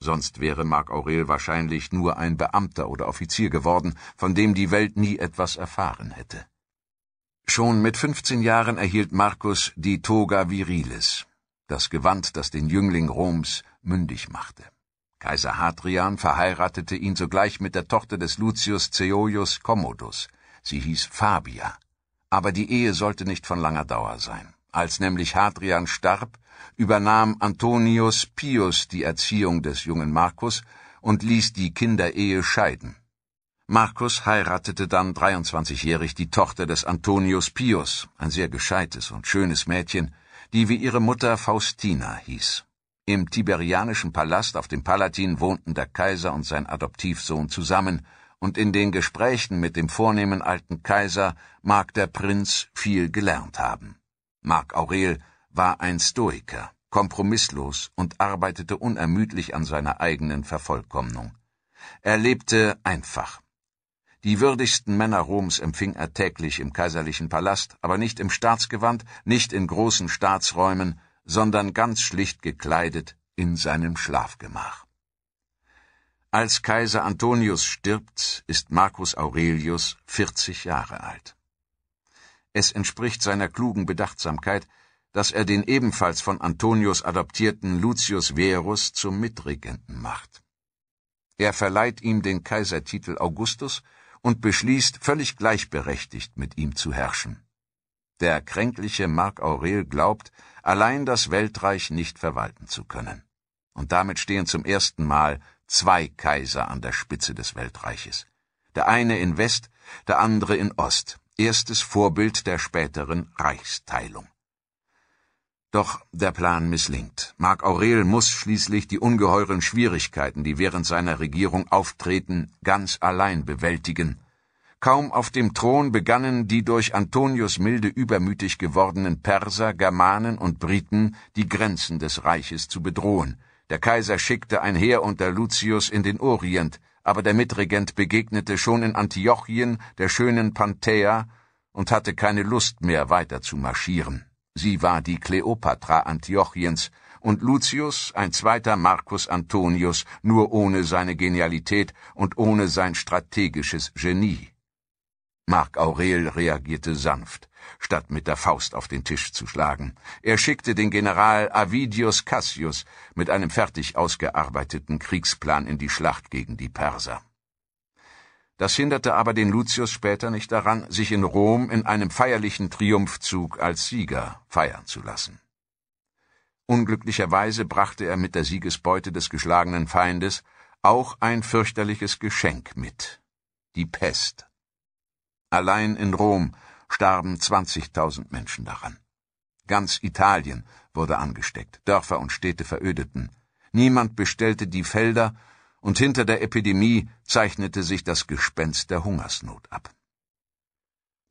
Sonst wäre Mark Aurel wahrscheinlich nur ein Beamter oder Offizier geworden, von dem die Welt nie etwas erfahren hätte. Schon mit 15 Jahren erhielt Markus die Toga Virilis, das Gewand, das den Jüngling Roms mündig machte. Kaiser Hadrian verheiratete ihn sogleich mit der Tochter des Lucius Ceoius Commodus. Sie hieß Fabia. Aber die Ehe sollte nicht von langer Dauer sein. Als nämlich Hadrian starb, übernahm Antonius Pius die Erziehung des jungen Markus und ließ die Kinderehe scheiden. Markus heiratete dann 23-jährig die Tochter des Antonius Pius, ein sehr gescheites und schönes Mädchen, die wie ihre Mutter Faustina hieß. Im tiberianischen Palast auf dem Palatin wohnten der Kaiser und sein Adoptivsohn zusammen, und in den Gesprächen mit dem vornehmen alten Kaiser mag der Prinz viel gelernt haben. Marc Aurel war ein Stoiker, kompromisslos und arbeitete unermüdlich an seiner eigenen Vervollkommnung. Er lebte einfach. Die würdigsten Männer Roms empfing er täglich im kaiserlichen Palast, aber nicht im Staatsgewand, nicht in großen Staatsräumen, sondern ganz schlicht gekleidet in seinem Schlafgemach. Als Kaiser Antonius stirbt, ist Marcus Aurelius 40 Jahre alt. Es entspricht seiner klugen Bedachtsamkeit, dass er den ebenfalls von Antonius adoptierten Lucius Verus zum Mitregenten macht. Er verleiht ihm den Kaisertitel Augustus und beschließt, völlig gleichberechtigt mit ihm zu herrschen. Der kränkliche Mark Aurel glaubt, allein das Weltreich nicht verwalten zu können. Und damit stehen zum ersten Mal Zwei Kaiser an der Spitze des Weltreiches. Der eine in West, der andere in Ost. Erstes Vorbild der späteren Reichsteilung. Doch der Plan misslingt. Mark Aurel muss schließlich die ungeheuren Schwierigkeiten, die während seiner Regierung auftreten, ganz allein bewältigen. Kaum auf dem Thron begannen die durch Antonius milde übermütig gewordenen Perser, Germanen und Briten die Grenzen des Reiches zu bedrohen. Der Kaiser schickte ein Heer unter Lucius in den Orient, aber der Mitregent begegnete schon in Antiochien der schönen Panthea und hatte keine Lust mehr weiter zu marschieren. Sie war die Kleopatra Antiochiens, und Lucius ein zweiter Marcus Antonius, nur ohne seine Genialität und ohne sein strategisches Genie. Mark Aurel reagierte sanft statt mit der Faust auf den Tisch zu schlagen. Er schickte den General Avidius Cassius mit einem fertig ausgearbeiteten Kriegsplan in die Schlacht gegen die Perser. Das hinderte aber den Lucius später nicht daran, sich in Rom in einem feierlichen Triumphzug als Sieger feiern zu lassen. Unglücklicherweise brachte er mit der Siegesbeute des geschlagenen Feindes auch ein fürchterliches Geschenk mit die Pest. Allein in Rom starben 20.000 Menschen daran. Ganz Italien wurde angesteckt, Dörfer und Städte verödeten, niemand bestellte die Felder, und hinter der Epidemie zeichnete sich das Gespenst der Hungersnot ab.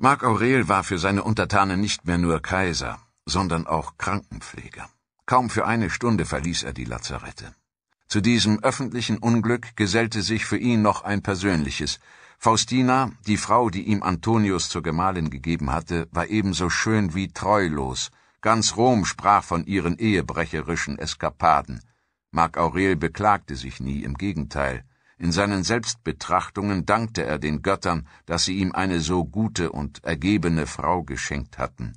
Marc Aurel war für seine Untertanen nicht mehr nur Kaiser, sondern auch Krankenpfleger. Kaum für eine Stunde verließ er die Lazarette. Zu diesem öffentlichen Unglück gesellte sich für ihn noch ein persönliches, Faustina, die Frau, die ihm Antonius zur Gemahlin gegeben hatte, war ebenso schön wie treulos. Ganz Rom sprach von ihren ehebrecherischen Eskapaden. Mark Aurel beklagte sich nie, im Gegenteil. In seinen Selbstbetrachtungen dankte er den Göttern, dass sie ihm eine so gute und ergebene Frau geschenkt hatten.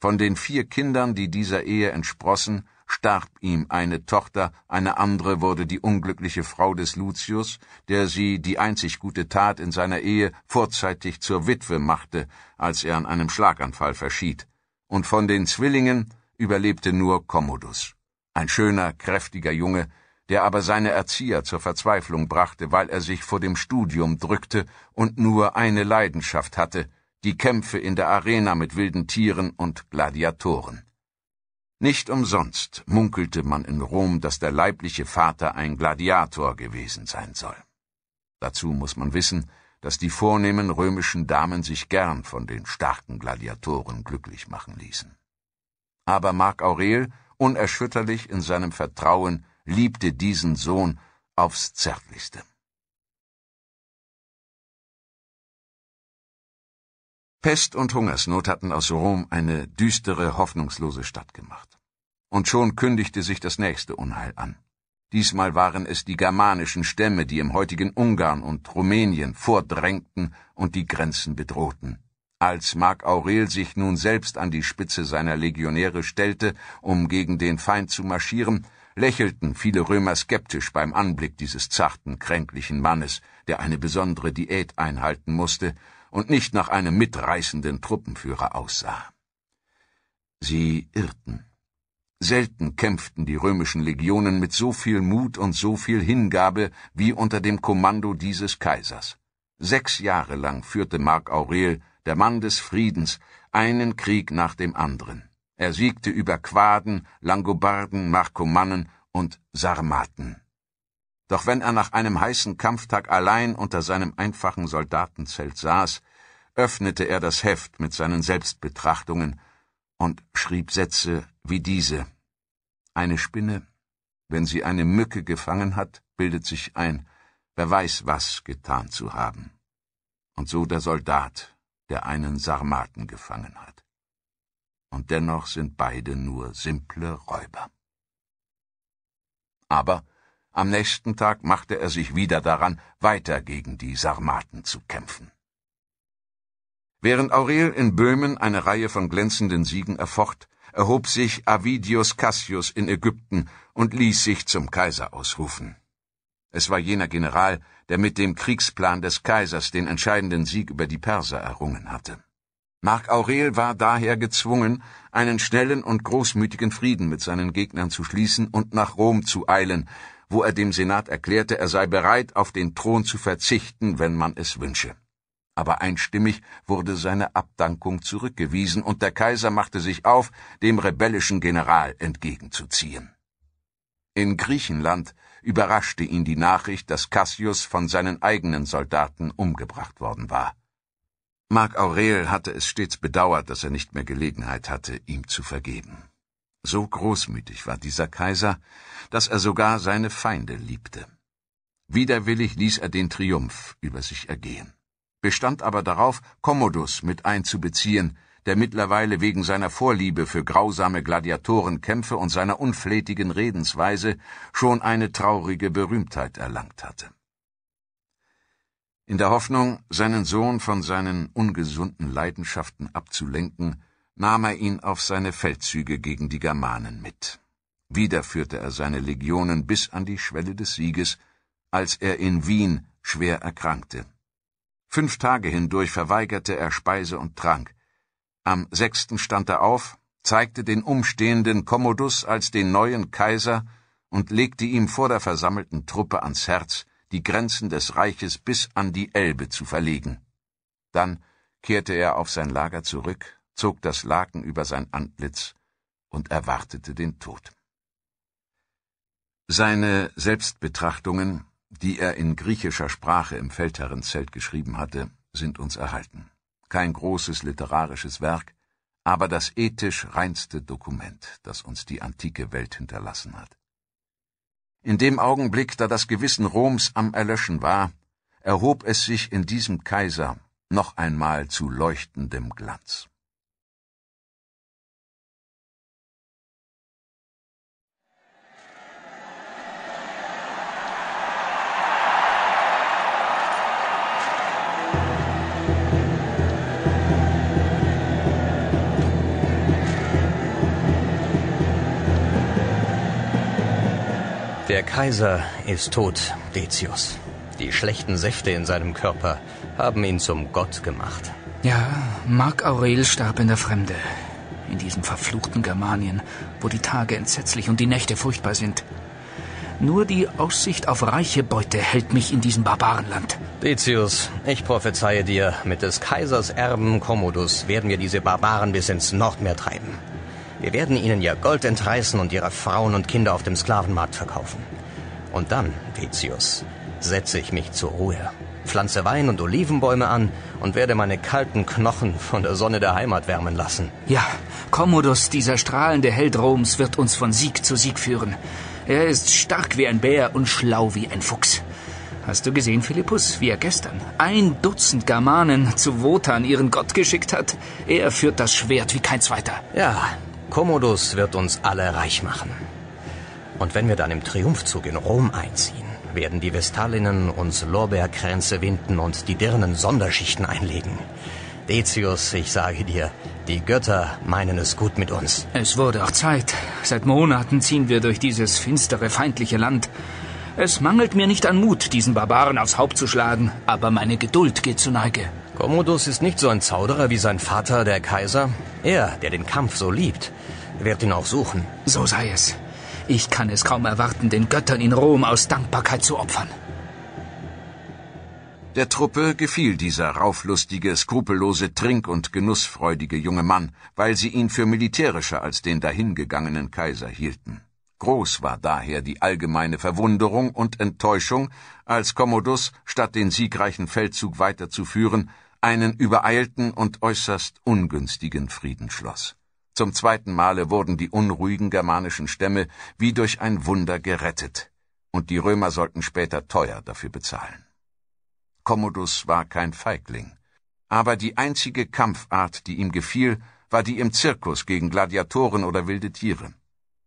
Von den vier Kindern, die dieser Ehe entsprossen, starb ihm eine Tochter, eine andere wurde die unglückliche Frau des Lucius, der sie die einzig gute Tat in seiner Ehe vorzeitig zur Witwe machte, als er an einem Schlaganfall verschied. Und von den Zwillingen überlebte nur Commodus. Ein schöner, kräftiger Junge, der aber seine Erzieher zur Verzweiflung brachte, weil er sich vor dem Studium drückte und nur eine Leidenschaft hatte, die Kämpfe in der Arena mit wilden Tieren und Gladiatoren. Nicht umsonst munkelte man in Rom, dass der leibliche Vater ein Gladiator gewesen sein soll. Dazu muss man wissen, dass die vornehmen römischen Damen sich gern von den starken Gladiatoren glücklich machen ließen. Aber Mark Aurel, unerschütterlich in seinem Vertrauen, liebte diesen Sohn aufs zärtlichste. Pest und Hungersnot hatten aus Rom eine düstere, hoffnungslose Stadt gemacht. Und schon kündigte sich das nächste Unheil an. Diesmal waren es die germanischen Stämme, die im heutigen Ungarn und Rumänien vordrängten und die Grenzen bedrohten. Als Mark Aurel sich nun selbst an die Spitze seiner Legionäre stellte, um gegen den Feind zu marschieren, lächelten viele Römer skeptisch beim Anblick dieses zarten, kränklichen Mannes, der eine besondere Diät einhalten musste und nicht nach einem mitreißenden Truppenführer aussah. Sie irrten. Selten kämpften die römischen Legionen mit so viel Mut und so viel Hingabe wie unter dem Kommando dieses Kaisers. Sechs Jahre lang führte Mark Aurel, der Mann des Friedens, einen Krieg nach dem anderen. Er siegte über Quaden, Langobarden, Markomannen und Sarmaten. Doch wenn er nach einem heißen Kampftag allein unter seinem einfachen Soldatenzelt saß, öffnete er das Heft mit seinen Selbstbetrachtungen und schrieb Sätze wie diese. Eine Spinne, wenn sie eine Mücke gefangen hat, bildet sich ein, wer weiß was getan zu haben. Und so der Soldat, der einen Sarmaten gefangen hat. Und dennoch sind beide nur simple Räuber. Aber am nächsten Tag machte er sich wieder daran, weiter gegen die Sarmaten zu kämpfen. Während Aurel in Böhmen eine Reihe von glänzenden Siegen erfocht, erhob sich Avidius Cassius in Ägypten und ließ sich zum Kaiser ausrufen. Es war jener General, der mit dem Kriegsplan des Kaisers den entscheidenden Sieg über die Perser errungen hatte. Mark Aurel war daher gezwungen, einen schnellen und großmütigen Frieden mit seinen Gegnern zu schließen und nach Rom zu eilen, wo er dem Senat erklärte, er sei bereit, auf den Thron zu verzichten, wenn man es wünsche. Aber einstimmig wurde seine Abdankung zurückgewiesen, und der Kaiser machte sich auf, dem rebellischen General entgegenzuziehen. In Griechenland überraschte ihn die Nachricht, dass Cassius von seinen eigenen Soldaten umgebracht worden war. Mark Aurel hatte es stets bedauert, dass er nicht mehr Gelegenheit hatte, ihm zu vergeben. So großmütig war dieser Kaiser, dass er sogar seine Feinde liebte. Widerwillig ließ er den Triumph über sich ergehen, bestand aber darauf, Commodus mit einzubeziehen, der mittlerweile wegen seiner Vorliebe für grausame Gladiatorenkämpfe und seiner unflätigen Redensweise schon eine traurige Berühmtheit erlangt hatte. In der Hoffnung, seinen Sohn von seinen ungesunden Leidenschaften abzulenken, nahm er ihn auf seine Feldzüge gegen die Germanen mit. Wieder führte er seine Legionen bis an die Schwelle des Sieges, als er in Wien schwer erkrankte. Fünf Tage hindurch verweigerte er Speise und Trank. Am sechsten stand er auf, zeigte den umstehenden Commodus als den neuen Kaiser und legte ihm vor der versammelten Truppe ans Herz, die Grenzen des Reiches bis an die Elbe zu verlegen. Dann kehrte er auf sein Lager zurück zog das Laken über sein Antlitz und erwartete den Tod. Seine Selbstbetrachtungen, die er in griechischer Sprache im Feldherrenzelt geschrieben hatte, sind uns erhalten. Kein großes literarisches Werk, aber das ethisch reinste Dokument, das uns die antike Welt hinterlassen hat. In dem Augenblick, da das Gewissen Roms am Erlöschen war, erhob es sich in diesem Kaiser noch einmal zu leuchtendem Glanz. Der Kaiser ist tot, Decius. Die schlechten Säfte in seinem Körper haben ihn zum Gott gemacht. Ja, Marc Aurel starb in der Fremde. In diesem verfluchten Germanien, wo die Tage entsetzlich und die Nächte furchtbar sind. Nur die Aussicht auf reiche Beute hält mich in diesem Barbarenland. Decius, ich prophezeie dir, mit des Kaisers Erben Commodus werden wir diese Barbaren bis ins Nordmeer treiben. Wir werden ihnen ihr Gold entreißen und ihre Frauen und Kinder auf dem Sklavenmarkt verkaufen. Und dann, Vitius, setze ich mich zur Ruhe, pflanze Wein und Olivenbäume an und werde meine kalten Knochen von der Sonne der Heimat wärmen lassen. Ja, Commodus, dieser strahlende Held Roms, wird uns von Sieg zu Sieg führen. Er ist stark wie ein Bär und schlau wie ein Fuchs. Hast du gesehen, Philippus, wie er gestern ein Dutzend Germanen zu Wotan ihren Gott geschickt hat? Er führt das Schwert wie kein zweiter. Ja, Commodus wird uns alle reich machen. Und wenn wir dann im Triumphzug in Rom einziehen, werden die Vestalinnen uns Lorbeerkränze winden und die Dirnen Sonderschichten einlegen. Decius, ich sage dir, die Götter meinen es gut mit uns. Es wurde auch Zeit. Seit Monaten ziehen wir durch dieses finstere, feindliche Land. Es mangelt mir nicht an Mut, diesen Barbaren aufs Haupt zu schlagen, aber meine Geduld geht zu Neige. Commodus ist nicht so ein Zauderer wie sein Vater, der Kaiser. Er, der den Kampf so liebt, wird ihn auch suchen. So sei es. Ich kann es kaum erwarten, den Göttern in Rom aus Dankbarkeit zu opfern. Der Truppe gefiel dieser rauflustige, skrupellose, trink- und genussfreudige junge Mann, weil sie ihn für militärischer als den dahingegangenen Kaiser hielten. Groß war daher die allgemeine Verwunderung und Enttäuschung, als Commodus, statt den siegreichen Feldzug weiterzuführen, einen übereilten und äußerst ungünstigen Frieden schloss. Zum zweiten Male wurden die unruhigen germanischen Stämme wie durch ein Wunder gerettet, und die Römer sollten später teuer dafür bezahlen. Commodus war kein Feigling, aber die einzige Kampfart, die ihm gefiel, war die im Zirkus gegen Gladiatoren oder wilde Tiere.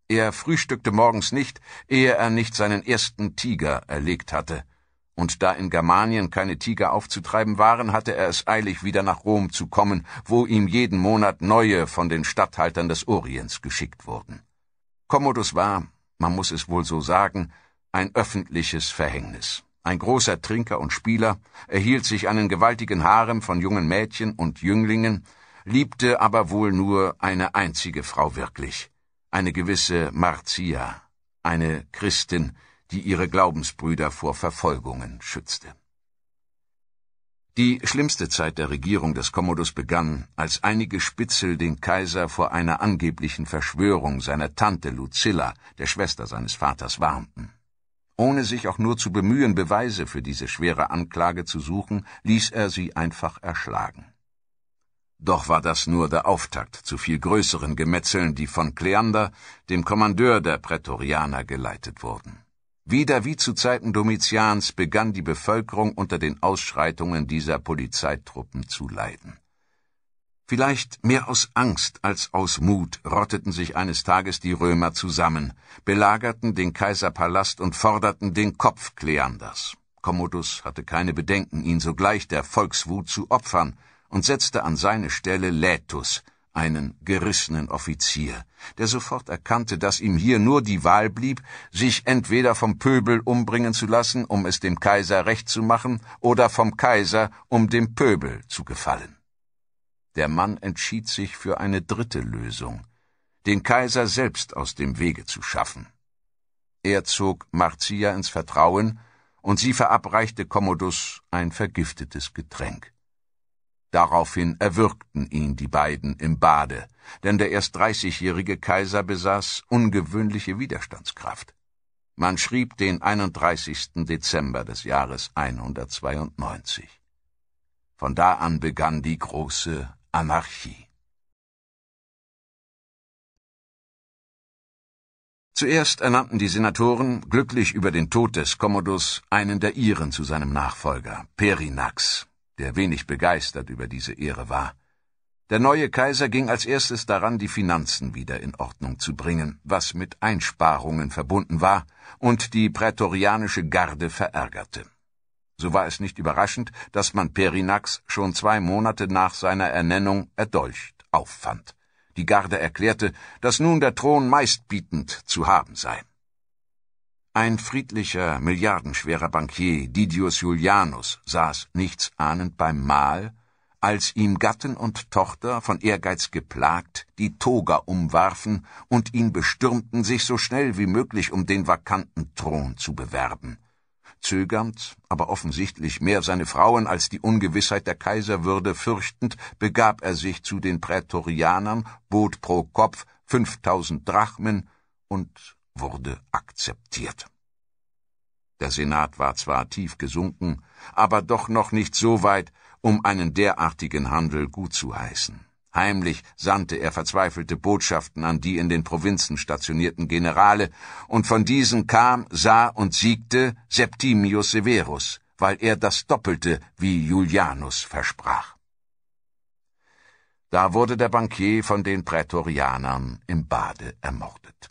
Er frühstückte morgens nicht, ehe er nicht seinen ersten Tiger erlegt hatte, und da in Germanien keine Tiger aufzutreiben waren, hatte er es eilig, wieder nach Rom zu kommen, wo ihm jeden Monat neue von den Statthaltern des Orients geschickt wurden. Commodus war, man muss es wohl so sagen, ein öffentliches Verhängnis. Ein großer Trinker und Spieler, erhielt sich einen gewaltigen Harem von jungen Mädchen und Jünglingen, liebte aber wohl nur eine einzige Frau wirklich, eine gewisse Marzia, eine Christin, die ihre Glaubensbrüder vor Verfolgungen schützte. Die schlimmste Zeit der Regierung des Commodus begann, als einige Spitzel den Kaiser vor einer angeblichen Verschwörung seiner Tante Lucilla, der Schwester seines Vaters, warnten. Ohne sich auch nur zu bemühen, Beweise für diese schwere Anklage zu suchen, ließ er sie einfach erschlagen. Doch war das nur der Auftakt zu viel größeren Gemetzeln, die von Kleander, dem Kommandeur der Prätorianer, geleitet wurden. Wieder wie zu Zeiten Domitians begann die Bevölkerung unter den Ausschreitungen dieser Polizeitruppen zu leiden. Vielleicht mehr aus Angst als aus Mut rotteten sich eines Tages die Römer zusammen, belagerten den Kaiserpalast und forderten den Kopf Kleanders. Commodus hatte keine Bedenken, ihn sogleich der Volkswut zu opfern und setzte an seine Stelle Laetus, einen gerissenen Offizier, der sofort erkannte, dass ihm hier nur die Wahl blieb, sich entweder vom Pöbel umbringen zu lassen, um es dem Kaiser recht zu machen, oder vom Kaiser, um dem Pöbel zu gefallen. Der Mann entschied sich für eine dritte Lösung, den Kaiser selbst aus dem Wege zu schaffen. Er zog Marzia ins Vertrauen, und sie verabreichte Commodus ein vergiftetes Getränk. Daraufhin erwürgten ihn die beiden im Bade, denn der erst dreißigjährige Kaiser besaß ungewöhnliche Widerstandskraft. Man schrieb den 31. Dezember des Jahres 192. Von da an begann die große Anarchie. Zuerst ernannten die Senatoren, glücklich über den Tod des Commodus, einen der ihren zu seinem Nachfolger, Perinax, der wenig begeistert über diese Ehre war. Der neue Kaiser ging als erstes daran, die Finanzen wieder in Ordnung zu bringen, was mit Einsparungen verbunden war und die prätorianische Garde verärgerte. So war es nicht überraschend, dass man Perinax schon zwei Monate nach seiner Ernennung erdolcht auffand. Die Garde erklärte, dass nun der Thron meistbietend zu haben sei. Ein friedlicher, milliardenschwerer Bankier, Didius Julianus, saß nichts ahnend beim Mahl, als ihm Gatten und Tochter, von Ehrgeiz geplagt, die Toga umwarfen und ihn bestürmten, sich so schnell wie möglich um den vakanten Thron zu bewerben. Zögernd, aber offensichtlich mehr seine Frauen als die Ungewissheit der Kaiserwürde fürchtend, begab er sich zu den Prätorianern, bot pro Kopf fünftausend Drachmen und wurde akzeptiert. Der Senat war zwar tief gesunken, aber doch noch nicht so weit, um einen derartigen Handel gutzuheißen. Heimlich sandte er verzweifelte Botschaften an die in den Provinzen stationierten Generale, und von diesen kam, sah und siegte Septimius Severus, weil er das Doppelte wie Julianus versprach. Da wurde der Bankier von den Prätorianern im Bade ermordet.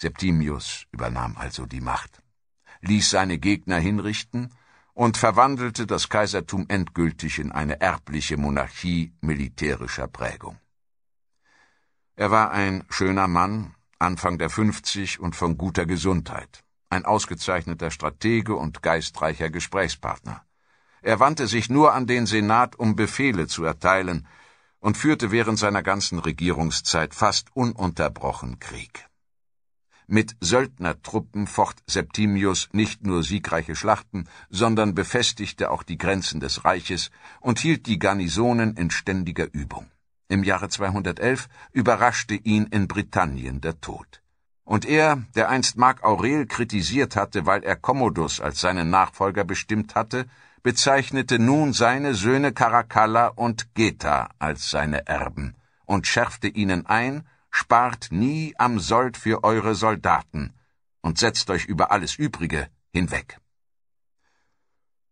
Septimius übernahm also die Macht, ließ seine Gegner hinrichten und verwandelte das Kaisertum endgültig in eine erbliche Monarchie militärischer Prägung. Er war ein schöner Mann, Anfang der 50 und von guter Gesundheit, ein ausgezeichneter Stratege und geistreicher Gesprächspartner. Er wandte sich nur an den Senat, um Befehle zu erteilen, und führte während seiner ganzen Regierungszeit fast ununterbrochen Krieg. Mit Söldnertruppen focht Septimius nicht nur siegreiche Schlachten, sondern befestigte auch die Grenzen des Reiches und hielt die Garnisonen in ständiger Übung. Im Jahre 211 überraschte ihn in Britannien der Tod. Und er, der einst Mark Aurel kritisiert hatte, weil er Commodus als seinen Nachfolger bestimmt hatte, bezeichnete nun seine Söhne Caracalla und Geta als seine Erben und schärfte ihnen ein, spart nie am Sold für eure Soldaten und setzt euch über alles Übrige hinweg.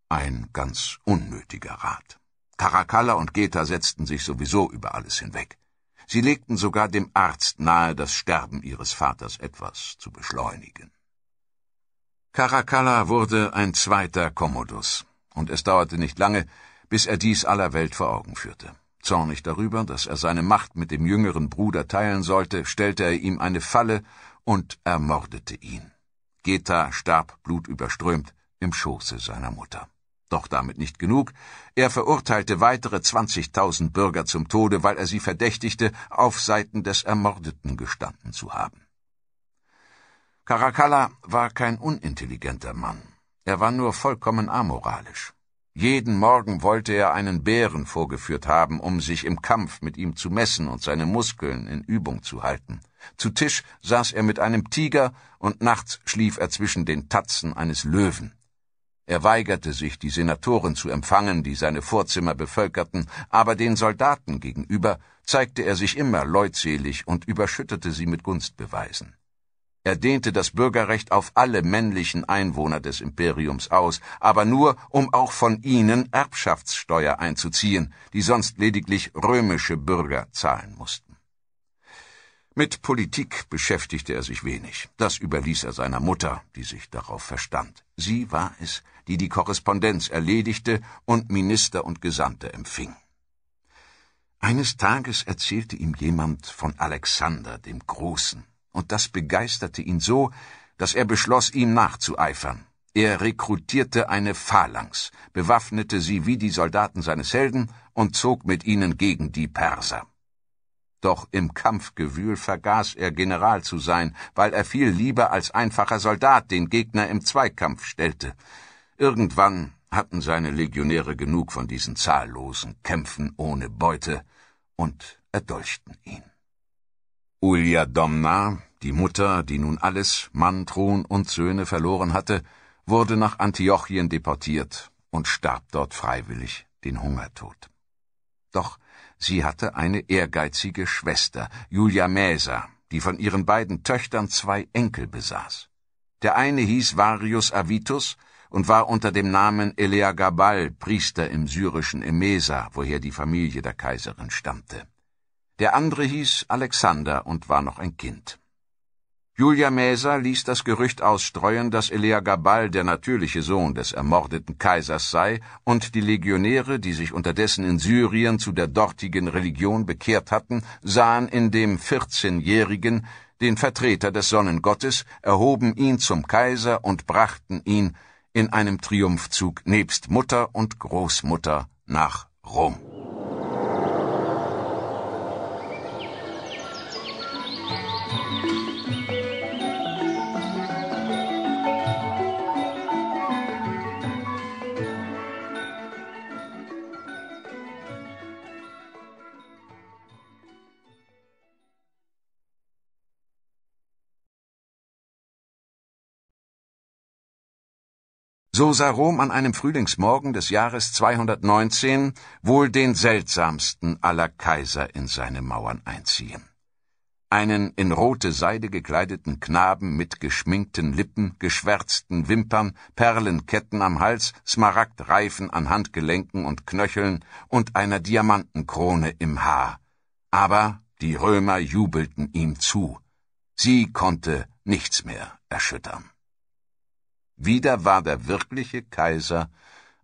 Ein ganz unnötiger Rat. Caracalla und Geta setzten sich sowieso über alles hinweg. Sie legten sogar dem Arzt nahe, das Sterben ihres Vaters etwas zu beschleunigen. Caracalla wurde ein zweiter Commodus, und es dauerte nicht lange, bis er dies aller Welt vor Augen führte. Zornig darüber, dass er seine Macht mit dem jüngeren Bruder teilen sollte, stellte er ihm eine Falle und ermordete ihn. Geta starb blutüberströmt im Schoße seiner Mutter. Doch damit nicht genug. Er verurteilte weitere 20.000 Bürger zum Tode, weil er sie verdächtigte, auf Seiten des Ermordeten gestanden zu haben. Caracalla war kein unintelligenter Mann. Er war nur vollkommen amoralisch. Jeden Morgen wollte er einen Bären vorgeführt haben, um sich im Kampf mit ihm zu messen und seine Muskeln in Übung zu halten. Zu Tisch saß er mit einem Tiger und nachts schlief er zwischen den Tatzen eines Löwen. Er weigerte sich, die Senatoren zu empfangen, die seine Vorzimmer bevölkerten, aber den Soldaten gegenüber zeigte er sich immer leutselig und überschüttete sie mit Gunstbeweisen. Er dehnte das Bürgerrecht auf alle männlichen Einwohner des Imperiums aus, aber nur, um auch von ihnen Erbschaftssteuer einzuziehen, die sonst lediglich römische Bürger zahlen mussten. Mit Politik beschäftigte er sich wenig. Das überließ er seiner Mutter, die sich darauf verstand. Sie war es, die die Korrespondenz erledigte und Minister und Gesandte empfing. Eines Tages erzählte ihm jemand von Alexander dem Großen und das begeisterte ihn so, dass er beschloss, ihm nachzueifern. Er rekrutierte eine Phalanx, bewaffnete sie wie die Soldaten seines Helden und zog mit ihnen gegen die Perser. Doch im Kampfgewühl vergaß er General zu sein, weil er viel lieber als einfacher Soldat den Gegner im Zweikampf stellte. Irgendwann hatten seine Legionäre genug von diesen zahllosen Kämpfen ohne Beute und erdolchten ihn. Ulya Domna, die Mutter, die nun alles, Mann, Thron und Söhne verloren hatte, wurde nach Antiochien deportiert und starb dort freiwillig den Hungertod. Doch sie hatte eine ehrgeizige Schwester, Julia Mäser, die von ihren beiden Töchtern zwei Enkel besaß. Der eine hieß Varius Avitus und war unter dem Namen Eleagabal Priester im syrischen Emesa, woher die Familie der Kaiserin stammte. Der andere hieß Alexander und war noch ein Kind. Julia Mäser ließ das Gerücht ausstreuen, dass Elea Gabal der natürliche Sohn des ermordeten Kaisers sei und die Legionäre, die sich unterdessen in Syrien zu der dortigen Religion bekehrt hatten, sahen in dem 14-Jährigen den Vertreter des Sonnengottes, erhoben ihn zum Kaiser und brachten ihn in einem Triumphzug nebst Mutter und Großmutter nach Rom. So sah Rom an einem Frühlingsmorgen des Jahres 219 wohl den seltsamsten aller Kaiser in seine Mauern einziehen. Einen in rote Seide gekleideten Knaben mit geschminkten Lippen, geschwärzten Wimpern, Perlenketten am Hals, Smaragdreifen an Handgelenken und Knöcheln und einer Diamantenkrone im Haar. Aber die Römer jubelten ihm zu. Sie konnte nichts mehr erschüttern. Wieder war der wirkliche Kaiser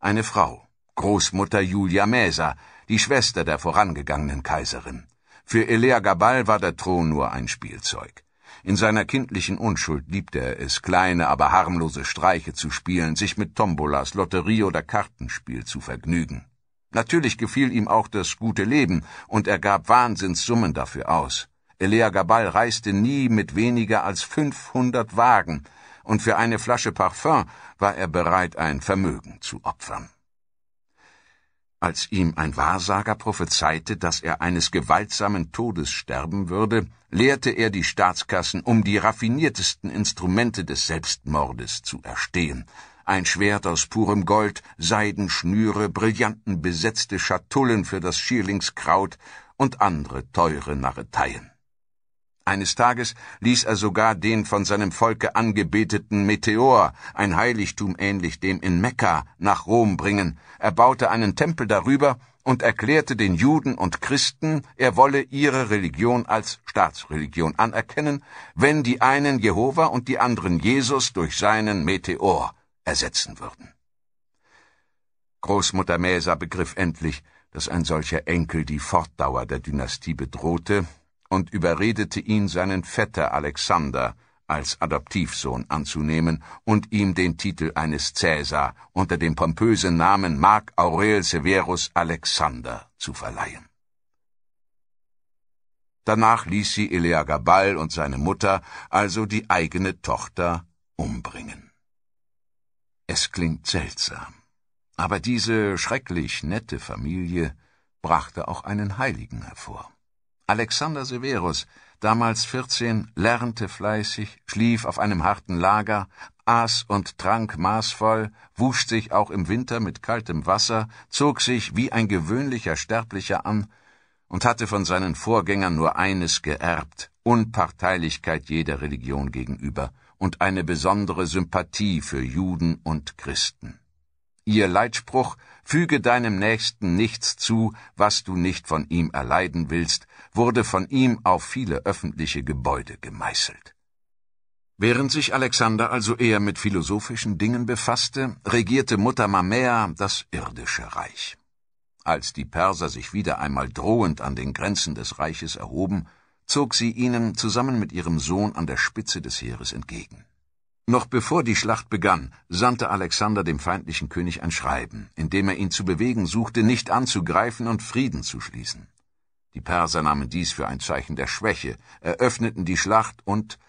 eine Frau, Großmutter Julia Mäser, die Schwester der vorangegangenen Kaiserin. Für Elea Gabal war der Thron nur ein Spielzeug. In seiner kindlichen Unschuld liebte er es, kleine, aber harmlose Streiche zu spielen, sich mit Tombolas, Lotterie oder Kartenspiel zu vergnügen. Natürlich gefiel ihm auch das gute Leben, und er gab Wahnsinnssummen dafür aus. Elea Gabal reiste nie mit weniger als 500 Wagen, und für eine Flasche Parfum war er bereit, ein Vermögen zu opfern. Als ihm ein Wahrsager prophezeite, dass er eines gewaltsamen Todes sterben würde, lehrte er die Staatskassen, um die raffiniertesten Instrumente des Selbstmordes zu erstehen, ein Schwert aus purem Gold, Seidenschnüre, brillanten besetzte Schatullen für das Schierlingskraut und andere teure Narreteien. Eines Tages ließ er sogar den von seinem Volke angebeteten Meteor, ein Heiligtum ähnlich dem in Mekka, nach Rom bringen. Er baute einen Tempel darüber und erklärte den Juden und Christen, er wolle ihre Religion als Staatsreligion anerkennen, wenn die einen Jehova und die anderen Jesus durch seinen Meteor ersetzen würden. Großmutter Mäser begriff endlich, dass ein solcher Enkel die Fortdauer der Dynastie bedrohte und überredete ihn, seinen Vetter Alexander als Adoptivsohn anzunehmen und ihm den Titel eines Cäsar unter dem pompösen Namen Mark Aurel Severus Alexander zu verleihen. Danach ließ sie Eleagabal und seine Mutter, also die eigene Tochter, umbringen. Es klingt seltsam, aber diese schrecklich nette Familie brachte auch einen Heiligen hervor. Alexander Severus, damals 14, lernte fleißig, schlief auf einem harten Lager, aß und trank maßvoll, wusch sich auch im Winter mit kaltem Wasser, zog sich wie ein gewöhnlicher Sterblicher an und hatte von seinen Vorgängern nur eines geerbt, Unparteilichkeit jeder Religion gegenüber und eine besondere Sympathie für Juden und Christen. Ihr Leitspruch Füge deinem Nächsten nichts zu, was du nicht von ihm erleiden willst, wurde von ihm auf viele öffentliche Gebäude gemeißelt. Während sich Alexander also eher mit philosophischen Dingen befasste, regierte Mutter Mamea das irdische Reich. Als die Perser sich wieder einmal drohend an den Grenzen des Reiches erhoben, zog sie ihnen zusammen mit ihrem Sohn an der Spitze des Heeres entgegen. Noch bevor die Schlacht begann, sandte Alexander dem feindlichen König ein Schreiben, in dem er ihn zu bewegen suchte, nicht anzugreifen und Frieden zu schließen. Die Perser nahmen dies für ein Zeichen der Schwäche, eröffneten die Schlacht und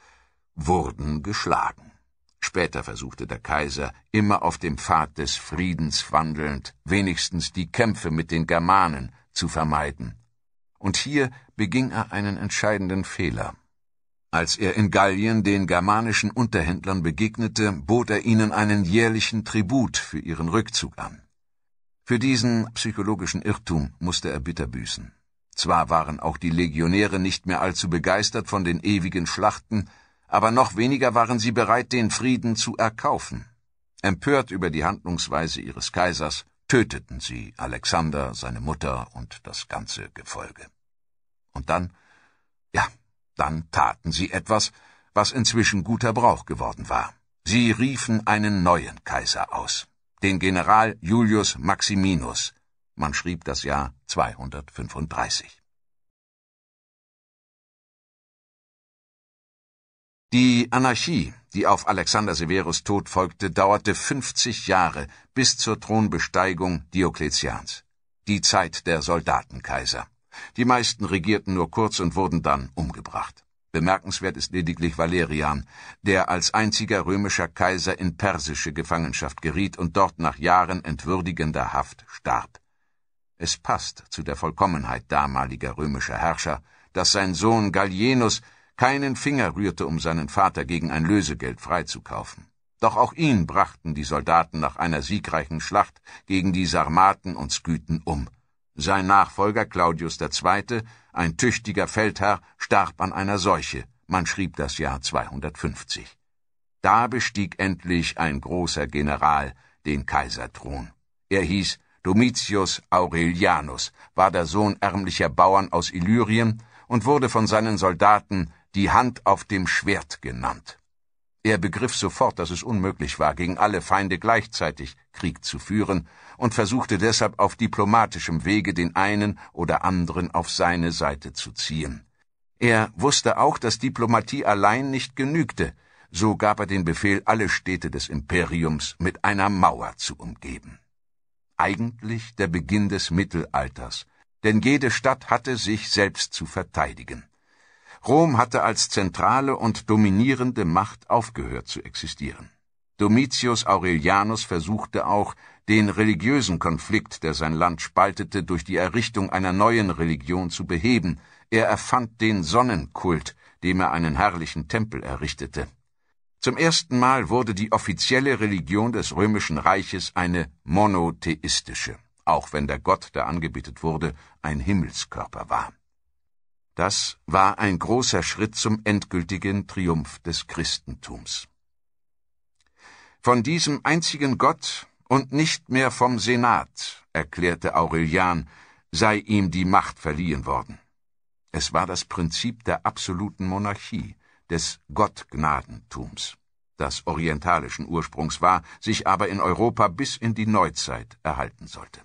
wurden geschlagen. Später versuchte der Kaiser, immer auf dem Pfad des Friedens wandelnd, wenigstens die Kämpfe mit den Germanen zu vermeiden. Und hier beging er einen entscheidenden Fehler. Als er in Gallien den germanischen Unterhändlern begegnete, bot er ihnen einen jährlichen Tribut für ihren Rückzug an. Für diesen psychologischen Irrtum musste er bitter büßen. Zwar waren auch die Legionäre nicht mehr allzu begeistert von den ewigen Schlachten, aber noch weniger waren sie bereit, den Frieden zu erkaufen. Empört über die Handlungsweise ihres Kaisers töteten sie Alexander, seine Mutter und das ganze Gefolge. Und dann, ja, dann taten sie etwas, was inzwischen guter Brauch geworden war. Sie riefen einen neuen Kaiser aus, den General Julius Maximinus. Man schrieb das Jahr 235. Die Anarchie, die auf Alexander Severus Tod folgte, dauerte 50 Jahre bis zur Thronbesteigung Diokletians, die Zeit der Soldatenkaiser. Die meisten regierten nur kurz und wurden dann umgebracht. Bemerkenswert ist lediglich Valerian, der als einziger römischer Kaiser in persische Gefangenschaft geriet und dort nach Jahren entwürdigender Haft starb. Es passt zu der Vollkommenheit damaliger römischer Herrscher, dass sein Sohn Gallienus keinen Finger rührte, um seinen Vater gegen ein Lösegeld freizukaufen. Doch auch ihn brachten die Soldaten nach einer siegreichen Schlacht gegen die Sarmaten und Sküten um. Sein Nachfolger Claudius II., ein tüchtiger Feldherr, starb an einer Seuche, man schrieb das Jahr 250. Da bestieg endlich ein großer General den Kaiserthron. Er hieß Domitius Aurelianus, war der Sohn ärmlicher Bauern aus Illyrien und wurde von seinen Soldaten die Hand auf dem Schwert genannt. Er begriff sofort, dass es unmöglich war, gegen alle Feinde gleichzeitig Krieg zu führen, und versuchte deshalb auf diplomatischem Wege den einen oder anderen auf seine Seite zu ziehen. Er wusste auch, dass Diplomatie allein nicht genügte, so gab er den Befehl, alle Städte des Imperiums mit einer Mauer zu umgeben. Eigentlich der Beginn des Mittelalters, denn jede Stadt hatte sich selbst zu verteidigen. Rom hatte als zentrale und dominierende Macht aufgehört zu existieren. Domitius Aurelianus versuchte auch, den religiösen Konflikt, der sein Land spaltete, durch die Errichtung einer neuen Religion zu beheben. Er erfand den Sonnenkult, dem er einen herrlichen Tempel errichtete. Zum ersten Mal wurde die offizielle Religion des römischen Reiches eine monotheistische, auch wenn der Gott, der angebetet wurde, ein Himmelskörper war. Das war ein großer Schritt zum endgültigen Triumph des Christentums. Von diesem einzigen Gott und nicht mehr vom Senat, erklärte Aurelian, sei ihm die Macht verliehen worden. Es war das Prinzip der absoluten Monarchie, des Gottgnadentums, das orientalischen Ursprungs war, sich aber in Europa bis in die Neuzeit erhalten sollte.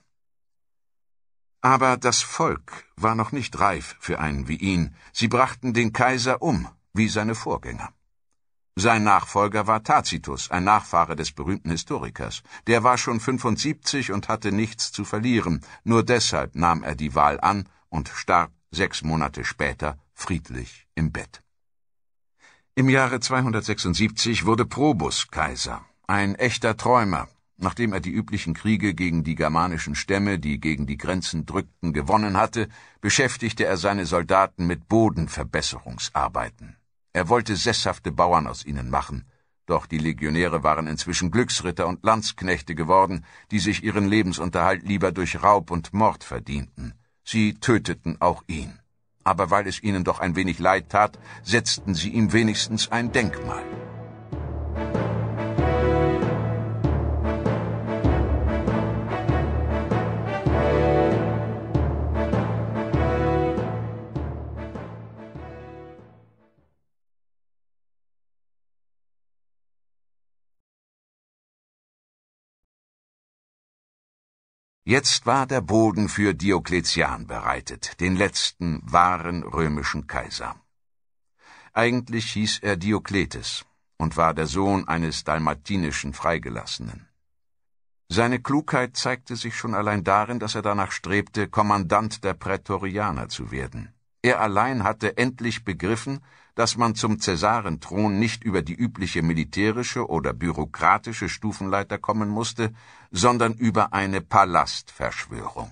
Aber das Volk war noch nicht reif für einen wie ihn. Sie brachten den Kaiser um, wie seine Vorgänger. Sein Nachfolger war Tacitus, ein Nachfahre des berühmten Historikers. Der war schon 75 und hatte nichts zu verlieren. Nur deshalb nahm er die Wahl an und starb sechs Monate später friedlich im Bett. Im Jahre 276 wurde Probus Kaiser, ein echter Träumer, Nachdem er die üblichen Kriege gegen die germanischen Stämme, die gegen die Grenzen drückten, gewonnen hatte, beschäftigte er seine Soldaten mit Bodenverbesserungsarbeiten. Er wollte sesshafte Bauern aus ihnen machen, doch die Legionäre waren inzwischen Glücksritter und Landsknechte geworden, die sich ihren Lebensunterhalt lieber durch Raub und Mord verdienten. Sie töteten auch ihn. Aber weil es ihnen doch ein wenig leid tat, setzten sie ihm wenigstens ein Denkmal. Jetzt war der Boden für Diokletian bereitet, den letzten wahren römischen Kaiser. Eigentlich hieß er Diokletes und war der Sohn eines dalmatinischen Freigelassenen. Seine Klugheit zeigte sich schon allein darin, dass er danach strebte, Kommandant der Prätorianer zu werden. Er allein hatte endlich begriffen, dass man zum Cäsarenthron nicht über die übliche militärische oder bürokratische Stufenleiter kommen musste, sondern über eine Palastverschwörung.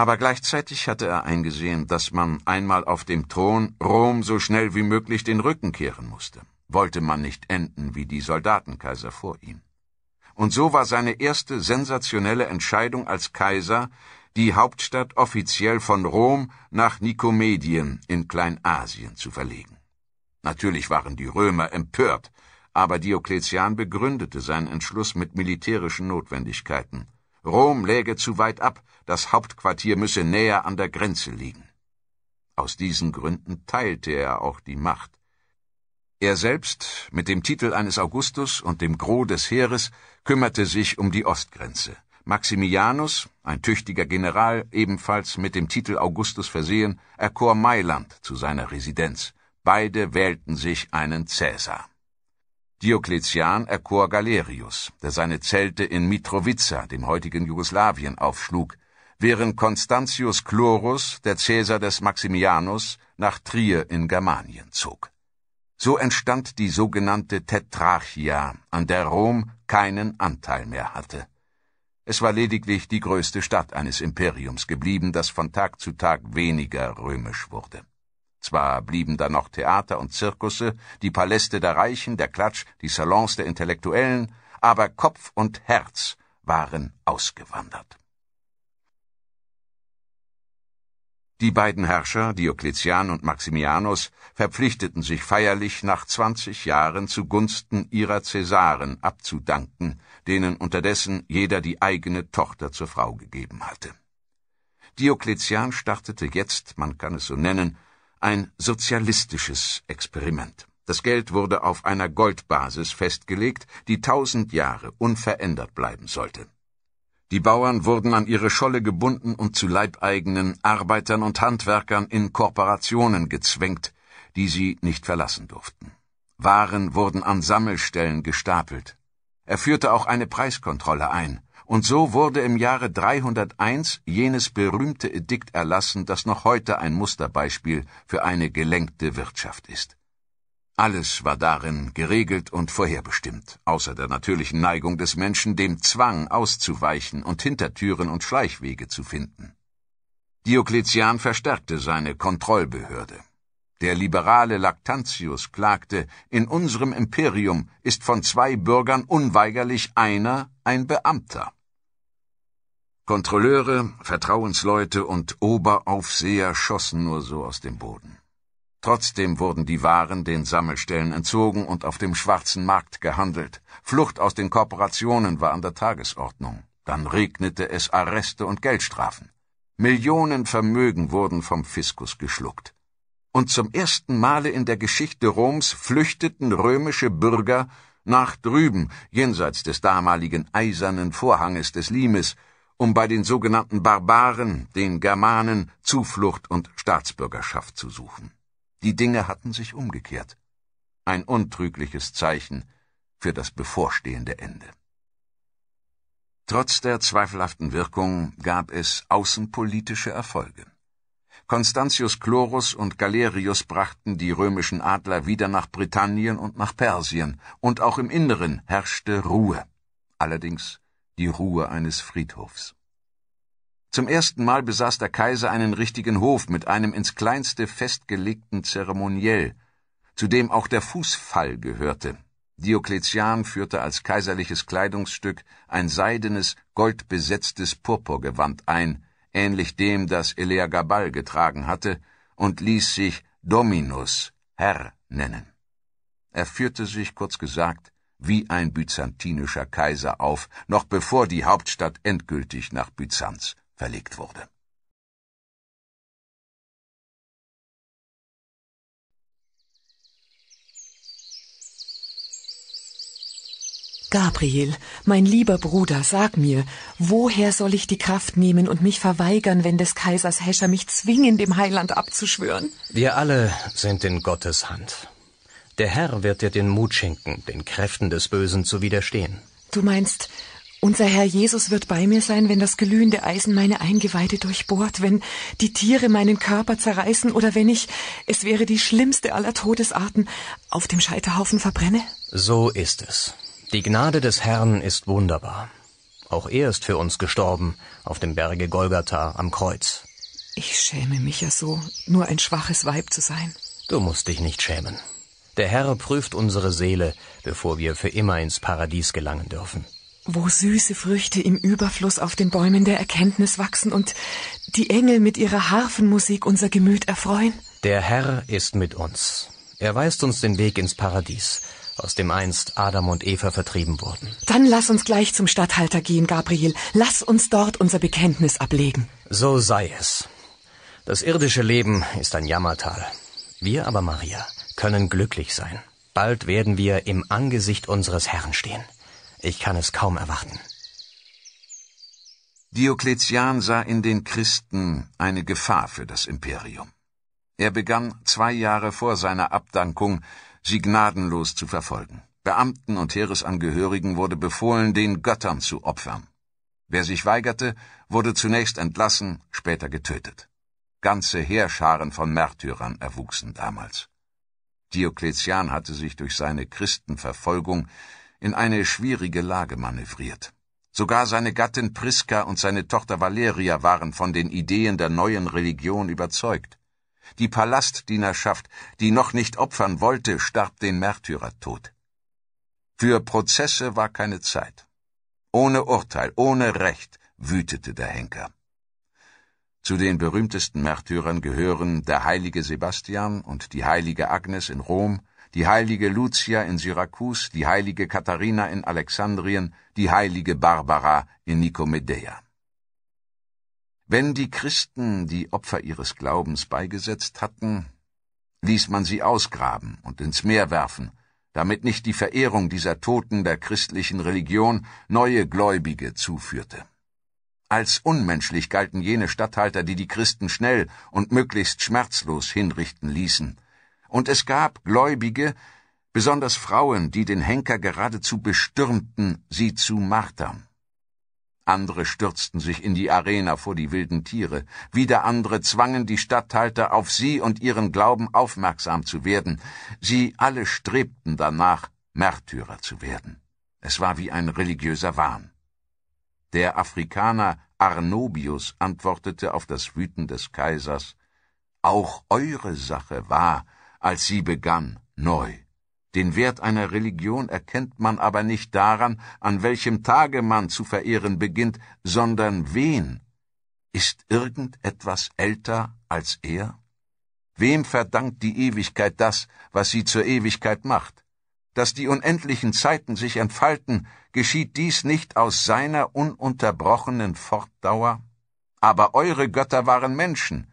Aber gleichzeitig hatte er eingesehen, dass man einmal auf dem Thron Rom so schnell wie möglich den Rücken kehren musste, wollte man nicht enden wie die Soldatenkaiser vor ihm. Und so war seine erste sensationelle Entscheidung als Kaiser, die Hauptstadt offiziell von Rom nach Nikomedien in Kleinasien zu verlegen. Natürlich waren die Römer empört, aber Diokletian begründete seinen Entschluss mit militärischen Notwendigkeiten. Rom läge zu weit ab, das Hauptquartier müsse näher an der Grenze liegen. Aus diesen Gründen teilte er auch die Macht. Er selbst, mit dem Titel eines Augustus und dem Gros des Heeres, kümmerte sich um die Ostgrenze. Maximianus, ein tüchtiger General, ebenfalls mit dem Titel Augustus versehen, erkor Mailand zu seiner Residenz. Beide wählten sich einen Cäsar. Diokletian erkor Galerius, der seine Zelte in Mitrovica, dem heutigen Jugoslawien, aufschlug, während Constantius Chlorus, der Cäsar des Maximianus, nach Trier in Germanien zog. So entstand die sogenannte Tetrarchia, an der Rom keinen Anteil mehr hatte. Es war lediglich die größte Stadt eines Imperiums geblieben, das von Tag zu Tag weniger römisch wurde. Zwar blieben da noch Theater und Zirkusse, die Paläste der Reichen, der Klatsch, die Salons der Intellektuellen, aber Kopf und Herz waren ausgewandert. Die beiden Herrscher, Diokletian und Maximianus, verpflichteten sich feierlich, nach 20 Jahren zugunsten ihrer Cäsaren abzudanken, denen unterdessen jeder die eigene Tochter zur Frau gegeben hatte. Diokletian startete jetzt, man kann es so nennen, ein sozialistisches Experiment. Das Geld wurde auf einer Goldbasis festgelegt, die tausend Jahre unverändert bleiben sollte. Die Bauern wurden an ihre Scholle gebunden und zu leibeigenen Arbeitern und Handwerkern in Korporationen gezwängt, die sie nicht verlassen durften. Waren wurden an Sammelstellen gestapelt. Er führte auch eine Preiskontrolle ein, und so wurde im Jahre 301 jenes berühmte Edikt erlassen, das noch heute ein Musterbeispiel für eine gelenkte Wirtschaft ist. Alles war darin geregelt und vorherbestimmt, außer der natürlichen Neigung des Menschen, dem Zwang auszuweichen und Hintertüren und Schleichwege zu finden. Diokletian verstärkte seine Kontrollbehörde. Der liberale Lactantius klagte, in unserem Imperium ist von zwei Bürgern unweigerlich einer ein Beamter. Kontrolleure, Vertrauensleute und Oberaufseher schossen nur so aus dem Boden. Trotzdem wurden die Waren den Sammelstellen entzogen und auf dem schwarzen Markt gehandelt. Flucht aus den Korporationen war an der Tagesordnung. Dann regnete es Arreste und Geldstrafen. Millionen Vermögen wurden vom Fiskus geschluckt. Und zum ersten Male in der Geschichte Roms flüchteten römische Bürger nach drüben, jenseits des damaligen eisernen Vorhanges des Limes, um bei den sogenannten Barbaren, den Germanen, Zuflucht und Staatsbürgerschaft zu suchen. Die Dinge hatten sich umgekehrt. Ein untrügliches Zeichen für das bevorstehende Ende. Trotz der zweifelhaften Wirkung gab es außenpolitische Erfolge. Constantius Chlorus und Galerius brachten die römischen Adler wieder nach Britannien und nach Persien, und auch im Inneren herrschte Ruhe, allerdings die Ruhe eines Friedhofs. Zum ersten Mal besaß der Kaiser einen richtigen Hof mit einem ins kleinste festgelegten Zeremoniell, zu dem auch der Fußfall gehörte. Diokletian führte als kaiserliches Kleidungsstück ein seidenes, goldbesetztes Purpurgewand ein, ähnlich dem, das Eleagabal getragen hatte, und ließ sich Dominus, Herr, nennen. Er führte sich, kurz gesagt, wie ein byzantinischer Kaiser auf, noch bevor die Hauptstadt endgültig nach Byzanz verlegt wurde. Gabriel, mein lieber Bruder, sag mir, woher soll ich die Kraft nehmen und mich verweigern, wenn des Kaisers Häscher mich zwingen, dem Heiland abzuschwören? Wir alle sind in Gottes Hand. Der Herr wird dir den Mut schenken, den Kräften des Bösen zu widerstehen. Du meinst, unser Herr Jesus wird bei mir sein, wenn das glühende Eisen meine Eingeweide durchbohrt, wenn die Tiere meinen Körper zerreißen oder wenn ich, es wäre die schlimmste aller Todesarten, auf dem Scheiterhaufen verbrenne? So ist es. Die Gnade des Herrn ist wunderbar. Auch er ist für uns gestorben, auf dem Berge Golgatha am Kreuz. Ich schäme mich ja so, nur ein schwaches Weib zu sein. Du musst dich nicht schämen. Der Herr prüft unsere Seele, bevor wir für immer ins Paradies gelangen dürfen wo süße Früchte im Überfluss auf den Bäumen der Erkenntnis wachsen und die Engel mit ihrer Harfenmusik unser Gemüt erfreuen? Der Herr ist mit uns. Er weist uns den Weg ins Paradies, aus dem einst Adam und Eva vertrieben wurden. Dann lass uns gleich zum Statthalter gehen, Gabriel. Lass uns dort unser Bekenntnis ablegen. So sei es. Das irdische Leben ist ein Jammertal. Wir aber, Maria, können glücklich sein. Bald werden wir im Angesicht unseres Herrn stehen. Ich kann es kaum erwarten. Diokletian sah in den Christen eine Gefahr für das Imperium. Er begann zwei Jahre vor seiner Abdankung, sie gnadenlos zu verfolgen. Beamten und Heeresangehörigen wurde befohlen, den Göttern zu opfern. Wer sich weigerte, wurde zunächst entlassen, später getötet. Ganze Heerscharen von Märtyrern erwuchsen damals. Diokletian hatte sich durch seine Christenverfolgung in eine schwierige Lage manövriert. Sogar seine Gattin Priska und seine Tochter Valeria waren von den Ideen der neuen Religion überzeugt. Die Palastdienerschaft, die noch nicht opfern wollte, starb den Märtyrertod. Für Prozesse war keine Zeit. Ohne Urteil, ohne Recht wütete der Henker. Zu den berühmtesten Märtyrern gehören der heilige Sebastian und die heilige Agnes in Rom, die heilige Lucia in Syrakus, die heilige Katharina in Alexandrien, die heilige Barbara in Nikomedea. Wenn die Christen die Opfer ihres Glaubens beigesetzt hatten, ließ man sie ausgraben und ins Meer werfen, damit nicht die Verehrung dieser Toten der christlichen Religion neue Gläubige zuführte. Als unmenschlich galten jene Statthalter, die die Christen schnell und möglichst schmerzlos hinrichten ließen, und es gab Gläubige, besonders Frauen, die den Henker geradezu bestürmten, sie zu martern. Andere stürzten sich in die Arena vor die wilden Tiere, wieder andere zwangen die Statthalter auf sie und ihren Glauben aufmerksam zu werden, sie alle strebten danach, Märtyrer zu werden. Es war wie ein religiöser Wahn. Der Afrikaner Arnobius antwortete auf das Wüten des Kaisers Auch eure Sache war, als sie begann, neu. Den Wert einer Religion erkennt man aber nicht daran, an welchem Tage man zu verehren beginnt, sondern wen. Ist irgendetwas älter als er? Wem verdankt die Ewigkeit das, was sie zur Ewigkeit macht? Dass die unendlichen Zeiten sich entfalten, geschieht dies nicht aus seiner ununterbrochenen Fortdauer? Aber eure Götter waren Menschen,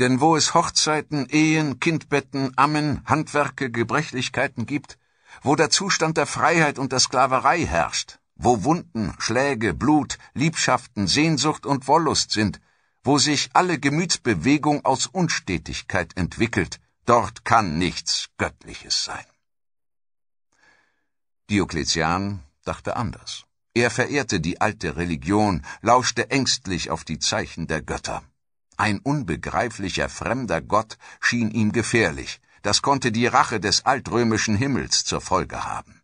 denn wo es Hochzeiten, Ehen, Kindbetten, Ammen, Handwerke, Gebrechlichkeiten gibt, wo der Zustand der Freiheit und der Sklaverei herrscht, wo Wunden, Schläge, Blut, Liebschaften, Sehnsucht und Wollust sind, wo sich alle Gemütsbewegung aus Unstetigkeit entwickelt, dort kann nichts Göttliches sein. Diokletian dachte anders. Er verehrte die alte Religion, lauschte ängstlich auf die Zeichen der Götter. Ein unbegreiflicher fremder Gott schien ihm gefährlich, das konnte die Rache des altrömischen Himmels zur Folge haben.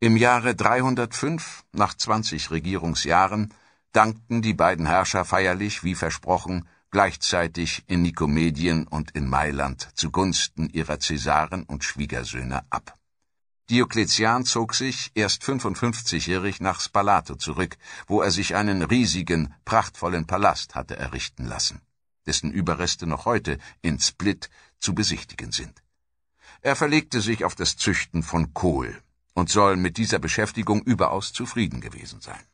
Im Jahre 305, nach 20 Regierungsjahren, dankten die beiden Herrscher feierlich, wie versprochen, gleichzeitig in Nikomedien und in Mailand zugunsten ihrer Cäsaren und Schwiegersöhne ab. Diokletian zog sich erst 55-jährig nach Spalato zurück, wo er sich einen riesigen, prachtvollen Palast hatte errichten lassen, dessen Überreste noch heute in Split zu besichtigen sind. Er verlegte sich auf das Züchten von Kohl und soll mit dieser Beschäftigung überaus zufrieden gewesen sein.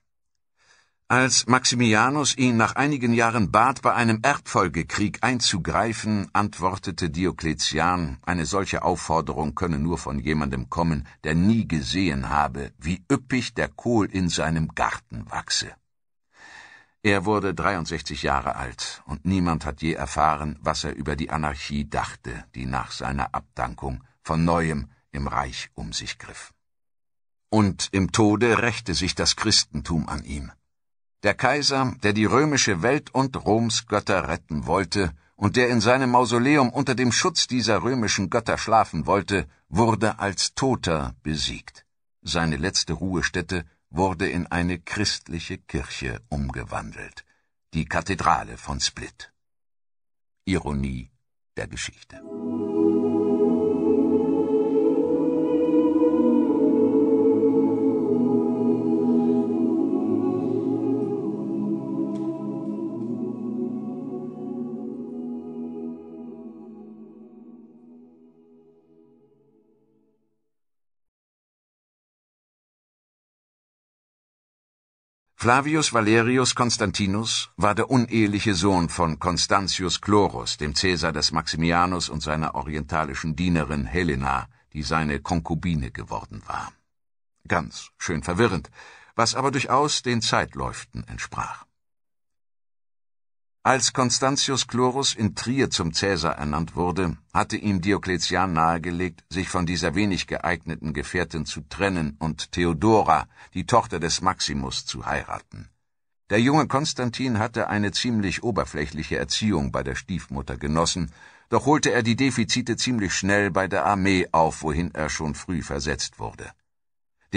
Als Maximianus ihn nach einigen Jahren bat, bei einem Erbfolgekrieg einzugreifen, antwortete Diokletian, eine solche Aufforderung könne nur von jemandem kommen, der nie gesehen habe, wie üppig der Kohl in seinem Garten wachse. Er wurde 63 Jahre alt und niemand hat je erfahren, was er über die Anarchie dachte, die nach seiner Abdankung von neuem im Reich um sich griff. Und im Tode rächte sich das Christentum an ihm. Der Kaiser, der die römische Welt und Roms Götter retten wollte und der in seinem Mausoleum unter dem Schutz dieser römischen Götter schlafen wollte, wurde als Toter besiegt. Seine letzte Ruhestätte wurde in eine christliche Kirche umgewandelt, die Kathedrale von Split. Ironie der Geschichte. Flavius Valerius Constantinus war der uneheliche Sohn von Constantius Chlorus, dem Cäsar des Maximianus und seiner orientalischen Dienerin Helena, die seine Konkubine geworden war. Ganz schön verwirrend, was aber durchaus den Zeitläuften entsprach. Als Constantius Chlorus in Trier zum Cäsar ernannt wurde, hatte ihm Diokletian nahegelegt, sich von dieser wenig geeigneten Gefährtin zu trennen und Theodora, die Tochter des Maximus, zu heiraten. Der junge Konstantin hatte eine ziemlich oberflächliche Erziehung bei der Stiefmutter genossen, doch holte er die Defizite ziemlich schnell bei der Armee auf, wohin er schon früh versetzt wurde.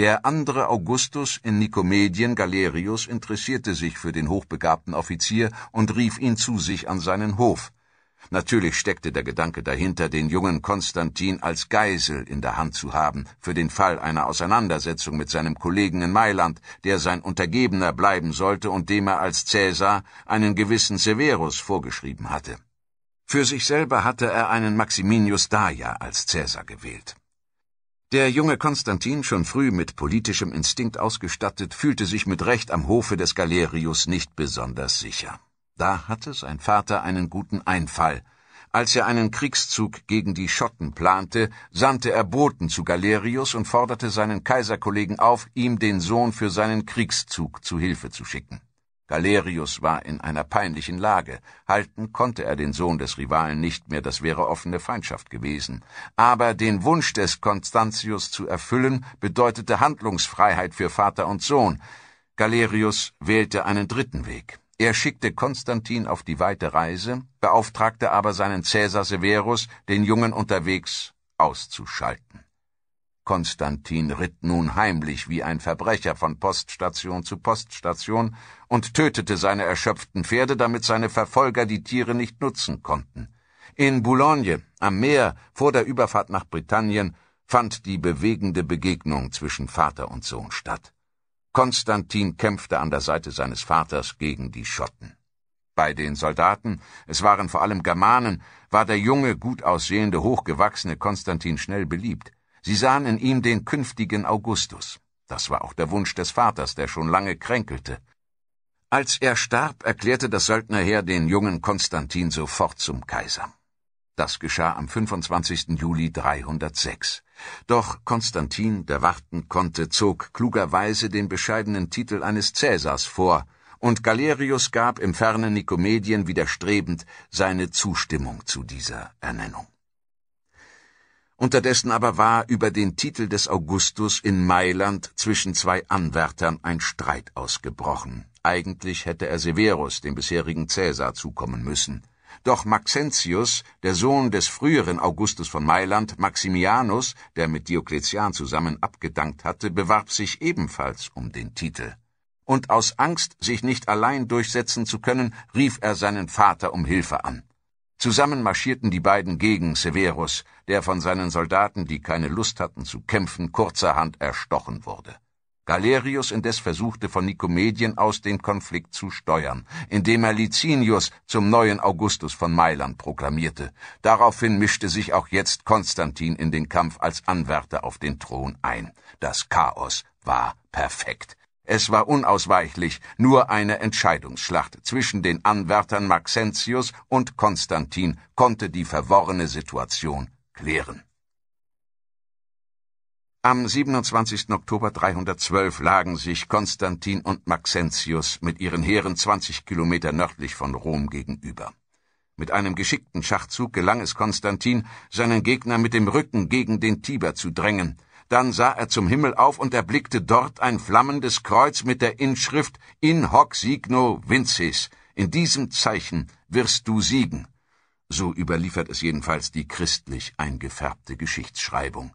Der andere Augustus in Nikomedien Galerius interessierte sich für den hochbegabten Offizier und rief ihn zu sich an seinen Hof. Natürlich steckte der Gedanke dahinter, den jungen Konstantin als Geisel in der Hand zu haben, für den Fall einer Auseinandersetzung mit seinem Kollegen in Mailand, der sein Untergebener bleiben sollte und dem er als Cäsar einen gewissen Severus vorgeschrieben hatte. Für sich selber hatte er einen Maximinius Daia als Cäsar gewählt. Der junge Konstantin, schon früh mit politischem Instinkt ausgestattet, fühlte sich mit Recht am Hofe des Galerius nicht besonders sicher. Da hatte sein Vater einen guten Einfall. Als er einen Kriegszug gegen die Schotten plante, sandte er Boten zu Galerius und forderte seinen Kaiserkollegen auf, ihm den Sohn für seinen Kriegszug zu Hilfe zu schicken. Galerius war in einer peinlichen Lage. Halten konnte er den Sohn des Rivalen nicht mehr, das wäre offene Feindschaft gewesen. Aber den Wunsch des Constantius zu erfüllen, bedeutete Handlungsfreiheit für Vater und Sohn. Galerius wählte einen dritten Weg. Er schickte Konstantin auf die weite Reise, beauftragte aber seinen Cäsar Severus, den Jungen unterwegs auszuschalten. Konstantin ritt nun heimlich wie ein Verbrecher von Poststation zu Poststation und tötete seine erschöpften Pferde, damit seine Verfolger die Tiere nicht nutzen konnten. In Boulogne, am Meer, vor der Überfahrt nach Britannien, fand die bewegende Begegnung zwischen Vater und Sohn statt. Konstantin kämpfte an der Seite seines Vaters gegen die Schotten. Bei den Soldaten, es waren vor allem Germanen, war der junge, gut aussehende, hochgewachsene Konstantin schnell beliebt. Sie sahen in ihm den künftigen Augustus. Das war auch der Wunsch des Vaters, der schon lange kränkelte. Als er starb, erklärte das Söldnerheer den jungen Konstantin sofort zum Kaiser. Das geschah am 25. Juli 306. Doch Konstantin, der warten konnte, zog klugerweise den bescheidenen Titel eines Cäsars vor, und Galerius gab im fernen Nikomedien widerstrebend seine Zustimmung zu dieser Ernennung. Unterdessen aber war über den Titel des Augustus in Mailand zwischen zwei Anwärtern ein Streit ausgebrochen. Eigentlich hätte er Severus, dem bisherigen Cäsar, zukommen müssen. Doch Maxentius, der Sohn des früheren Augustus von Mailand, Maximianus, der mit Diokletian zusammen abgedankt hatte, bewarb sich ebenfalls um den Titel. Und aus Angst, sich nicht allein durchsetzen zu können, rief er seinen Vater um Hilfe an. Zusammen marschierten die beiden gegen Severus, der von seinen Soldaten, die keine Lust hatten zu kämpfen, kurzerhand erstochen wurde. Galerius indes versuchte von Nikomedien aus den Konflikt zu steuern, indem er Licinius zum neuen Augustus von Mailand proklamierte. Daraufhin mischte sich auch jetzt Konstantin in den Kampf als Anwärter auf den Thron ein. Das Chaos war perfekt. Es war unausweichlich nur eine Entscheidungsschlacht zwischen den Anwärtern Maxentius und Konstantin konnte die verworrene Situation klären. Am 27. Oktober 312 lagen sich Konstantin und Maxentius mit ihren Heeren 20 Kilometer nördlich von Rom gegenüber. Mit einem geschickten Schachzug gelang es Konstantin, seinen Gegner mit dem Rücken gegen den Tiber zu drängen, dann sah er zum Himmel auf und erblickte dort ein flammendes Kreuz mit der Inschrift In hoc signo vincis. In diesem Zeichen wirst du siegen. So überliefert es jedenfalls die christlich eingefärbte Geschichtsschreibung.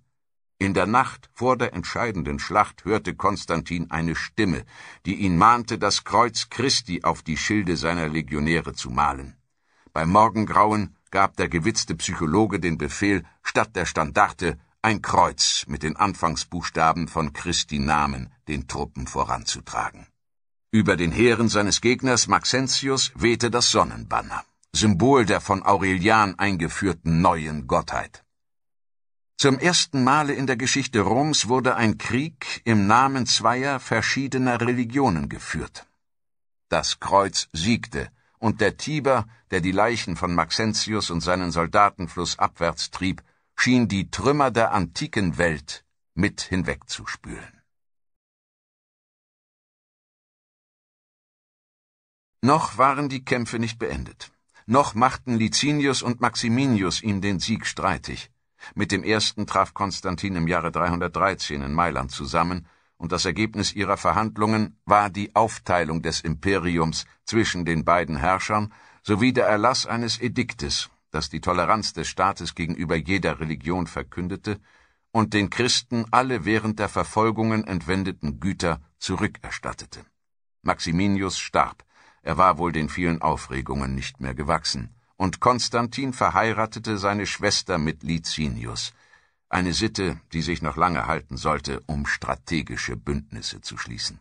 In der Nacht vor der entscheidenden Schlacht hörte Konstantin eine Stimme, die ihn mahnte, das Kreuz Christi auf die Schilde seiner Legionäre zu malen. Beim Morgengrauen gab der gewitzte Psychologe den Befehl, statt der Standarte ein Kreuz mit den Anfangsbuchstaben von Christi Namen den Truppen voranzutragen. Über den Heeren seines Gegners Maxentius wehte das Sonnenbanner, Symbol der von Aurelian eingeführten neuen Gottheit. Zum ersten Male in der Geschichte Roms wurde ein Krieg im Namen zweier verschiedener Religionen geführt. Das Kreuz siegte, und der Tiber, der die Leichen von Maxentius und seinen Soldaten flussabwärts trieb, schien die Trümmer der antiken Welt mit hinwegzuspülen. Noch waren die Kämpfe nicht beendet. Noch machten Licinius und Maximinius ihm den Sieg streitig. Mit dem ersten traf Konstantin im Jahre 313 in Mailand zusammen, und das Ergebnis ihrer Verhandlungen war die Aufteilung des Imperiums zwischen den beiden Herrschern sowie der Erlass eines Ediktes, das die Toleranz des Staates gegenüber jeder Religion verkündete und den Christen alle während der Verfolgungen entwendeten Güter zurückerstattete. Maximinius starb, er war wohl den vielen Aufregungen nicht mehr gewachsen, und Konstantin verheiratete seine Schwester mit Licinius, eine Sitte, die sich noch lange halten sollte, um strategische Bündnisse zu schließen.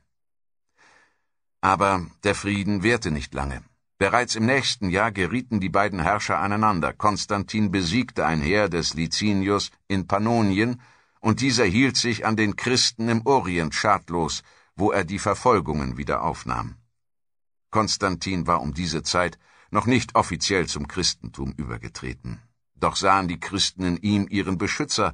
Aber der Frieden währte nicht lange. Bereits im nächsten Jahr gerieten die beiden Herrscher aneinander. Konstantin besiegte ein Heer des Licinius in Pannonien, und dieser hielt sich an den Christen im Orient schadlos, wo er die Verfolgungen wieder aufnahm. Konstantin war um diese Zeit noch nicht offiziell zum Christentum übergetreten. Doch sahen die Christen in ihm ihren Beschützer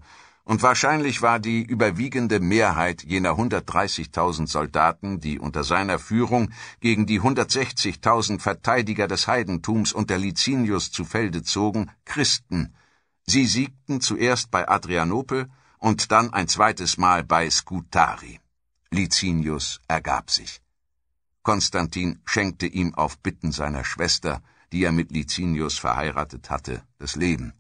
und wahrscheinlich war die überwiegende Mehrheit jener 130.000 Soldaten, die unter seiner Führung gegen die 160.000 Verteidiger des Heidentums unter Licinius zu Felde zogen, Christen. Sie siegten zuerst bei Adrianopel und dann ein zweites Mal bei Scutari. Licinius ergab sich. Konstantin schenkte ihm auf Bitten seiner Schwester, die er mit Licinius verheiratet hatte, das Leben.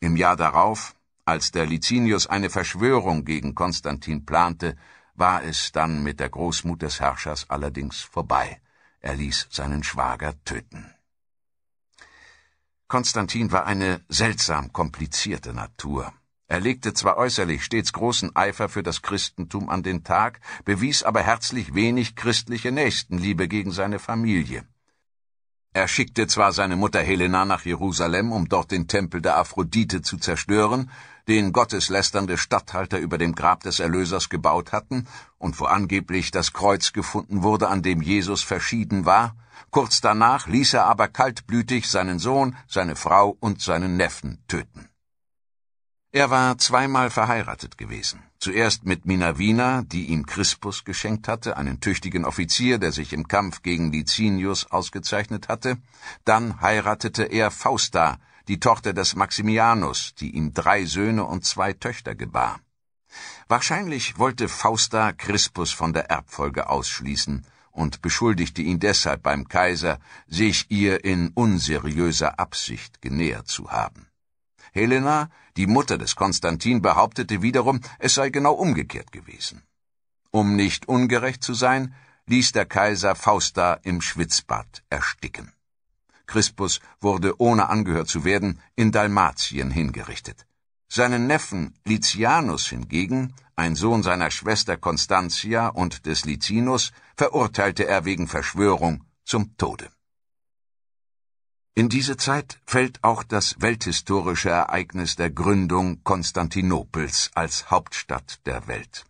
Im Jahr darauf, als der Licinius eine Verschwörung gegen Konstantin plante, war es dann mit der Großmut des Herrschers allerdings vorbei. Er ließ seinen Schwager töten. Konstantin war eine seltsam komplizierte Natur. Er legte zwar äußerlich stets großen Eifer für das Christentum an den Tag, bewies aber herzlich wenig christliche Nächstenliebe gegen seine Familie. Er schickte zwar seine Mutter Helena nach Jerusalem, um dort den Tempel der Aphrodite zu zerstören, den gotteslästernde Statthalter über dem Grab des Erlösers gebaut hatten und wo angeblich das Kreuz gefunden wurde, an dem Jesus verschieden war. Kurz danach ließ er aber kaltblütig seinen Sohn, seine Frau und seinen Neffen töten. Er war zweimal verheiratet gewesen. Zuerst mit Minavina, die ihm Crispus geschenkt hatte, einen tüchtigen Offizier, der sich im Kampf gegen Licinius ausgezeichnet hatte. Dann heiratete er Fausta, die Tochter des Maximianus, die ihm drei Söhne und zwei Töchter gebar. Wahrscheinlich wollte Fausta Crispus von der Erbfolge ausschließen und beschuldigte ihn deshalb beim Kaiser, sich ihr in unseriöser Absicht genähert zu haben. Helena, die Mutter des Konstantin, behauptete wiederum, es sei genau umgekehrt gewesen. Um nicht ungerecht zu sein, ließ der Kaiser Fausta im Schwitzbad ersticken. Crispus wurde, ohne angehört zu werden, in Dalmatien hingerichtet. Seinen Neffen Licianus hingegen, ein Sohn seiner Schwester Constantia und des Licinus, verurteilte er wegen Verschwörung zum Tode. In diese Zeit fällt auch das welthistorische Ereignis der Gründung Konstantinopels als Hauptstadt der Welt.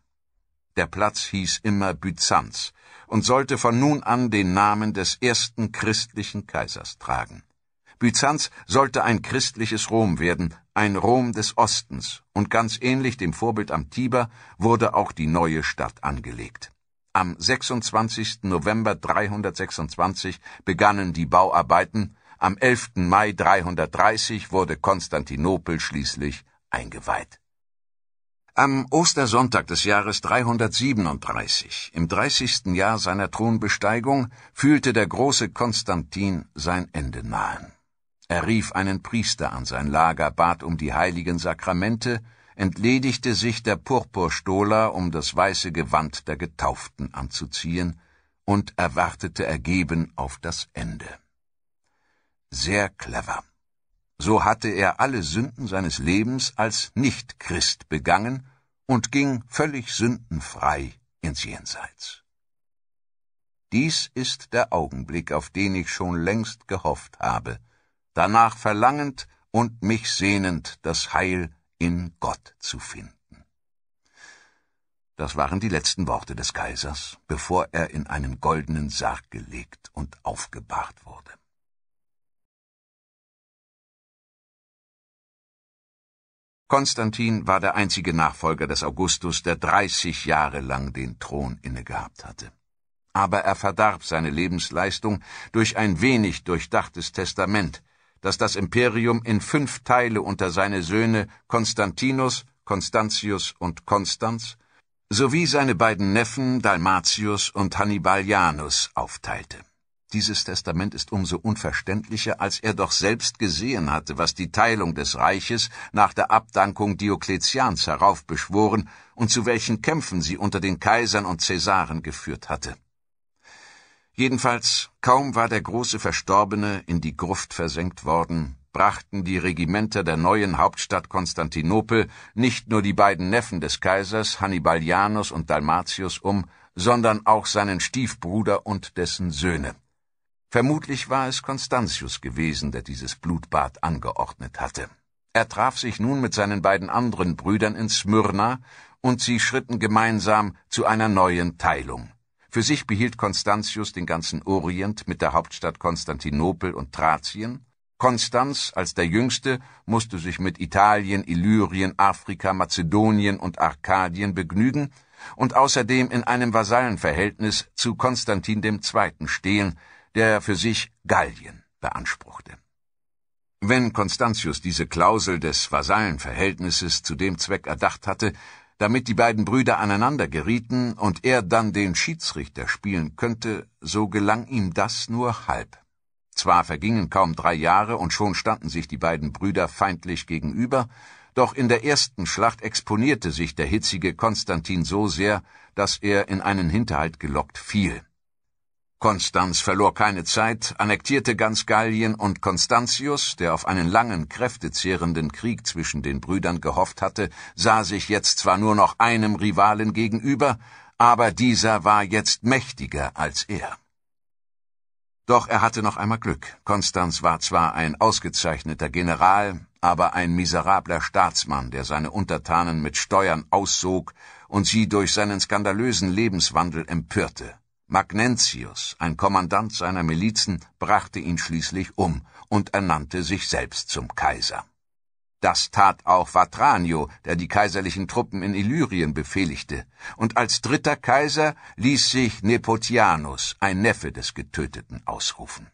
Der Platz hieß immer Byzanz, und sollte von nun an den Namen des ersten christlichen Kaisers tragen. Byzanz sollte ein christliches Rom werden, ein Rom des Ostens, und ganz ähnlich dem Vorbild am Tiber wurde auch die neue Stadt angelegt. Am 26. November 326 begannen die Bauarbeiten, am 11. Mai 330 wurde Konstantinopel schließlich eingeweiht. Am Ostersonntag des Jahres 337, im 30. Jahr seiner Thronbesteigung, fühlte der große Konstantin sein Ende nahen. Er rief einen Priester an sein Lager, bat um die heiligen Sakramente, entledigte sich der Purpurstola, um das weiße Gewand der Getauften anzuziehen, und erwartete ergeben auf das Ende. Sehr clever so hatte er alle Sünden seines Lebens als Nichtchrist begangen und ging völlig sündenfrei ins Jenseits. Dies ist der Augenblick, auf den ich schon längst gehofft habe, danach verlangend und mich sehnend, das Heil in Gott zu finden. Das waren die letzten Worte des Kaisers, bevor er in einen goldenen Sarg gelegt und aufgebahrt wurde. Konstantin war der einzige Nachfolger des Augustus, der 30 Jahre lang den Thron innegehabt hatte. Aber er verdarb seine Lebensleistung durch ein wenig durchdachtes Testament, das das Imperium in fünf Teile unter seine Söhne Konstantinus, Constantius und Konstanz sowie seine beiden Neffen Dalmatius und Hannibalianus aufteilte. Dieses Testament ist umso unverständlicher, als er doch selbst gesehen hatte, was die Teilung des Reiches nach der Abdankung Diokletians heraufbeschworen und zu welchen Kämpfen sie unter den Kaisern und Cäsaren geführt hatte. Jedenfalls, kaum war der große Verstorbene in die Gruft versenkt worden, brachten die Regimenter der neuen Hauptstadt Konstantinopel nicht nur die beiden Neffen des Kaisers, Hannibalianus und Dalmatius, um, sondern auch seinen Stiefbruder und dessen Söhne. Vermutlich war es Constantius gewesen, der dieses Blutbad angeordnet hatte. Er traf sich nun mit seinen beiden anderen Brüdern in Smyrna, und sie schritten gemeinsam zu einer neuen Teilung. Für sich behielt Constantius den ganzen Orient mit der Hauptstadt Konstantinopel und Thrazien. Konstanz als der Jüngste musste sich mit Italien, Illyrien, Afrika, Mazedonien und Arkadien begnügen und außerdem in einem Vasallenverhältnis zu Konstantin II. stehen, der für sich Gallien beanspruchte. Wenn Constantius diese Klausel des Vasallenverhältnisses zu dem Zweck erdacht hatte, damit die beiden Brüder aneinander gerieten und er dann den Schiedsrichter spielen könnte, so gelang ihm das nur halb. Zwar vergingen kaum drei Jahre und schon standen sich die beiden Brüder feindlich gegenüber, doch in der ersten Schlacht exponierte sich der hitzige Konstantin so sehr, dass er in einen Hinterhalt gelockt fiel. Konstanz verlor keine Zeit, annektierte ganz Gallien und Konstantius, der auf einen langen, kräftezehrenden Krieg zwischen den Brüdern gehofft hatte, sah sich jetzt zwar nur noch einem Rivalen gegenüber, aber dieser war jetzt mächtiger als er. Doch er hatte noch einmal Glück. Konstanz war zwar ein ausgezeichneter General, aber ein miserabler Staatsmann, der seine Untertanen mit Steuern aussog und sie durch seinen skandalösen Lebenswandel empörte. Magnentius, ein Kommandant seiner Milizen, brachte ihn schließlich um und ernannte sich selbst zum Kaiser. Das tat auch Vatranio, der die kaiserlichen Truppen in Illyrien befehligte, und als dritter Kaiser ließ sich Nepotianus, ein Neffe des Getöteten, ausrufen.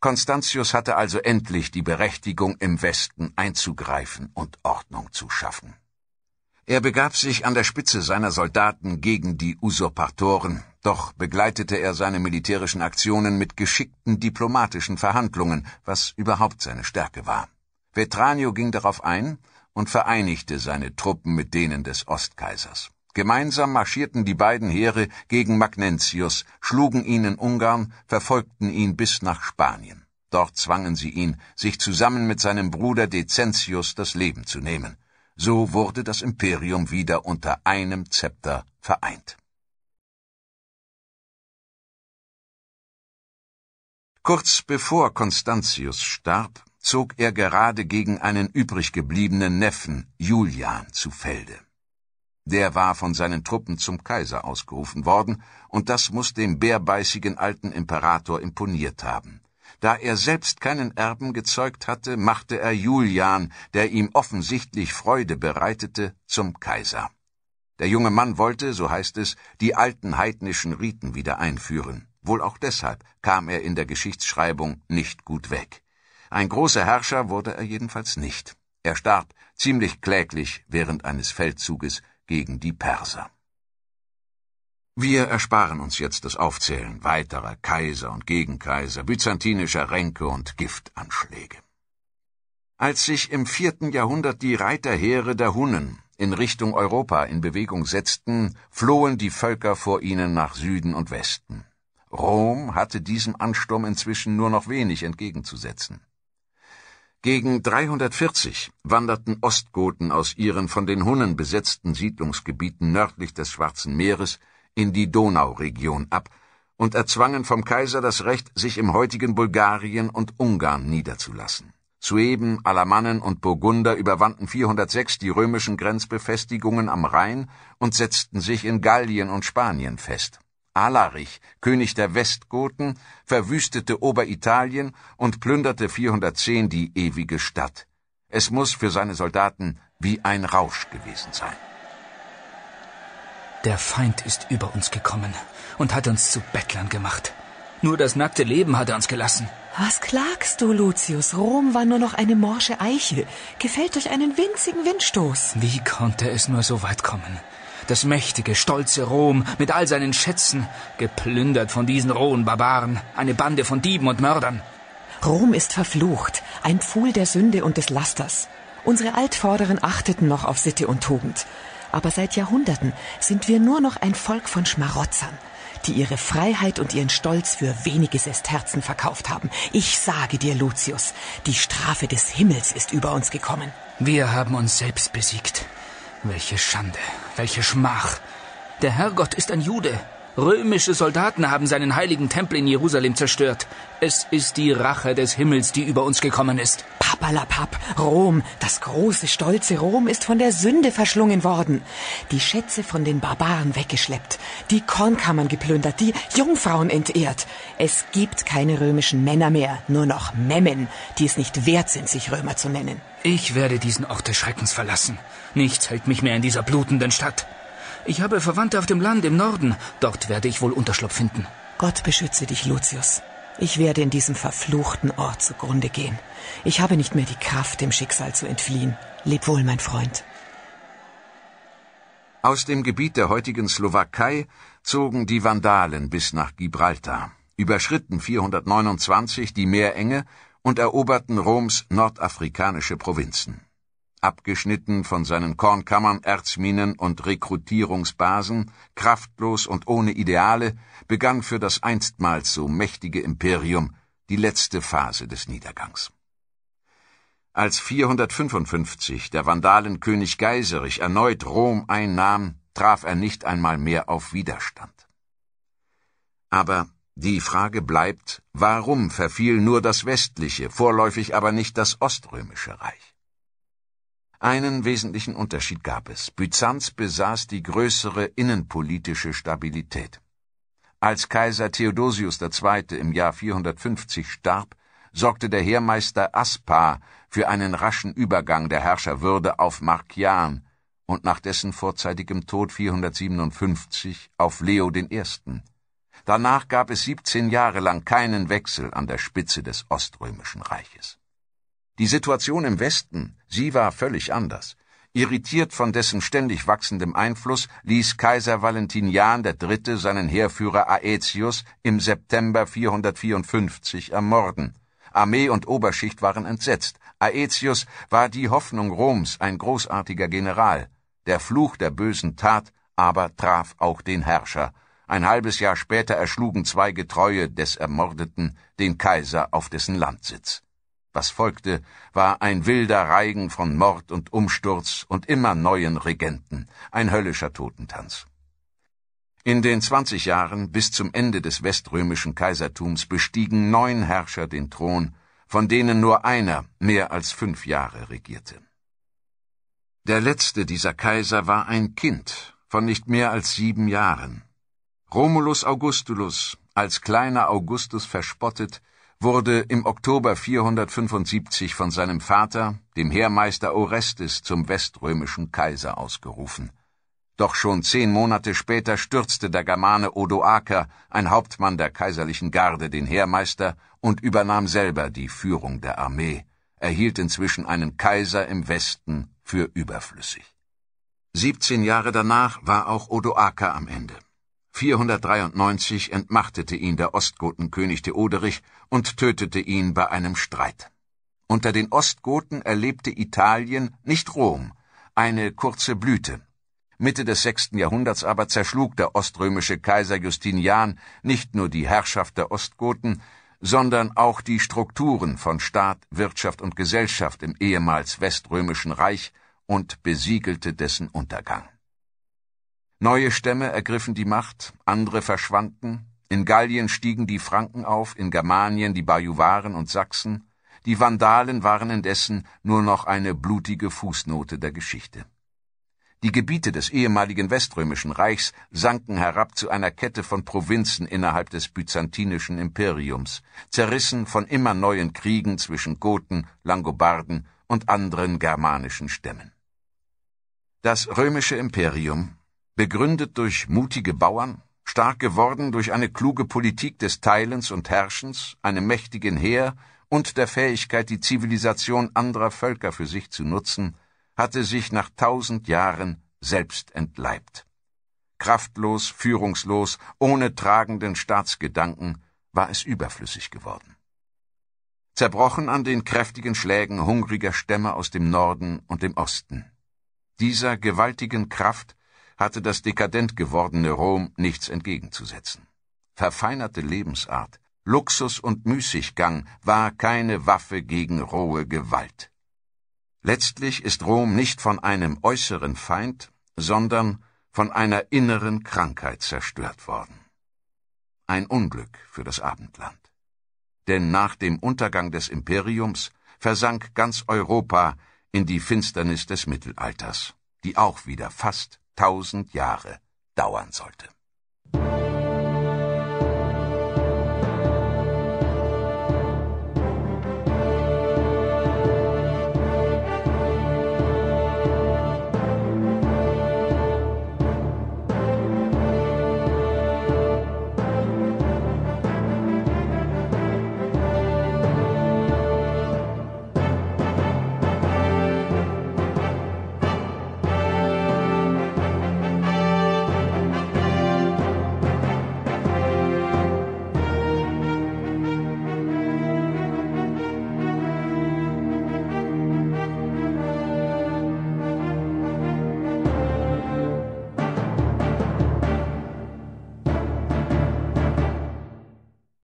Constantius hatte also endlich die Berechtigung, im Westen einzugreifen und Ordnung zu schaffen. Er begab sich an der Spitze seiner Soldaten gegen die Usurpatoren doch begleitete er seine militärischen Aktionen mit geschickten diplomatischen Verhandlungen, was überhaupt seine Stärke war. Vetranio ging darauf ein und vereinigte seine Truppen mit denen des Ostkaisers. Gemeinsam marschierten die beiden Heere gegen Magnentius, schlugen ihn in Ungarn, verfolgten ihn bis nach Spanien. Dort zwangen sie ihn, sich zusammen mit seinem Bruder Decentius das Leben zu nehmen. So wurde das Imperium wieder unter einem Zepter vereint. Kurz bevor Constantius starb, zog er gerade gegen einen übrig gebliebenen Neffen, Julian, zu Felde. Der war von seinen Truppen zum Kaiser ausgerufen worden, und das muß dem bärbeißigen alten Imperator imponiert haben. Da er selbst keinen Erben gezeugt hatte, machte er Julian, der ihm offensichtlich Freude bereitete, zum Kaiser. Der junge Mann wollte, so heißt es, die alten heidnischen Riten wieder einführen. Wohl auch deshalb kam er in der Geschichtsschreibung nicht gut weg. Ein großer Herrscher wurde er jedenfalls nicht. Er starb ziemlich kläglich während eines Feldzuges gegen die Perser. Wir ersparen uns jetzt das Aufzählen weiterer Kaiser und Gegenkaiser, byzantinischer Ränke und Giftanschläge. Als sich im vierten Jahrhundert die Reiterheere der Hunnen in Richtung Europa in Bewegung setzten, flohen die Völker vor ihnen nach Süden und Westen. Rom hatte diesem Ansturm inzwischen nur noch wenig entgegenzusetzen. Gegen 340 wanderten Ostgoten aus ihren von den Hunnen besetzten Siedlungsgebieten nördlich des Schwarzen Meeres in die Donauregion ab und erzwangen vom Kaiser das Recht, sich im heutigen Bulgarien und Ungarn niederzulassen. Sueben, Alamannen und Burgunder überwanden 406 die römischen Grenzbefestigungen am Rhein und setzten sich in Gallien und Spanien fest. Alarich, König der Westgoten, verwüstete Oberitalien und plünderte 410 die ewige Stadt. Es muss für seine Soldaten wie ein Rausch gewesen sein. Der Feind ist über uns gekommen und hat uns zu Bettlern gemacht. Nur das nackte Leben hat er uns gelassen. Was klagst du, Lucius? Rom war nur noch eine morsche Eiche, gefällt durch einen winzigen Windstoß. Wie konnte es nur so weit kommen? das mächtige, stolze Rom mit all seinen Schätzen, geplündert von diesen rohen Barbaren, eine Bande von Dieben und Mördern. Rom ist verflucht, ein Pfuhl der Sünde und des Lasters. Unsere Altvorderen achteten noch auf Sitte und Tugend. Aber seit Jahrhunderten sind wir nur noch ein Volk von Schmarotzern, die ihre Freiheit und ihren Stolz für wenige Sesterzen verkauft haben. Ich sage dir, Lucius, die Strafe des Himmels ist über uns gekommen. Wir haben uns selbst besiegt. Welche Schande. Welche Schmach! Der Herrgott ist ein Jude. Römische Soldaten haben seinen heiligen Tempel in Jerusalem zerstört. Es ist die Rache des Himmels, die über uns gekommen ist. Papalapap, Rom, das große, stolze Rom ist von der Sünde verschlungen worden. Die Schätze von den Barbaren weggeschleppt, die Kornkammern geplündert, die Jungfrauen entehrt. Es gibt keine römischen Männer mehr, nur noch Memmen, die es nicht wert sind, sich Römer zu nennen. Ich werde diesen Ort des Schreckens verlassen. Nichts hält mich mehr in dieser blutenden Stadt. Ich habe Verwandte auf dem Land im Norden. Dort werde ich wohl Unterschlupf finden. Gott beschütze dich, Lucius. Ich werde in diesem verfluchten Ort zugrunde gehen. Ich habe nicht mehr die Kraft, dem Schicksal zu entfliehen. Leb wohl, mein Freund. Aus dem Gebiet der heutigen Slowakei zogen die Vandalen bis nach Gibraltar, überschritten 429 die Meerenge und eroberten Roms nordafrikanische Provinzen abgeschnitten von seinen Kornkammern, Erzminen und Rekrutierungsbasen, kraftlos und ohne Ideale, begann für das einstmals so mächtige Imperium die letzte Phase des Niedergangs. Als 455 der Vandalenkönig Geiserich erneut Rom einnahm, traf er nicht einmal mehr auf Widerstand. Aber die Frage bleibt, warum verfiel nur das westliche, vorläufig aber nicht das oströmische Reich? Einen wesentlichen Unterschied gab es. Byzanz besaß die größere innenpolitische Stabilität. Als Kaiser Theodosius II. im Jahr 450 starb, sorgte der Heermeister Aspar für einen raschen Übergang der Herrscherwürde auf Markian und nach dessen vorzeitigem Tod 457 auf Leo I. Danach gab es 17 Jahre lang keinen Wechsel an der Spitze des Oströmischen Reiches. Die Situation im Westen, sie war völlig anders. Irritiert von dessen ständig wachsendem Einfluss ließ Kaiser Valentinian III. seinen Heerführer Aetius im September 454 ermorden. Armee und Oberschicht waren entsetzt. Aetius war die Hoffnung Roms, ein großartiger General. Der Fluch der bösen Tat aber traf auch den Herrscher. Ein halbes Jahr später erschlugen zwei Getreue des Ermordeten den Kaiser auf dessen Landsitz. Was folgte, war ein wilder Reigen von Mord und Umsturz und immer neuen Regenten, ein höllischer Totentanz. In den 20 Jahren bis zum Ende des weströmischen Kaisertums bestiegen neun Herrscher den Thron, von denen nur einer mehr als fünf Jahre regierte. Der letzte dieser Kaiser war ein Kind von nicht mehr als sieben Jahren. Romulus Augustulus, als kleiner Augustus verspottet, wurde im Oktober 475 von seinem Vater, dem Heermeister Orestes, zum weströmischen Kaiser ausgerufen. Doch schon zehn Monate später stürzte der Germane Odoaker, ein Hauptmann der kaiserlichen Garde, den Heermeister und übernahm selber die Führung der Armee, erhielt inzwischen einen Kaiser im Westen für überflüssig. 17 Jahre danach war auch Odoaker am Ende. 493 entmachtete ihn der Ostgotenkönig Theoderich und tötete ihn bei einem Streit. Unter den Ostgoten erlebte Italien, nicht Rom, eine kurze Blüte. Mitte des sechsten Jahrhunderts aber zerschlug der oströmische Kaiser Justinian nicht nur die Herrschaft der Ostgoten, sondern auch die Strukturen von Staat, Wirtschaft und Gesellschaft im ehemals weströmischen Reich und besiegelte dessen Untergang. Neue Stämme ergriffen die Macht, andere verschwanden, in Gallien stiegen die Franken auf, in Germanien die Bajuwaren und Sachsen, die Vandalen waren indessen nur noch eine blutige Fußnote der Geschichte. Die Gebiete des ehemaligen Weströmischen Reichs sanken herab zu einer Kette von Provinzen innerhalb des byzantinischen Imperiums, zerrissen von immer neuen Kriegen zwischen Goten, Langobarden und anderen germanischen Stämmen. Das römische Imperium begründet durch mutige Bauern, stark geworden durch eine kluge Politik des Teilens und Herrschens, einem mächtigen Heer und der Fähigkeit, die Zivilisation anderer Völker für sich zu nutzen, hatte sich nach tausend Jahren selbst entleibt. Kraftlos, führungslos, ohne tragenden Staatsgedanken war es überflüssig geworden. Zerbrochen an den kräftigen Schlägen hungriger Stämme aus dem Norden und dem Osten. Dieser gewaltigen Kraft hatte das dekadent gewordene Rom nichts entgegenzusetzen. Verfeinerte Lebensart, Luxus und Müßiggang war keine Waffe gegen rohe Gewalt. Letztlich ist Rom nicht von einem äußeren Feind, sondern von einer inneren Krankheit zerstört worden. Ein Unglück für das Abendland. Denn nach dem Untergang des Imperiums versank ganz Europa in die Finsternis des Mittelalters, die auch wieder fast tausend Jahre dauern sollte.